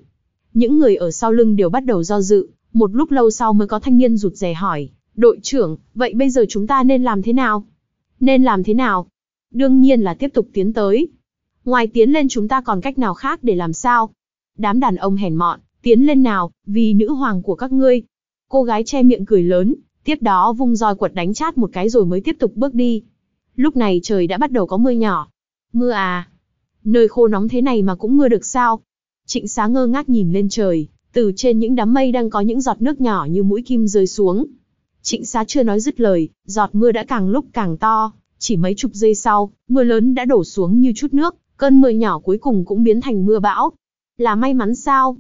Speaker 1: Những người ở sau lưng đều bắt đầu do dự, một lúc lâu sau mới có thanh niên rụt rè hỏi, đội trưởng, vậy bây giờ chúng ta nên làm thế nào? Nên làm thế nào? Đương nhiên là tiếp tục tiến tới. Ngoài tiến lên chúng ta còn cách nào khác để làm sao? Đám đàn ông hèn mọn, tiến lên nào, vì nữ hoàng của các ngươi. Cô gái che miệng cười lớn, tiếp đó vung roi quật đánh chát một cái rồi mới tiếp tục bước đi. Lúc này trời đã bắt đầu có mưa nhỏ. Mưa à? Nơi khô nóng thế này mà cũng mưa được sao? Trịnh Sáng ngơ ngác nhìn lên trời, từ trên những đám mây đang có những giọt nước nhỏ như mũi kim rơi xuống. Trịnh Xá chưa nói dứt lời, giọt mưa đã càng lúc càng to, chỉ mấy chục giây sau, mưa lớn đã đổ xuống như chút nước, cơn mưa nhỏ cuối cùng cũng biến thành mưa bão. Là may mắn sao?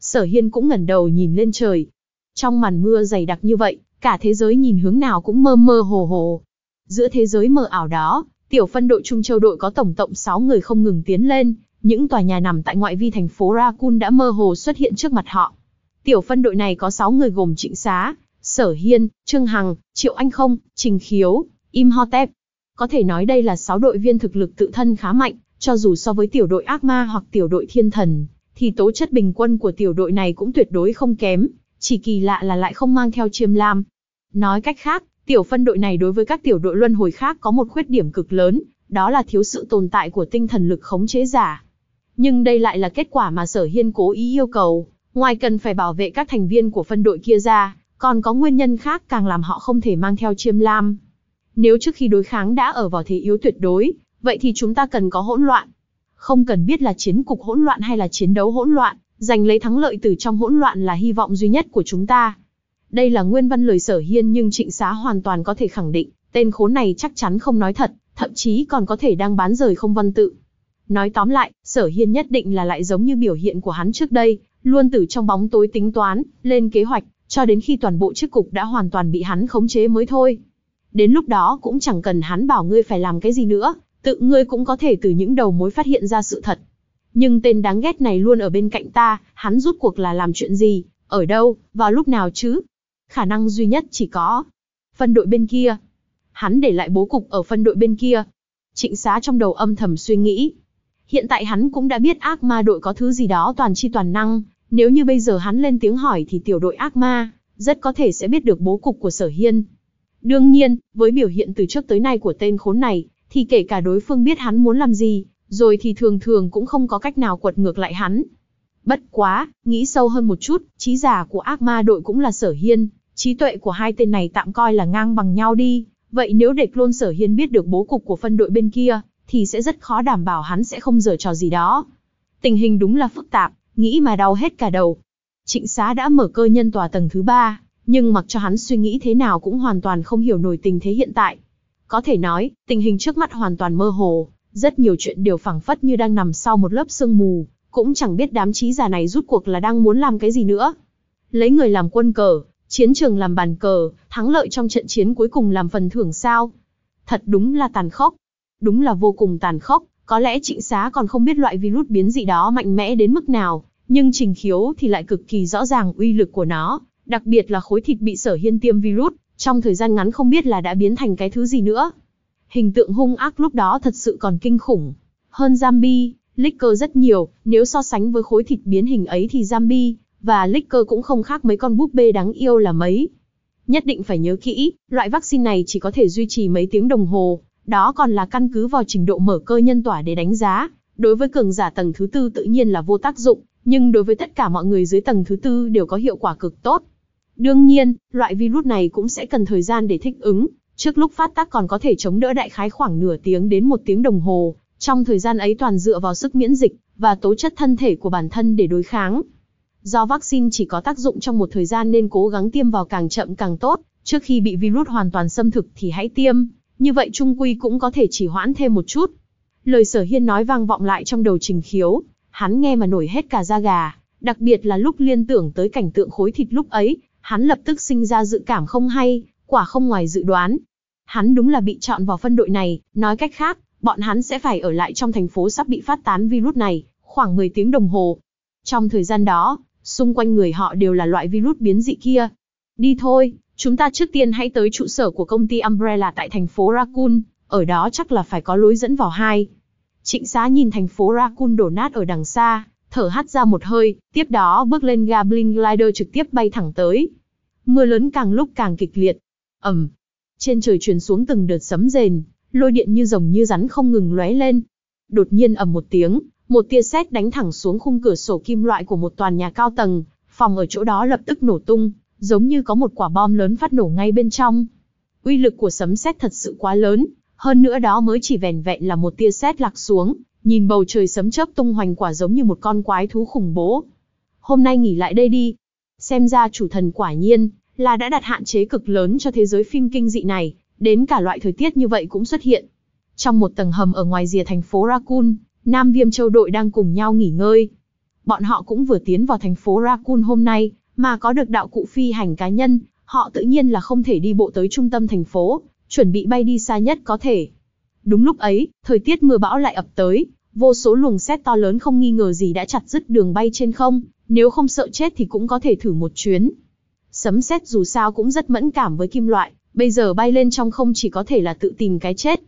Speaker 1: Sở Hiên cũng ngẩn đầu nhìn lên trời. Trong màn mưa dày đặc như vậy, cả thế giới nhìn hướng nào cũng mơ mơ hồ hồ. Giữa thế giới mờ ảo đó, tiểu phân đội Trung Châu đội có tổng cộng 6 người không ngừng tiến lên, những tòa nhà nằm tại ngoại vi thành phố Rakun đã mơ hồ xuất hiện trước mặt họ. Tiểu phân đội này có 6 người gồm Trịnh Xá, Sở Hiên, Trương Hằng, Triệu Anh Không, Trình Khiếu, Im Hotep. Có thể nói đây là 6 đội viên thực lực tự thân khá mạnh, cho dù so với tiểu đội ác ma hoặc tiểu đội thiên thần, thì tố chất bình quân của tiểu đội này cũng tuyệt đối không kém, chỉ kỳ lạ là lại không mang theo chiêm lam. Nói cách khác, tiểu phân đội này đối với các tiểu đội luân hồi khác có một khuyết điểm cực lớn, đó là thiếu sự tồn tại của tinh thần lực khống chế giả. Nhưng đây lại là kết quả mà Sở Hiên cố ý yêu cầu, ngoài cần phải bảo vệ các thành viên của phân đội kia ra, còn có nguyên nhân khác càng làm họ không thể mang theo chiêm lam. Nếu trước khi đối kháng đã ở vào thế yếu tuyệt đối, vậy thì chúng ta cần có hỗn loạn. Không cần biết là chiến cục hỗn loạn hay là chiến đấu hỗn loạn, giành lấy thắng lợi từ trong hỗn loạn là hy vọng duy nhất của chúng ta. Đây là nguyên văn lời sở hiên nhưng trịnh xá hoàn toàn có thể khẳng định, tên khốn này chắc chắn không nói thật, thậm chí còn có thể đang bán rời không văn tự. Nói tóm lại, sở hiên nhất định là lại giống như biểu hiện của hắn trước đây, luôn từ trong bóng tối tính toán, lên kế hoạch cho đến khi toàn bộ chiếc cục đã hoàn toàn bị hắn khống chế mới thôi. Đến lúc đó cũng chẳng cần hắn bảo ngươi phải làm cái gì nữa, tự ngươi cũng có thể từ những đầu mối phát hiện ra sự thật. Nhưng tên đáng ghét này luôn ở bên cạnh ta, hắn rút cuộc là làm chuyện gì, ở đâu, vào lúc nào chứ? Khả năng duy nhất chỉ có phân đội bên kia. Hắn để lại bố cục ở phân đội bên kia. Trịnh xá trong đầu âm thầm suy nghĩ. Hiện tại hắn cũng đã biết ác ma đội có thứ gì đó toàn chi toàn năng, nếu như bây giờ hắn lên tiếng hỏi thì tiểu đội ác ma, rất có thể sẽ biết được bố cục của sở hiên. Đương nhiên, với biểu hiện từ trước tới nay của tên khốn này, thì kể cả đối phương biết hắn muốn làm gì, rồi thì thường thường cũng không có cách nào quật ngược lại hắn. Bất quá, nghĩ sâu hơn một chút, trí giả của ác ma đội cũng là sở hiên, trí tuệ của hai tên này tạm coi là ngang bằng nhau đi. Vậy nếu để clone sở hiên biết được bố cục của phân đội bên kia, thì sẽ rất khó đảm bảo hắn sẽ không dở trò gì đó. Tình hình đúng là phức tạp, nghĩ mà đau hết cả đầu. Trịnh xá đã mở cơ nhân tòa tầng thứ ba, nhưng mặc cho hắn suy nghĩ thế nào cũng hoàn toàn không hiểu nổi tình thế hiện tại. Có thể nói, tình hình trước mắt hoàn toàn mơ hồ, rất nhiều chuyện đều phẳng phất như đang nằm sau một lớp sương mù, cũng chẳng biết đám trí giả này rút cuộc là đang muốn làm cái gì nữa. Lấy người làm quân cờ, chiến trường làm bàn cờ, thắng lợi trong trận chiến cuối cùng làm phần thưởng sao. Thật đúng là tàn khốc. Đúng là vô cùng tàn khốc, có lẽ trịnh xá còn không biết loại virus biến dị đó mạnh mẽ đến mức nào, nhưng trình khiếu thì lại cực kỳ rõ ràng uy lực của nó, đặc biệt là khối thịt bị sở hiên tiêm virus, trong thời gian ngắn không biết là đã biến thành cái thứ gì nữa. Hình tượng hung ác lúc đó thật sự còn kinh khủng. Hơn zombie, Licker rất nhiều, nếu so sánh với khối thịt biến hình ấy thì zombie và Licker cũng không khác mấy con búp bê đáng yêu là mấy. Nhất định phải nhớ kỹ, loại vaccine này chỉ có thể duy trì mấy tiếng đồng hồ, đó còn là căn cứ vào trình độ mở cơ nhân tỏa để đánh giá. Đối với cường giả tầng thứ tư tự nhiên là vô tác dụng, nhưng đối với tất cả mọi người dưới tầng thứ tư đều có hiệu quả cực tốt. Đương nhiên, loại virus này cũng sẽ cần thời gian để thích ứng, trước lúc phát tác còn có thể chống đỡ đại khái khoảng nửa tiếng đến một tiếng đồng hồ, trong thời gian ấy toàn dựa vào sức miễn dịch và tố chất thân thể của bản thân để đối kháng. Do vaccine chỉ có tác dụng trong một thời gian nên cố gắng tiêm vào càng chậm càng tốt, trước khi bị virus hoàn toàn xâm thực thì hãy tiêm, như vậy trung quy cũng có thể chỉ hoãn thêm một chút. Lời sở hiên nói vang vọng lại trong đầu trình khiếu, hắn nghe mà nổi hết cả da gà, đặc biệt là lúc liên tưởng tới cảnh tượng khối thịt lúc ấy, hắn lập tức sinh ra dự cảm không hay, quả không ngoài dự đoán. Hắn đúng là bị chọn vào phân đội này, nói cách khác, bọn hắn sẽ phải ở lại trong thành phố sắp bị phát tán virus này, khoảng 10 tiếng đồng hồ. Trong thời gian đó, xung quanh người họ đều là loại virus biến dị kia. Đi thôi, Chúng ta trước tiên hãy tới trụ sở của công ty Umbrella tại thành phố Rakun, ở đó chắc là phải có lối dẫn vào hai. Trịnh xá nhìn thành phố Rakun đổ nát ở đằng xa, thở hắt ra một hơi, tiếp đó bước lên ga Glider trực tiếp bay thẳng tới. Mưa lớn càng lúc càng kịch liệt. ầm, Trên trời truyền xuống từng đợt sấm rền, lôi điện như rồng như rắn không ngừng lóe lên. Đột nhiên ầm một tiếng, một tia sét đánh thẳng xuống khung cửa sổ kim loại của một tòa nhà cao tầng, phòng ở chỗ đó lập tức nổ tung, giống như có một quả bom lớn phát nổ ngay bên trong. Uy lực của sấm sét thật sự quá lớn, hơn nữa đó mới chỉ vẻn vẹn là một tia sét lạc xuống, nhìn bầu trời sấm chớp tung hoành quả giống như một con quái thú khủng bố. Hôm nay nghỉ lại đây đi. Xem ra chủ thần quả nhiên là đã đặt hạn chế cực lớn cho thế giới phim kinh dị này, đến cả loại thời tiết như vậy cũng xuất hiện. Trong một tầng hầm ở ngoài rìa thành phố Rakun, Nam Viêm Châu đội đang cùng nhau nghỉ ngơi. Bọn họ cũng vừa tiến vào thành phố Rakun hôm nay, mà có được đạo cụ phi hành cá nhân, họ tự nhiên là không thể đi bộ tới trung tâm thành phố, chuẩn bị bay đi xa nhất có thể. Đúng lúc ấy, thời tiết mưa bão lại ập tới, vô số luồng xét to lớn không nghi ngờ gì đã chặt dứt đường bay trên không, nếu không sợ chết thì cũng có thể thử một chuyến. Sấm xét dù sao cũng rất mẫn cảm với kim loại, bây giờ bay lên trong không chỉ có thể là tự tìm cái chết.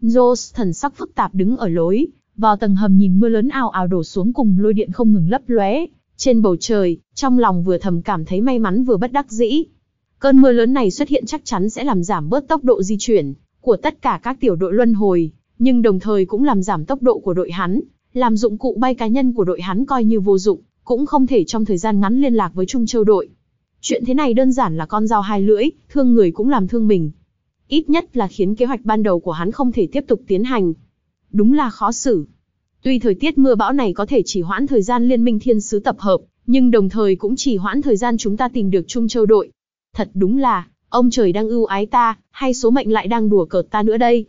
Speaker 1: rose thần sắc phức tạp đứng ở lối, vào tầng hầm nhìn mưa lớn ào ào đổ xuống cùng lôi điện không ngừng lấp lóe, trên bầu trời, trong lòng vừa thầm cảm thấy may mắn vừa bất đắc dĩ. Cơn mưa lớn này xuất hiện chắc chắn sẽ làm giảm bớt tốc độ di chuyển của tất cả các tiểu đội luân hồi, nhưng đồng thời cũng làm giảm tốc độ của đội hắn, làm dụng cụ bay cá nhân của đội hắn coi như vô dụng, cũng không thể trong thời gian ngắn liên lạc với Trung Châu đội. Chuyện thế này đơn giản là con dao hai lưỡi, thương người cũng làm thương mình. Ít nhất là khiến kế hoạch ban đầu của hắn không thể tiếp tục tiến hành. Đúng là khó xử. Tuy thời tiết mưa bão này có thể chỉ hoãn thời gian liên minh thiên sứ tập hợp, nhưng đồng thời cũng chỉ hoãn thời gian chúng ta tìm được Trung Châu đội. Thật đúng là, ông trời đang ưu ái ta, hay số mệnh lại đang đùa cợt ta nữa đây?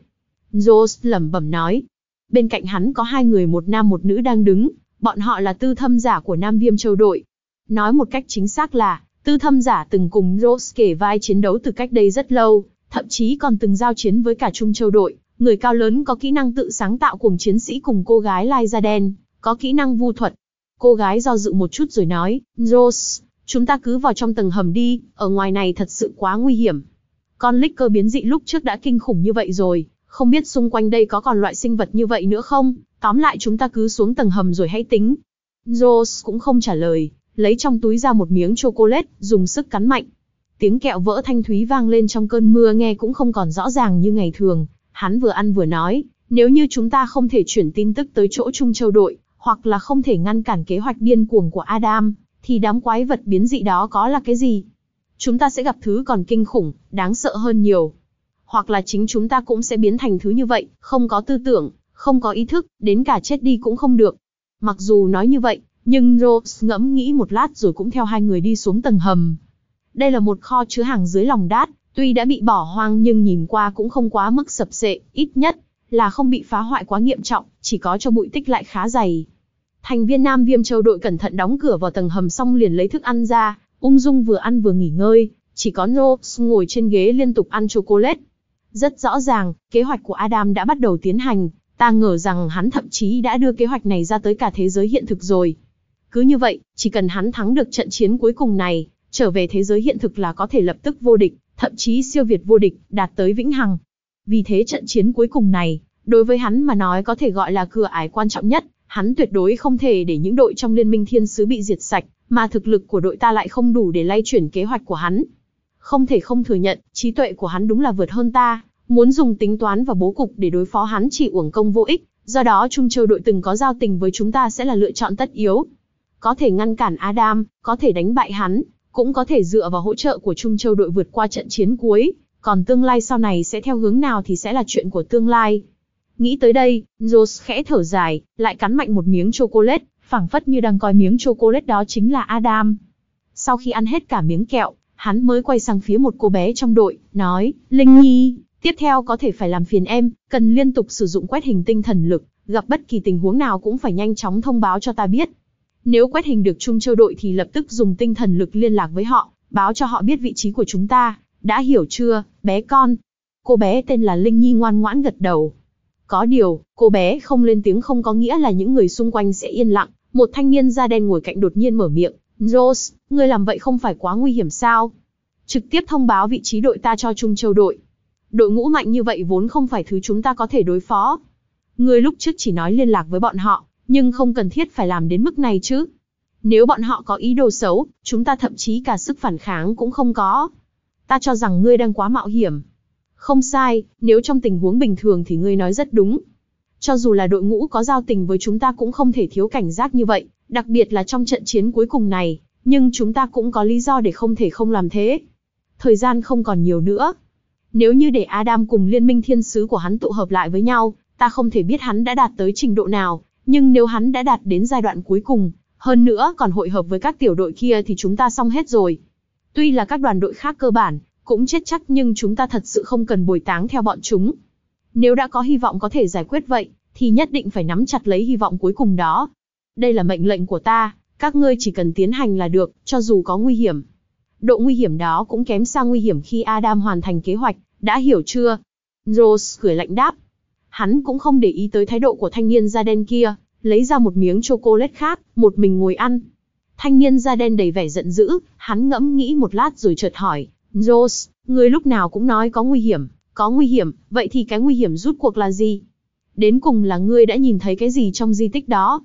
Speaker 1: Jones lẩm bẩm nói. Bên cạnh hắn có hai người một nam một nữ đang đứng, bọn họ là tư thâm giả của Nam Viêm Châu đội. Nói một cách chính xác là, tư thâm giả từng cùng Jones kể vai chiến đấu từ cách đây rất lâu, thậm chí còn từng giao chiến với cả Trung Châu đội người cao lớn có kỹ năng tự sáng tạo cùng chiến sĩ cùng cô gái lai da đen, có kỹ năng vu thuật. Cô gái do dự một chút rồi nói, Rose, chúng ta cứ vào trong tầng hầm đi, ở ngoài này thật sự quá nguy hiểm. Con lích cơ biến dị lúc trước đã kinh khủng như vậy rồi, không biết xung quanh đây có còn loại sinh vật như vậy nữa không, tóm lại chúng ta cứ xuống tầng hầm rồi hãy tính. Rose cũng không trả lời, lấy trong túi ra một miếng chocolate, dùng sức cắn mạnh. Tiếng kẹo vỡ thanh thúy vang lên trong cơn mưa nghe cũng không còn rõ ràng như ngày thường, Hắn vừa ăn vừa nói, nếu như chúng ta không thể chuyển tin tức tới chỗ Trung Châu đội, hoặc là không thể ngăn cản kế hoạch điên cuồng của Adam, thì đám quái vật biến dị đó có là cái gì? Chúng ta sẽ gặp thứ còn kinh khủng, đáng sợ hơn nhiều. Hoặc là chính chúng ta cũng sẽ biến thành thứ như vậy, không có tư tưởng, không có ý thức, đến cả chết đi cũng không được. Mặc dù nói như vậy, nhưng Rose ngẫm nghĩ một lát rồi cũng theo hai người đi xuống tầng hầm. Đây là một kho chứa hàng dưới lòng đát, Tuy đã bị bỏ hoang nhưng nhìn qua cũng không quá mức sập sệ, ít nhất là không bị phá hoại quá nghiêm trọng, chỉ có cho bụi tích lại khá dày. Thành viên Nam Viêm Châu đội cẩn thận đóng cửa vào tầng hầm xong liền lấy thức ăn ra, ung dung vừa ăn vừa nghỉ ngơi, chỉ có Nox ngồi trên ghế liên tục ăn chocolate. Rất rõ ràng, kế hoạch của Adam đã bắt đầu tiến hành, ta ngờ rằng hắn thậm chí đã đưa kế hoạch này ra tới cả thế giới hiện thực rồi. Cứ như vậy, chỉ cần hắn thắng được trận chiến cuối cùng này, trở về thế giới hiện thực là có thể lập tức vô địch, thậm chí siêu việt vô địch, đạt tới vĩnh hằng. Vì thế trận chiến cuối cùng này, đối với hắn mà nói có thể gọi là cửa ải quan trọng nhất, hắn tuyệt đối không thể để những đội trong liên minh thiên sứ bị diệt sạch, mà thực lực của đội ta lại không đủ để lay chuyển kế hoạch của hắn. Không thể không thừa nhận, trí tuệ của hắn đúng là vượt hơn ta, muốn dùng tính toán và bố cục để đối phó hắn chỉ uổng công vô ích, do đó Trung Châu đội từng có giao tình với chúng ta sẽ là lựa chọn tất yếu. Có thể ngăn cản Adam, có thể đánh bại hắn, cũng có thể dựa vào hỗ trợ của Trung Châu đội vượt qua trận chiến cuối, còn tương lai sau này sẽ theo hướng nào thì sẽ là chuyện của tương lai. Nghĩ tới đây, Rose khẽ thở dài, lại cắn mạnh một miếng chocolate, phảng phất như đang coi miếng chocolate đó chính là Adam. Sau khi ăn hết cả miếng kẹo, hắn mới quay sang phía một cô bé trong đội, nói, Linh Nhi, tiếp theo có thể phải làm phiền em, cần liên tục sử dụng quét hình tinh thần lực, gặp bất kỳ tình huống nào cũng phải nhanh chóng thông báo cho ta biết, nếu quét hình được Trung Châu đội thì lập tức dùng tinh thần lực liên lạc với họ, báo cho họ biết vị trí của chúng ta, đã hiểu chưa, bé con? Cô bé tên là Linh Nhi ngoan ngoãn gật đầu. Có điều, cô bé không lên tiếng không có nghĩa là những người xung quanh sẽ yên lặng. Một thanh niên da đen ngồi cạnh đột nhiên mở miệng. Rose, ngươi làm vậy không phải quá nguy hiểm sao? Trực tiếp thông báo vị trí đội ta cho Trung Châu đội. Đội ngũ mạnh như vậy vốn không phải thứ chúng ta có thể đối phó. người lúc trước chỉ nói liên lạc với bọn họ, nhưng không cần thiết phải làm đến mức này chứ. Nếu bọn họ có ý đồ xấu, chúng ta thậm chí cả sức phản kháng cũng không có. Ta cho rằng ngươi đang quá mạo hiểm. Không sai, nếu trong tình huống bình thường thì ngươi nói rất đúng. Cho dù là đội ngũ có giao tình với chúng ta cũng không thể thiếu cảnh giác như vậy, đặc biệt là trong trận chiến cuối cùng này, nhưng chúng ta cũng có lý do để không thể không làm thế. Thời gian không còn nhiều nữa. Nếu như để Adam cùng liên minh thiên sứ của hắn tụ hợp lại với nhau, ta không thể biết hắn đã đạt tới trình độ nào, nhưng nếu hắn đã đạt đến giai đoạn cuối cùng, hơn nữa còn hội hợp với các tiểu đội kia thì chúng ta xong hết rồi. Tuy là các đoàn đội khác cơ bản, cũng chết chắc nhưng chúng ta thật sự không cần bồi táng theo bọn chúng. Nếu đã có hy vọng có thể giải quyết vậy, thì nhất định phải nắm chặt lấy hy vọng cuối cùng đó. Đây là mệnh lệnh của ta, các ngươi chỉ cần tiến hành là được, cho dù có nguy hiểm. Độ nguy hiểm đó cũng kém xa nguy hiểm khi Adam hoàn thành kế hoạch, đã hiểu chưa? Rose cười lạnh đáp. Hắn cũng không để ý tới thái độ của thanh niên da đen kia, lấy ra một miếng chocolate khác, một mình ngồi ăn. Thanh niên da đen đầy vẻ giận dữ, hắn ngẫm nghĩ một lát rồi chợt hỏi, Rose, người lúc nào cũng nói có nguy hiểm, có nguy hiểm, vậy thì cái nguy hiểm rút cuộc là gì? Đến cùng là ngươi đã nhìn thấy cái gì trong di tích đó?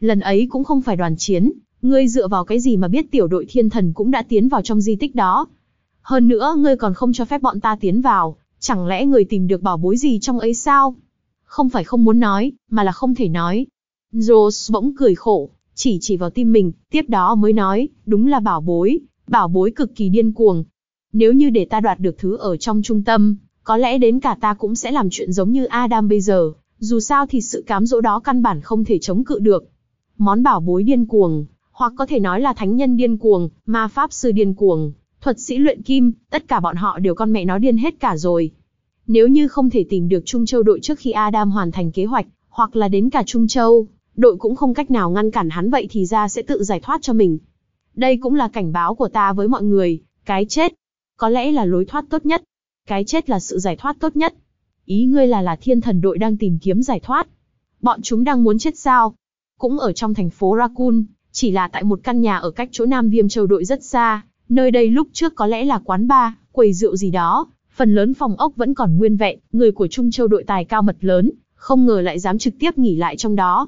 Speaker 1: Lần ấy cũng không phải đoàn chiến, ngươi dựa vào cái gì mà biết tiểu đội thiên thần cũng đã tiến vào trong di tích đó? Hơn nữa, ngươi còn không cho phép bọn ta tiến vào, chẳng lẽ người tìm được bảo bối gì trong ấy sao? không phải không muốn nói, mà là không thể nói. Rose bỗng cười khổ, chỉ chỉ vào tim mình, tiếp đó mới nói, đúng là bảo bối, bảo bối cực kỳ điên cuồng. Nếu như để ta đoạt được thứ ở trong trung tâm, có lẽ đến cả ta cũng sẽ làm chuyện giống như Adam bây giờ, dù sao thì sự cám dỗ đó căn bản không thể chống cự được. Món bảo bối điên cuồng, hoặc có thể nói là thánh nhân điên cuồng, ma pháp sư điên cuồng, thuật sĩ luyện kim, tất cả bọn họ đều con mẹ nó điên hết cả rồi. Nếu như không thể tìm được Trung Châu đội trước khi Adam hoàn thành kế hoạch, hoặc là đến cả Trung Châu, đội cũng không cách nào ngăn cản hắn vậy thì ra sẽ tự giải thoát cho mình. Đây cũng là cảnh báo của ta với mọi người, cái chết. Có lẽ là lối thoát tốt nhất. Cái chết là sự giải thoát tốt nhất. Ý ngươi là là thiên thần đội đang tìm kiếm giải thoát. Bọn chúng đang muốn chết sao? Cũng ở trong thành phố Rakun, chỉ là tại một căn nhà ở cách chỗ Nam Viêm Châu đội rất xa, nơi đây lúc trước có lẽ là quán bar, quầy rượu gì đó, Phần lớn phòng ốc vẫn còn nguyên vẹn, người của Trung Châu đội tài cao mật lớn, không ngờ lại dám trực tiếp nghỉ lại trong đó.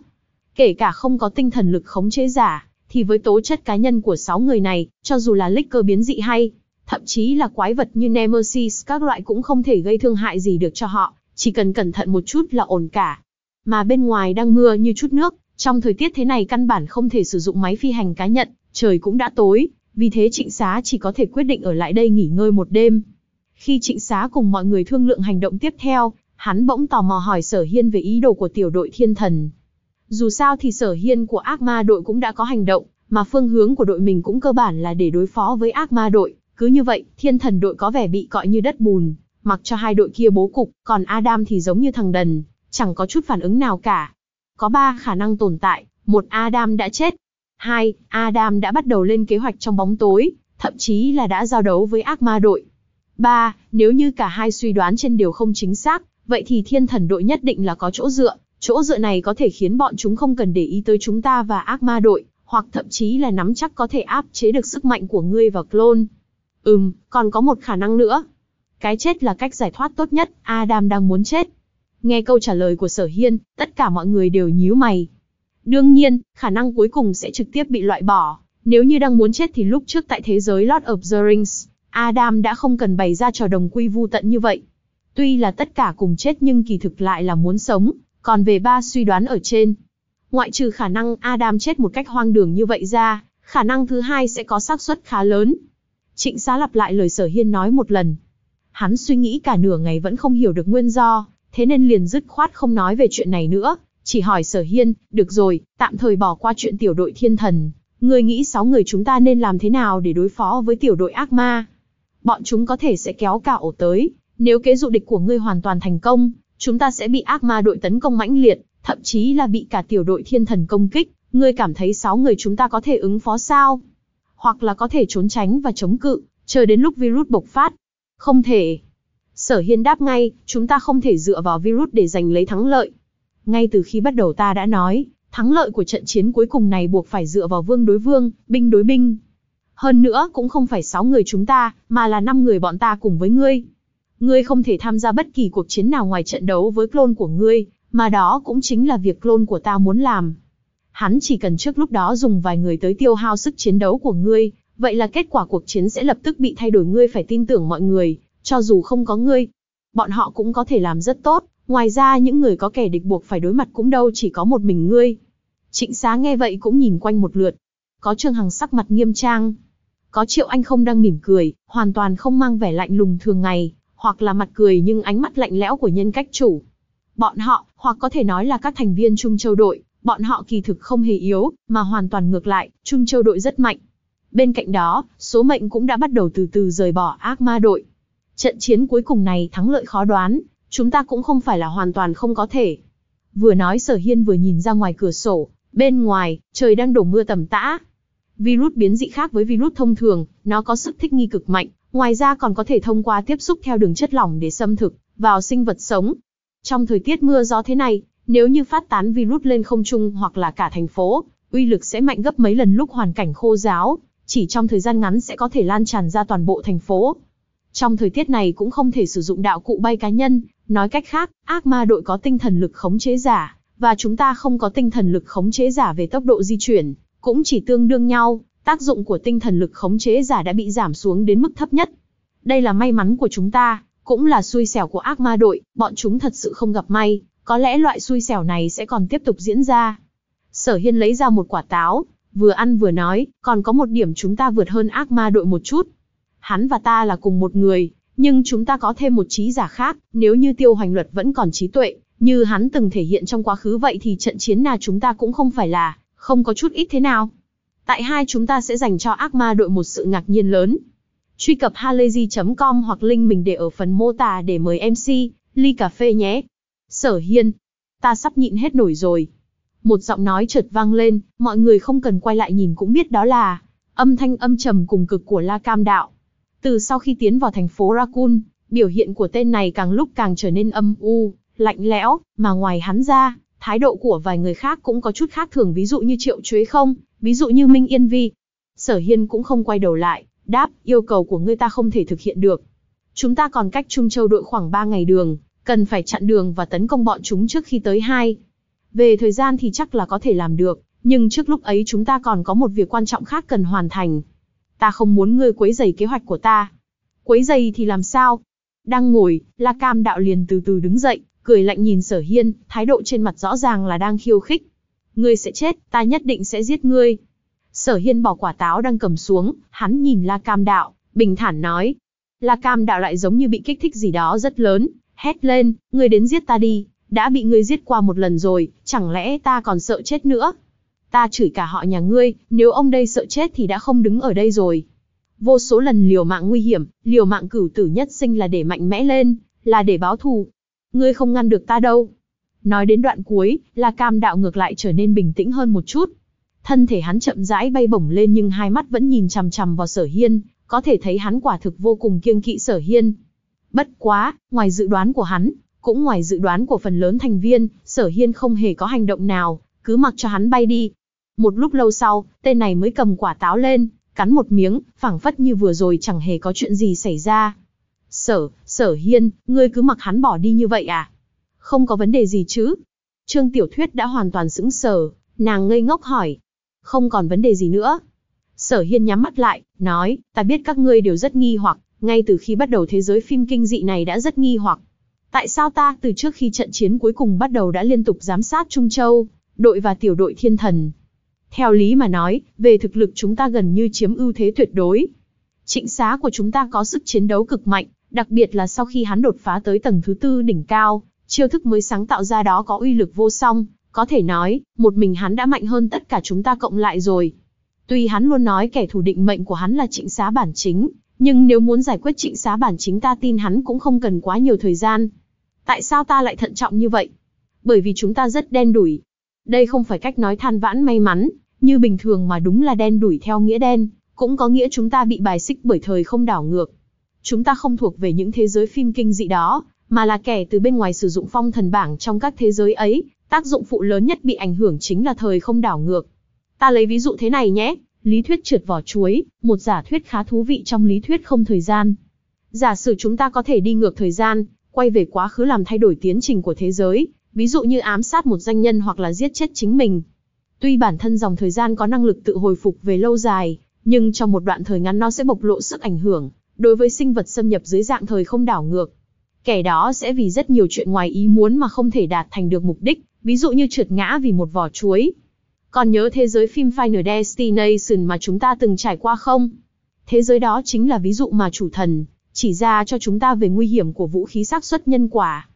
Speaker 1: Kể cả không có tinh thần lực khống chế giả, thì với tố chất cá nhân của 6 người này, cho dù là lích cơ biến dị hay, thậm chí là quái vật như Nemesis các loại cũng không thể gây thương hại gì được cho họ, chỉ cần cẩn thận một chút là ổn cả. Mà bên ngoài đang mưa như chút nước, trong thời tiết thế này căn bản không thể sử dụng máy phi hành cá nhân, trời cũng đã tối, vì thế trịnh xá chỉ có thể quyết định ở lại đây nghỉ ngơi một đêm. Khi trịnh xá cùng mọi người thương lượng hành động tiếp theo, hắn bỗng tò mò hỏi sở hiên về ý đồ của tiểu đội thiên thần. Dù sao thì sở hiên của ác ma đội cũng đã có hành động, mà phương hướng của đội mình cũng cơ bản là để đối phó với ác ma đội. Cứ như vậy, thiên thần đội có vẻ bị cọi như đất bùn, mặc cho hai đội kia bố cục, còn Adam thì giống như thằng đần, chẳng có chút phản ứng nào cả. Có ba khả năng tồn tại, một Adam đã chết, hai Adam đã bắt đầu lên kế hoạch trong bóng tối, thậm chí là đã giao đấu với ác ma đội, 3. Nếu như cả hai suy đoán trên đều không chính xác, vậy thì thiên thần đội nhất định là có chỗ dựa, chỗ dựa này có thể khiến bọn chúng không cần để ý tới chúng ta và ác ma đội, hoặc thậm chí là nắm chắc có thể áp chế được sức mạnh của ngươi và clone. Ừm, còn có một khả năng nữa. Cái chết là cách giải thoát tốt nhất, Adam đang muốn chết. Nghe câu trả lời của Sở Hiên, tất cả mọi người đều nhíu mày. Đương nhiên, khả năng cuối cùng sẽ trực tiếp bị loại bỏ, nếu như đang muốn chết thì lúc trước tại thế giới Lord of the Rings, Adam đã không cần bày ra trò đồng quy vu tận như vậy. Tuy là tất cả cùng chết nhưng kỳ thực lại là muốn sống, còn về ba suy đoán ở trên. Ngoại trừ khả năng Adam chết một cách hoang đường như vậy ra, khả năng thứ hai sẽ có xác suất khá lớn. Trịnh Xá lặp lại lời Sở Hiên nói một lần. Hắn suy nghĩ cả nửa ngày vẫn không hiểu được nguyên do, thế nên liền dứt khoát không nói về chuyện này nữa, chỉ hỏi Sở Hiên, được rồi, tạm thời bỏ qua chuyện tiểu đội thiên thần. Người nghĩ sáu người chúng ta nên làm thế nào để đối phó với tiểu đội ác ma? bọn chúng có thể sẽ kéo cả ổ tới. Nếu kế dụ địch của ngươi hoàn toàn thành công, chúng ta sẽ bị ác ma đội tấn công mãnh liệt, thậm chí là bị cả tiểu đội thiên thần công kích. Ngươi cảm thấy sáu người chúng ta có thể ứng phó sao? Hoặc là có thể trốn tránh và chống cự, chờ đến lúc virus bộc phát. Không thể. Sở Hiên đáp ngay, chúng ta không thể dựa vào virus để giành lấy thắng lợi. Ngay từ khi bắt đầu ta đã nói, thắng lợi của trận chiến cuối cùng này buộc phải dựa vào vương đối vương, binh đối binh. Hơn nữa cũng không phải sáu người chúng ta, mà là năm người bọn ta cùng với ngươi. Ngươi không thể tham gia bất kỳ cuộc chiến nào ngoài trận đấu với clone của ngươi, mà đó cũng chính là việc clone của ta muốn làm. Hắn chỉ cần trước lúc đó dùng vài người tới tiêu hao sức chiến đấu của ngươi, vậy là kết quả cuộc chiến sẽ lập tức bị thay đổi ngươi phải tin tưởng mọi người, cho dù không có ngươi. Bọn họ cũng có thể làm rất tốt, ngoài ra những người có kẻ địch buộc phải đối mặt cũng đâu chỉ có một mình ngươi. Trịnh Xá nghe vậy cũng nhìn quanh một lượt. Có Trương Hằng sắc mặt nghiêm trang, có Triệu Anh không đang mỉm cười, hoàn toàn không mang vẻ lạnh lùng thường ngày, hoặc là mặt cười nhưng ánh mắt lạnh lẽo của nhân cách chủ. Bọn họ, hoặc có thể nói là các thành viên Trung Châu đội, bọn họ kỳ thực không hề yếu, mà hoàn toàn ngược lại, Trung Châu đội rất mạnh. Bên cạnh đó, số mệnh cũng đã bắt đầu từ từ rời bỏ ác ma đội. Trận chiến cuối cùng này thắng lợi khó đoán, chúng ta cũng không phải là hoàn toàn không có thể. Vừa nói Sở Hiên vừa nhìn ra ngoài cửa sổ, bên ngoài, trời đang đổ mưa tầm tã, Virus biến dị khác với virus thông thường, nó có sức thích nghi cực mạnh, ngoài ra còn có thể thông qua tiếp xúc theo đường chất lỏng để xâm thực vào sinh vật sống. Trong thời tiết mưa gió thế này, nếu như phát tán virus lên không trung hoặc là cả thành phố, uy lực sẽ mạnh gấp mấy lần lúc hoàn cảnh khô giáo, chỉ trong thời gian ngắn sẽ có thể lan tràn ra toàn bộ thành phố. Trong thời tiết này cũng không thể sử dụng đạo cụ bay cá nhân, nói cách khác, ác ma đội có tinh thần lực khống chế giả, và chúng ta không có tinh thần lực khống chế giả về tốc độ di chuyển, cũng chỉ tương đương nhau, tác dụng của tinh thần lực khống chế giả đã bị giảm xuống đến mức thấp nhất. Đây là may mắn của chúng ta, cũng là xui xẻo của ác ma đội, bọn chúng thật sự không gặp may, có lẽ loại xui xẻo này sẽ còn tiếp tục diễn ra. Sở Hiên lấy ra một quả táo, vừa ăn vừa nói, còn có một điểm chúng ta vượt hơn ác ma đội một chút. Hắn và ta là cùng một người, nhưng chúng ta có thêm một trí giả khác, nếu như tiêu hoành luật vẫn còn trí tuệ, như hắn từng thể hiện trong quá khứ vậy thì trận chiến nào chúng ta cũng không phải là không có chút ít thế nào. Tại hai chúng ta sẽ dành cho ác ma đội một sự ngạc nhiên lớn. Truy cập halayzi.com hoặc link mình để ở phần mô tả để mời MC, ly cà phê nhé. Sở Hiên, ta sắp nhịn hết nổi rồi. Một giọng nói chợt vang lên, mọi người không cần quay lại nhìn cũng biết đó là âm thanh âm trầm cùng cực của La Cam Đạo. Từ sau khi tiến vào thành phố Rakun, biểu hiện của tên này càng lúc càng trở nên âm u, lạnh lẽo, mà ngoài hắn ra, Thái độ của vài người khác cũng có chút khác thường ví dụ như Triệu Chuế không, ví dụ như Minh Yên Vi. Sở Hiên cũng không quay đầu lại, đáp, yêu cầu của ngươi ta không thể thực hiện được. Chúng ta còn cách Trung Châu đội khoảng ba ngày đường, cần phải chặn đường và tấn công bọn chúng trước khi tới hai. Về thời gian thì chắc là có thể làm được, nhưng trước lúc ấy chúng ta còn có một việc quan trọng khác cần hoàn thành. Ta không muốn ngươi quấy rầy kế hoạch của ta. Quấy rầy thì làm sao? Đang ngồi, La Cam Đạo liền từ từ đứng dậy, cười lạnh nhìn sở hiên, thái độ trên mặt rõ ràng là đang khiêu khích. Ngươi sẽ chết, ta nhất định sẽ giết ngươi. Sở hiên bỏ quả táo đang cầm xuống, hắn nhìn la cam đạo, bình thản nói. La cam đạo lại giống như bị kích thích gì đó rất lớn, hét lên, ngươi đến giết ta đi, đã bị ngươi giết qua một lần rồi, chẳng lẽ ta còn sợ chết nữa? Ta chửi cả họ nhà ngươi, nếu ông đây sợ chết thì đã không đứng ở đây rồi. Vô số lần liều mạng nguy hiểm, liều mạng cửu tử nhất sinh là để mạnh mẽ lên, là để báo thù, ngươi không ngăn được ta đâu. Nói đến đoạn cuối, La Cam đạo ngược lại trở nên bình tĩnh hơn một chút. Thân thể hắn chậm rãi bay bổng lên nhưng hai mắt vẫn nhìn chằm chằm vào sở hiên, có thể thấy hắn quả thực vô cùng kiêng kỵ sở hiên. Bất quá, ngoài dự đoán của hắn, cũng ngoài dự đoán của phần lớn thành viên, sở hiên không hề có hành động nào, cứ mặc cho hắn bay đi. Một lúc lâu sau, tên này mới cầm quả táo lên, cắn một miếng, phảng phất như vừa rồi chẳng hề có chuyện gì xảy ra sở, sở hiên, ngươi cứ mặc hắn bỏ đi như vậy à? Không có vấn đề gì chứ? Trương Tiểu Thuyết đã hoàn toàn sững sờ, nàng ngây ngốc hỏi. Không còn vấn đề gì nữa. Sở hiên nhắm mắt lại, nói, ta biết các ngươi đều rất nghi hoặc, ngay từ khi bắt đầu thế giới phim kinh dị này đã rất nghi hoặc. Tại sao ta từ trước khi trận chiến cuối cùng bắt đầu đã liên tục giám sát Trung Châu, đội và tiểu đội thiên thần? Theo lý mà nói, về thực lực chúng ta gần như chiếm ưu thế tuyệt đối. Trịnh xá của chúng ta có sức chiến đấu cực mạnh, Đặc biệt là sau khi hắn đột phá tới tầng thứ tư đỉnh cao, chiêu thức mới sáng tạo ra đó có uy lực vô song, có thể nói, một mình hắn đã mạnh hơn tất cả chúng ta cộng lại rồi. Tuy hắn luôn nói kẻ thù định mệnh của hắn là trịnh xá bản chính, nhưng nếu muốn giải quyết trịnh xá bản chính ta tin hắn cũng không cần quá nhiều thời gian. Tại sao ta lại thận trọng như vậy? Bởi vì chúng ta rất đen đủi. Đây không phải cách nói than vãn may mắn, như bình thường mà đúng là đen đủi theo nghĩa đen, cũng có nghĩa chúng ta bị bài xích bởi thời không đảo ngược, Chúng ta không thuộc về những thế giới phim kinh dị đó, mà là kẻ từ bên ngoài sử dụng phong thần bảng trong các thế giới ấy, tác dụng phụ lớn nhất bị ảnh hưởng chính là thời không đảo ngược. Ta lấy ví dụ thế này nhé, lý thuyết trượt vỏ chuối, một giả thuyết khá thú vị trong lý thuyết không thời gian. Giả sử chúng ta có thể đi ngược thời gian, quay về quá khứ làm thay đổi tiến trình của thế giới, ví dụ như ám sát một danh nhân hoặc là giết chết chính mình. Tuy bản thân dòng thời gian có năng lực tự hồi phục về lâu dài, nhưng trong một đoạn thời ngắn nó sẽ bộc lộ sức ảnh hưởng đối với sinh vật xâm nhập dưới dạng thời không đảo ngược. Kẻ đó sẽ vì rất nhiều chuyện ngoài ý muốn mà không thể đạt thành được mục đích, ví dụ như trượt ngã vì một vỏ chuối. Còn nhớ thế giới phim Final Destination mà chúng ta từng trải qua không? Thế giới đó chính là ví dụ mà chủ thần chỉ ra cho chúng ta về nguy hiểm của vũ khí xác suất nhân quả.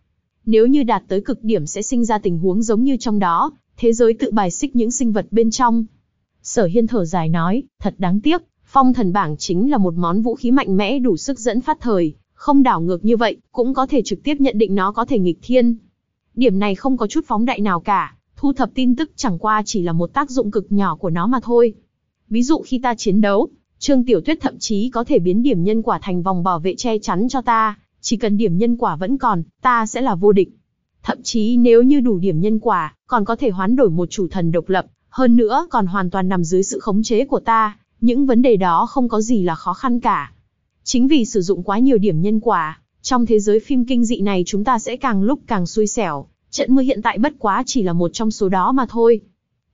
Speaker 1: Nếu như đạt tới cực điểm sẽ sinh ra tình huống giống như trong đó, thế giới tự bài xích những sinh vật bên trong. Sở Hiên thở dài nói, thật đáng tiếc, Phong thần bảng chính là một món vũ khí mạnh mẽ đủ sức dẫn phát thời, không đảo ngược như vậy, cũng có thể trực tiếp nhận định nó có thể nghịch thiên. Điểm này không có chút phóng đại nào cả, thu thập tin tức chẳng qua chỉ là một tác dụng cực nhỏ của nó mà thôi. Ví dụ khi ta chiến đấu, Trương Tiểu Tuyết thậm chí có thể biến điểm nhân quả thành vòng bảo vệ che chắn cho ta, chỉ cần điểm nhân quả vẫn còn, ta sẽ là vô địch. Thậm chí nếu như đủ điểm nhân quả, còn có thể hoán đổi một chủ thần độc lập, hơn nữa còn hoàn toàn nằm dưới sự khống chế của ta những vấn đề đó không có gì là khó khăn cả. Chính vì sử dụng quá nhiều điểm nhân quả, trong thế giới phim kinh dị này chúng ta sẽ càng lúc càng xui xẻo, trận mưa hiện tại bất quá chỉ là một trong số đó mà thôi.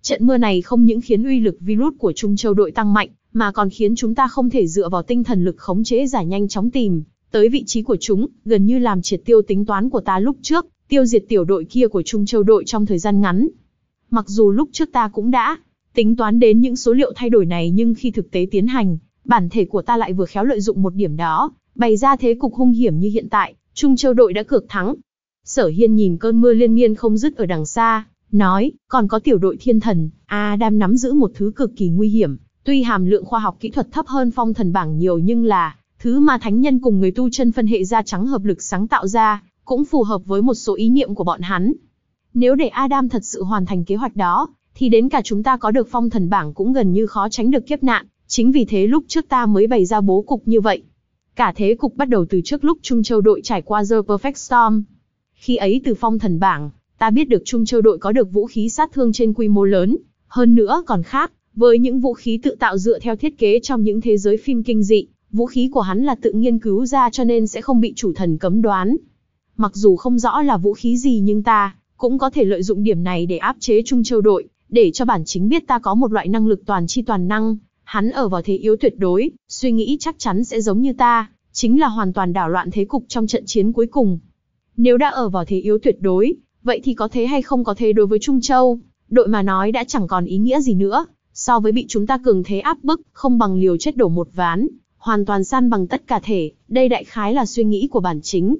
Speaker 1: Trận mưa này không những khiến uy lực virus của Trung Châu đội tăng mạnh, mà còn khiến chúng ta không thể dựa vào tinh thần lực khống chế giả nhanh chóng tìm tới vị trí của chúng, gần như làm triệt tiêu tính toán của ta lúc trước, tiêu diệt tiểu đội kia của Trung Châu đội trong thời gian ngắn. Mặc dù lúc trước ta cũng đã Tính toán đến những số liệu thay đổi này nhưng khi thực tế tiến hành, bản thể của ta lại vừa khéo lợi dụng một điểm đó, bày ra thế cục hung hiểm như hiện tại, Trung Châu đội đã cược thắng. Sở Hiên nhìn cơn mưa liên miên không dứt ở đằng xa, nói, còn có tiểu đội thiên thần, a đam nắm giữ một thứ cực kỳ nguy hiểm, tuy hàm lượng khoa học kỹ thuật thấp hơn phong thần bảng nhiều nhưng là thứ mà thánh nhân cùng người tu chân phân hệ da trắng hợp lực sáng tạo ra, cũng phù hợp với một số ý niệm của bọn hắn. Nếu để Adam thật sự hoàn thành kế hoạch đó, thì đến cả chúng ta có được phong thần bảng cũng gần như khó tránh được kiếp nạn, chính vì thế lúc trước ta mới bày ra bố cục như vậy. Cả thế cục bắt đầu từ trước lúc Trung Châu đội trải qua The Perfect Storm. Khi ấy từ phong thần bảng, ta biết được Trung Châu đội có được vũ khí sát thương trên quy mô lớn, hơn nữa còn khác, với những vũ khí tự tạo dựa theo thiết kế trong những thế giới phim kinh dị, vũ khí của hắn là tự nghiên cứu ra cho nên sẽ không bị chủ thần cấm đoán. Mặc dù không rõ là vũ khí gì nhưng ta cũng có thể lợi dụng điểm này để áp chế Trung Châu đội, để cho bản chính biết ta có một loại năng lực toàn chi toàn năng, hắn ở vào thế yếu tuyệt đối, suy nghĩ chắc chắn sẽ giống như ta, chính là hoàn toàn đảo loạn thế cục trong trận chiến cuối cùng. Nếu đã ở vào thế yếu tuyệt đối, vậy thì có thế hay không có thế đối với Trung Châu, đội mà nói đã chẳng còn ý nghĩa gì nữa, so với bị chúng ta cường thế áp bức, không bằng liều chết đổ một ván, hoàn toàn san bằng tất cả thể, đây đại khái là suy nghĩ của bản chính.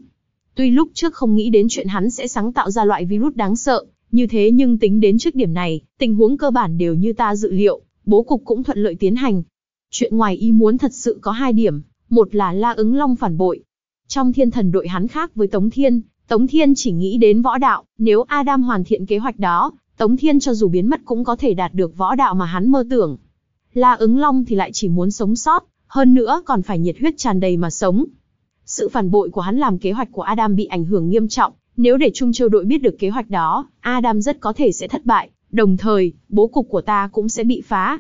Speaker 1: Tuy lúc trước không nghĩ đến chuyện hắn sẽ sáng tạo ra loại virus đáng sợ, như thế nhưng tính đến trước điểm này, tình huống cơ bản đều như ta dự liệu, bố cục cũng thuận lợi tiến hành. Chuyện ngoài ý muốn thật sự có hai điểm, một là La ứng long phản bội. Trong thiên thần đội hắn khác với Tống Thiên, Tống Thiên chỉ nghĩ đến võ đạo, nếu Adam hoàn thiện kế hoạch đó, Tống Thiên cho dù biến mất cũng có thể đạt được võ đạo mà hắn mơ tưởng. La ứng long thì lại chỉ muốn sống sót, hơn nữa còn phải nhiệt huyết tràn đầy mà sống. Sự phản bội của hắn làm kế hoạch của Adam bị ảnh hưởng nghiêm trọng, nếu để Trung Châu đội biết được kế hoạch đó, Adam rất có thể sẽ thất bại, đồng thời, bố cục của ta cũng sẽ bị phá.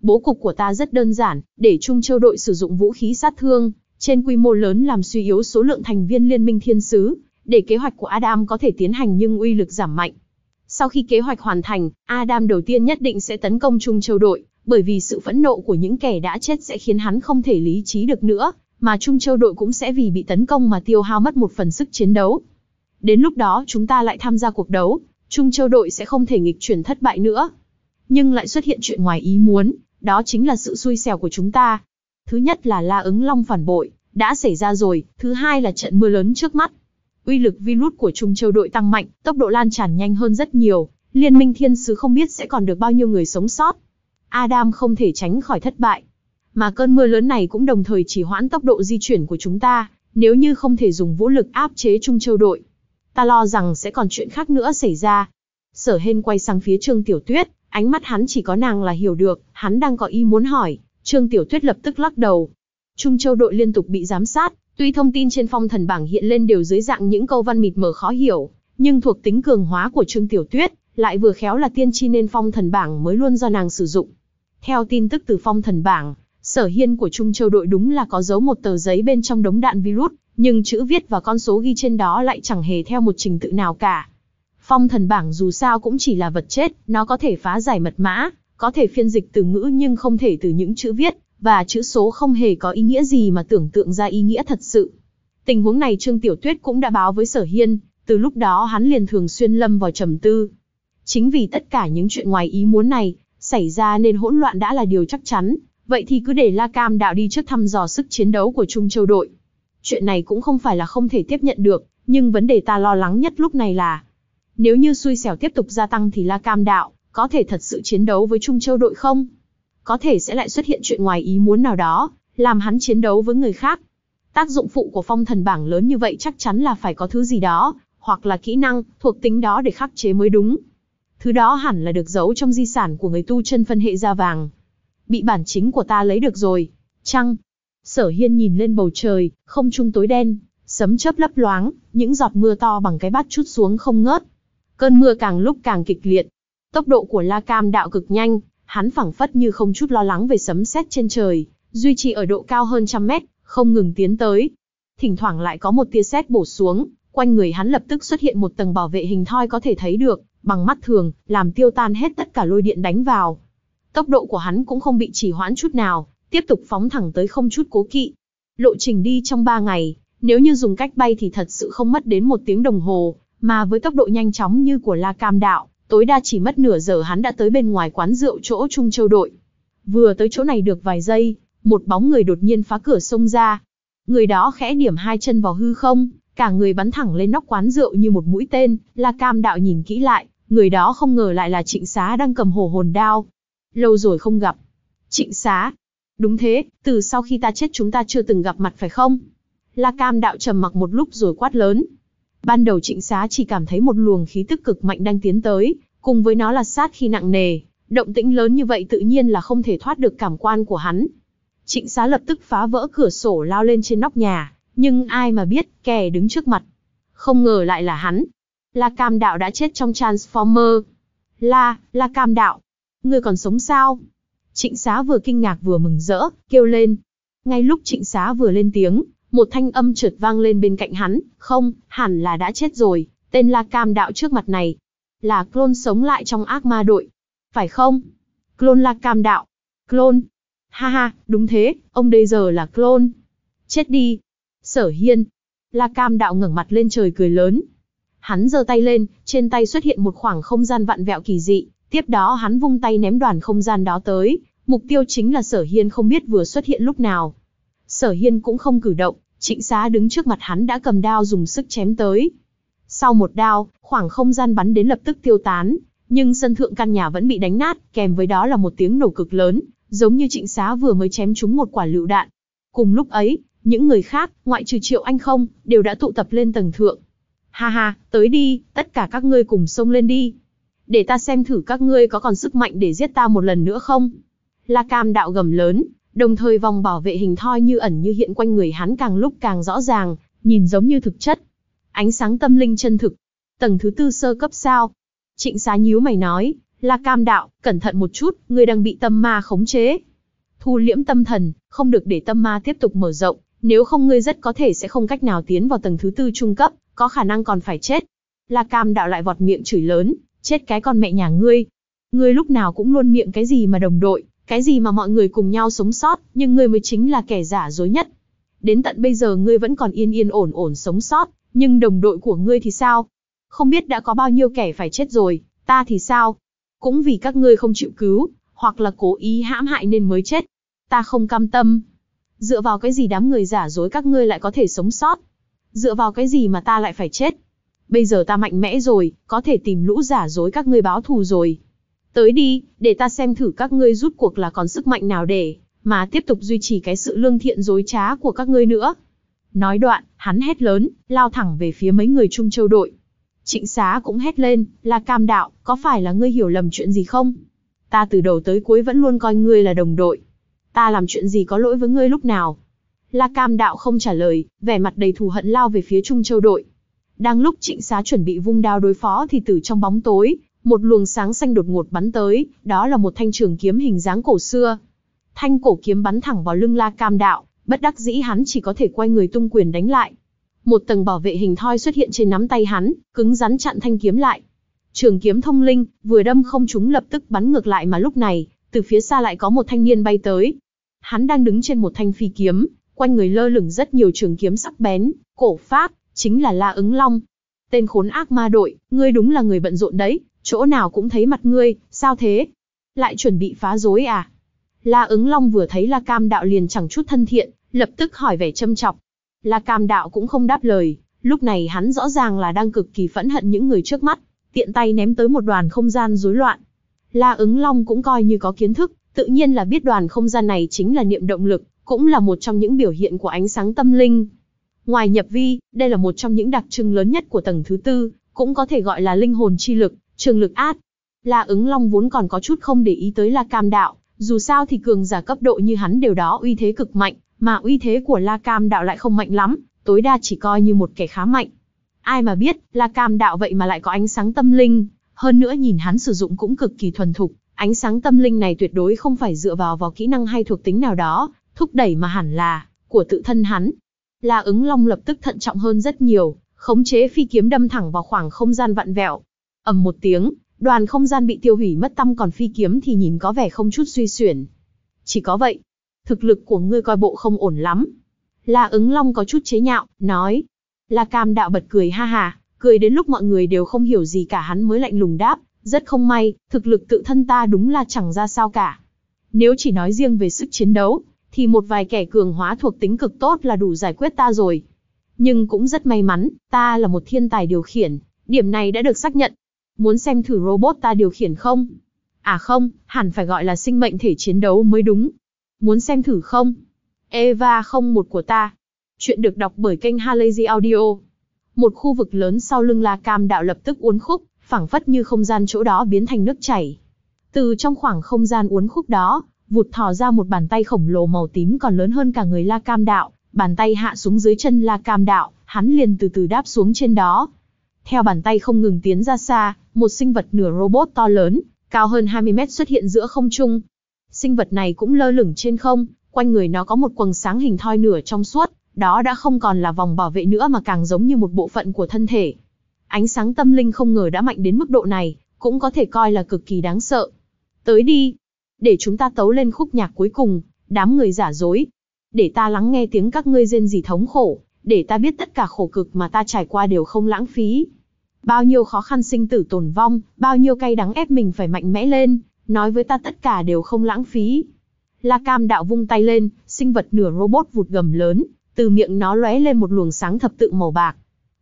Speaker 1: Bố cục của ta rất đơn giản, để Trung Châu đội sử dụng vũ khí sát thương, trên quy mô lớn làm suy yếu số lượng thành viên Liên minh Thiên Sứ, để kế hoạch của Adam có thể tiến hành nhưng uy lực giảm mạnh. Sau khi kế hoạch hoàn thành, Adam đầu tiên nhất định sẽ tấn công Trung Châu đội, bởi vì sự phẫn nộ của những kẻ đã chết sẽ khiến hắn không thể lý trí được nữa, mà Trung Châu đội cũng sẽ vì bị tấn công mà tiêu hao mất một phần sức chiến đấu. Đến lúc đó chúng ta lại tham gia cuộc đấu, Trung Châu đội sẽ không thể nghịch chuyển thất bại nữa. Nhưng lại xuất hiện chuyện ngoài ý muốn, đó chính là sự xui xẻo của chúng ta. Thứ nhất là La ứng Long phản bội, đã xảy ra rồi, thứ hai là trận mưa lớn trước mắt. Uy lực virus của Trung Châu đội tăng mạnh, tốc độ lan tràn nhanh hơn rất nhiều, Liên minh Thiên Sứ không biết sẽ còn được bao nhiêu người sống sót. Adam không thể tránh khỏi thất bại. Mà cơn mưa lớn này cũng đồng thời chỉ hoãn tốc độ di chuyển của chúng ta, nếu như không thể dùng vũ lực áp chế Trung Châu đội, ta lo rằng sẽ còn chuyện khác nữa xảy ra. Sở hên quay sang phía Trương Tiểu Tuyết, ánh mắt hắn chỉ có nàng là hiểu được, hắn đang có ý muốn hỏi, Trương Tiểu Tuyết lập tức lắc đầu. Trung Châu đội liên tục bị giám sát, tuy thông tin trên phong thần bảng hiện lên đều dưới dạng những câu văn mịt mờ khó hiểu, nhưng thuộc tính cường hóa của Trương Tiểu Tuyết, lại vừa khéo là tiên tri nên phong thần bảng mới luôn do nàng sử dụng. Theo tin tức từ phong thần bảng, sở hiên của Trung Châu đội đúng là có giấu một tờ giấy bên trong đống đạn virus, nhưng chữ viết và con số ghi trên đó lại chẳng hề theo một trình tự nào cả. Phong thần bảng dù sao cũng chỉ là vật chết, nó có thể phá giải mật mã, có thể phiên dịch từ ngữ nhưng không thể từ những chữ viết, và chữ số không hề có ý nghĩa gì mà tưởng tượng ra ý nghĩa thật sự. Tình huống này Trương Tiểu Tuyết cũng đã báo với Sở Hiên, từ lúc đó hắn liền thường xuyên lâm vào trầm tư. Chính vì tất cả những chuyện ngoài ý muốn này, xảy ra nên hỗn loạn đã là điều chắc chắn, vậy thì cứ để La Cam Đạo đi trước thăm dò sức chiến đấu của Trung Châu đội. Chuyện này cũng không phải là không thể tiếp nhận được, nhưng vấn đề ta lo lắng nhất lúc này là nếu như xui xẻo tiếp tục gia tăng thì La Cam Đạo có thể thật sự chiến đấu với Trung Châu đội không? Có thể sẽ lại xuất hiện chuyện ngoài ý muốn nào đó, làm hắn chiến đấu với người khác. Tác dụng phụ của phong thần bảng lớn như vậy chắc chắn là phải có thứ gì đó, hoặc là kỹ năng, thuộc tính đó để khắc chế mới đúng. Thứ đó hẳn là được giấu trong di sản của người tu chân phân hệ da vàng. Bị bản chính của ta lấy được rồi. Chăng, Sở Hiên nhìn lên bầu trời, không trung tối đen, sấm chớp lấp loáng, những giọt mưa to bằng cái bát chút xuống không ngớt. Cơn mưa càng lúc càng kịch liệt. Tốc độ của La Cam đạo cực nhanh, hắn phẳng phất như không chút lo lắng về sấm sét trên trời, duy trì ở độ cao hơn trăm mét, không ngừng tiến tới. Thỉnh thoảng lại có một tia sét bổ xuống, quanh người hắn lập tức xuất hiện một tầng bảo vệ hình thoi có thể thấy được, bằng mắt thường, làm tiêu tan hết tất cả lôi điện đánh vào. Tốc độ của hắn cũng không bị trì hoãn chút nào, tiếp tục phóng thẳng tới không chút cố kỵ. Lộ trình đi trong 3 ngày, nếu như dùng cách bay thì thật sự không mất đến một tiếng đồng hồ, mà với tốc độ nhanh chóng như của La Cam Đạo, tối đa chỉ mất nửa giờ hắn đã tới bên ngoài quán rượu chỗ Trung Châu đội. Vừa tới chỗ này được vài giây, một bóng người đột nhiên phá cửa xông ra. Người đó khẽ điểm hai chân vào hư không, cả người bắn thẳng lên nóc quán rượu như một mũi tên, La Cam Đạo nhìn kỹ lại, người đó không ngờ lại là Trịnh Xá đang cầm hồ hồn đao. Lâu rồi không gặp. Trịnh Xá, Đúng thế, từ sau khi ta chết chúng ta chưa từng gặp mặt phải không? La Cam đạo trầm mặc một lúc rồi quát lớn. Ban đầu trịnh xá chỉ cảm thấy một luồng khí tức cực mạnh đang tiến tới, cùng với nó là sát khi nặng nề, động tĩnh lớn như vậy tự nhiên là không thể thoát được cảm quan của hắn. Trịnh xá lập tức phá vỡ cửa sổ lao lên trên nóc nhà, nhưng ai mà biết, kẻ đứng trước mặt. Không ngờ lại là hắn. La Cam Đạo đã chết trong Transformer. La, La Cam Đạo. người còn sống sao? Trịnh xá vừa kinh ngạc vừa mừng rỡ, kêu lên. Ngay lúc trịnh xá vừa lên tiếng, một thanh âm trượt vang lên bên cạnh hắn, không, hẳn là đã chết rồi, tên là cam đạo trước mặt này. Là clone sống lại trong ác ma đội. Phải không? Clone là cam đạo. Clone. Ha ha, đúng thế, ông đây giờ là clone. Chết đi. Sở hiên. La cam đạo ngẩng mặt lên trời cười lớn. Hắn giơ tay lên, trên tay xuất hiện một khoảng không gian vặn vẹo kỳ dị, Tiếp đó hắn vung tay ném đoàn không gian đó tới, mục tiêu chính là sở hiên không biết vừa xuất hiện lúc nào. Sở hiên cũng không cử động, trịnh xá đứng trước mặt hắn đã cầm đao dùng sức chém tới. Sau một đao, khoảng không gian bắn đến lập tức tiêu tán, nhưng sân thượng căn nhà vẫn bị đánh nát, kèm với đó là một tiếng nổ cực lớn, giống như trịnh xá vừa mới chém trúng một quả lựu đạn. Cùng lúc ấy, những người khác, ngoại trừ triệu anh không, đều đã tụ tập lên tầng thượng. Ha ha, tới đi, tất cả các ngươi cùng xông lên đi để ta xem thử các ngươi có còn sức mạnh để giết ta một lần nữa không. La Cam đạo gầm lớn, đồng thời vòng bảo vệ hình thoi như ẩn như hiện quanh người hắn càng lúc càng rõ ràng, nhìn giống như thực chất. Ánh sáng tâm linh chân thực. Tầng thứ tư sơ cấp sao? Trịnh xá nhíu mày nói, La Cam đạo, cẩn thận một chút, ngươi đang bị tâm ma khống chế. Thu liễm tâm thần, không được để tâm ma tiếp tục mở rộng, nếu không ngươi rất có thể sẽ không cách nào tiến vào tầng thứ tư trung cấp, có khả năng còn phải chết. La Cam đạo lại vọt miệng chửi lớn, Chết cái con mẹ nhà ngươi. Ngươi lúc nào cũng luôn miệng cái gì mà đồng đội, cái gì mà mọi người cùng nhau sống sót, nhưng ngươi mới chính là kẻ giả dối nhất. Đến tận bây giờ ngươi vẫn còn yên yên ổn ổn sống sót, nhưng đồng đội của ngươi thì sao? Không biết đã có bao nhiêu kẻ phải chết rồi, ta thì sao? Cũng vì các ngươi không chịu cứu, hoặc là cố ý hãm hại nên mới chết. Ta không cam tâm. Dựa vào cái gì đám người giả dối các ngươi lại có thể sống sót? Dựa vào cái gì mà ta lại phải chết? bây giờ ta mạnh mẽ rồi, có thể tìm lũ giả dối các ngươi báo thù rồi. Tới đi, để ta xem thử các ngươi rút cuộc là còn sức mạnh nào để, mà tiếp tục duy trì cái sự lương thiện dối trá của các ngươi nữa. Nói đoạn, hắn hét lớn, lao thẳng về phía mấy người Trung Châu đội. Trịnh xá cũng hét lên, là cam đạo, có phải là ngươi hiểu lầm chuyện gì không? Ta từ đầu tới cuối vẫn luôn coi ngươi là đồng đội. Ta làm chuyện gì có lỗi với ngươi lúc nào? La Cam Đạo không trả lời, vẻ mặt đầy thù hận lao về phía Trung Châu đội. Đang lúc trịnh xá chuẩn bị vung đao đối phó thì từ trong bóng tối, một luồng sáng xanh đột ngột bắn tới, đó là một thanh trường kiếm hình dáng cổ xưa. Thanh cổ kiếm bắn thẳng vào lưng La Cam Đạo, bất đắc dĩ hắn chỉ có thể quay người tung quyền đánh lại. Một tầng bảo vệ hình thoi xuất hiện trên nắm tay hắn, cứng rắn chặn thanh kiếm lại. Trường kiếm thông linh, vừa đâm không trúng lập tức bắn ngược lại mà lúc này, từ phía xa lại có một thanh niên bay tới. Hắn đang đứng trên một thanh phi kiếm, quanh người lơ lửng rất nhiều trường kiếm sắc bén, cổ phát, chính là La ứng long. Tên khốn ác ma đội, ngươi đúng là người bận rộn đấy, chỗ nào cũng thấy mặt ngươi, sao thế? Lại chuẩn bị phá rối à? La ứng long vừa thấy La Cam Đạo liền chẳng chút thân thiện, lập tức hỏi vẻ châm chọc. La Cam Đạo cũng không đáp lời, lúc này hắn rõ ràng là đang cực kỳ phẫn hận những người trước mắt, tiện tay ném tới một đoàn không gian rối loạn. La ứng long cũng coi như có kiến thức, tự nhiên là biết đoàn không gian này chính là niệm động lực, cũng là một trong những biểu hiện của ánh sáng tâm linh, Ngoài nhập vi, đây là một trong những đặc trưng lớn nhất của tầng thứ tư, cũng có thể gọi là linh hồn chi lực, trường lực át. La ứng long vốn còn có chút không để ý tới la cam đạo, dù sao thì cường giả cấp độ như hắn đều đó uy thế cực mạnh, mà uy thế của la cam đạo lại không mạnh lắm, tối đa chỉ coi như một kẻ khá mạnh. Ai mà biết, la cam đạo vậy mà lại có ánh sáng tâm linh, hơn nữa nhìn hắn sử dụng cũng cực kỳ thuần thục, ánh sáng tâm linh này tuyệt đối không phải dựa vào vào kỹ năng hay thuộc tính nào đó, thúc đẩy mà hẳn là của tự thân hắn, La ứng long lập tức thận trọng hơn rất nhiều, khống chế phi kiếm đâm thẳng vào khoảng không gian vặn vẹo. ầm một tiếng, đoàn không gian bị tiêu hủy mất tâm còn phi kiếm thì nhìn có vẻ không chút suy xuyển. Chỉ có vậy, thực lực của ngươi coi bộ không ổn lắm. La ứng long có chút chế nhạo, nói. La cam đạo bật cười ha ha, cười đến lúc mọi người đều không hiểu gì cả hắn mới lạnh lùng đáp, rất không may, thực lực tự thân ta đúng là chẳng ra sao cả. Nếu chỉ nói riêng về sức chiến đấu, thì một vài kẻ cường hóa thuộc tính cực tốt là đủ giải quyết ta rồi. Nhưng cũng rất may mắn, ta là một thiên tài điều khiển, điểm này đã được xác nhận. Muốn xem thử robot ta điều khiển không? À không, hẳn phải gọi là sinh mệnh thể chiến đấu mới đúng. Muốn xem thử không? Eva 01 của ta. Chuyện được đọc bởi kênh Halazy Audio. Một khu vực lớn sau lưng La Cam đạo lập tức uốn khúc, phảng phất như không gian chỗ đó biến thành nước chảy. Từ trong khoảng không gian uốn khúc đó, vụt thò ra một bàn tay khổng lồ màu tím còn lớn hơn cả người La Cam Đạo, bàn tay hạ xuống dưới chân La Cam Đạo, hắn liền từ từ đáp xuống trên đó. Theo bàn tay không ngừng tiến ra xa, một sinh vật nửa robot to lớn, cao hơn 20 mét xuất hiện giữa không trung. Sinh vật này cũng lơ lửng trên không, quanh người nó có một quầng sáng hình thoi nửa trong suốt, đó đã không còn là vòng bảo vệ nữa mà càng giống như một bộ phận của thân thể. Ánh sáng tâm linh không ngờ đã mạnh đến mức độ này, cũng có thể coi là cực kỳ đáng sợ. Tới đi, để chúng ta tấu lên khúc nhạc cuối cùng, đám người giả dối. Để ta lắng nghe tiếng các ngươi rên rỉ thống khổ, để ta biết tất cả khổ cực mà ta trải qua đều không lãng phí. Bao nhiêu khó khăn sinh tử tồn vong, bao nhiêu cay đắng ép mình phải mạnh mẽ lên, nói với ta tất cả đều không lãng phí. La Cam đạo vung tay lên, sinh vật nửa robot vụt gầm lớn, từ miệng nó lóe lên một luồng sáng thập tự màu bạc.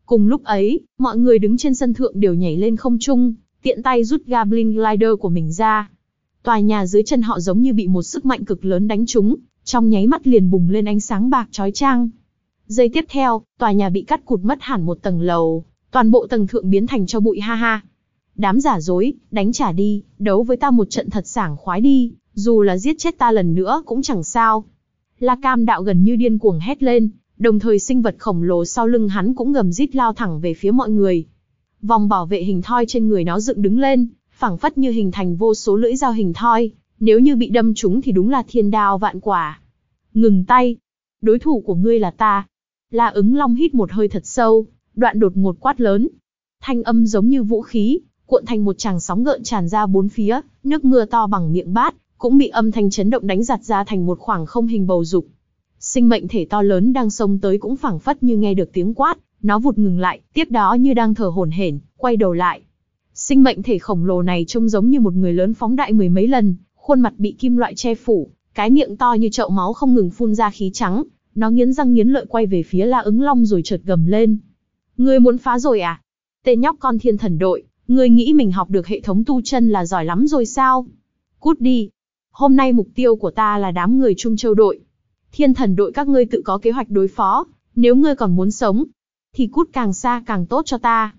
Speaker 1: Cùng lúc ấy, mọi người đứng trên sân thượng đều nhảy lên không trung, tiện tay rút Gablin Glider của mình ra, Tòa nhà dưới chân họ giống như bị một sức mạnh cực lớn đánh trúng, trong nháy mắt liền bùng lên ánh sáng bạc chói chang. Giây tiếp theo, tòa nhà bị cắt cụt mất hẳn một tầng lầu, toàn bộ tầng thượng biến thành cho bụi ha ha. Đám giả dối, đánh trả đi, đấu với ta một trận thật sảng khoái đi, dù là giết chết ta lần nữa cũng chẳng sao. La Cam đạo gần như điên cuồng hét lên, đồng thời sinh vật khổng lồ sau lưng hắn cũng gầm rít lao thẳng về phía mọi người. Vòng bảo vệ hình thoi trên người nó dựng đứng lên, phẳng phất như hình thành vô số lưỡi dao hình thoi, nếu như bị đâm trúng thì đúng là thiên đao vạn quả. Ngừng tay, đối thủ của ngươi là ta. La ứng long hít một hơi thật sâu, đoạn đột một quát lớn. Thanh âm giống như vũ khí, cuộn thành một tràng sóng gợn tràn ra bốn phía, nước mưa to bằng miệng bát, cũng bị âm thanh chấn động đánh giặt ra thành một khoảng không hình bầu dục. Sinh mệnh thể to lớn đang xông tới cũng phẳng phất như nghe được tiếng quát, nó vụt ngừng lại, tiếp đó như đang thở hổn hển, quay đầu lại, Sinh mệnh thể khổng lồ này trông giống như một người lớn phóng đại mười mấy lần, khuôn mặt bị kim loại che phủ, cái miệng to như chậu máu không ngừng phun ra khí trắng, nó nghiến răng nghiến lợi quay về phía La Ứng Long rồi chợt gầm lên. Ngươi muốn phá rồi à? Tên nhóc con thiên thần đội, ngươi nghĩ mình học được hệ thống tu chân là giỏi lắm rồi sao? Cút đi. Hôm nay mục tiêu của ta là đám người Trung Châu đội. Thiên thần đội các ngươi tự có kế hoạch đối phó, nếu ngươi còn muốn sống, thì cút càng xa càng tốt cho ta.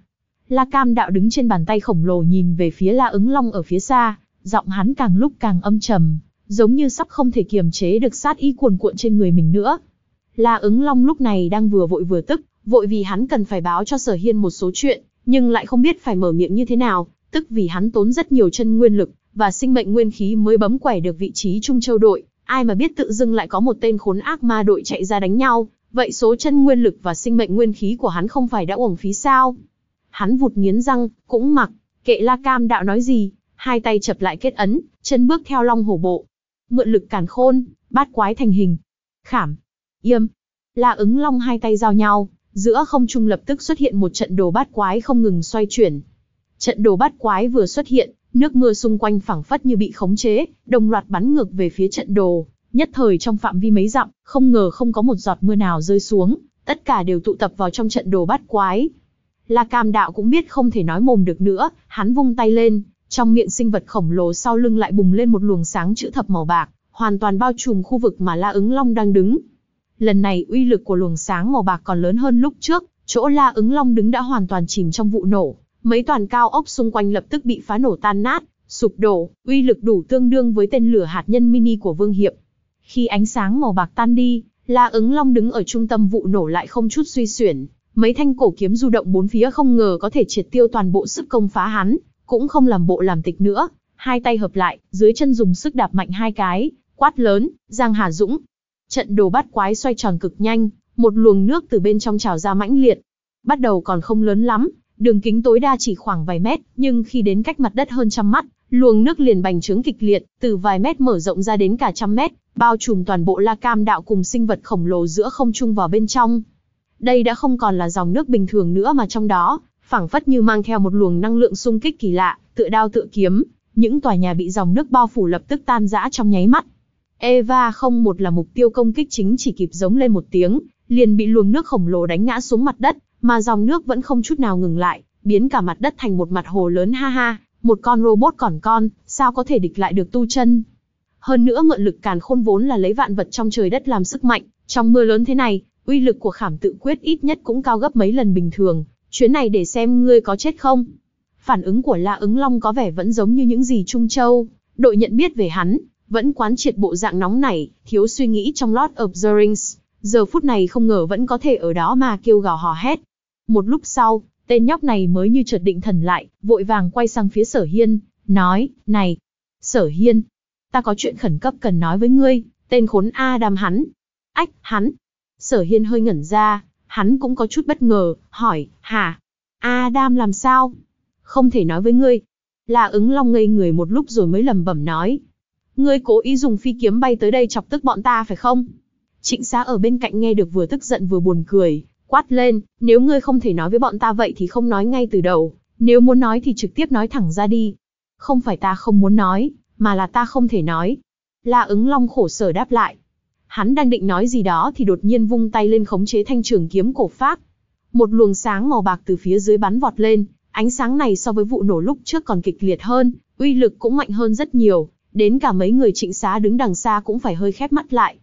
Speaker 1: La Cam Đạo đứng trên bàn tay khổng lồ nhìn về phía La ứng long ở phía xa, giọng hắn càng lúc càng âm trầm, giống như sắp không thể kiềm chế được sát y cuồn cuộn trên người mình nữa. La ứng long lúc này đang vừa vội vừa tức, vội vì hắn cần phải báo cho sở hiên một số chuyện, nhưng lại không biết phải mở miệng như thế nào, tức vì hắn tốn rất nhiều chân nguyên lực, và sinh mệnh nguyên khí mới bấm quẻ được vị trí Trung Châu đội, ai mà biết tự dưng lại có một tên khốn ác ma đội chạy ra đánh nhau, vậy số chân nguyên lực và sinh mệnh nguyên khí của hắn không phải đã uổng phí sao? Hắn vụt nghiến răng, cũng mặc, kệ La Cam đạo nói gì, hai tay chập lại kết ấn, chân bước theo long hổ bộ. Mượn lực càn khôn, bát quái thành hình. Khảm, yêm, La ứng long hai tay giao nhau, giữa không trung lập tức xuất hiện một trận đồ bát quái không ngừng xoay chuyển. Trận đồ bát quái vừa xuất hiện, nước mưa xung quanh phẳng phất như bị khống chế, đồng loạt bắn ngược về phía trận đồ, nhất thời trong phạm vi mấy dặm, không ngờ không có một giọt mưa nào rơi xuống, tất cả đều tụ tập vào trong trận đồ bát quái. La Cam Đạo cũng biết không thể nói mồm được nữa, hắn vung tay lên, trong miệng sinh vật khổng lồ sau lưng lại bùng lên một luồng sáng chữ thập màu bạc, hoàn toàn bao trùm khu vực mà La Ứng Long đang đứng. Lần này uy lực của luồng sáng màu bạc còn lớn hơn lúc trước, chỗ La Ứng Long đứng đã hoàn toàn chìm trong vụ nổ, mấy toàn cao ốc xung quanh lập tức bị phá nổ tan nát, sụp đổ, uy lực đủ tương đương với tên lửa hạt nhân mini của Vương Hiệp. Khi ánh sáng màu bạc tan đi, La Ứng Long đứng ở trung tâm vụ nổ lại không chút suy xuyển, Mấy thanh cổ kiếm du động bốn phía không ngờ có thể triệt tiêu toàn bộ sức công phá hắn, cũng không làm bộ làm tịch nữa, hai tay hợp lại, dưới chân dùng sức đạp mạnh hai cái, quát lớn, Giang Hà Dũng. Trận đồ bắt quái xoay tròn cực nhanh, một luồng nước từ bên trong trào ra mãnh liệt. Bắt đầu còn không lớn lắm, đường kính tối đa chỉ khoảng vài mét, nhưng khi đến cách mặt đất hơn trăm mắt, luồng nước liền bành trướng kịch liệt, từ vài mét mở rộng ra đến cả trăm mét, bao trùm toàn bộ La Cam đạo cùng sinh vật khổng lồ giữa không trung vào bên trong đây đã không còn là dòng nước bình thường nữa mà trong đó, phảng phất như mang theo một luồng năng lượng xung kích kỳ lạ, tựa đao tựa kiếm, những tòa nhà bị dòng nước bao phủ lập tức tan rã trong nháy mắt. Eva không một là mục tiêu công kích chính chỉ kịp giống lên một tiếng, liền bị luồng nước khổng lồ đánh ngã xuống mặt đất, mà dòng nước vẫn không chút nào ngừng lại, biến cả mặt đất thành một mặt hồ lớn ha ha, một con robot còn con, sao có thể địch lại được tu chân. Hơn nữa ngợn lực càn khôn vốn là lấy vạn vật trong trời đất làm sức mạnh, trong mưa lớn thế này, uy lực của khảm tự quyết ít nhất cũng cao gấp mấy lần bình thường, chuyến này để xem ngươi có chết không. Phản ứng của La ứng long có vẻ vẫn giống như những gì Trung Châu, đội nhận biết về hắn, vẫn quán triệt bộ dạng nóng nảy, thiếu suy nghĩ trong Lord of the Rings, giờ phút này không ngờ vẫn có thể ở đó mà kêu gào hò hét. Một lúc sau, tên nhóc này mới như chợt định thần lại, vội vàng quay sang phía sở hiên, nói, này, sở hiên, ta có chuyện khẩn cấp cần nói với ngươi, tên khốn A đam hắn. Ách, hắn, Sở Hiên hơi ngẩn ra, hắn cũng có chút bất ngờ, hỏi, hả? Adam làm sao? Không thể nói với ngươi. Là ứng long ngây người một lúc rồi mới lầm bẩm nói. Ngươi cố ý dùng phi kiếm bay tới đây chọc tức bọn ta phải không? Trịnh xá ở bên cạnh nghe được vừa tức giận vừa buồn cười, quát lên, nếu ngươi không thể nói với bọn ta vậy thì không nói ngay từ đầu, nếu muốn nói thì trực tiếp nói thẳng ra đi. Không phải ta không muốn nói, mà là ta không thể nói. Là ứng long khổ sở đáp lại, Hắn đang định nói gì đó thì đột nhiên vung tay lên khống chế thanh trường kiếm cổ phát. Một luồng sáng màu bạc từ phía dưới bắn vọt lên, ánh sáng này so với vụ nổ lúc trước còn kịch liệt hơn, uy lực cũng mạnh hơn rất nhiều, đến cả mấy người trịnh xá đứng đằng xa cũng phải hơi khép mắt lại.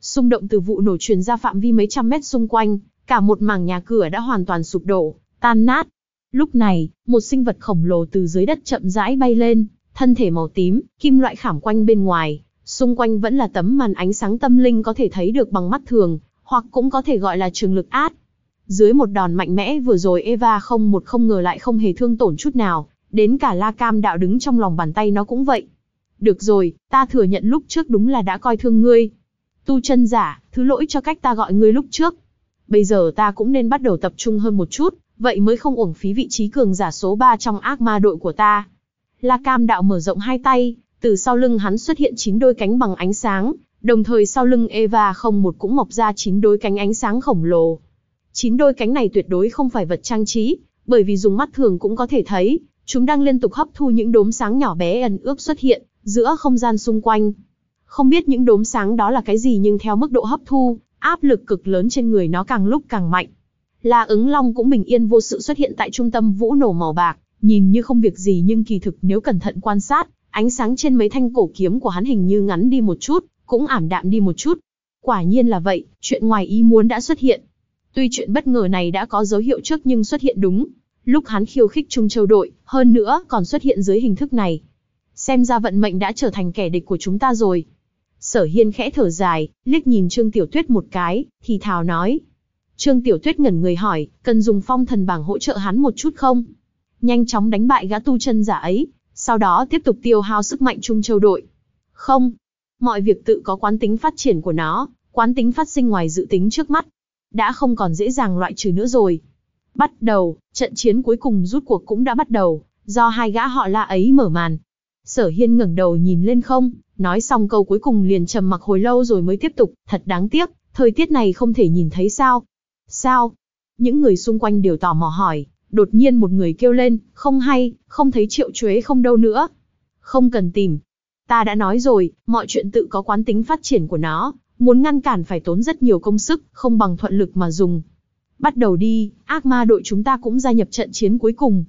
Speaker 1: Xung động từ vụ nổ truyền ra phạm vi mấy trăm mét xung quanh, cả một mảng nhà cửa đã hoàn toàn sụp đổ, tan nát. Lúc này, một sinh vật khổng lồ từ dưới đất chậm rãi bay lên, thân thể màu tím, kim loại khảm quanh bên ngoài, Xung quanh vẫn là tấm màn ánh sáng tâm linh có thể thấy được bằng mắt thường, hoặc cũng có thể gọi là trường lực át. Dưới một đòn mạnh mẽ vừa rồi Eva không một không ngờ lại không hề thương tổn chút nào, đến cả la cam đạo đứng trong lòng bàn tay nó cũng vậy. Được rồi, ta thừa nhận lúc trước đúng là đã coi thương ngươi. Tu chân giả, thứ lỗi cho cách ta gọi ngươi lúc trước. Bây giờ ta cũng nên bắt đầu tập trung hơn một chút, vậy mới không uổng phí vị trí cường giả số 3 trong ác ma đội của ta. La Cam đạo mở rộng hai tay, từ sau lưng hắn xuất hiện chín đôi cánh bằng ánh sáng, đồng thời sau lưng Eva không một cũng mọc ra chín đôi cánh ánh sáng khổng lồ. Chín đôi cánh này tuyệt đối không phải vật trang trí, bởi vì dùng mắt thường cũng có thể thấy, chúng đang liên tục hấp thu những đốm sáng nhỏ bé ẩn ước xuất hiện giữa không gian xung quanh. Không biết những đốm sáng đó là cái gì nhưng theo mức độ hấp thu, áp lực cực lớn trên người nó càng lúc càng mạnh. La ứng long cũng bình yên vô sự xuất hiện tại trung tâm vũ nổ màu bạc, nhìn như không việc gì nhưng kỳ thực nếu cẩn thận quan sát, ánh sáng trên mấy thanh cổ kiếm của hắn hình như ngắn đi một chút, cũng ảm đạm đi một chút. Quả nhiên là vậy, chuyện ngoài ý muốn đã xuất hiện. Tuy chuyện bất ngờ này đã có dấu hiệu trước nhưng xuất hiện đúng. Lúc hắn khiêu khích Trung Châu đội, hơn nữa còn xuất hiện dưới hình thức này. Xem ra vận mệnh đã trở thành kẻ địch của chúng ta rồi. Sở Hiên khẽ thở dài, liếc nhìn Trương Tiểu Tuyết một cái, thì thào nói. Trương Tiểu Tuyết ngẩn người hỏi, cần dùng phong thần bảng hỗ trợ hắn một chút không? Nhanh chóng đánh bại gã tu chân giả ấy, sau đó tiếp tục tiêu hao sức mạnh chung Châu đội. Không, mọi việc tự có quán tính phát triển của nó, quán tính phát sinh ngoài dự tính trước mắt, đã không còn dễ dàng loại trừ nữa rồi. Bắt đầu, trận chiến cuối cùng rút cuộc cũng đã bắt đầu, do hai gã họ la ấy mở màn. Sở Hiên ngẩng đầu nhìn lên không, nói xong câu cuối cùng liền trầm mặc hồi lâu rồi mới tiếp tục, thật đáng tiếc, thời tiết này không thể nhìn thấy sao. Sao? Những người xung quanh đều tò mò hỏi, đột nhiên một người kêu lên, không hay, không thấy triệu chuế không đâu nữa. Không cần tìm. Ta đã nói rồi, mọi chuyện tự có quán tính phát triển của nó, muốn ngăn cản phải tốn rất nhiều công sức, không bằng thuận lực mà dùng. Bắt đầu đi, ác ma đội chúng ta cũng gia nhập trận chiến cuối cùng.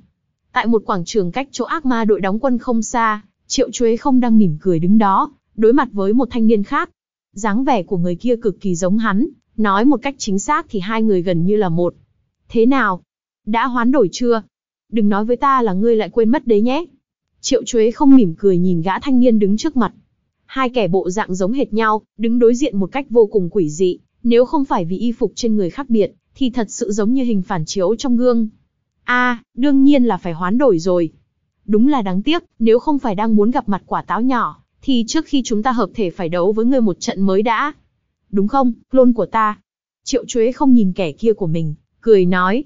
Speaker 1: Tại một quảng trường cách chỗ ác ma đội đóng quân không xa, triệu chuế không đang mỉm cười đứng đó, đối mặt với một thanh niên khác. dáng vẻ của người kia cực kỳ giống hắn, nói một cách chính xác thì hai người gần như là một. Thế nào, đã hoán đổi chưa? Đừng nói với ta là ngươi lại quên mất đấy nhé. Triệu Chuế không mỉm cười nhìn gã thanh niên đứng trước mặt. Hai kẻ bộ dạng giống hệt nhau, đứng đối diện một cách vô cùng quỷ dị, nếu không phải vì y phục trên người khác biệt, thì thật sự giống như hình phản chiếu trong gương. A, à, đương nhiên là phải hoán đổi rồi. Đúng là đáng tiếc, nếu không phải đang muốn gặp mặt quả táo nhỏ, thì trước khi chúng ta hợp thể phải đấu với ngươi một trận mới đã. Đúng không, clone của ta? Triệu Chuế không nhìn kẻ kia của mình, cười nói,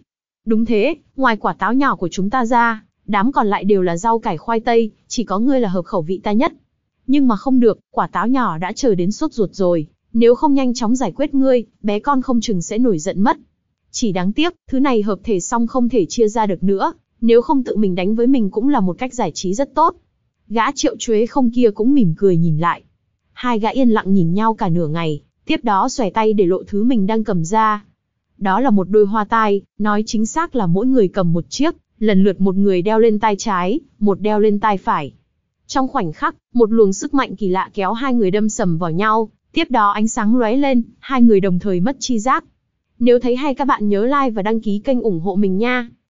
Speaker 1: Đúng thế, ngoài quả táo nhỏ của chúng ta ra, đám còn lại đều là rau cải khoai tây, chỉ có ngươi là hợp khẩu vị ta nhất. Nhưng mà không được, quả táo nhỏ đã chờ đến suốt ruột rồi, nếu không nhanh chóng giải quyết ngươi, bé con không chừng sẽ nổi giận mất. Chỉ đáng tiếc, thứ này hợp thể xong không thể chia ra được nữa, nếu không tự mình đánh với mình cũng là một cách giải trí rất tốt. Gã triệu chuế không kia cũng mỉm cười nhìn lại. Hai gã yên lặng nhìn nhau cả nửa ngày, tiếp đó xòe tay để lộ thứ mình đang cầm ra, đó là một đôi hoa tai, nói chính xác là mỗi người cầm một chiếc, lần lượt một người đeo lên tai trái, một đeo lên tai phải. Trong khoảnh khắc, một luồng sức mạnh kỳ lạ kéo hai người đâm sầm vào nhau, tiếp đó ánh sáng lóe lên, hai người đồng thời mất chi giác. Nếu thấy hay các bạn nhớ like và đăng ký kênh ủng hộ mình nha.